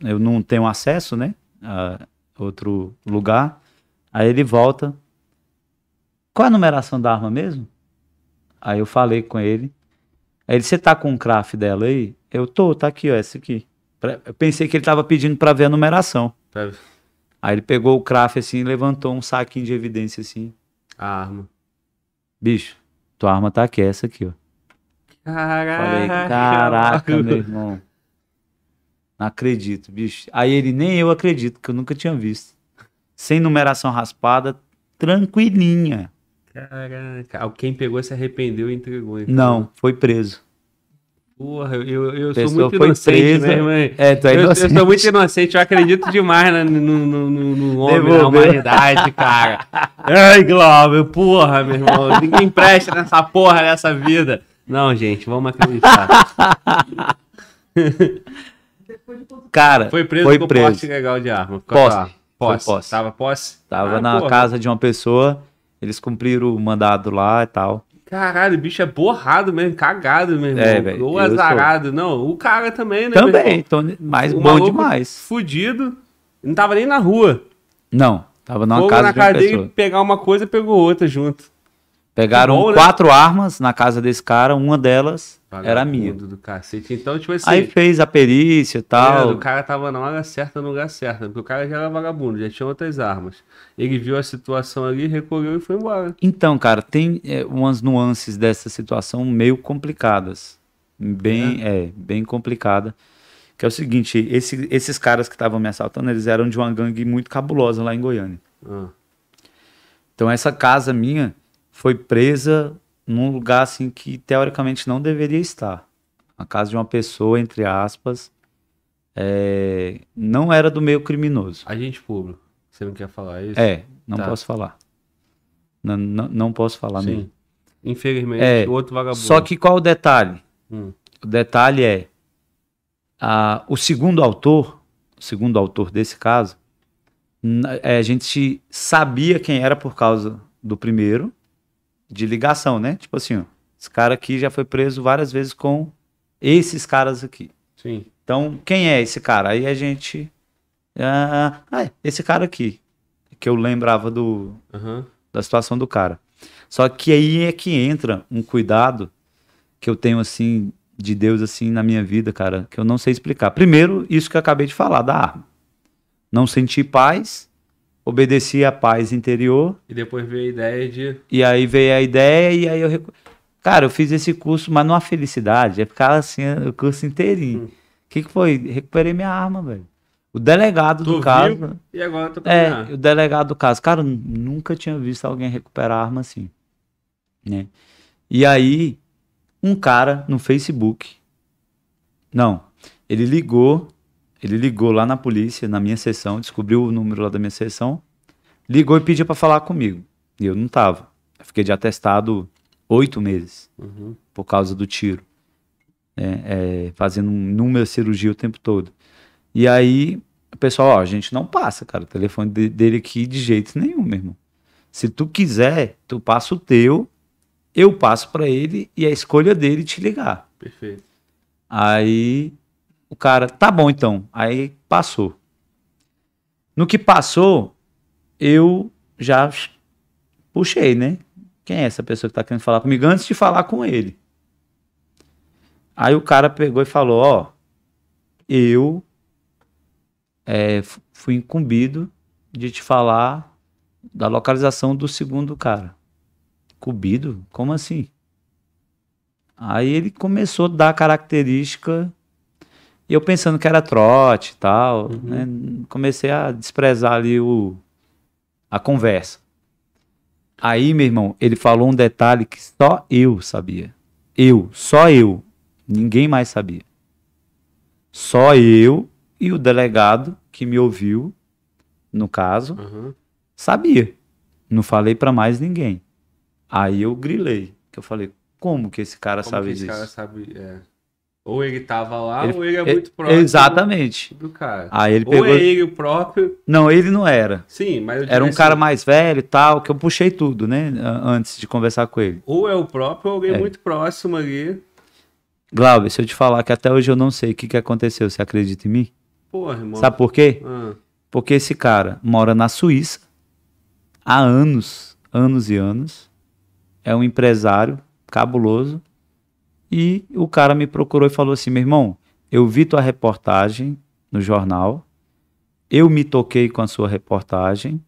Eu não tenho acesso, né? A outro lugar. Aí ele volta. Qual é a numeração da arma mesmo? Aí eu falei com ele. Aí ele, você tá com o craft dela aí? Eu tô, tá aqui, ó, essa aqui. Pra, eu pensei que ele estava pedindo para ver a numeração. Pra... Aí ele pegou o craft assim, e levantou um saquinho de evidência assim. A arma. Bicho, tua arma tá aqui, é essa aqui, ó.
Caraca. Falei, caraca, meu
irmão. Não acredito, bicho. Aí ele, nem eu acredito, que eu nunca tinha visto. Sem numeração raspada, tranquilinha.
Caraca. Alguém pegou, se arrependeu e entregou. Então. Não,
foi preso.
Porra, eu, eu sou muito inocente, né, mãe. É, tu é eu, inocente. Eu sou muito inocente, eu acredito demais no, no, no, no homem, Devolveu. na humanidade, cara. Ai, Glauber, porra, meu irmão. Ninguém presta nessa porra, nessa vida. Não, gente, vamos acreditar. cara, foi preso foi com preso. posse legal de arma. Posse. Posse. Posse. posse. Tava posse? Tava ah, na porra. casa de
uma pessoa, eles cumpriram o mandado lá e tal.
Caralho, o bicho é borrado mesmo, cagado mesmo. É, véio, Ou azarado. Sou... Não, o cara também, né? Também, tô então, mais o bom demais. Fudido. Não tava nem na rua. Não, tava numa Fogo casa na de uma pessoa. pegar uma coisa, pegou outra junto. Pegaram bom, né? quatro né? armas
na casa desse cara, uma delas era amigo.
do cacete. Então, tipo assim. Aí fez
a perícia e é, tal. É, o
cara tava na hora certa, no lugar certo. Né? Porque o cara já era vagabundo, já tinha outras armas. Ele viu a situação ali, recolheu e foi embora.
Então, cara, tem é, umas nuances dessa situação meio complicadas. Bem, é, é bem complicada. Que é o seguinte: esse, esses caras que estavam me assaltando, eles eram de uma gangue muito cabulosa lá em Goiânia. Ah. Então, essa casa minha foi presa num lugar assim que teoricamente não deveria estar. A casa de uma pessoa, entre aspas, é, não era do meio criminoso. Agente público, você não
quer falar isso? É, não tá. posso
falar. Não, não, não posso falar Sim. mesmo.
Infelizmente, é, outro vagabundo. Só que
qual o detalhe? Hum. O detalhe é, a, o segundo autor, o segundo autor desse caso, é, a gente sabia quem era por causa do primeiro, de ligação, né? Tipo assim, ó, esse cara aqui já foi preso várias vezes com esses caras aqui. Sim. Então, quem é esse cara? Aí a gente. Ah, ah é esse cara aqui. Que eu lembrava do, uhum. da situação do cara. Só que aí é que entra um cuidado que eu tenho, assim, de Deus, assim, na minha vida, cara, que eu não sei explicar. Primeiro, isso que eu acabei de falar, da arma. Não senti paz obedeci à paz interior.
E depois veio a ideia de.
E aí veio a ideia, e aí eu. Cara, eu fiz esse curso, mas não a felicidade, é ficar assim o curso inteirinho. Hum. O hum. que, que foi? Recuperei minha arma, velho. O delegado tu do caso.
E agora tô tá É,
o delegado do caso. Cara, nunca tinha visto alguém recuperar arma assim. Né? E aí, um cara no Facebook. Não, ele ligou ele ligou lá na polícia, na minha sessão, descobriu o número lá da minha sessão, ligou e pediu para falar comigo. E eu não tava. Eu fiquei de atestado oito meses uhum. por causa do tiro. É, é, fazendo inúmera cirurgia o tempo todo. E aí, o pessoal, ó, a gente não passa, cara, o telefone de, dele aqui de jeito nenhum, meu irmão. Se tu quiser, tu passa o teu, eu passo para ele e é a escolha dele te ligar. Perfeito. Aí o cara, tá bom então. Aí passou. No que passou, eu já puxei, né? Quem é essa pessoa que tá querendo falar comigo antes de falar com ele? Aí o cara pegou e falou: Ó, eu é, fui incumbido de te falar da localização do segundo cara. Incumbido? Como assim? Aí ele começou a dar característica e eu pensando que era trote e tal, uhum. né? comecei a desprezar ali o, a conversa. Aí, meu irmão, ele falou um detalhe que só eu sabia. Eu, só eu. Ninguém mais sabia. Só eu e o delegado que me ouviu, no caso, uhum. sabia. Não falei para mais ninguém. Aí eu grilei, que eu falei, como que esse cara como sabe que esse disso? Cara
sabe, é. Ou ele tava lá, ele, ou ele é, é muito próximo exatamente. do cara. Aí ele pegou... Ou é ele o próprio.
Não, ele não era.
Sim, mas Era um cara assim.
mais velho e tal, que eu puxei tudo, né? Antes de conversar com ele.
Ou é o próprio, ou alguém é. muito próximo ali.
Glauber, se eu te falar que até hoje eu não sei o que, que aconteceu, você acredita em mim? Porra, irmão. Sabe por quê? Ah. Porque esse cara mora na Suíça há anos, anos e anos. É um empresário cabuloso e o cara me procurou e falou assim: meu irmão, eu vi tua reportagem no jornal, eu me toquei com a sua reportagem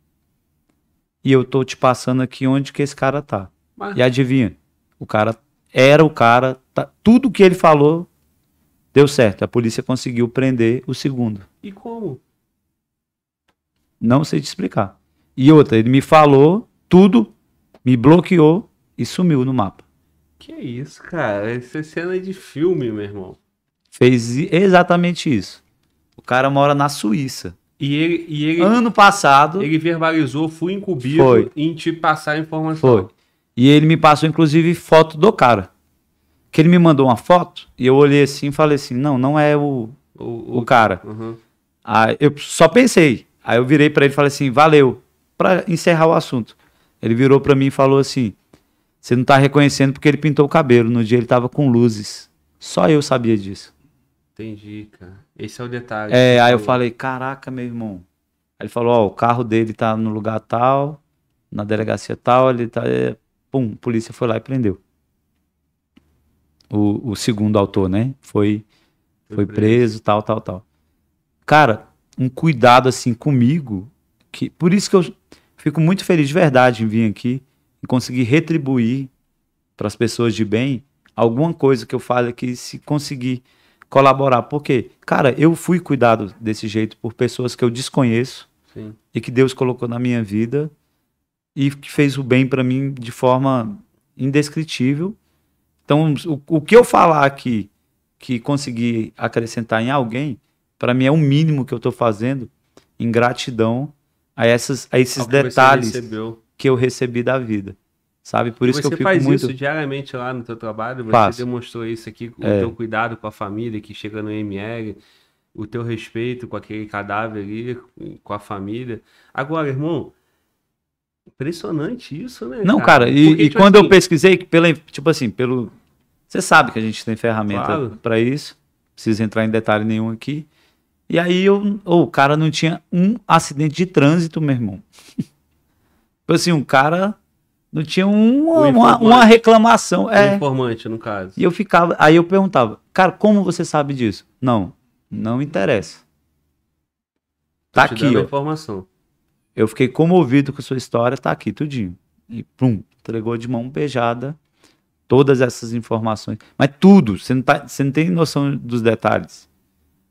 e eu tô te passando aqui onde que esse cara tá. Mas... E adivinha, o cara era o cara, tá, tudo que ele falou deu certo. A polícia conseguiu prender o segundo. E como? Não sei te explicar. E outra, ele me falou tudo, me bloqueou e sumiu no mapa.
Que isso, cara? Essa é cena é de filme, meu irmão. Fez exatamente
isso. O cara mora na Suíça.
E ele, e ele ano passado. Ele verbalizou, fui incumbido foi. em te passar a informação.
Foi. E ele me passou, inclusive, foto do cara. Que ele me mandou uma foto e eu olhei assim e falei assim: não, não é o, o, o cara. Uhum. Aí eu só pensei. Aí eu virei para ele e falei assim: valeu. Para encerrar o assunto. Ele virou para mim e falou assim: você não está reconhecendo porque ele pintou o cabelo. No dia ele estava com luzes. Só eu sabia disso.
Entendi, cara. Esse é o detalhe. É, aí eu falei,
caraca, meu irmão. Aí ele falou, ó, o carro dele tá no lugar tal, na delegacia tal, ele tá. É... Pum, a polícia foi lá e prendeu. O, o segundo autor, né? Foi, foi, foi preso. preso, tal, tal, tal. Cara, um cuidado assim comigo, que por isso que eu fico muito feliz de verdade em vir aqui e conseguir retribuir para as pessoas de bem alguma coisa que eu falo que se conseguir colaborar. Porque, cara, eu fui cuidado desse jeito por pessoas que eu desconheço Sim. e que Deus colocou na minha vida e que fez o bem para mim de forma indescritível. Então, o, o que eu falar aqui que conseguir acrescentar em alguém, para mim é o mínimo que eu estou fazendo em gratidão a, essas, a esses detalhes. detalhes que, que eu recebi da vida. Sabe? Por isso você que eu fico faz isso
diariamente lá no teu trabalho, você Faço. demonstrou isso aqui, o é. teu cuidado com a família que chega no ML, o teu respeito com aquele cadáver ali, com a família. Agora, irmão, impressionante isso, né? Não, cara, cara e, Porque, e tipo quando assim... eu
pesquisei, pelo tipo assim, pelo. Você sabe que a gente tem ferramenta claro. para isso, precisa entrar em detalhe nenhum aqui. E aí eu, oh, o cara não tinha um acidente de trânsito, meu irmão. Tipo assim, um cara não tinha uma, uma, reclamação. O é. informante, no caso. E eu ficava. Aí eu perguntava, cara, como você sabe disso? Não, não interessa.
Tá aqui. Ó. informação.
Eu fiquei comovido com a sua história, tá aqui, tudinho. E pum, entregou de mão beijada todas essas informações. Mas tudo, você não, tá, você não tem noção dos detalhes.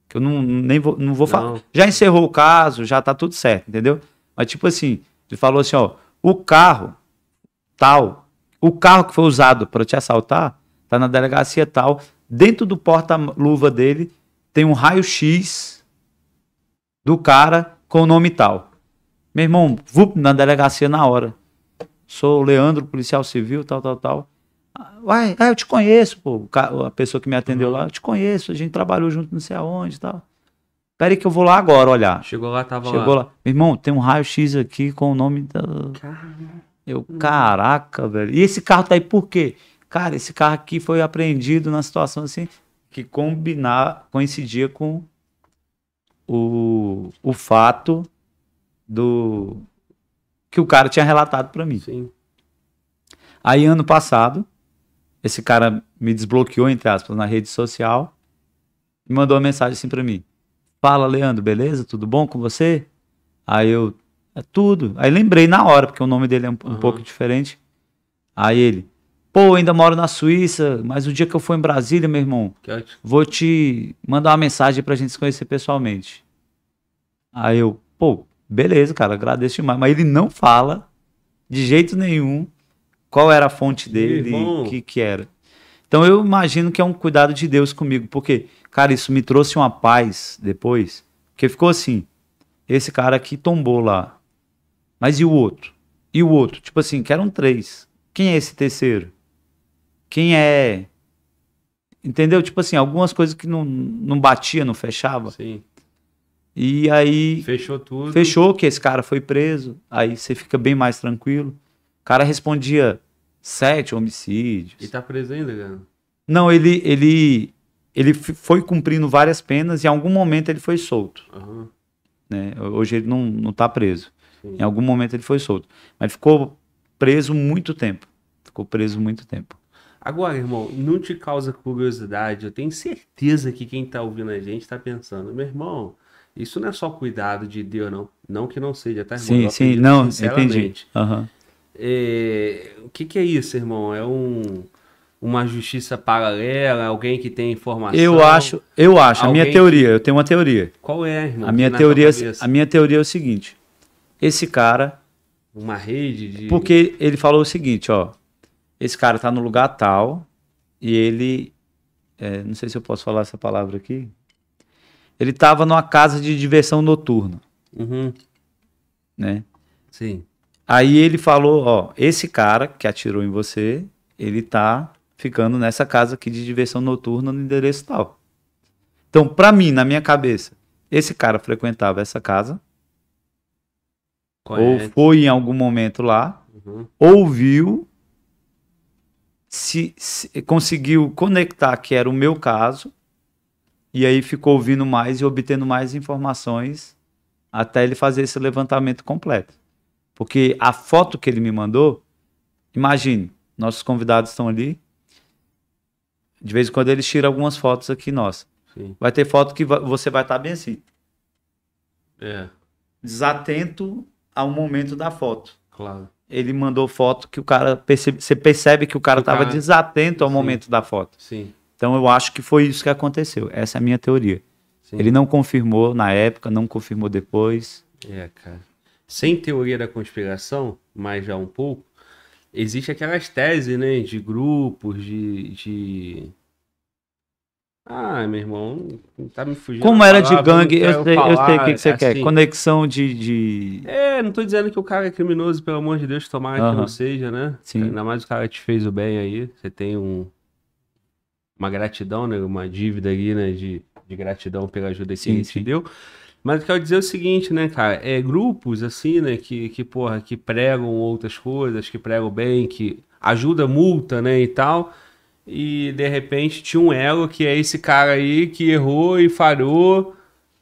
Que eu não, nem vou, não vou falar. Já encerrou o caso, já tá tudo certo, entendeu? Mas tipo assim, ele falou assim, ó o carro tal, o carro que foi usado para te assaltar, está na delegacia tal. Dentro do porta-luva dele tem um raio-x do cara com o nome tal. Meu irmão, vou na delegacia na hora. Sou Leandro, policial civil, tal, tal, tal. Uai, ah, eu te conheço, pô. A pessoa que me atendeu uhum. lá, eu te conheço, a gente trabalhou junto não sei aonde e tal. Peraí que eu vou lá agora olhar. Chegou lá, tava Chegou lá. lá. Meu irmão, tem um raio-x aqui com o nome da... Caramba. Eu, caraca, velho. E esse carro tá aí por quê? Cara, esse carro aqui foi apreendido na situação assim que combinar, coincidia com o, o fato do que o cara tinha relatado para mim. Sim. Aí ano passado, esse cara me desbloqueou entre aspas na rede social e mandou uma mensagem assim para mim. Fala, Leandro, beleza? Tudo bom com você? Aí eu, é tudo. Aí lembrei na hora, porque o nome dele é um, uhum. um pouco diferente. Aí ele, pô, ainda moro na Suíça, mas o dia que eu for em Brasília, meu irmão, vou te mandar uma mensagem pra gente se conhecer pessoalmente. Aí eu, pô, beleza, cara, agradeço demais. Mas ele não fala de jeito nenhum qual era a fonte dele, o que que era. Então eu imagino que é um cuidado de Deus comigo, porque, cara, isso me trouxe uma paz depois, porque ficou assim: esse cara aqui tombou lá, mas e o outro? E o outro? Tipo assim, que eram três. Quem é esse terceiro? Quem é. Entendeu? Tipo assim, algumas coisas que não, não batia, não fechava. Sim. E aí. Fechou tudo. Fechou que esse cara foi preso. Aí você fica bem mais tranquilo. O cara respondia sete homicídios.
E tá preso ainda, cara?
Não, ele, ele, ele foi cumprindo várias penas e em algum momento ele foi solto. Uhum. Né? Hoje ele não, não tá preso. Sim. Em algum momento ele foi solto. Mas ficou preso muito tempo. Ficou preso muito tempo.
Agora, irmão, não te causa curiosidade. Eu tenho certeza que quem tá ouvindo a gente tá pensando, meu irmão, isso não é só cuidado de Deus, não. Não que não seja, tá, irmão? Sim, sim,
não, entendi. Uhum.
É, o que, que é isso, irmão? É um uma justiça paralela, alguém que tem informação. Eu acho, eu acho, a minha teoria,
que... eu tenho uma teoria. Qual é, irmão? A minha teoria, é a minha teoria é o seguinte. Esse cara
uma rede de Porque
ele falou o seguinte, ó. Esse cara tá no lugar tal e ele é, não sei se eu posso falar essa palavra aqui. Ele tava numa casa de diversão noturna. Uhum. Né? Sim. Aí ele falou, ó, esse cara que atirou em você, ele tá ficando nessa casa aqui de diversão noturna no endereço tal. Então, para mim, na minha cabeça, esse cara frequentava essa casa. Ou foi em algum momento lá, uhum. ouviu, se, se conseguiu conectar que era o meu caso, e aí ficou ouvindo mais e obtendo mais informações até ele fazer esse levantamento completo. Porque a foto que ele me mandou, imagine, nossos convidados estão ali. De vez em quando eles tiram algumas fotos aqui nossa. Sim. Vai ter foto que você vai estar tá bem assim. É. Desatento ao momento da foto. Claro. Ele mandou foto que o cara percebe, você percebe que o cara estava cara... desatento ao Sim. momento da foto. Sim. Então eu acho que foi isso que aconteceu. Essa é a minha teoria. Sim. Ele não confirmou na época, não confirmou depois.
É, cara sem teoria da conspiração, mas já um pouco, existe aquelas teses, né, de grupos, de, de... Ah, meu irmão, tá me fugindo. Como era palavra, de gangue, eu, sei, eu sei o que, que você assim. quer. Conexão de, de, É, não tô dizendo que o cara é criminoso, pelo amor de Deus, tomara que não seja, né? Sim. Ainda mais o cara te fez o bem aí. Você tem um, uma gratidão, né? Uma dívida ali, né? De, de gratidão pela ajuda que sim, ele sim. te deu. Mas eu quero dizer é o seguinte, né, cara? É grupos assim, né, que, que, porra, que pregam outras coisas, que pregam bem, que ajuda multa, né, e tal. E de repente tinha um elo que é esse cara aí que errou e falhou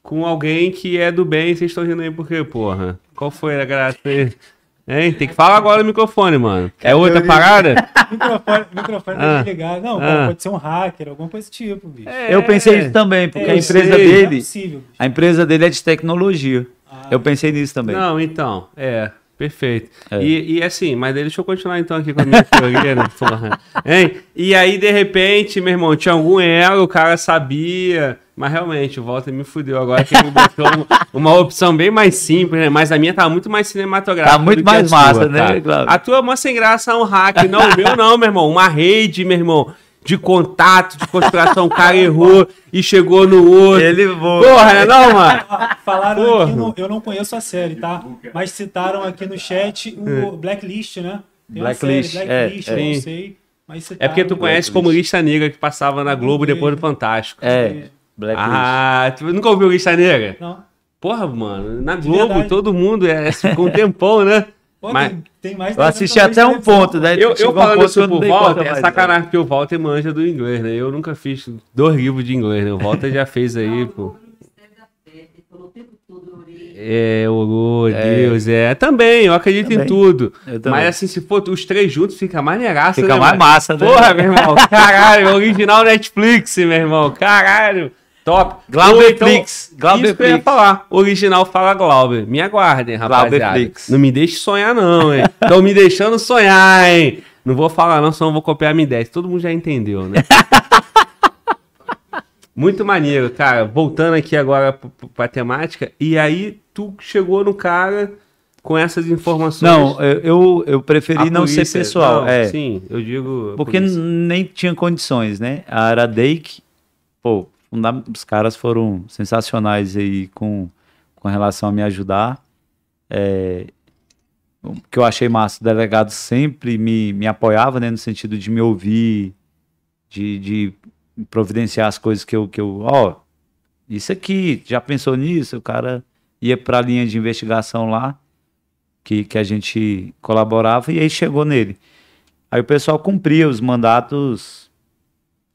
com alguém que é do bem. Vocês estão rindo aí por quê, porra? Qual foi a graça aí? Hein? Tem que falar agora no microfone, mano. É outra parada?
microfone, microfone
ah. Não, ah. pode ser um hacker, alguma coisa desse tipo, bicho. É, eu pensei isso também, porque é, a empresa sei. É
dele. É possível, a empresa dele é de tecnologia. Ah. Eu pensei nisso também. Não,
então, é. Perfeito. É. E, e assim, mas deixa eu continuar então aqui com a minha teoria, né, Porra. Hein? E aí, de repente, meu irmão, tinha algum erro, o cara sabia mas realmente, o Walter me fudeu agora que ele botou uma opção bem mais simples, né? Mas a minha tá muito mais cinematográfica. Tá muito mais massa, sua, né? Claro. A tua é uma sem graça, é um hack. Não, o meu não, meu irmão. Uma rede, meu irmão. De contato, de conspiração, o cara errou e chegou no outro. Ele
voa. Porra, né, não, mano? Falaram Porra. aqui, no,
eu não conheço a série, tá? Mas citaram aqui no chat o é. Blacklist, né? Tem Blacklist, série, é, Blacklist, é, é, eu não sei. Mas citaram é porque tu conhece Blacklist.
comunista negra que passava na Globo depois do Fantástico. É. é. Ah, tu nunca ouviu Lista Negra? Não. Porra, mano, na Globo todo mundo é, ficou assim, um tempão, né? Pô, Mas- tem, mais Eu assisti até um ponto, né? Eu, tipo, eu chegou um que isso eu pro Walter, é né? sacanagem, porque o Walter manja do inglês, né? Eu nunca fiz dois livros de inglês, né? O Walter já fez aí, pô. É, o é. Deus, é. Também, eu acredito em tudo. Mas assim, se for os três juntos, fica maneiraço, Fica né, mais mano? massa, né? Porra, meu irmão, caralho, original Netflix, meu irmão, caralho. Top. Glauberflix. Então, Glauberflix. Isso falar. original fala Glauber. Me aguardem, rapaziada. Glauberflix. Não me deixe sonhar, não, hein? Estão me deixando sonhar, hein? Não vou falar, não, senão vou copiar a Mi 10. Todo mundo já entendeu, né? Muito maneiro, cara. Voltando aqui agora pra, temática. E aí, tu chegou no cara com essas informações. Não, eu, eu preferi não polícia, ser pessoal. Não, é. Sim, eu digo. Porque polícia.
nem tinha condições, né? A Aradeic, pô, os caras foram sensacionais aí com, com relação a me ajudar. É, o que eu achei massa, o delegado sempre me, me apoiava, né, no sentido de me ouvir, de, de providenciar as coisas que eu, que eu, ó, isso aqui, já pensou nisso? O cara ia para a linha de investigação lá, que, que a gente colaborava, e aí chegou nele. Aí o pessoal cumpria os mandatos.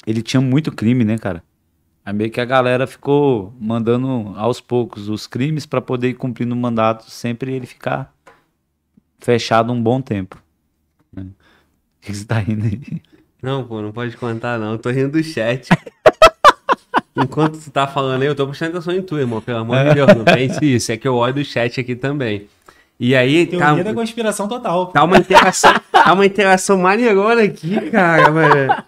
Ele tinha muito crime, né, cara? Aí meio que a galera ficou mandando aos poucos os crimes para poder ir cumprindo o mandato, sempre ele ficar fechado um bom tempo. Né? O que você tá rindo aí?
Não, pô, não pode contar não. Eu tô rindo do chat. Enquanto tu tá falando aí, eu tô prestando atenção em tu, irmão. Pelo amor de é. Deus, não pense isso. É que eu olho o chat aqui também. E aí. Teoria tá, da conspiração total. Tá uma interação, tá uma interação maneirona aqui, cara, mano.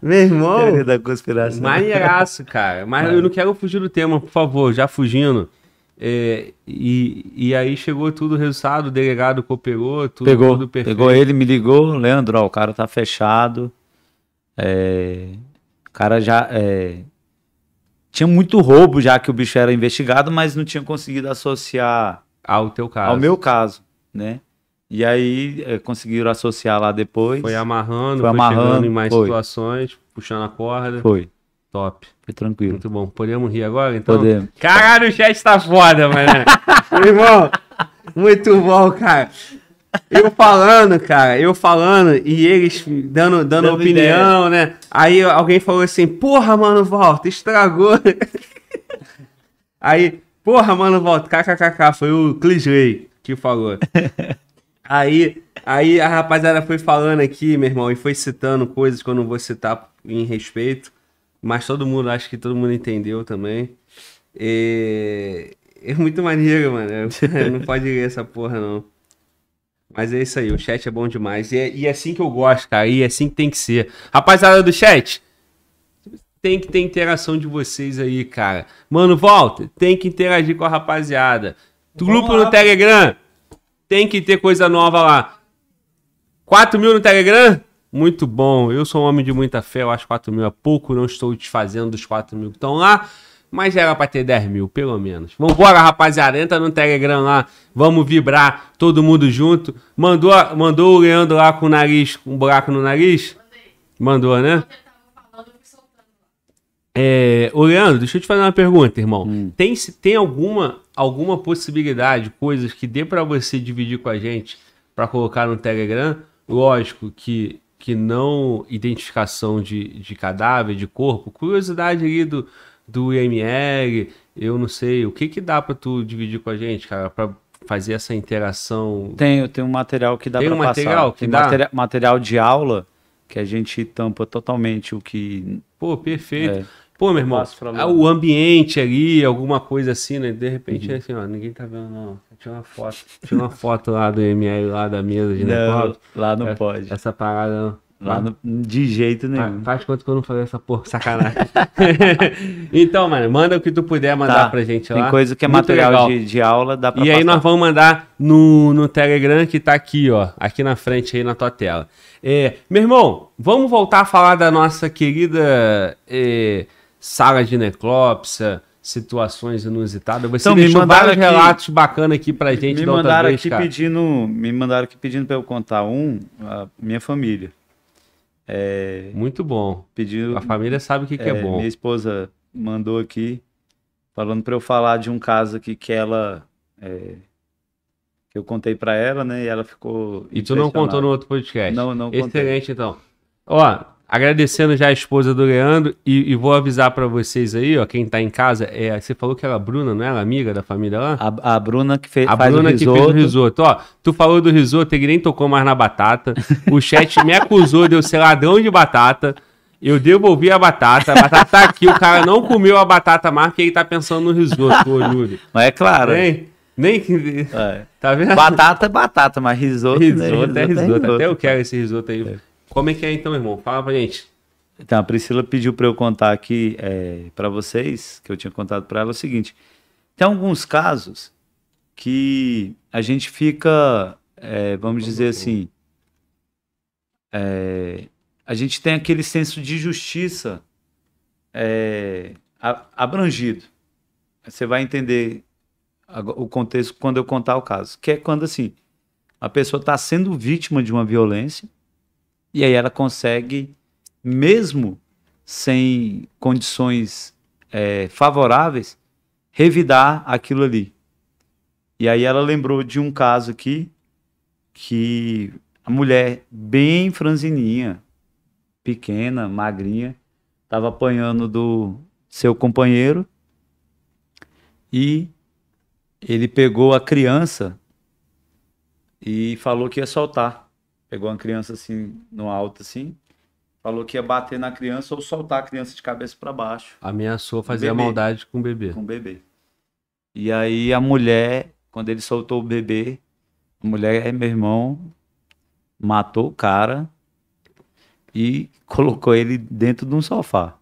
Meu irmão. Teoria da conspiração. Maneiraço, cara. Mas mano. eu não quero fugir do tema, por favor, já fugindo. É, e, e aí chegou tudo o resultado, o delegado cooperou, tudo, pegou, tudo perfeito. Pegou ele, me ligou, Leandro, ó, o cara tá fechado.
É, o cara já. É, tinha muito roubo já que o bicho era investigado, mas não tinha conseguido associar ao teu caso. Ao meu caso, né? E aí é, conseguiram associar lá depois. Foi amarrando, foi, foi amarrando, chegando em mais foi.
situações, puxando a corda. Foi. Top. Foi tranquilo. Muito bom. Podemos rir agora, então? Podemos. Caralho, o chat tá foda, mano. Irmão, muito bom, cara. Eu falando, cara, eu falando e eles dando, dando, dando opinião, ideia. né? Aí alguém falou assim: Porra, mano, volta, estragou. Aí, Porra, mano, volta. KKKK. Foi o Clisley que falou. aí, aí a rapaziada foi falando aqui, meu irmão, e foi citando coisas que eu não vou citar em respeito. Mas todo mundo, acho que todo mundo entendeu também. E... É muito maneiro, mano. Não pode ler essa porra, não. Mas é isso aí, o chat é bom demais. E é, e é assim que eu gosto, cara. E é assim que tem que ser. Rapaziada do chat, tem que ter interação de vocês aí, cara. Mano, volta, tem que interagir com a rapaziada. Grupo no Telegram, tem que ter coisa nova lá. 4 mil no Telegram? Muito bom. Eu sou um homem de muita fé, eu acho 4 mil é pouco, não estou desfazendo dos 4 mil que estão lá. Mas era pra ter 10 mil, pelo menos. Vambora, rapaziada. Entra no Telegram lá. Vamos vibrar, todo mundo junto. Mandou, mandou o Leandro lá com o nariz, com um buraco no nariz? Mandou, né? É, ô Leandro, deixa eu te fazer uma pergunta, irmão. Hum. Tem, tem alguma, alguma possibilidade, coisas que dê para você dividir com a gente para colocar no Telegram? Lógico que, que não identificação de, de cadáver, de corpo, curiosidade ali do, do IML, eu não sei, o que que dá para tu dividir com a gente, cara, para fazer essa interação? Tem, tem um material que dá para um passar. Material que tem dá? material de aula que a gente tampa totalmente o que... Pô, perfeito. É. Pô, meu irmão, ah, o ambiente ali, alguma coisa assim, né? De repente, uhum. É assim, ó, ninguém tá vendo, não. Tinha uma foto, tinha uma foto lá do ML, lá da mesa de negócio. Lá não essa, pode. Essa parada não. Lá no, de jeito nenhum. Faz, faz quanto que eu não falei essa porra, sacanagem. então, mano, manda o que tu puder mandar tá. pra gente lá. Tem coisa que é Muito material de, de, aula, dá pra E passar. aí nós vamos mandar no, no Telegram que tá aqui, ó. Aqui na frente, aí na tua tela. É, meu irmão, vamos voltar a falar da nossa querida é, sala de necrópsia, situações inusitadas. Você então, me mandaram aqui, relatos bacanas aqui pra gente me da mandaram vez, aqui cara.
pedindo, Me mandaram aqui pedindo para eu contar um, a minha família. É, Muito bom. Pedindo. a família sabe o que, é, que é bom. Minha esposa mandou aqui falando para eu falar de um caso aqui que ela é, que eu contei para ela, né? E ela ficou. E tu não contou no outro podcast? Não, não. Excelente, então.
Ó, Agradecendo já a esposa do Leandro e, e vou avisar para vocês aí, ó, quem tá em casa, é, você falou que era a Bruna, não é a amiga da família lá? A, a Bruna que fez, a faz Bruna o risoto. que fez o risoto. Ó, tu falou do risoto, ele nem tocou mais na batata. O chat me acusou de eu ser ladrão de batata. Eu devolvi a batata, a batata tá aqui, o cara não comeu a batata mais porque ele tá pensando no risoto, ô Júlio. Mas é claro. Nem, nem que... É. Tá vendo? Batata é batata, mas risoto, risoto, né? risoto é risoto. É risoto. Até eu quero esse risoto aí. É. Como é que é então, irmão? Fala pra gente.
Então, a Priscila pediu para eu contar aqui é, para vocês, que eu tinha contado para ela, o seguinte: tem alguns casos que a gente fica, é, vamos dizer assim? assim, é, a gente tem aquele senso de justiça é, abrangido. Você vai entender o contexto quando eu contar o caso, que é quando assim a pessoa está sendo vítima de uma violência e aí ela consegue, mesmo sem condições é, favoráveis, revidar aquilo ali. E aí ela lembrou de um caso aqui que a mulher bem franzininha, pequena, magrinha, estava apanhando do seu companheiro e ele pegou a criança e falou que ia soltar. Pegou uma criança assim no alto, assim. Falou que ia bater na criança ou soltar a criança de cabeça para baixo.
Ameaçou fazer a maldade com o bebê. Com o
bebê. E aí a mulher, quando ele soltou o bebê, a mulher, meu irmão, matou o cara e colocou ele dentro de um sofá.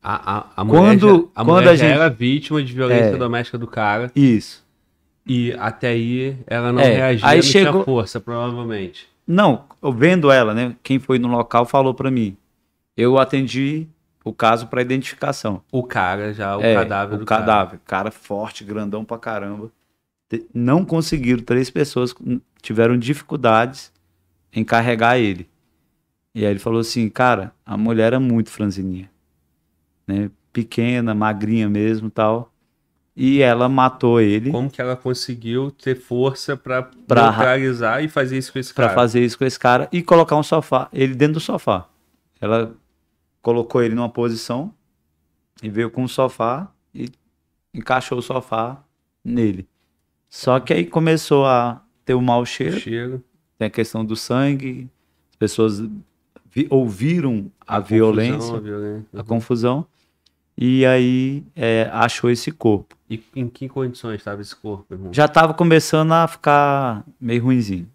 A, a, a mulher, quando, já, a quando mulher a gente, era vítima de violência é,
doméstica do cara. Isso. E até aí ela não é, reagia, aí não chegou... tinha força, provavelmente.
Não, eu vendo ela, né? Quem foi no local falou para mim. Eu atendi o caso para identificação. O cara já, o é, cadáver o do cadáver. Cara. cara forte, grandão pra caramba. Não conseguiram, três pessoas tiveram dificuldades em carregar ele. E aí ele falou assim, cara, a mulher era é muito franzininha, né? Pequena, magrinha
mesmo, tal e ela matou ele. Como que ela conseguiu ter força para neutralizar e fazer isso com esse cara? Para fazer isso com esse cara e
colocar um sofá, ele
dentro do sofá.
Ela colocou ele numa posição e veio com um sofá e encaixou o sofá nele. Só que aí começou a ter o um mau cheiro. cheiro. Tem a questão do sangue, as pessoas ouviram a, a violência, confusão, a, violência. a confusão e aí é, achou esse corpo. E
em que condições estava esse corpo, irmão? Já
estava começando a ficar meio ruinzinho.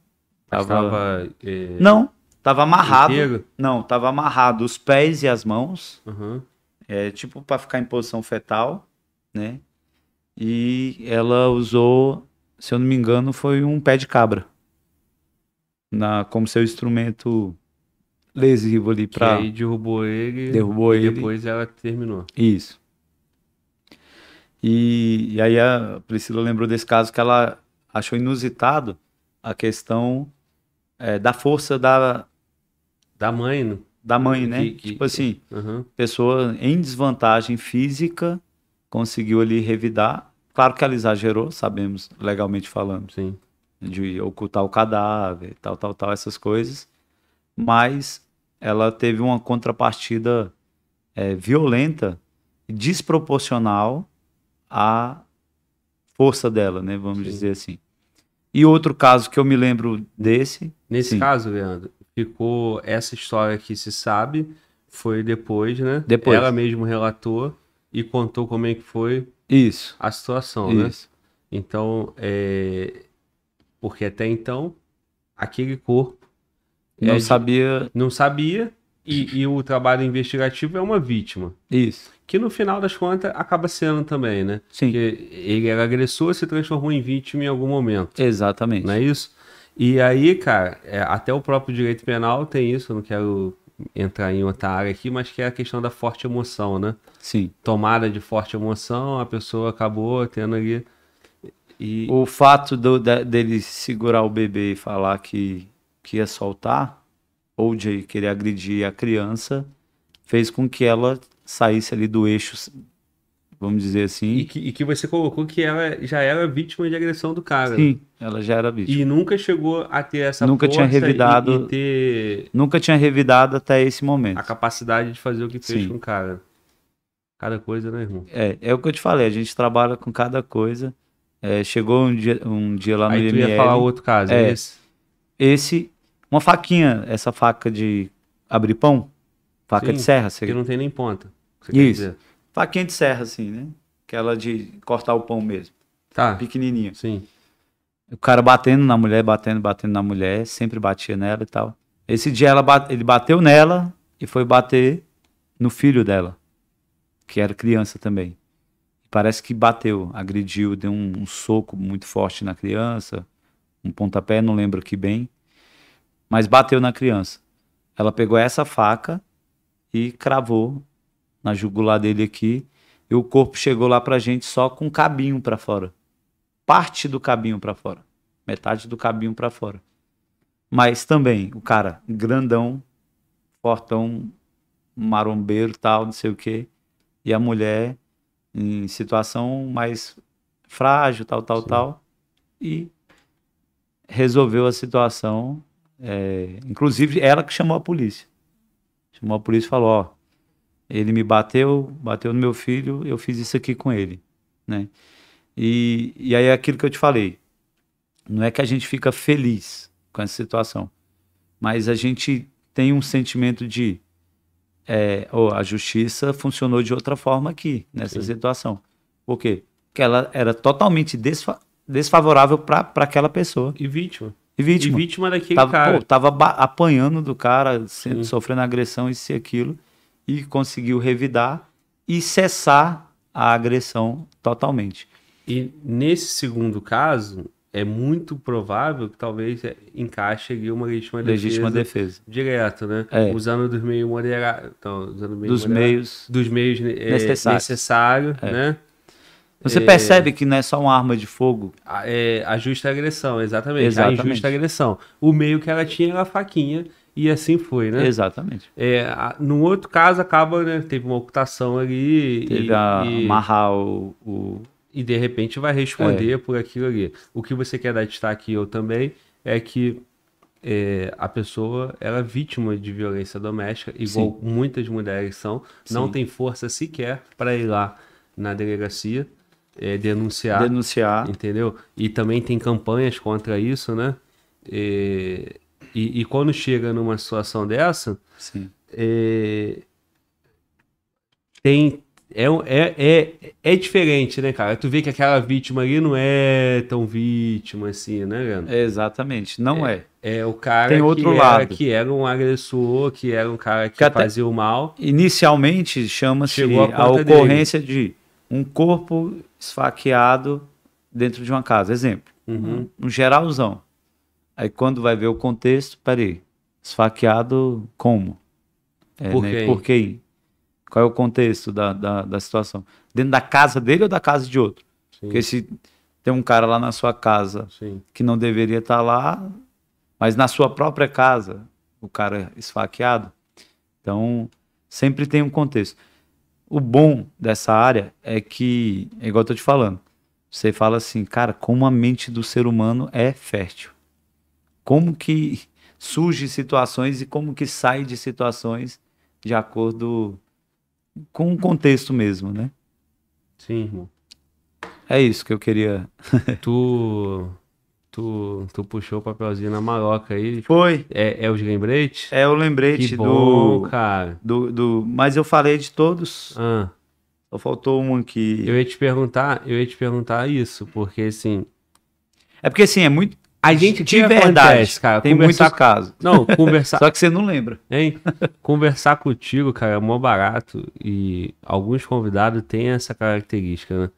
Tava... tava
é... Não, estava amarrado. Inteiro?
Não, estava amarrado os pés e as mãos. Uhum. É, tipo para ficar em posição fetal, né? E ela usou, se eu não me engano, foi um pé de cabra. Na, como seu instrumento lesivo ali para. Aí derrubou ele. Derrubou e ele. Depois ela terminou. Isso. E, e, aí a Priscila lembrou desse caso que ela achou inusitado a questão é, da força da. Da mãe, né? Da mãe, né? Que, que, tipo assim, uhum. pessoa em desvantagem física conseguiu ali revidar. Claro que ela exagerou, sabemos, legalmente falando. Sim. De ocultar o cadáver, tal, tal, tal, essas coisas. Mas ela teve uma contrapartida é, violenta, desproporcional à força dela, né? Vamos Sim. dizer assim. E outro
caso que eu me lembro desse. Nesse sim. caso, Leandro, ficou essa história que se sabe, foi depois, né? Depois. Ela mesmo relatou e contou como é que foi Isso. a situação, né? Isso. né? Então, é... porque até então, aquele corpo não é sabia. Não sabia. E, e, o trabalho investigativo é uma vítima. Isso. Que no final das contas acaba sendo também, né? Sim. Porque ele era agressor se transformou em vítima em algum momento. Exatamente. Não é isso? E aí, cara, é, até o próprio direito penal tem isso, eu não quero entrar em outra área aqui, mas que é a questão da forte emoção, né? Sim. Tomada de forte emoção, a pessoa acabou tendo ali. E... O fato do, da, dele
segurar o bebê e falar que que ia soltar ou de querer agredir a criança fez com que ela saísse ali do eixo, vamos
dizer assim. E que, e que você colocou que ela já era vítima de agressão do cara. Sim, ela já era vítima. E nunca chegou a ter essa nunca tinha revidado, e, e ter... Nunca tinha revidado até esse momento. A capacidade de fazer o que fez Sim. com o cara. Cada coisa, né, irmão? É, é o
que eu te falei, a gente trabalha com cada coisa. É, chegou um dia, um dia lá Aí no Aí tu IML, ia falar outro caso, é, é esse? Esse uma faquinha, essa faca de abrir pão, faca Sim, de serra. Você... Que não tem nem ponta. Isso. Faquinha de serra, assim, né? Aquela de cortar o pão mesmo. Tá. Pequenininha. Sim. O cara batendo na mulher, batendo, batendo na mulher, sempre batia nela e tal. Esse dia ela bate... ele bateu nela e foi bater no filho dela, que era criança também. Parece que bateu, agrediu, deu um, um soco muito forte na criança, um pontapé, não lembro que bem mas bateu na criança. Ela pegou essa faca e cravou na jugular dele aqui, e o corpo chegou lá pra gente só com cabinho para fora. Parte do cabinho para fora. Metade do cabinho para fora. Mas também, o cara, grandão, fortão, marombeiro, tal, não sei o quê. E a mulher em situação mais frágil, tal, tal, Sim. tal. E resolveu a situação é, inclusive, ela que chamou a polícia. Chamou a polícia e falou: ó, ele me bateu, bateu no meu filho, eu fiz isso aqui com ele, né? E, e aí é aquilo que eu te falei. Não é que a gente fica feliz com essa situação, mas a gente tem um sentimento de é, oh, a justiça funcionou de outra forma aqui, nessa Sim. situação. Por quê? Porque ela era totalmente desfa desfavorável para aquela pessoa.
E vítima. E vítima. E vítima daquele tava, cara. Pô,
tava apanhando do cara, sendo, sofrendo agressão, isso e aquilo. E conseguiu revidar e cessar a
agressão totalmente. E nesse segundo caso, é muito provável que talvez é, encaixe ali uma legítima, legítima defesa, defesa. Direto, né? É. Usando dos meios moderados. Então, usando meio dos moderado, meios. Dos meios né, é, necessários. Necessário, é. né? Você é... percebe que não é só uma arma de fogo? A, é, a justa agressão, exatamente. exatamente. A agressão. O meio que ela tinha era a faquinha e assim foi, né? Exatamente. É, a, outro caso, acaba, né? Teve uma ocultação ali. Teve e, a e... amarrar o, o, E de repente vai responder é. por aquilo ali. O que você quer dar destaque, eu também, é que é, a pessoa era vítima de violência doméstica, igual Sim. muitas mulheres são, Sim. não tem força sequer para ir lá na delegacia é, denunciar. Denunciar. Entendeu? E também tem campanhas contra isso, né? E, é, e, e quando chega numa situação dessa, é, tem. É, é, é, é, diferente, né, cara? Tu vê que aquela vítima ali não é tão vítima assim, né, Leandro? É, exatamente, não é. É o cara Tem outro que, lado. Era, que era um agressor, que era um cara que, que fazia o mal.
Inicialmente chama-se a, a, ocorrência dele. de um corpo esfaqueado dentro de uma casa, exemplo. Uhum. Um geralzão. Aí quando vai ver o contexto, peraí, esfaqueado como? É, por, né? por Qual é o contexto da, da, da, situação? Dentro da casa dele ou da casa de outro? Sim. Porque se tem um cara lá na sua casa Sim. que não deveria estar tá lá, mas na sua própria casa, o cara esfaqueado, então sempre tem um contexto. O bom dessa área é que, é igual eu tô te falando, você fala assim, cara, como a mente do ser humano é fértil. Como que surge situações e como que sai de situações de acordo com o contexto mesmo, né? Sim,
irmão.
É isso que eu queria. tu Tu, tu puxou o papelzinho na maloca aí. Tipo, Foi. É, é os lembretes? É o lembrete que bom, do. cara. Do, do, mas eu falei de todos. Ah. Só faltou um que. Eu ia te perguntar, eu ia te perguntar isso, porque assim. É porque assim, é muito. A gente de verdade, acontece, cara. Tem muito caso. Não, conversar. Só que você não lembra. Hein? conversar contigo, cara, é mó barato. E alguns convidados têm essa característica, né?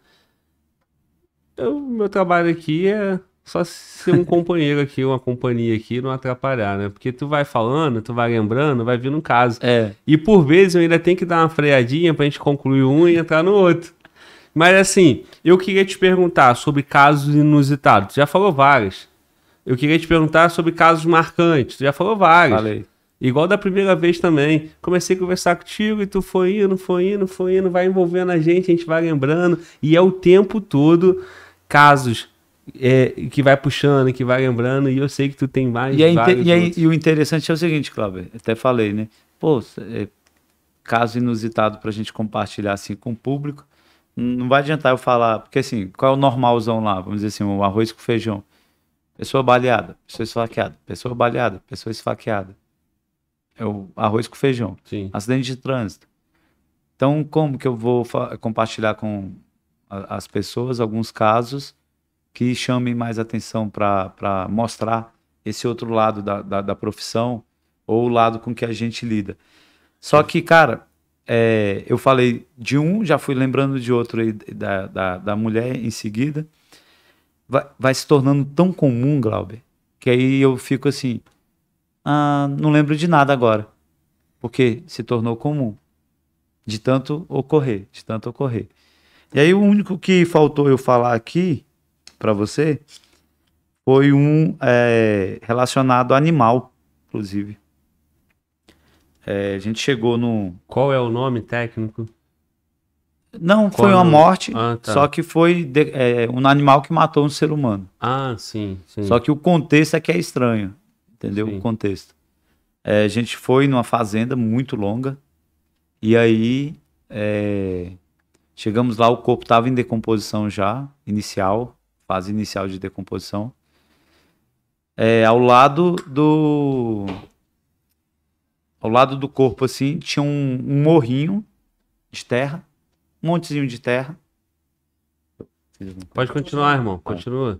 Eu, meu trabalho aqui é só ser um companheiro aqui, uma companhia aqui, não atrapalhar, né? Porque tu vai falando, tu vai lembrando, vai vindo um caso. É. E por vezes eu ainda tenho que dar uma freadinha pra gente concluir um e entrar no outro. Mas assim, eu queria te perguntar sobre casos inusitados. Tu já falou vários. Eu queria te perguntar sobre casos marcantes. Tu já falou vários. Falei. Igual da primeira vez também. Comecei a conversar contigo e tu foi indo, foi indo, foi indo, vai envolvendo a gente, a gente vai lembrando. E é o tempo todo casos é, que vai puxando, que vai lembrando, e eu sei que tu tem mais. E, é e, aí é e o interessante é o seguinte, Cláudio, até falei, né? Pô,
é, caso inusitado para a gente compartilhar assim com o público, não vai adiantar eu falar, porque assim, qual é o normalzão lá? Vamos dizer assim, o arroz com feijão. Pessoa baleada, pessoa esfaqueada, pessoa baleada, pessoa esfaqueada. É o arroz com feijão. Sim. Acidente de trânsito. Então, como que eu vou compartilhar com as pessoas alguns casos que chame mais atenção para mostrar esse outro lado da, da, da, profissão ou o lado com que a gente lida. Só que, cara, é, eu falei de um, já fui lembrando de outro aí, da, da, da mulher em seguida. Vai, vai se tornando tão comum, Glauber, que aí eu fico assim, ah, não lembro de nada agora, porque se tornou comum, de tanto ocorrer, de tanto ocorrer. E aí o único que faltou eu falar aqui para você foi um é, relacionado a animal, inclusive. É, a gente
chegou no. Qual é o nome técnico?
Não, Qual foi uma morte, ah, tá. só que foi de, é, um animal que matou um ser
humano. Ah, sim, sim. Só que o
contexto é que é estranho, entendeu? Sim. O contexto. É, a gente foi numa fazenda muito longa, e aí é, chegamos lá, o corpo estava em decomposição já, inicial fase inicial de decomposição, é, ao lado do ao lado do corpo assim tinha um, um morrinho de terra, um montezinho de terra. Pode
continuar, irmão. É.
Continua.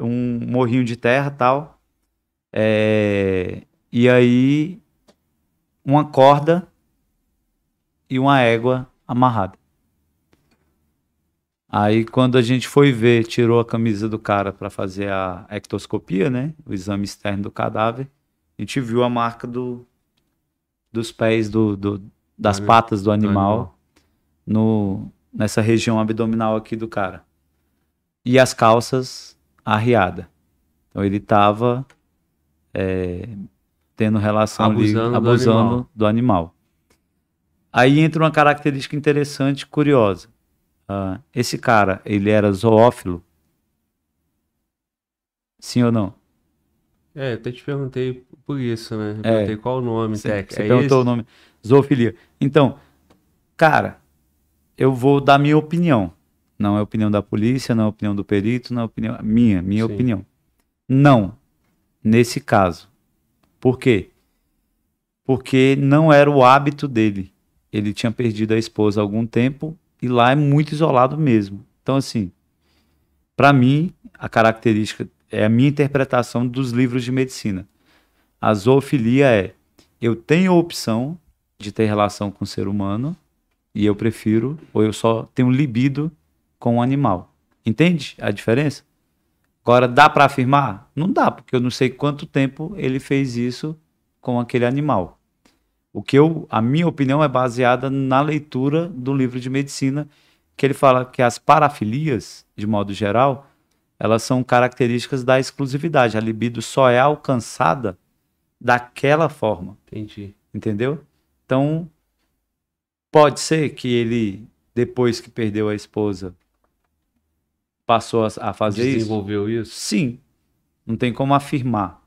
Um morrinho de terra tal. É... E aí, uma corda e uma égua amarrada. Aí quando a gente foi ver, tirou a camisa do cara para fazer a ectoscopia, né? O exame externo do cadáver. A gente viu a marca do, dos pés, do, do das patas do animal, do animal, No, nessa região abdominal aqui do cara. E as calças arriada. Então ele tava é, tendo relação abusando, ali, abusando do animal. do animal. Aí entra uma característica interessante, curiosa Uh, esse cara, ele era zoófilo? Sim ou não?
É, eu até te perguntei por isso, né? Eu é. perguntei é, qual o nome cê, Você é perguntou esse? o nome.
Zoofilia. Então, cara, eu vou dar minha opinião. Não é opinião da polícia, não é opinião do perito, não é opinião minha, minha Sim. opinião. Não, nesse caso. Por quê? Porque não era o hábito dele. Ele tinha perdido a esposa há algum tempo e lá é muito isolado mesmo. Então, assim, para mim, a característica é a minha interpretação dos livros de medicina. A zoofilia é: eu tenho a opção de ter relação com o ser humano e eu prefiro, ou eu só tenho libido com o animal. Entende a diferença? Agora, dá para afirmar? Não dá, porque eu não sei quanto tempo ele fez isso com aquele animal. O que eu, a minha opinião é baseada na leitura do livro de medicina, que ele fala que as parafilias, de modo geral, elas são características da exclusividade. A libido só é alcançada daquela forma. Entendi. Entendeu? Então, pode ser que ele, depois que perdeu a esposa, passou a, fazer Desenvolveu isso? Desenvolveu isso? Sim. Não tem como afirmar.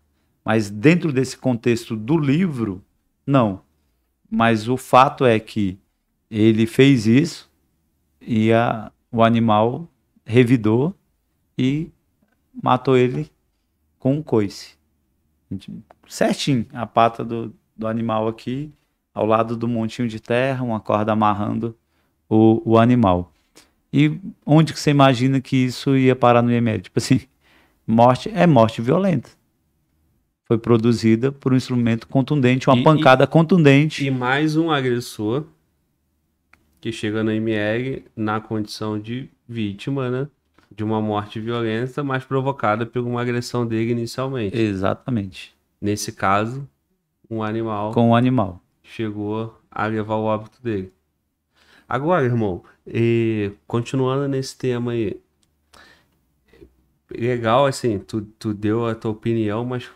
Mas dentro desse contexto do livro, não. Mas o fato é que ele fez isso e a, o animal revidou e matou ele com um coice. Certinho, a pata do, do animal aqui, ao lado do montinho de terra, uma corda amarrando o, o animal. E onde que você imagina que isso ia parar no IML? Tipo assim, morte é morte violenta foi produzida por um instrumento contundente, uma e, pancada e, contundente.
E mais um agressor que chega na MR na condição de vítima, né? De uma morte violenta, mas provocada por uma agressão dele inicialmente. Exatamente. Nesse caso, um animal. Com um animal. Chegou a levar o óbito dele. Agora, irmão, e, continuando nesse tema aí. Legal, assim, tu, tu deu a tua opinião, mas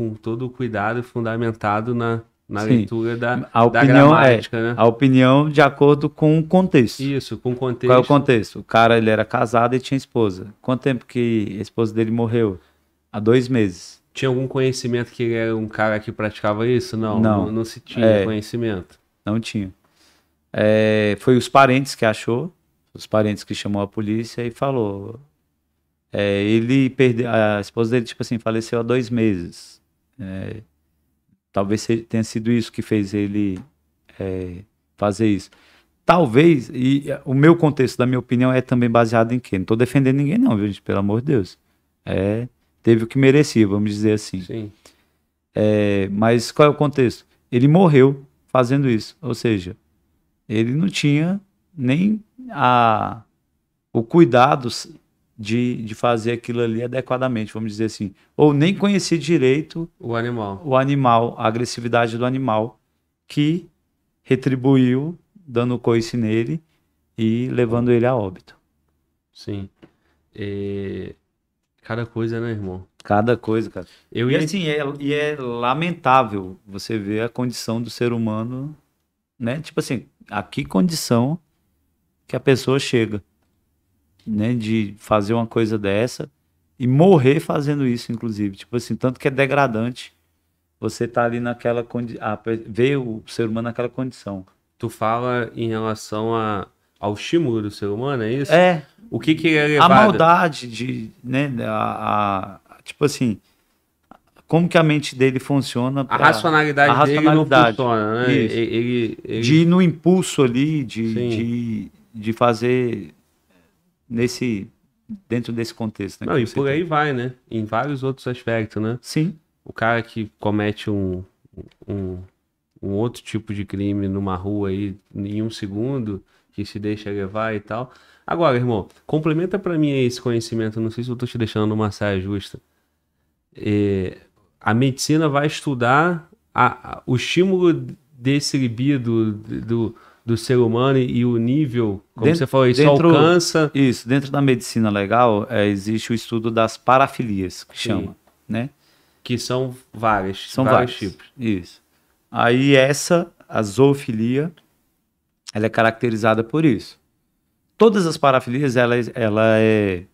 com todo o cuidado fundamentado na, na leitura da, a opinião, da gramática, é, né? A
opinião de acordo com o contexto. Isso, com o contexto. Qual é o contexto? O cara, ele era casado e tinha esposa. Quanto tempo que a esposa dele morreu? Há
dois meses. Tinha algum conhecimento que ele era um cara que praticava isso? Não, não, não, não se tinha é, conhecimento. Não tinha. É, foi os parentes que achou, os parentes
que chamou a polícia e falou... É, ele perdeu, a esposa dele, tipo assim, faleceu há dois meses é, talvez tenha sido isso que fez ele é, fazer isso. Talvez, e é, o meu contexto, da minha opinião, é também baseado em quê? Não estou defendendo ninguém, não, viu, gente? Pelo amor de Deus. É, teve o que merecia, vamos dizer assim. Sim. É, mas qual é o contexto? Ele morreu fazendo isso. Ou seja, ele não tinha nem a, o cuidado de, de fazer aquilo ali adequadamente, vamos dizer assim. Ou nem conhecer direito o animal, o animal a agressividade do animal que retribuiu dando coice nele e levando ele a óbito. Sim. E... É, cada coisa, né, irmão? Cada coisa, cara. Eu e assim, é, e é lamentável você ver a condição do ser humano, né? Tipo assim, a que condição que a pessoa chega né, de fazer uma coisa dessa e morrer fazendo isso, inclusive. Tipo assim, tanto que é degradante você tá ali naquela condição, ah, ver o
ser humano naquela condição. Tu fala em relação a, ao estímulo do ser humano, é isso? É. O que que é levado? A maldade
de, né, a, a, tipo assim, como que a mente dele funciona. Pra... A racionalidade a racionalidade dele não funciona, né? Ele,
ele, ele... De
ir no impulso ali, de, de, de, fazer nesse dentro desse contexto. Né, Não, e por tem. aí
vai, né? Em vários outros aspectos, né? Sim. O cara que comete um, um, um, outro tipo de crime numa rua aí em um segundo, que se deixa levar e tal. Agora, irmão, complementa para mim esse conhecimento. Não sei se eu tô te deixando numa saia justa. É, a medicina vai estudar a, a, o estímulo desse libido, do, do do ser humano e, e o nível, como dentro, você falou, isso dentro,
alcança. Isso, dentro da medicina legal é, existe o estudo das parafilias, que Sim. chama, né? Que são várias, são vários tipos. Isso. Aí essa, a zoofilia, ela é caracterizada por isso. Todas as parafilias, elas ela é,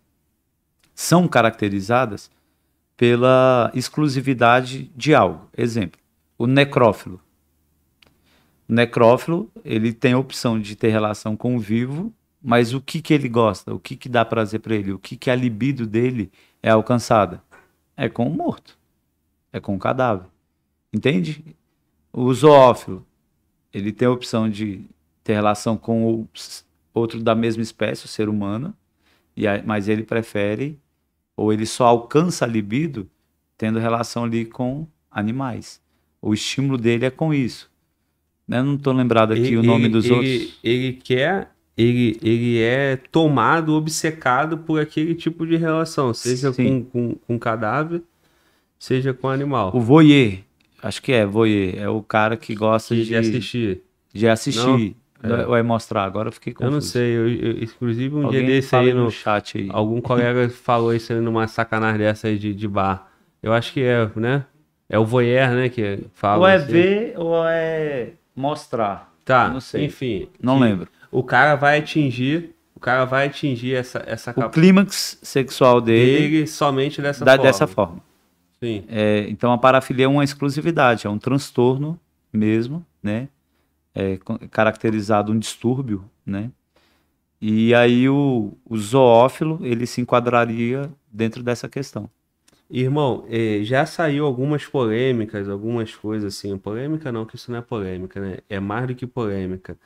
são caracterizadas pela exclusividade de algo. Exemplo, o necrófilo. O necrófilo, ele tem a opção de ter relação com o vivo, mas o que que ele gosta? O que que dá prazer para ele? O que que a libido dele é alcançada? É com o morto. É com o cadáver. Entende? O zoófilo, ele tem a opção de ter relação com o outro da mesma espécie, o ser humano, a, mas ele prefere ou ele só alcança a libido tendo relação ali com animais. O estímulo dele é com isso
não estou lembrado aqui ele, o nome ele, dos ele, outros. Ele quer ele, ele é tomado, obcecado por aquele tipo de relação, seja com, com, com, cadáver, seja com animal.
O voyeur, acho que é voyeur, é o cara que gosta de, de
assistir. De assistir. Não, Ou é mostrar, agora eu fiquei confuso. Eu não sei, eu, eu, inclusive um Alguém dia desse aí no, no, chat aí. Algum colega falou isso aí numa sacanagem dessa aí de, de bar. Eu acho que é, né? É o voyeur, né, que fala. Ou é assim. ver, ou é mostrar. Tá. Eu não sei. Enfim. Não lembro. O cara vai atingir. O cara vai atingir essa, essa O
clímax sexual dele, dele somente dessa da, forma. Dessa forma. Sim. É, então a parafilia é uma exclusividade, é um transtorno mesmo, né? É, caracterizado um distúrbio, né? E aí
o, o zoófilo ele se enquadraria dentro dessa questão. Irmão, é, já saiu algumas polêmicas, algumas coisas assim. Polêmica não, que isso não é polêmica, né? É mais do que polêmica.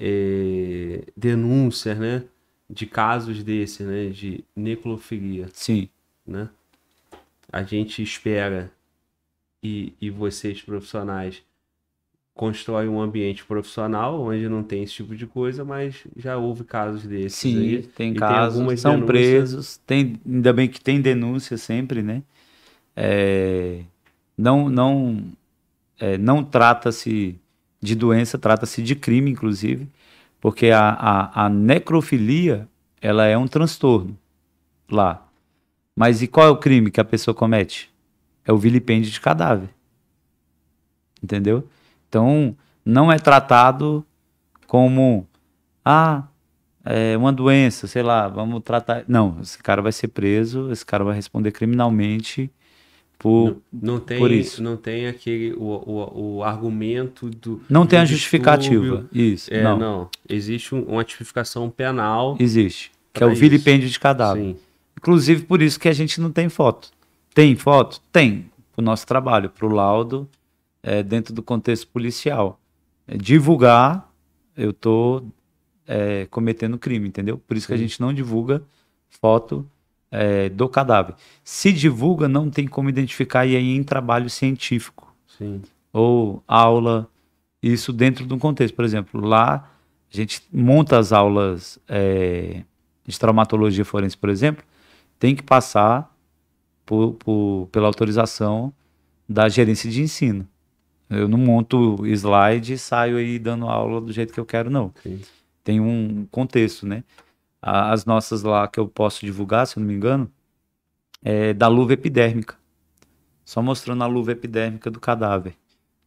É... denúncias, né? De casos desses, né? De necrofilia. Sim. Né? A gente espera, e, e vocês profissionais, constrói um ambiente profissional onde não tem esse tipo de coisa, mas já houve casos desses. Sim, aí, tem casos, tem são denúncias. presos,
tem, ainda bem que tem denúncia sempre, né? É, não, não, é, não trata-se de doença, trata-se de crime, inclusive, porque a, a, a necrofilia ela é um transtorno lá. Mas e qual é o crime que a pessoa comete? É o vilipêndio de cadáver. Entendeu? Então, não é tratado como ah, é uma doença,
sei lá, vamos tratar. Não,
esse cara vai ser preso, esse cara vai responder criminalmente por, não, não tem, por isso.
Não tem aquele o, o, o argumento do. Não do tem a justificativa. Isso. É, não. não. Existe uma tipificação penal. Existe. Que é o vilipêndio de cadáver. Sim.
Inclusive por isso que a gente não tem foto. Tem foto? Tem. Para o nosso trabalho, para o laudo é, dentro do contexto policial. É, divulgar, eu estou é, cometendo crime, entendeu? Por isso Sim. que a gente não divulga foto é, do cadáver. Se divulga, não tem como identificar e aí em trabalho científico. Sim. Ou aula, isso dentro de um contexto. Por exemplo, lá a gente monta as aulas é, de traumatologia forense, por exemplo, tem que passar por, por, pela autorização da gerência de ensino. Eu não monto slide e saio aí dando aula do jeito que eu quero, não. Sim. Tem um contexto, né? As nossas lá que eu posso divulgar, se eu não me engano, é da luva epidérmica. Só mostrando a luva epidérmica do cadáver.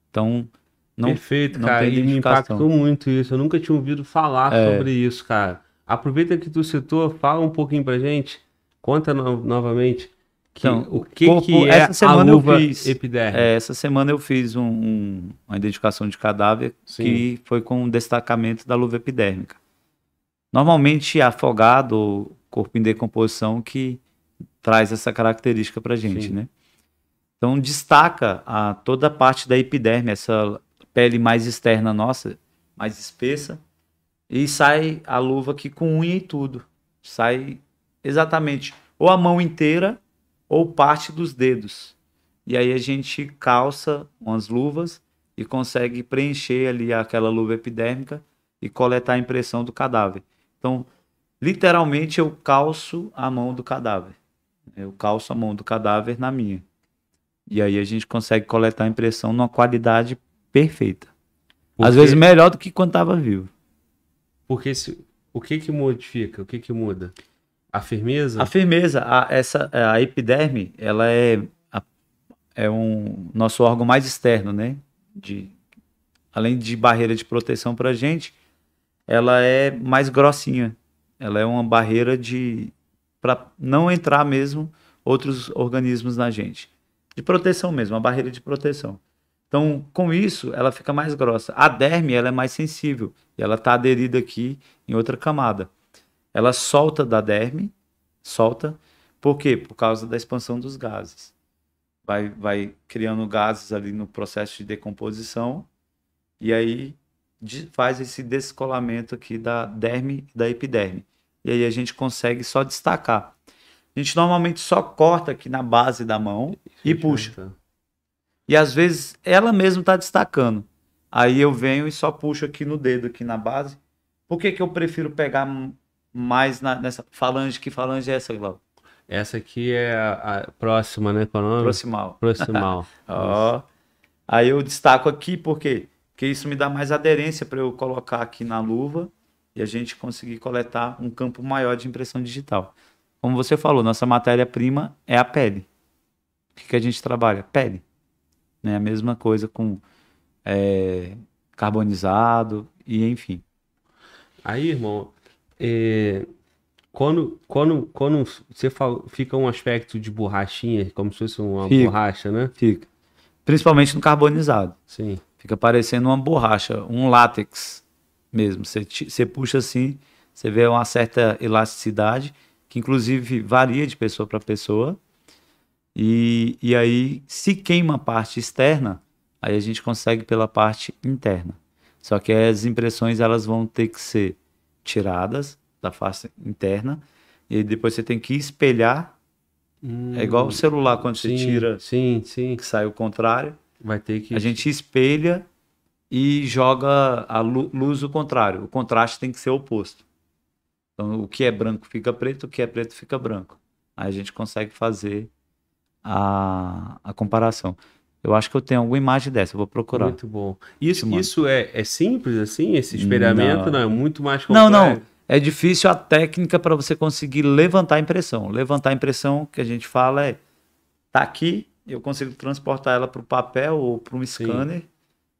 Então, não, Perfeito, não cara. e me impactou
muito isso. Eu nunca tinha ouvido falar é. sobre isso, cara. Aproveita que tu citou, fala um pouquinho pra gente. Conta no novamente que, então, o que, corpo, que é essa semana a luva eu fiz, epiderme? É,
essa semana eu fiz um, um, uma identificação de cadáver Sim. que foi com um destacamento da luva epidérmica. Normalmente afogado, corpo em decomposição que traz essa característica para gente, Sim. né? Então destaca a, toda a parte da epiderme, essa pele mais externa nossa, mais espessa, e sai a luva aqui com unha e tudo. Sai exatamente ou a mão inteira ou parte dos dedos. E aí a gente calça umas luvas e consegue preencher ali aquela luva epidérmica e coletar a impressão do cadáver. Então, literalmente eu calço a mão do cadáver. Eu calço a mão do cadáver na minha. E aí a gente consegue coletar a impressão numa qualidade perfeita.
Porque... Às vezes melhor do que quando estava vivo. Porque se... o que que modifica? O que que muda? A firmeza? A firmeza.
A, essa, é, a epiderme, ela é, a, é um nosso órgão mais externo, né? De, além de barreira de proteção para a gente, ela é mais grossinha. Ela é uma barreira de para não entrar mesmo outros organismos na gente. De proteção mesmo, uma barreira de proteção. Então, com isso, ela fica mais grossa. A derme, ela é mais sensível. E ela está aderida aqui em outra camada. Ela solta da derme, solta, por quê? Por causa da expansão dos gases. Vai, vai criando gases ali no processo de decomposição e aí faz esse descolamento aqui da derme e da epiderme. E aí a gente consegue só destacar. A gente normalmente só corta aqui na base da mão Isso e puxa. E às vezes ela mesma está destacando. Aí eu venho e só puxo aqui no dedo, aqui na base. Por que, que eu prefiro pegar mais na, nessa falange. Que falange é essa, Glauco? Essa
aqui é a, a próxima, né? Qual é nome? Proximal. Proximal. Ó.
oh. Aí eu destaco aqui porque que isso me dá mais aderência para eu colocar aqui na luva e a gente conseguir coletar um campo maior de impressão digital. Como você falou, nossa matéria-prima é a pele. O que, que a gente trabalha? Pele. Né? A mesma coisa com é,
carbonizado e enfim. Aí, irmão, é, quando, quando, quando você fala, fica um aspecto de borrachinha, como se fosse uma fica,
borracha, né? Fica. Principalmente no carbonizado. Sim. Fica parecendo uma borracha, um látex mesmo. Você, você puxa assim, você vê uma certa elasticidade, que inclusive varia de pessoa para pessoa. E, e aí, se queima a parte externa, aí a gente consegue pela parte interna. Só que as impressões elas vão ter que ser tiradas da face interna e depois você tem que espelhar. É hum, é igual o celular quando sim, você tira, sim, sim, que sai o contrário. Vai ter que a gente espelha e joga a luz o contrário. O contraste tem que ser oposto. Então, o que é branco fica preto, o que é preto fica branco. Aí a gente consegue fazer a, a comparação. Eu acho que eu tenho alguma imagem dessa, eu vou procurar. Muito bom. Isso, isso é, é, simples assim, esse experimento? Não. não. é
muito mais complexo? Não, não.
É difícil a técnica para você conseguir levantar a impressão. Levantar a impressão que a gente fala é tá aqui, eu consigo transportar ela para o papel ou para um scanner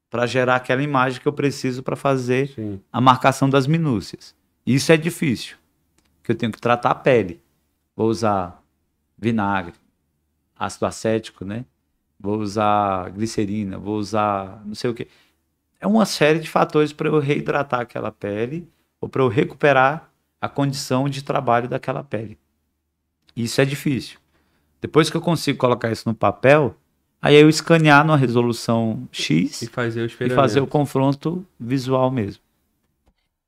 para gerar aquela imagem que eu preciso para fazer Sim. a marcação das minúcias. Isso é difícil, que eu tenho que tratar a pele. Vou usar vinagre, ácido acético, né? vou usar glicerina, vou usar não sei o que. É uma série de fatores para eu reidratar aquela pele ou para eu recuperar a condição de trabalho daquela pele. Isso é difícil. Depois que eu consigo colocar isso no papel, aí eu escanear numa resolução X e fazer o, e fazer o confronto
visual mesmo.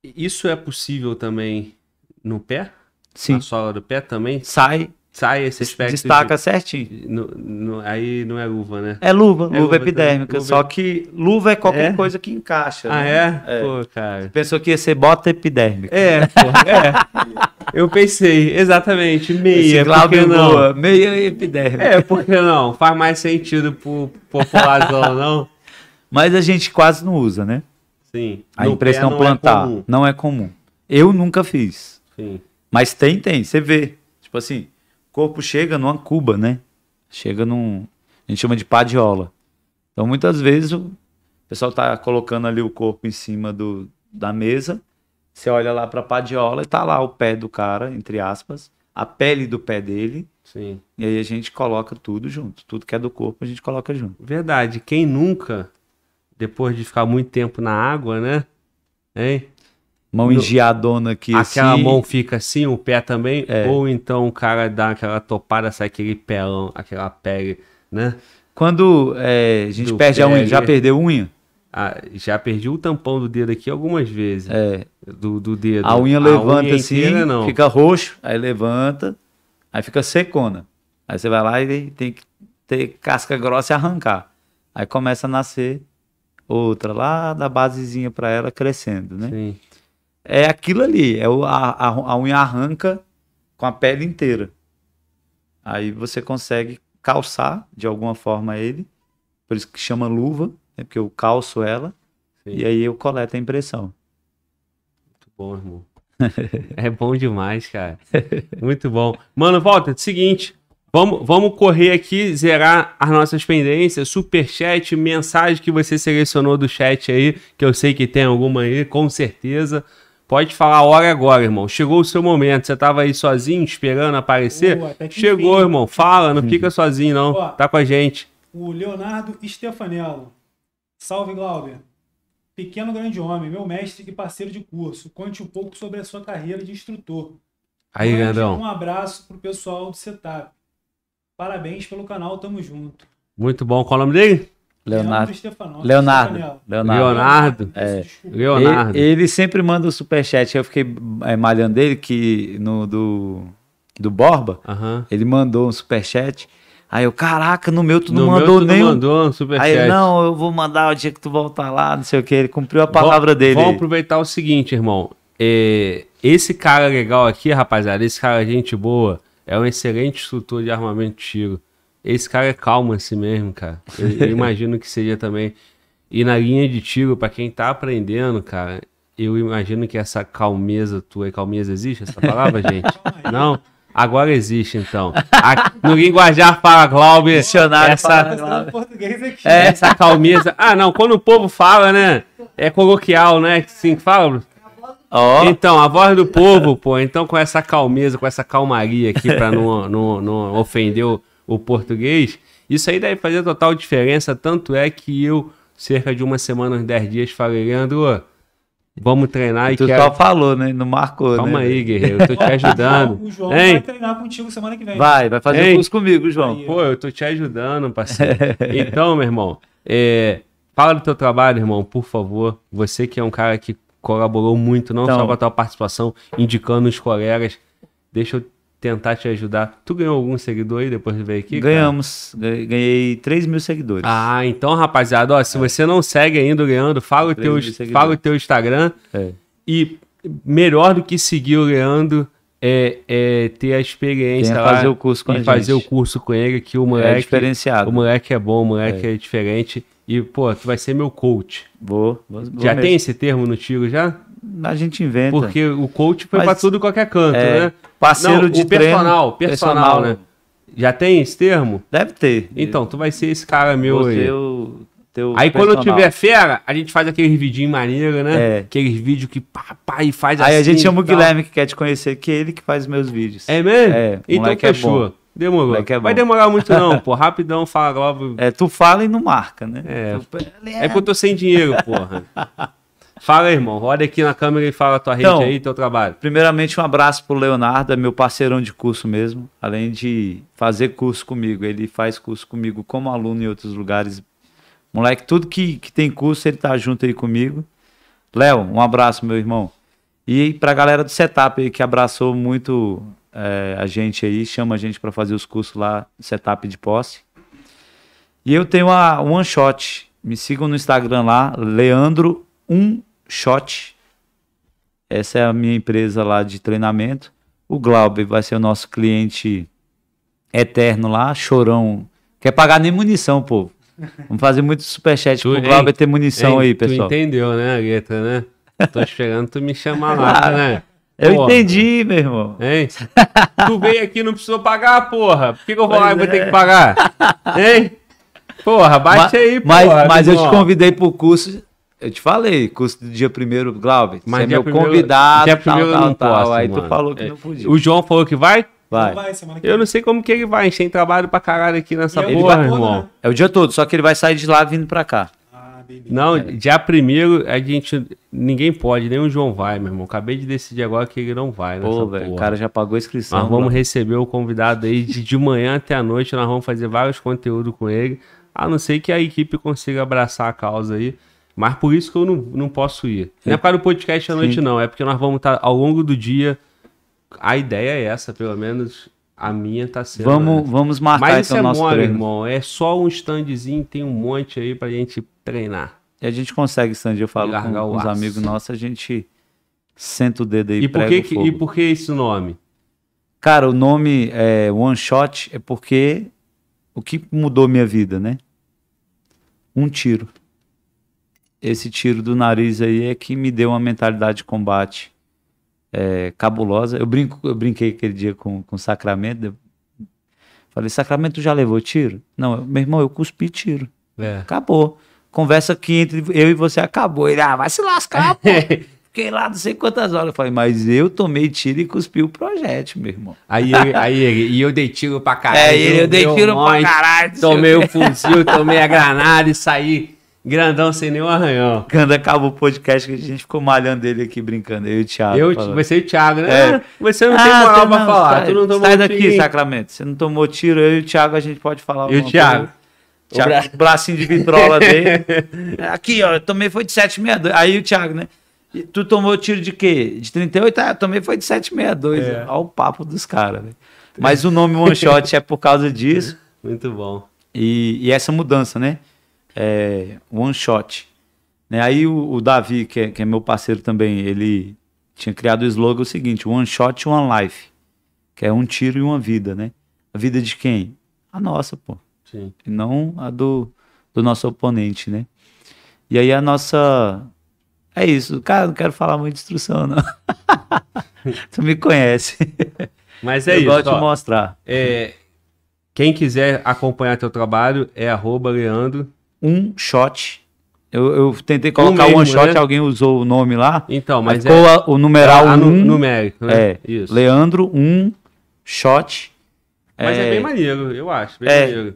Isso é possível também no pé? Sim. Na sola do pé também? Sai sai esse aspecto. Destaca de, certinho. No, no, aí não é luva, né? É luva, é luva, epidérmica. Tá? Luva... Só que
luva é qualquer é? coisa que encaixa. Ah, né?
é? é? Pô, cara. Você pensou que ia ser bota epidérmica.
É, pô, é. Eu
pensei, exatamente, meia, porque não? Boa, meia epidérmica. É, porque não? Faz mais sentido pro população, não? Mas a gente quase não usa, né? Sim. A no impressão não é plantar é
não é comum. Eu nunca fiz. Sim. Mas tem, tem, você vê. Tipo assim, corpo chega numa cuba, né? Chega num. A gente chama de padiola. Então muitas vezes o pessoal tá colocando ali o corpo em cima do, da mesa. Você olha lá pra padiola e tá lá o pé do cara, entre aspas, a pele do pé dele. Sim. E aí a gente coloca tudo junto. Tudo
que é do corpo a gente coloca junto. Verdade. Quem nunca, depois de ficar muito tempo na água, né? Hein? mão engiadona aqui Aquela assim. mão fica assim, o pé também. É. Ou então o cara dá aquela topada, sai aquele pelão, aquela pele, né?
Quando é, a gente do perde pele, a unha, já perdeu
unha? A, ah, já perdi o tampão do dedo aqui algumas vezes. É. Do, do dedo. A unha levanta a unha assim, inteira, fica
roxo, aí levanta, aí fica secona. Aí você vai lá e tem que ter casca grossa e arrancar. Aí começa a nascer outra lá da basezinha para ela crescendo, né? Sim é aquilo ali, é o, a, a, a unha arranca com a pele inteira. Aí você consegue calçar de alguma forma ele, por isso que chama luva, né, porque eu calço ela Sim. e aí
eu coleto a impressão. Muito bom, irmão. é bom demais, cara. Muito bom. Mano, volta, é seguinte. Vamos, vamos correr aqui, zerar as nossas pendências, superchat, mensagem que você selecionou do chat aí, que eu sei que tem alguma aí, com certeza. Pode falar a hora agora, irmão. Chegou o seu momento. Você tava aí sozinho, esperando aparecer? Tá Chegou, enfim. irmão. Fala, não uhum. fica sozinho, não. Ó, tá com a gente.
O Leonardo Stefanello. Salve, Glauber. Pequeno grande homem, meu mestre e parceiro de curso. Conte um pouco sobre a sua carreira de instrutor.
Aí, grandão. Um
abraço pro pessoal do Setup. Parabéns pelo canal, tamo junto.
Muito bom. Qual é o nome dele? Leonardo. É Leonardo. Leonardo. Leonardo.
É. Leonardo. Ele,
ele, sempre manda o superchat. Eu fiquei é, malhando dele, que no, do, do Borba. Ele mandou um superchat. Aí eu, caraca, no meu tu não no mandou meu, tu nem. Não mandou um superchat. Aí eu, não, eu vou mandar o dia que tu voltar lá, não sei o que. Ele cumpriu a palavra dele. Vamos
aproveitar o seguinte, irmão. É, esse cara legal aqui, rapaziada, esse cara, é gente boa, é um excelente instrutor de armamento de tiro. Esse cara é calmo assim mesmo, cara. Eu, eu imagino que seja também. E na linha de tiro, para quem tá aprendendo, cara, eu imagino que essa calmeza tua. Calmeza existe essa palavra, gente? Não? Agora existe, então. A, no linguajar para Glauber, Dicionário essa, é,
é, é,
essa calmeza. Ah, não, quando o povo fala, né? É coloquial, né? Sim, fala. Oh. Então, a voz do povo, pô. Então, com essa calmeza, com essa calmaria aqui, para não, não, não ofender o o português. Isso aí deve fazer total diferença, tanto é que eu, cerca de uma semana, uns 10 dias, falei, Leandro, vamos treinar e, tu quero... só falou, né? Não marcou, né? Calma né? aí, guerreiro, eu tô te ajudando. o João hein? vai
treinar contigo semana que vem. Vai, vai
fazer hein? curso comigo, João. Pô, eu tô te ajudando, parceiro. então, meu irmão, é... fala do teu trabalho, irmão, por favor. Você que é um cara que colaborou muito, não então, só com a tua participação, indicando os colegas. Deixa eu tentar te ajudar. Tu ganhou algum seguidor aí depois de veio aqui? Ganhamos. Ganhei, ganhei 3 mil seguidores. Ah, então, rapaziada, ó, se é. você não segue ainda o Leandro, fala o, teu, fala o teu Instagram. É. E melhor do que seguir o Leandro é, é ter a experiência lá. fazer o curso com e a gente. fazer o curso com ele, que o é moleque... É diferenciado. O moleque é bom, o moleque é. é diferente. E, pô, tu vai ser meu coach. Vou. vou já vou tem mesmo. esse termo no tigo já? a gente inventa. Porque o coach foi para tudo e qualquer canto, é, né? Parceiro Não, de o treino. Personal, personal, personal, né? Já tem esse termo? Deve ter. Então, tu vai ser esse cara meu aí. É o teu aí personal. quando eu tiver fera, a gente faz aqueles vidinhos maneiro, né? É. Aqueles vídeos que papai faz aí assim. Aí a gente chama o Guilherme que quer te conhecer, que é ele que faz meus vídeos. É mesmo? É, então é fechou. É Demorou. É Vai demorar muito não, pô. Rapidão, fala logo. É, tu fala e não marca, né? É, tu... é porque eu tô sem dinheiro, porra. Fala, irmão. Olha aqui na câmera e fala a tua então, rede aí, teu trabalho. Primeiramente, um abraço pro Leonardo,
é meu parceirão de curso mesmo. Além de fazer curso comigo, ele faz curso comigo como aluno em outros lugares. Moleque, tudo que, que tem curso, ele tá junto aí comigo. Léo, um abraço, meu irmão. E pra galera do Setup aí, que abraçou muito é, a gente aí, chama a gente para fazer os cursos lá, Setup de posse. E eu tenho a One Shot. Me sigam no Instagram lá, Leandro1 Shot. Essa é a minha empresa lá de treinamento. O Glauber vai ser o nosso cliente eterno lá, chorão. Quer pagar nem munição, povo. Vamos fazer muito superchat pro Glauber ter munição ei, aí, pessoal. Tu
entendeu, né, Gueta, né? Tô chegando, tu me chama lá, ah, né? Eu porra.
entendi, meu irmão.
Hein? tu veio aqui não precisou pagar, porra. Por que, que eu vou lá e vou ter que é. pagar? Hein? Porra, bate mas, aí, porra. Mas, mas eu te convidei
pro curso eu te falei, custo
do dia primeiro, Glauber. Mas é meu primeiro, convidado, tal, tal, tal. Posso, aí mano. tu falou que é. não podia. O João falou que vai? Vai. vai eu não sei como que ele vai, a gente tem trabalho pra caralho aqui nessa é porra, vai, irmão. Né? É o dia todo, só que ele vai sair de lá vindo pra cá. Ah, não, é. dia primeiro a gente. Ninguém pode, nem o João vai, meu irmão. Acabei de decidir agora que ele não vai. Pô, velho, o cara já pagou a inscrição. Nós vamos receber o convidado aí de, de manhã até a noite. Nós vamos fazer vários conteúdos com ele. A não ser que a equipe consiga abraçar a causa aí. Mas por isso que eu não, não posso ir. Não é por causa do podcast à noite, Sim. não. É porque nós vamos estar tá, ao longo do dia. A ideia é essa, pelo menos a minha tá sendo. Vamos, vamos marcar Mas então é nosso mole, treino. irmão. É só um standzinho, tem um monte aí pra gente treinar. E a gente consegue stand, eu falo com, com os amigos nossos,
a gente senta o dedo aí e por que, E
por que esse nome?
Cara, o nome é, One Shot é porque o que mudou minha vida, né? Um tiro esse tiro do nariz aí é que me deu uma mentalidade de combate é, cabulosa. Eu, brinco, eu brinquei aquele dia com, com Sacramento. Falei, Sacramento, já levou tiro? Não, eu, meu irmão, eu cuspi tiro. É. Acabou. Conversa aqui entre eu e você acabou. Ele, ah, vai se
lascar, pô.
Fiquei lá não sei quantas horas. Eu falei, mas eu tomei tiro e cuspi o projétil,
meu irmão. Aí, aí e eu dei tiro pra
caralho. É, eu, eu dei tiro monte, pra caralho. Tomei
o fuzil, tomei a
granada e saí Grandão sem nenhum arranhão. Quando acaba o podcast, que a gente ficou malhando ele aqui, brincando. Eu e o Thiago. Eu, falando. você e o Thiago, né? É. Ah, você não ah, tem moral não, pra falar. Sai, tu não tomou sai
daqui, tiro. Sacramento. Você não tomou tiro, eu e o Thiago a gente pode falar. E o Thiago? Coisa. Thiago, bra... bracinho de vitrola dele. aqui, ó, eu tomei foi de 762. Aí o Thiago, né? E tu tomou tiro de quê? De 38? Ah, eu tomei foi de 762. É. Olha o papo dos caras, Mas o nome One Shot é por causa disso. Muito bom. E, e essa mudança, né? é, one shot. Né? Aí o, o Davi, que é, que é, meu parceiro também, ele tinha criado o slogan o seguinte: one shot, one life. Que é um tiro e uma vida, né? A vida de quem? A nossa, pô. Sim. E não a do, do nosso oponente, né? E aí a nossa. É isso. Cara, não quero falar muito de instrução, não. tu
me conhece. Mas é Eu isso. Eu gosto de mostrar. É, quem quiser acompanhar teu trabalho é arroba Leandro um shot. Eu, eu tentei colocar um shot, né? alguém usou o nome lá. Então, mas ficou é, o numeral um, numérico, né? É, Isso.
Leandro um shot. Mas é, é bem maneiro, eu acho, bem é, maneiro.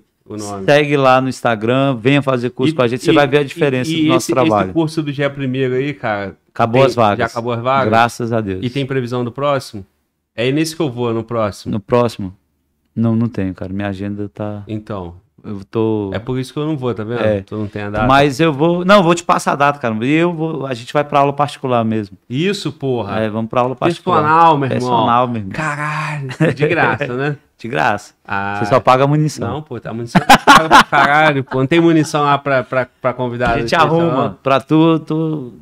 Segue lá no Instagram, venha fazer curso e, com a gente, você vai ver a diferença e, do nosso esse, trabalho. Esse
curso do dia Primeiro aí, cara. Acabou tem, as vagas. Já acabou as vagas? Graças a Deus. E tem previsão do próximo? É nesse que eu vou, no próximo. No próximo? Não, não tenho, cara. Minha agenda tá. Então, eu tô. É por isso que eu não vou, tá vendo? É. Tu não tem a data. Mas
eu vou. Não, vou te passar a data, cara. Eu vou. A gente vai pra aula particular mesmo. Isso, porra. É, vamos pra aula particular. Personal, meu irmão. Personal, meu irmão. Caralho. De
graça, né? De graça. Ah, Você só paga a munição. Não, pô, a tá munição paga pra caralho, pô. Não tem munição lá pra, pra, pra convidar. A gente arruma. Tá pra tu, tu,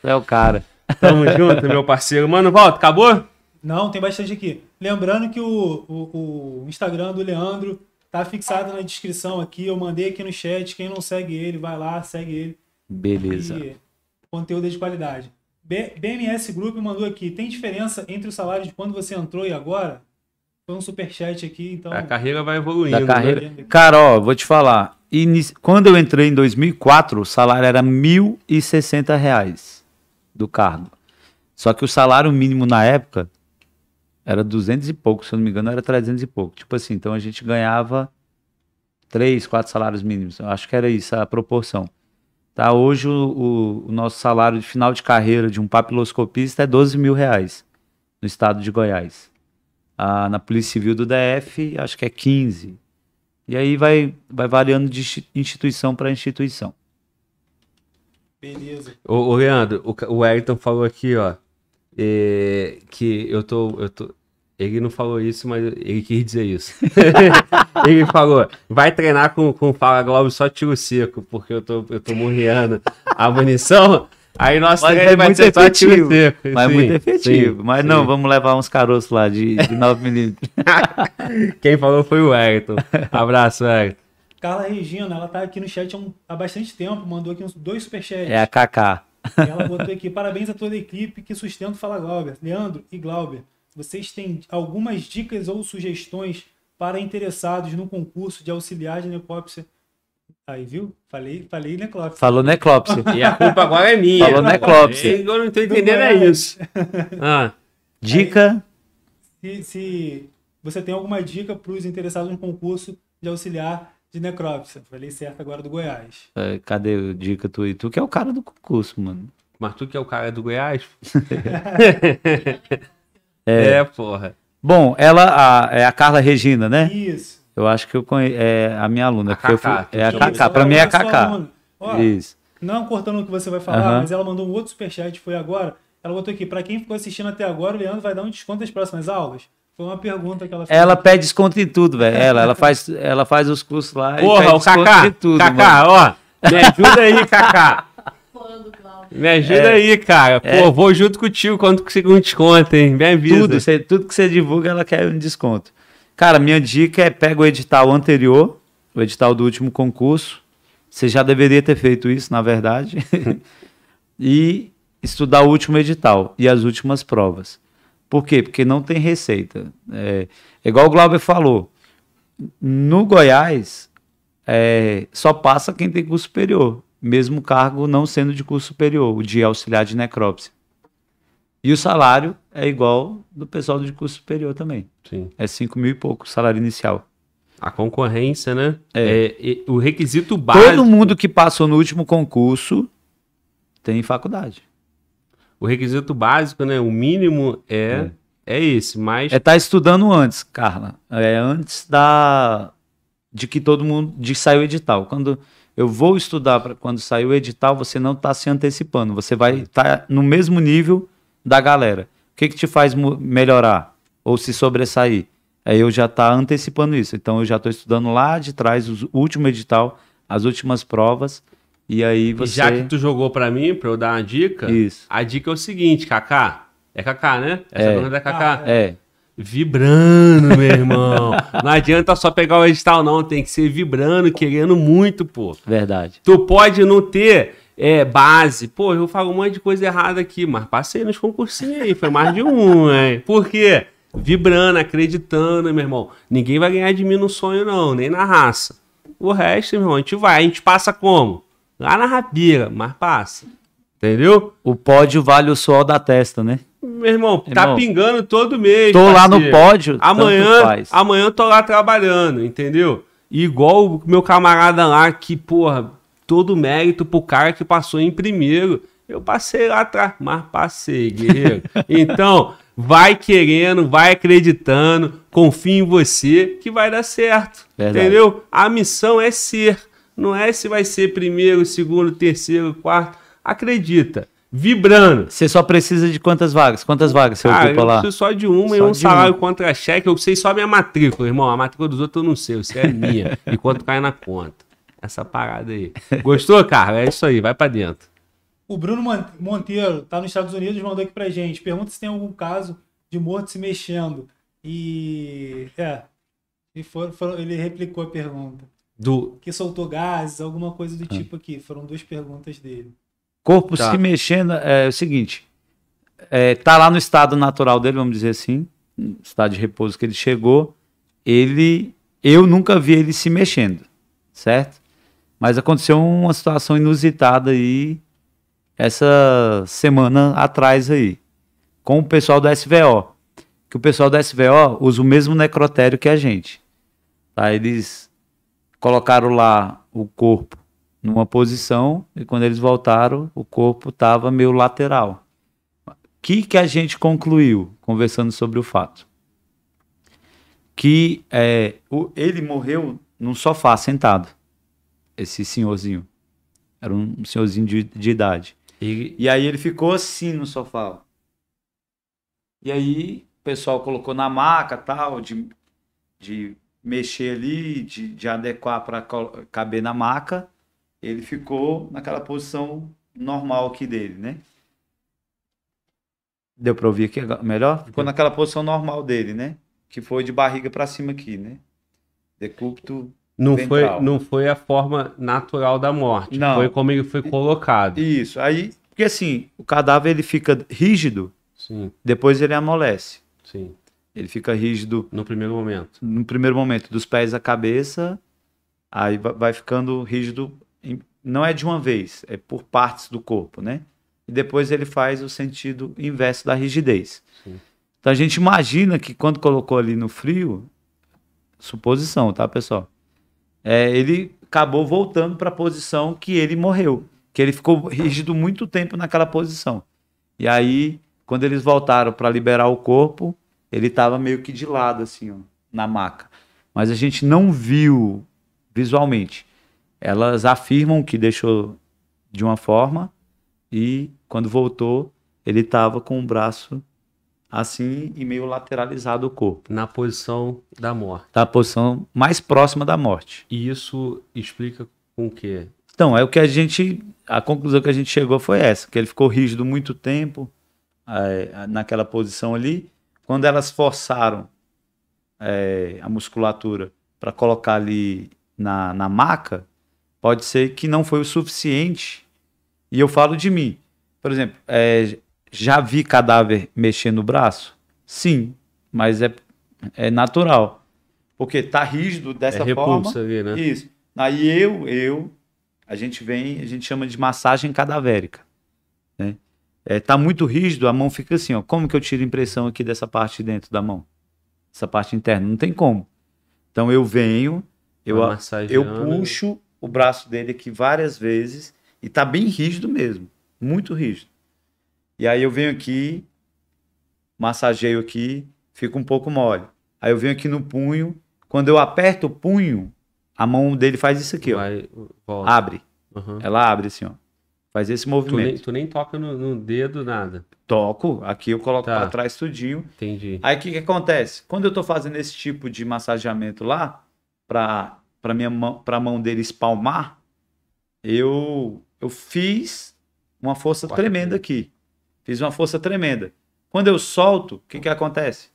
tu é o cara. Tamo junto, meu parceiro. Mano, volta, acabou? Não, tem bastante aqui.
Lembrando que o, o, o Instagram do Leandro Tá fixado na descrição aqui, eu mandei aqui no chat. Quem não segue ele, vai lá, segue ele.
Beleza.
E, conteúdo é de qualidade. B BMS Group mandou aqui. Tem diferença entre o salário de quando você entrou e agora? Foi um superchat aqui, então. A
carreira vai evoluindo. carol né?
carreira... Né? vou te falar. Inici... Quando eu entrei em 2004, o salário era R$ 1.060 do cargo. Só que o salário mínimo na época era 200 e pouco, se eu não me engano, era 300 e pouco. Tipo assim, então a gente ganhava três, quatro salários mínimos. Eu acho que era isso a proporção. Tá, hoje o, o, nosso salário de final de carreira de um papiloscopista é 12 mil reais no estado de Goiás. Ah, na Polícia Civil do DF, acho que é 15. E aí vai, vai variando de instituição para instituição.
Beleza.
Ô, ô Leandro, o, o Ayrton falou aqui, ó. É, que eu tô, eu tô. Ele não falou isso, mas ele quis dizer isso. ele falou: vai treinar com, com Fala Globo só tiro seco, porque eu tô, eu tô morreando a munição. Aí nosso treino é vai ser efetivo, só tiro seco. Mas é sim, é muito efetivo. Sim, mas sim. não,
vamos levar uns caroços lá de, de
9 milímetros Quem falou foi o Ayrton. Abraço, Ayrton.
Carla Regina, ela tá aqui no chat há, um, há bastante tempo, mandou aqui uns dois superchats. É
a Kaká. E ela
botou aqui, parabéns a toda a equipe que sustenta o Fala Glauber. Leandro e Glauber, vocês têm algumas dicas ou sugestões para interessados no concurso de auxiliar de necrópsia Aí, viu? Falei, falei neclopse. Falou neclopse. e a culpa agora é minha. Falou
neclopse. Eu não estou entendendo é, é isso. Ah, dica?
Aí, se, se, você tem alguma dica para os interessados no concurso de auxiliar de necrópsia. Falei certo agora do Goiás.
É, cadê o dica tu e tu, que é o cara do concurso, mano.
Mas tu que é o cara do Goiás? é. é, porra.
Bom, ela a, é a Carla Regina, né? Isso. Eu acho que eu conheço. É a minha aluna. A Cacá, fui, é a Cacá. Pra mim é a Cacá. Isso.
Não cortando o que você vai falar, mas ela mandou um outro superchat, foi agora. Ela botou aqui, para quem ficou assistindo até agora, o Leandro vai dar um desconto nas próximas aulas. Foi uma pergunta que ela fez. Ela pede
desconto em tudo, velho. Ela, ela, faz, ela faz os cursos lá. Porra, o Cacá.
Tudo, Cacá, mano. ó. Me ajuda aí, Cacá. Me ajuda é, aí, cara. É. Pô, é, vou junto contigo quando conseguir um desconto, hein? Bem avisa. Tudo, cê, tudo que você divulga,
ela quer um desconto. Cara, minha dica é pega o edital anterior, o edital do último concurso. Você já deveria ter feito isso, na verdade. e estudar o último edital e as últimas provas. Por quê? Porque não tem receita. É, é, igual o Glauber falou, no Goiás é, só passa quem tem curso superior, mesmo cargo não sendo de curso superior, o de auxiliar de necrópsia. E o salário é igual do pessoal de curso superior também.
Sim. É 5 mil e pouco o salário inicial. A concorrência, né? É. é o requisito básico. Todo
mundo que passou no último concurso tem faculdade
o requisito básico, né? O mínimo é, é. é esse, mas. É estar tá
estudando antes, Carla. É antes da. De que todo mundo. De sair o edital. Quando eu vou estudar para quando sair o edital, você não está se antecipando. Você vai estar é. tá no mesmo nível da galera. O que, que te faz melhorar ou se sobressair? É eu já estar tá antecipando isso. Então eu já estou estudando lá de trás o último edital, as últimas provas, e aí você. E já que tu
jogou para mim, para eu dar uma dica, Isso. a dica é o seguinte, Kaká. É Kaká, né? Essa é. é da Kaká. Ah, é. é. Vibrando, meu irmão. não adianta só pegar o edital, não. Tem que ser vibrando, querendo muito, pô. Verdade. Tu pode não ter é, base. Pô, eu falo um monte de coisa errada aqui, mas passei nos concursinhos aí. Foi mais de um, hein? Por quê? Vibrando, acreditando, meu irmão. Ninguém vai ganhar de mim no sonho, não. Nem na raça. O resto, meu irmão, a gente vai. A gente passa como? Lá na rapira, mas passa. Entendeu? O pódio vale o suor da testa, né? Meu irmão, tá pingando todo mês. Tô parceiro. lá no pódio. Amanhã, amanhã eu tô lá trabalhando, entendeu? Igual o meu camarada lá que, porra, todo mérito pro cara que passou em primeiro. Eu passei lá atrás, mas passei, guerreiro. então, vai querendo, vai acreditando, confia em você que vai dar certo. Verdade. Entendeu? A missão é ser. Não é se vai ser primeiro, segundo, terceiro, quarto. Acredita. Vibrando. Você só precisa de quantas vagas? Quantas vagas você ah, ocupa lá? Eu preciso só de uma só e um salário uma. contra cheque. Eu sei só minha matrícula, irmão. A matrícula dos outros eu não sei. Você é minha. e quanto cai na conta. Essa parada aí. Gostou, cara? É isso aí. Vai para dentro.
O Bruno Monteiro tá nos Estados Unidos, mandou aqui pra gente. Pergunta se tem algum caso de morto se mexendo. E. É. E for, for, ele replicou a pergunta. Do... Que soltou gases, alguma coisa do ah. tipo aqui. Foram duas perguntas dele.
Corpo tá. se mexendo, é, é o seguinte, é, tá lá no estado natural dele, vamos dizer assim, estado de repouso que ele chegou, ele, eu nunca vi ele se mexendo, certo? Mas aconteceu uma situação inusitada aí, essa semana atrás aí, com o pessoal da SVO, que o pessoal da SVO usa o mesmo necrotério que a gente, tá? Eles colocaram lá o corpo numa posição e quando eles voltaram, o corpo estava meio lateral. O que, que a gente concluiu conversando sobre o fato? Que é, o, ele morreu num sofá sentado, esse senhorzinho. Era um senhorzinho de, de idade. E, e aí ele ficou assim no sofá. E aí o pessoal colocou na maca tal, de, de mexer ali, de, de adequar para caber na maca, ele ficou naquela posição normal aqui dele, né? Deu para ouvir aqui melhor? Ficou naquela posição normal dele, né? Que foi de barriga para cima aqui, né? Decúbito não foi,
não foi a forma natural da morte, não. foi como ele foi colocado. Isso, aí, porque assim, o
cadáver ele fica rígido, Sim. depois ele amolece. Sim. Ele fica rígido. No primeiro momento. No primeiro momento, dos pés à cabeça, aí vai ficando rígido. Não é de uma vez, é por partes do corpo, né? E depois ele faz o sentido inverso da rigidez. Sim. Então a gente imagina que quando colocou ali no frio, suposição, tá, pessoal? É, ele acabou voltando para a posição que ele morreu, que ele ficou rígido muito tempo naquela posição. E aí, quando eles voltaram para liberar o corpo, ele estava meio que de lado, assim, ó, na maca. Mas a gente não viu visualmente. Elas afirmam que deixou de uma forma e quando voltou, ele estava com o braço assim e meio lateralizado o corpo.
Na posição da morte.
Na posição mais próxima da morte.
E isso explica com o quê?
Então, é o que a gente. A conclusão que a gente chegou foi essa: que ele ficou rígido muito tempo é, naquela posição ali quando elas forçaram é, a musculatura para colocar ali na, na maca, pode ser que não foi o suficiente. E eu falo de mim. Por exemplo, é, já vi cadáver mexendo no braço? Sim, mas é, é natural. Porque tá rígido dessa é repulsa, forma. Ali, né? Isso. Aí eu, eu, a gente vem, a gente chama de massagem cadavérica é, tá muito rígido, a mão fica assim, ó. Como que eu tiro impressão aqui dessa parte dentro da mão? Essa parte interna, não tem como. Então eu venho, eu, eu puxo o braço dele aqui várias vezes e tá bem rígido mesmo, muito rígido. E aí eu venho aqui, massageio aqui, fica um pouco mole. Aí eu venho aqui no punho, quando eu aperto o punho, a mão dele faz isso aqui, ó. Abre. Uhum. Ela abre assim, ó. Faz esse movimento. Tu nem,
tu nem toca no, no, dedo, nada. Toco, aqui eu coloco tá. para trás tudinho. Entendi. Aí o que, que acontece? Quando eu
estou fazendo esse tipo de massageamento lá, para para minha mão, para mão dele espalmar, eu eu fiz uma força Quatro. tremenda aqui. Fiz uma força tremenda. Quando eu solto, o que que acontece?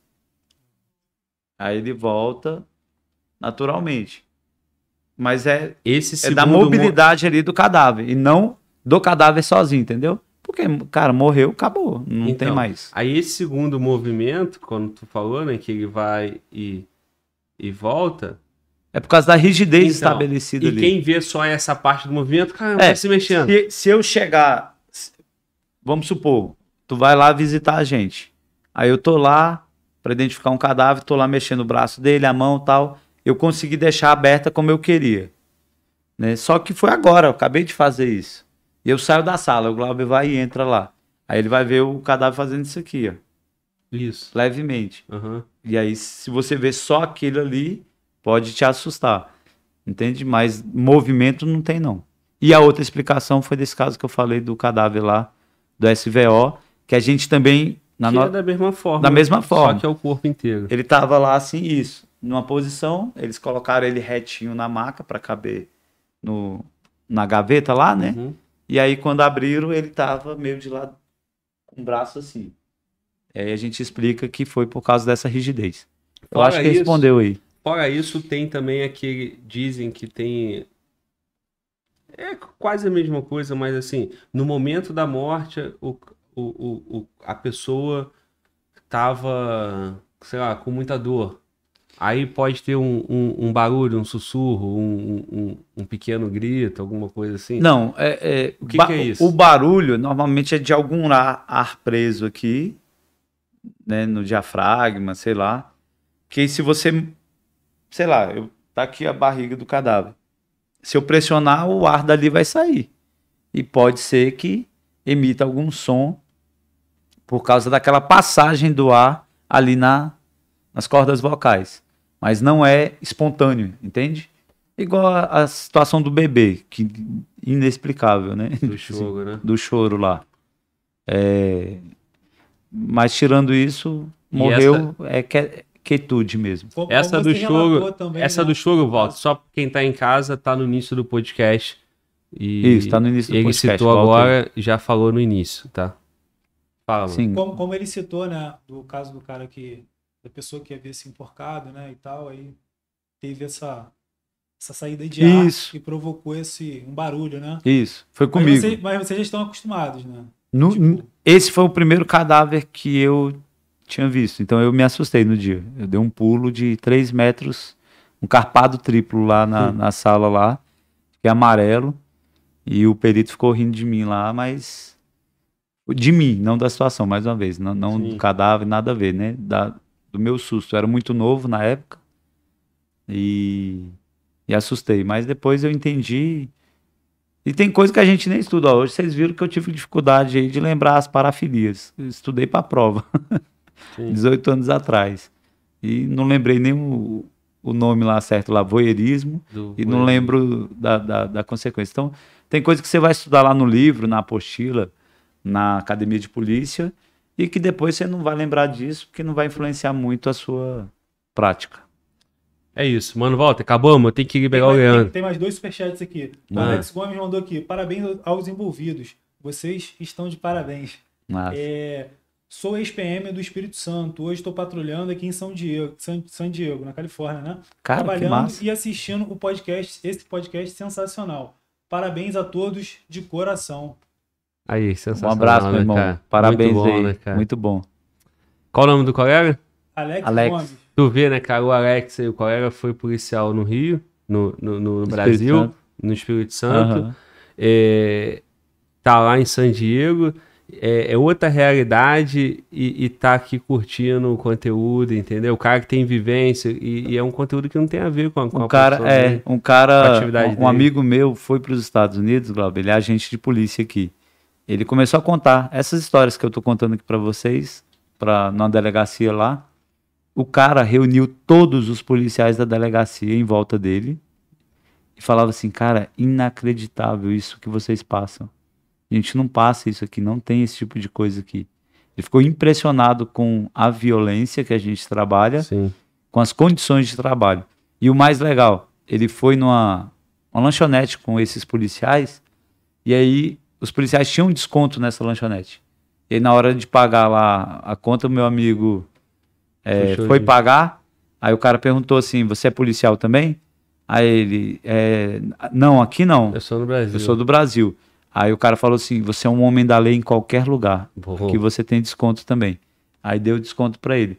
Aí ele volta naturalmente. Mas é esse é da mobilidade mo ali do cadáver e não do cadáver sozinho, entendeu? Porque, cara, morreu, acabou, não então, tem mais.
Aí esse segundo movimento, quando tu falou, né, que ele vai e, e volta. É por causa da rigidez então, estabelecida e ali. E quem vê só essa parte do movimento, cara, é, vai tá se mexendo. Se, se eu chegar. Vamos
supor, tu vai lá visitar a gente. Aí eu tô lá para identificar um cadáver, tô lá mexendo o braço dele, a mão tal. Eu consegui deixar aberta como eu queria. Né? Só que foi agora, eu acabei de fazer isso. E eu saio da sala, o Glauber vai e entra lá. Aí ele vai ver o cadáver fazendo isso aqui, ó. Isso. Levemente. Uhum. E aí, se você vê só aquilo ali, pode te assustar. Entende? Mas movimento não tem, não. E a outra explicação foi desse caso que eu falei do cadáver lá, do SVO, que a gente também. Na no... É da mesma forma. Da mesma né? forma. Só que é o
corpo inteiro.
Ele tava lá assim, isso. Numa posição, eles colocaram ele retinho na maca para caber no, na gaveta lá, né? Uhum. E aí, quando abriram, ele tava meio de lado,
com o braço assim.
E aí a gente explica que foi por causa dessa rigidez.
Eu fora acho que isso, respondeu aí. Fora isso, tem também aqui, dizem que tem. É quase a mesma coisa, mas assim, no momento da morte, o, o, o, a pessoa tava, sei lá, com muita dor. Aí pode ter um, um, um barulho, um sussurro, um, um, pequeno grito, alguma coisa assim? Não, é, é o que, que, é isso? O barulho normalmente é de algum
ar, ar preso aqui, né, no diafragma, sei lá. Que se você, sei lá, eu, tá aqui a barriga do cadáver. Se eu pressionar, o ar dali vai sair. E pode ser que emita algum som por causa daquela passagem do ar ali na, nas cordas vocais mas não é espontâneo, entende? Igual a, a situação do bebê, que inexplicável, né? Do choro, né? Do choro lá. É, mas tirando isso, morreu essa... é que, quietude
mesmo. Como essa do choro, também, essa né? do choro, volta. só quem tá em casa tá no início do podcast. E Isso, tá no início do ele podcast. Ele citou agora, já falou no início, tá? Fala. Sim.
Como, como ele citou, né, do caso do cara que da pessoa que havia se enforcado, né, e tal, aí teve essa essa saída de Isso. ar que provocou esse um barulho, né? Isso, foi comigo. Mas, vocês, mas vocês já estão acostumados, né?
No, tipo... Esse foi o primeiro cadáver que eu tinha visto, então eu me assustei no dia. Eu dei um pulo de três metros, um carpado triplo lá na, na sala lá, que é amarelo, e o perito ficou rindo de mim lá, mas de mim, não da situação, mais uma vez, não, não do cadáver, nada a ver, né? Da, do meu susto. Eu era muito novo na época e, e assustei. Mas depois eu entendi. E tem coisa que a gente nem estuda. Hoje vocês viram que eu tive dificuldade aí de lembrar as parafilias. Eu estudei para prova, Sim. 18 anos atrás. E não lembrei nem o, o nome lá certo, lá, voyeurismo, Do e voyeurismo. não lembro da, da, da consequência. Então, tem coisa que você vai estudar lá no livro, na apostila, na academia de polícia, e que depois você não vai lembrar disso, porque não vai influenciar muito a sua
prática. É isso. Mano, volta, acabamos. Tem que pegar tem o Leandro. Tem,
tem, mais dois
superchats aqui. O Alex Gomes mandou aqui. Parabéns aos envolvidos. Vocês estão de parabéns. É, sou ex-PM do Espírito Santo. Hoje estou patrulhando aqui em São Diego, San, San Diego, na Califórnia, né? Cara, Trabalhando e assistindo o podcast, esse podcast sensacional. Parabéns a todos de coração.
Aí, sensacional. Um abraço, meu né, irmão. Cara. Parabéns Muito bom, aí. Né, cara? Muito bom. Qual o nome do colega? Alex. Alex. Tu vê, né, cara? O Alex o colega foi policial no Rio, no, no, no Brasil, Espírito no Espírito Santo. Uhum. É, tá lá em San Diego. É, é, outra realidade e, e tá aqui curtindo o conteúdo, entendeu? O cara que tem vivência e, e é um conteúdo que não tem a ver com a, com um a cara né? é dele, um cara um, um amigo
meu foi para os Estados Unidos, Glauber, ele é agente de polícia aqui ele começou a contar essas histórias que eu estou contando aqui para vocês, para na delegacia lá. O cara reuniu todos os policiais da delegacia em volta dele e falava assim: "Cara, inacreditável isso que vocês passam. A gente não passa isso aqui, não tem esse tipo de coisa aqui". Ele ficou impressionado com a violência que a gente trabalha, Sim. com as condições de trabalho. E o mais legal, ele foi numa lanchonete com esses policiais e aí os policiais tinham um desconto nessa lanchonete. E aí, na hora de pagar lá a conta, o meu amigo é, foi pagar. Aí o cara perguntou assim: Você é policial também? Aí ele: é, Não, aqui não. Eu sou do Brasil. Eu sou do Brasil. Aí o cara falou assim: Você é um homem da lei em qualquer lugar. Que você tem desconto também. Aí deu desconto para ele.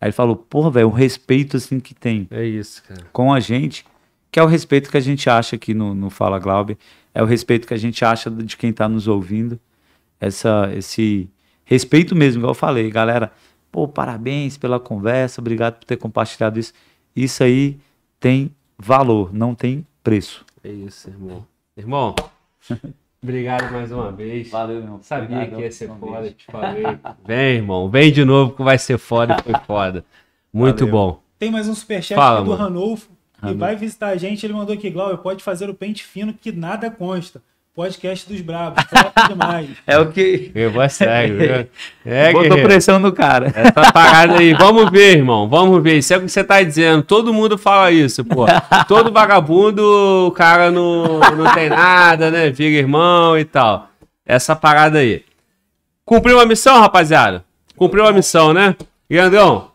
Aí ele falou: Porra, velho, o respeito assim que tem. É isso, cara. Com a gente que é o respeito que a gente acha aqui no, no Fala Glaube, é o respeito que a gente acha de quem está nos ouvindo, essa, esse respeito mesmo, igual eu falei, galera, pô, parabéns pela conversa, obrigado por ter compartilhado isso, isso aí tem valor, não tem preço.
É isso, irmão. Irmão, Obrigado mais uma vez. Valeu, irmão. Sabia Obrigado, que ia ser foda, te falei. Vem, irmão, vem de novo que vai ser foda foi foda. Muito Valeu. bom. Tem mais um superchat Fala, aqui é do mano. Ranolfo. Amém. E vai
visitar a gente. Ele mandou aqui, Glauber, pode fazer o pente fino que nada consta. Podcast dos bravos. demais.
é o que. Eu vou sério. viu? É, Botou guerreiro. pressão no cara. Essa é parada aí. Vamos ver, irmão. Vamos ver. Isso é o que você tá dizendo. Todo mundo fala isso, pô. Todo vagabundo, o cara não, não tem nada, né? Vira irmão e tal. Essa parada aí. Cumpriu a missão, rapaziada? Cumpriu a missão, né? Leandrão,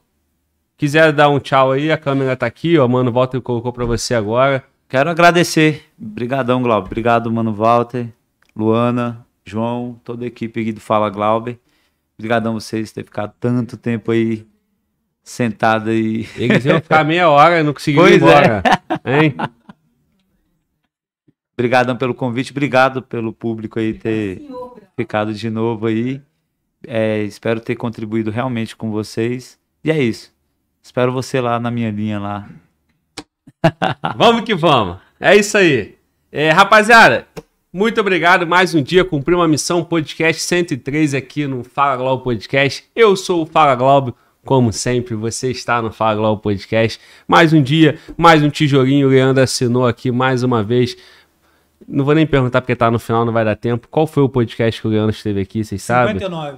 Quiser dar um tchau aí, a câmera tá aqui, ó. Mano Walter colocou para você agora. Quero agradecer. Obrigadão, Glauber. Obrigado, Mano Walter, Luana, João, toda a equipe aqui do Fala Glauber.
Obrigadão vocês por ter ficado tanto tempo aí sentado aí. Eles iam ficar
meia hora e não conseguiram ir
é. embora. É. Hein? Obrigadão pelo convite, obrigado pelo público aí ter ficado de novo aí. É, espero ter contribuído realmente com vocês. E é isso. Espero você lá
na minha linha lá. vamos que vamos. É isso aí. É, rapaziada, muito obrigado. Mais um dia cumprir uma missão podcast 103 aqui no Fala Globo Podcast. Eu sou o Fala Globo. Como sempre, você está no Fala Globo Podcast. Mais um dia, mais um tijolinho. O Leandro assinou aqui mais uma vez. Não vou nem perguntar porque tá no final, não vai dar tempo. Qual foi o podcast que o Leandro esteve aqui, vocês sabem? 59.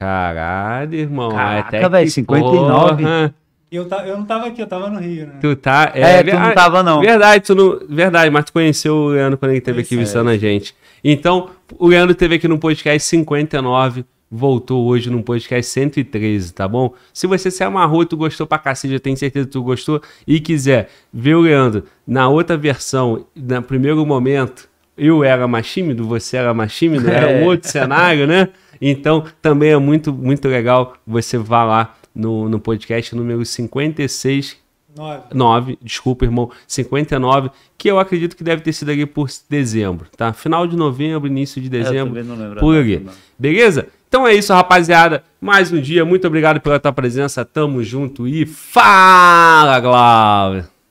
Caralho, irmão. É Caraca, velho, 59. Porra.
Eu, tá, eu não tava aqui, eu tava no Rio, né?
Tu tá. É, é tu não tava, não. Verdade, tu não, verdade, mas tu conheceu o Leandro quando ele teve aqui é, visitando a é. gente. Então, o Leandro teve aqui no podcast 59, voltou hoje no podcast 113, tá bom? Se você se amarrou, tu gostou pra cacete, eu tenho certeza que tu gostou, e quiser ver o Leandro na outra versão, no primeiro momento, eu era mais tímido, você era mais tímido, era é um outro cenário, né? Então, também é muito, muito legal você vá lá no, no podcast número 56. 9. desculpa, irmão, 59, que eu acredito que deve ter sido ali por dezembro, tá? Final de novembro, início de é, dezembro, é, por ali. Não. Beleza? Então é isso, rapaziada. Mais um dia. Muito obrigado pela tua presença. Tamo junto e fala, Glauber!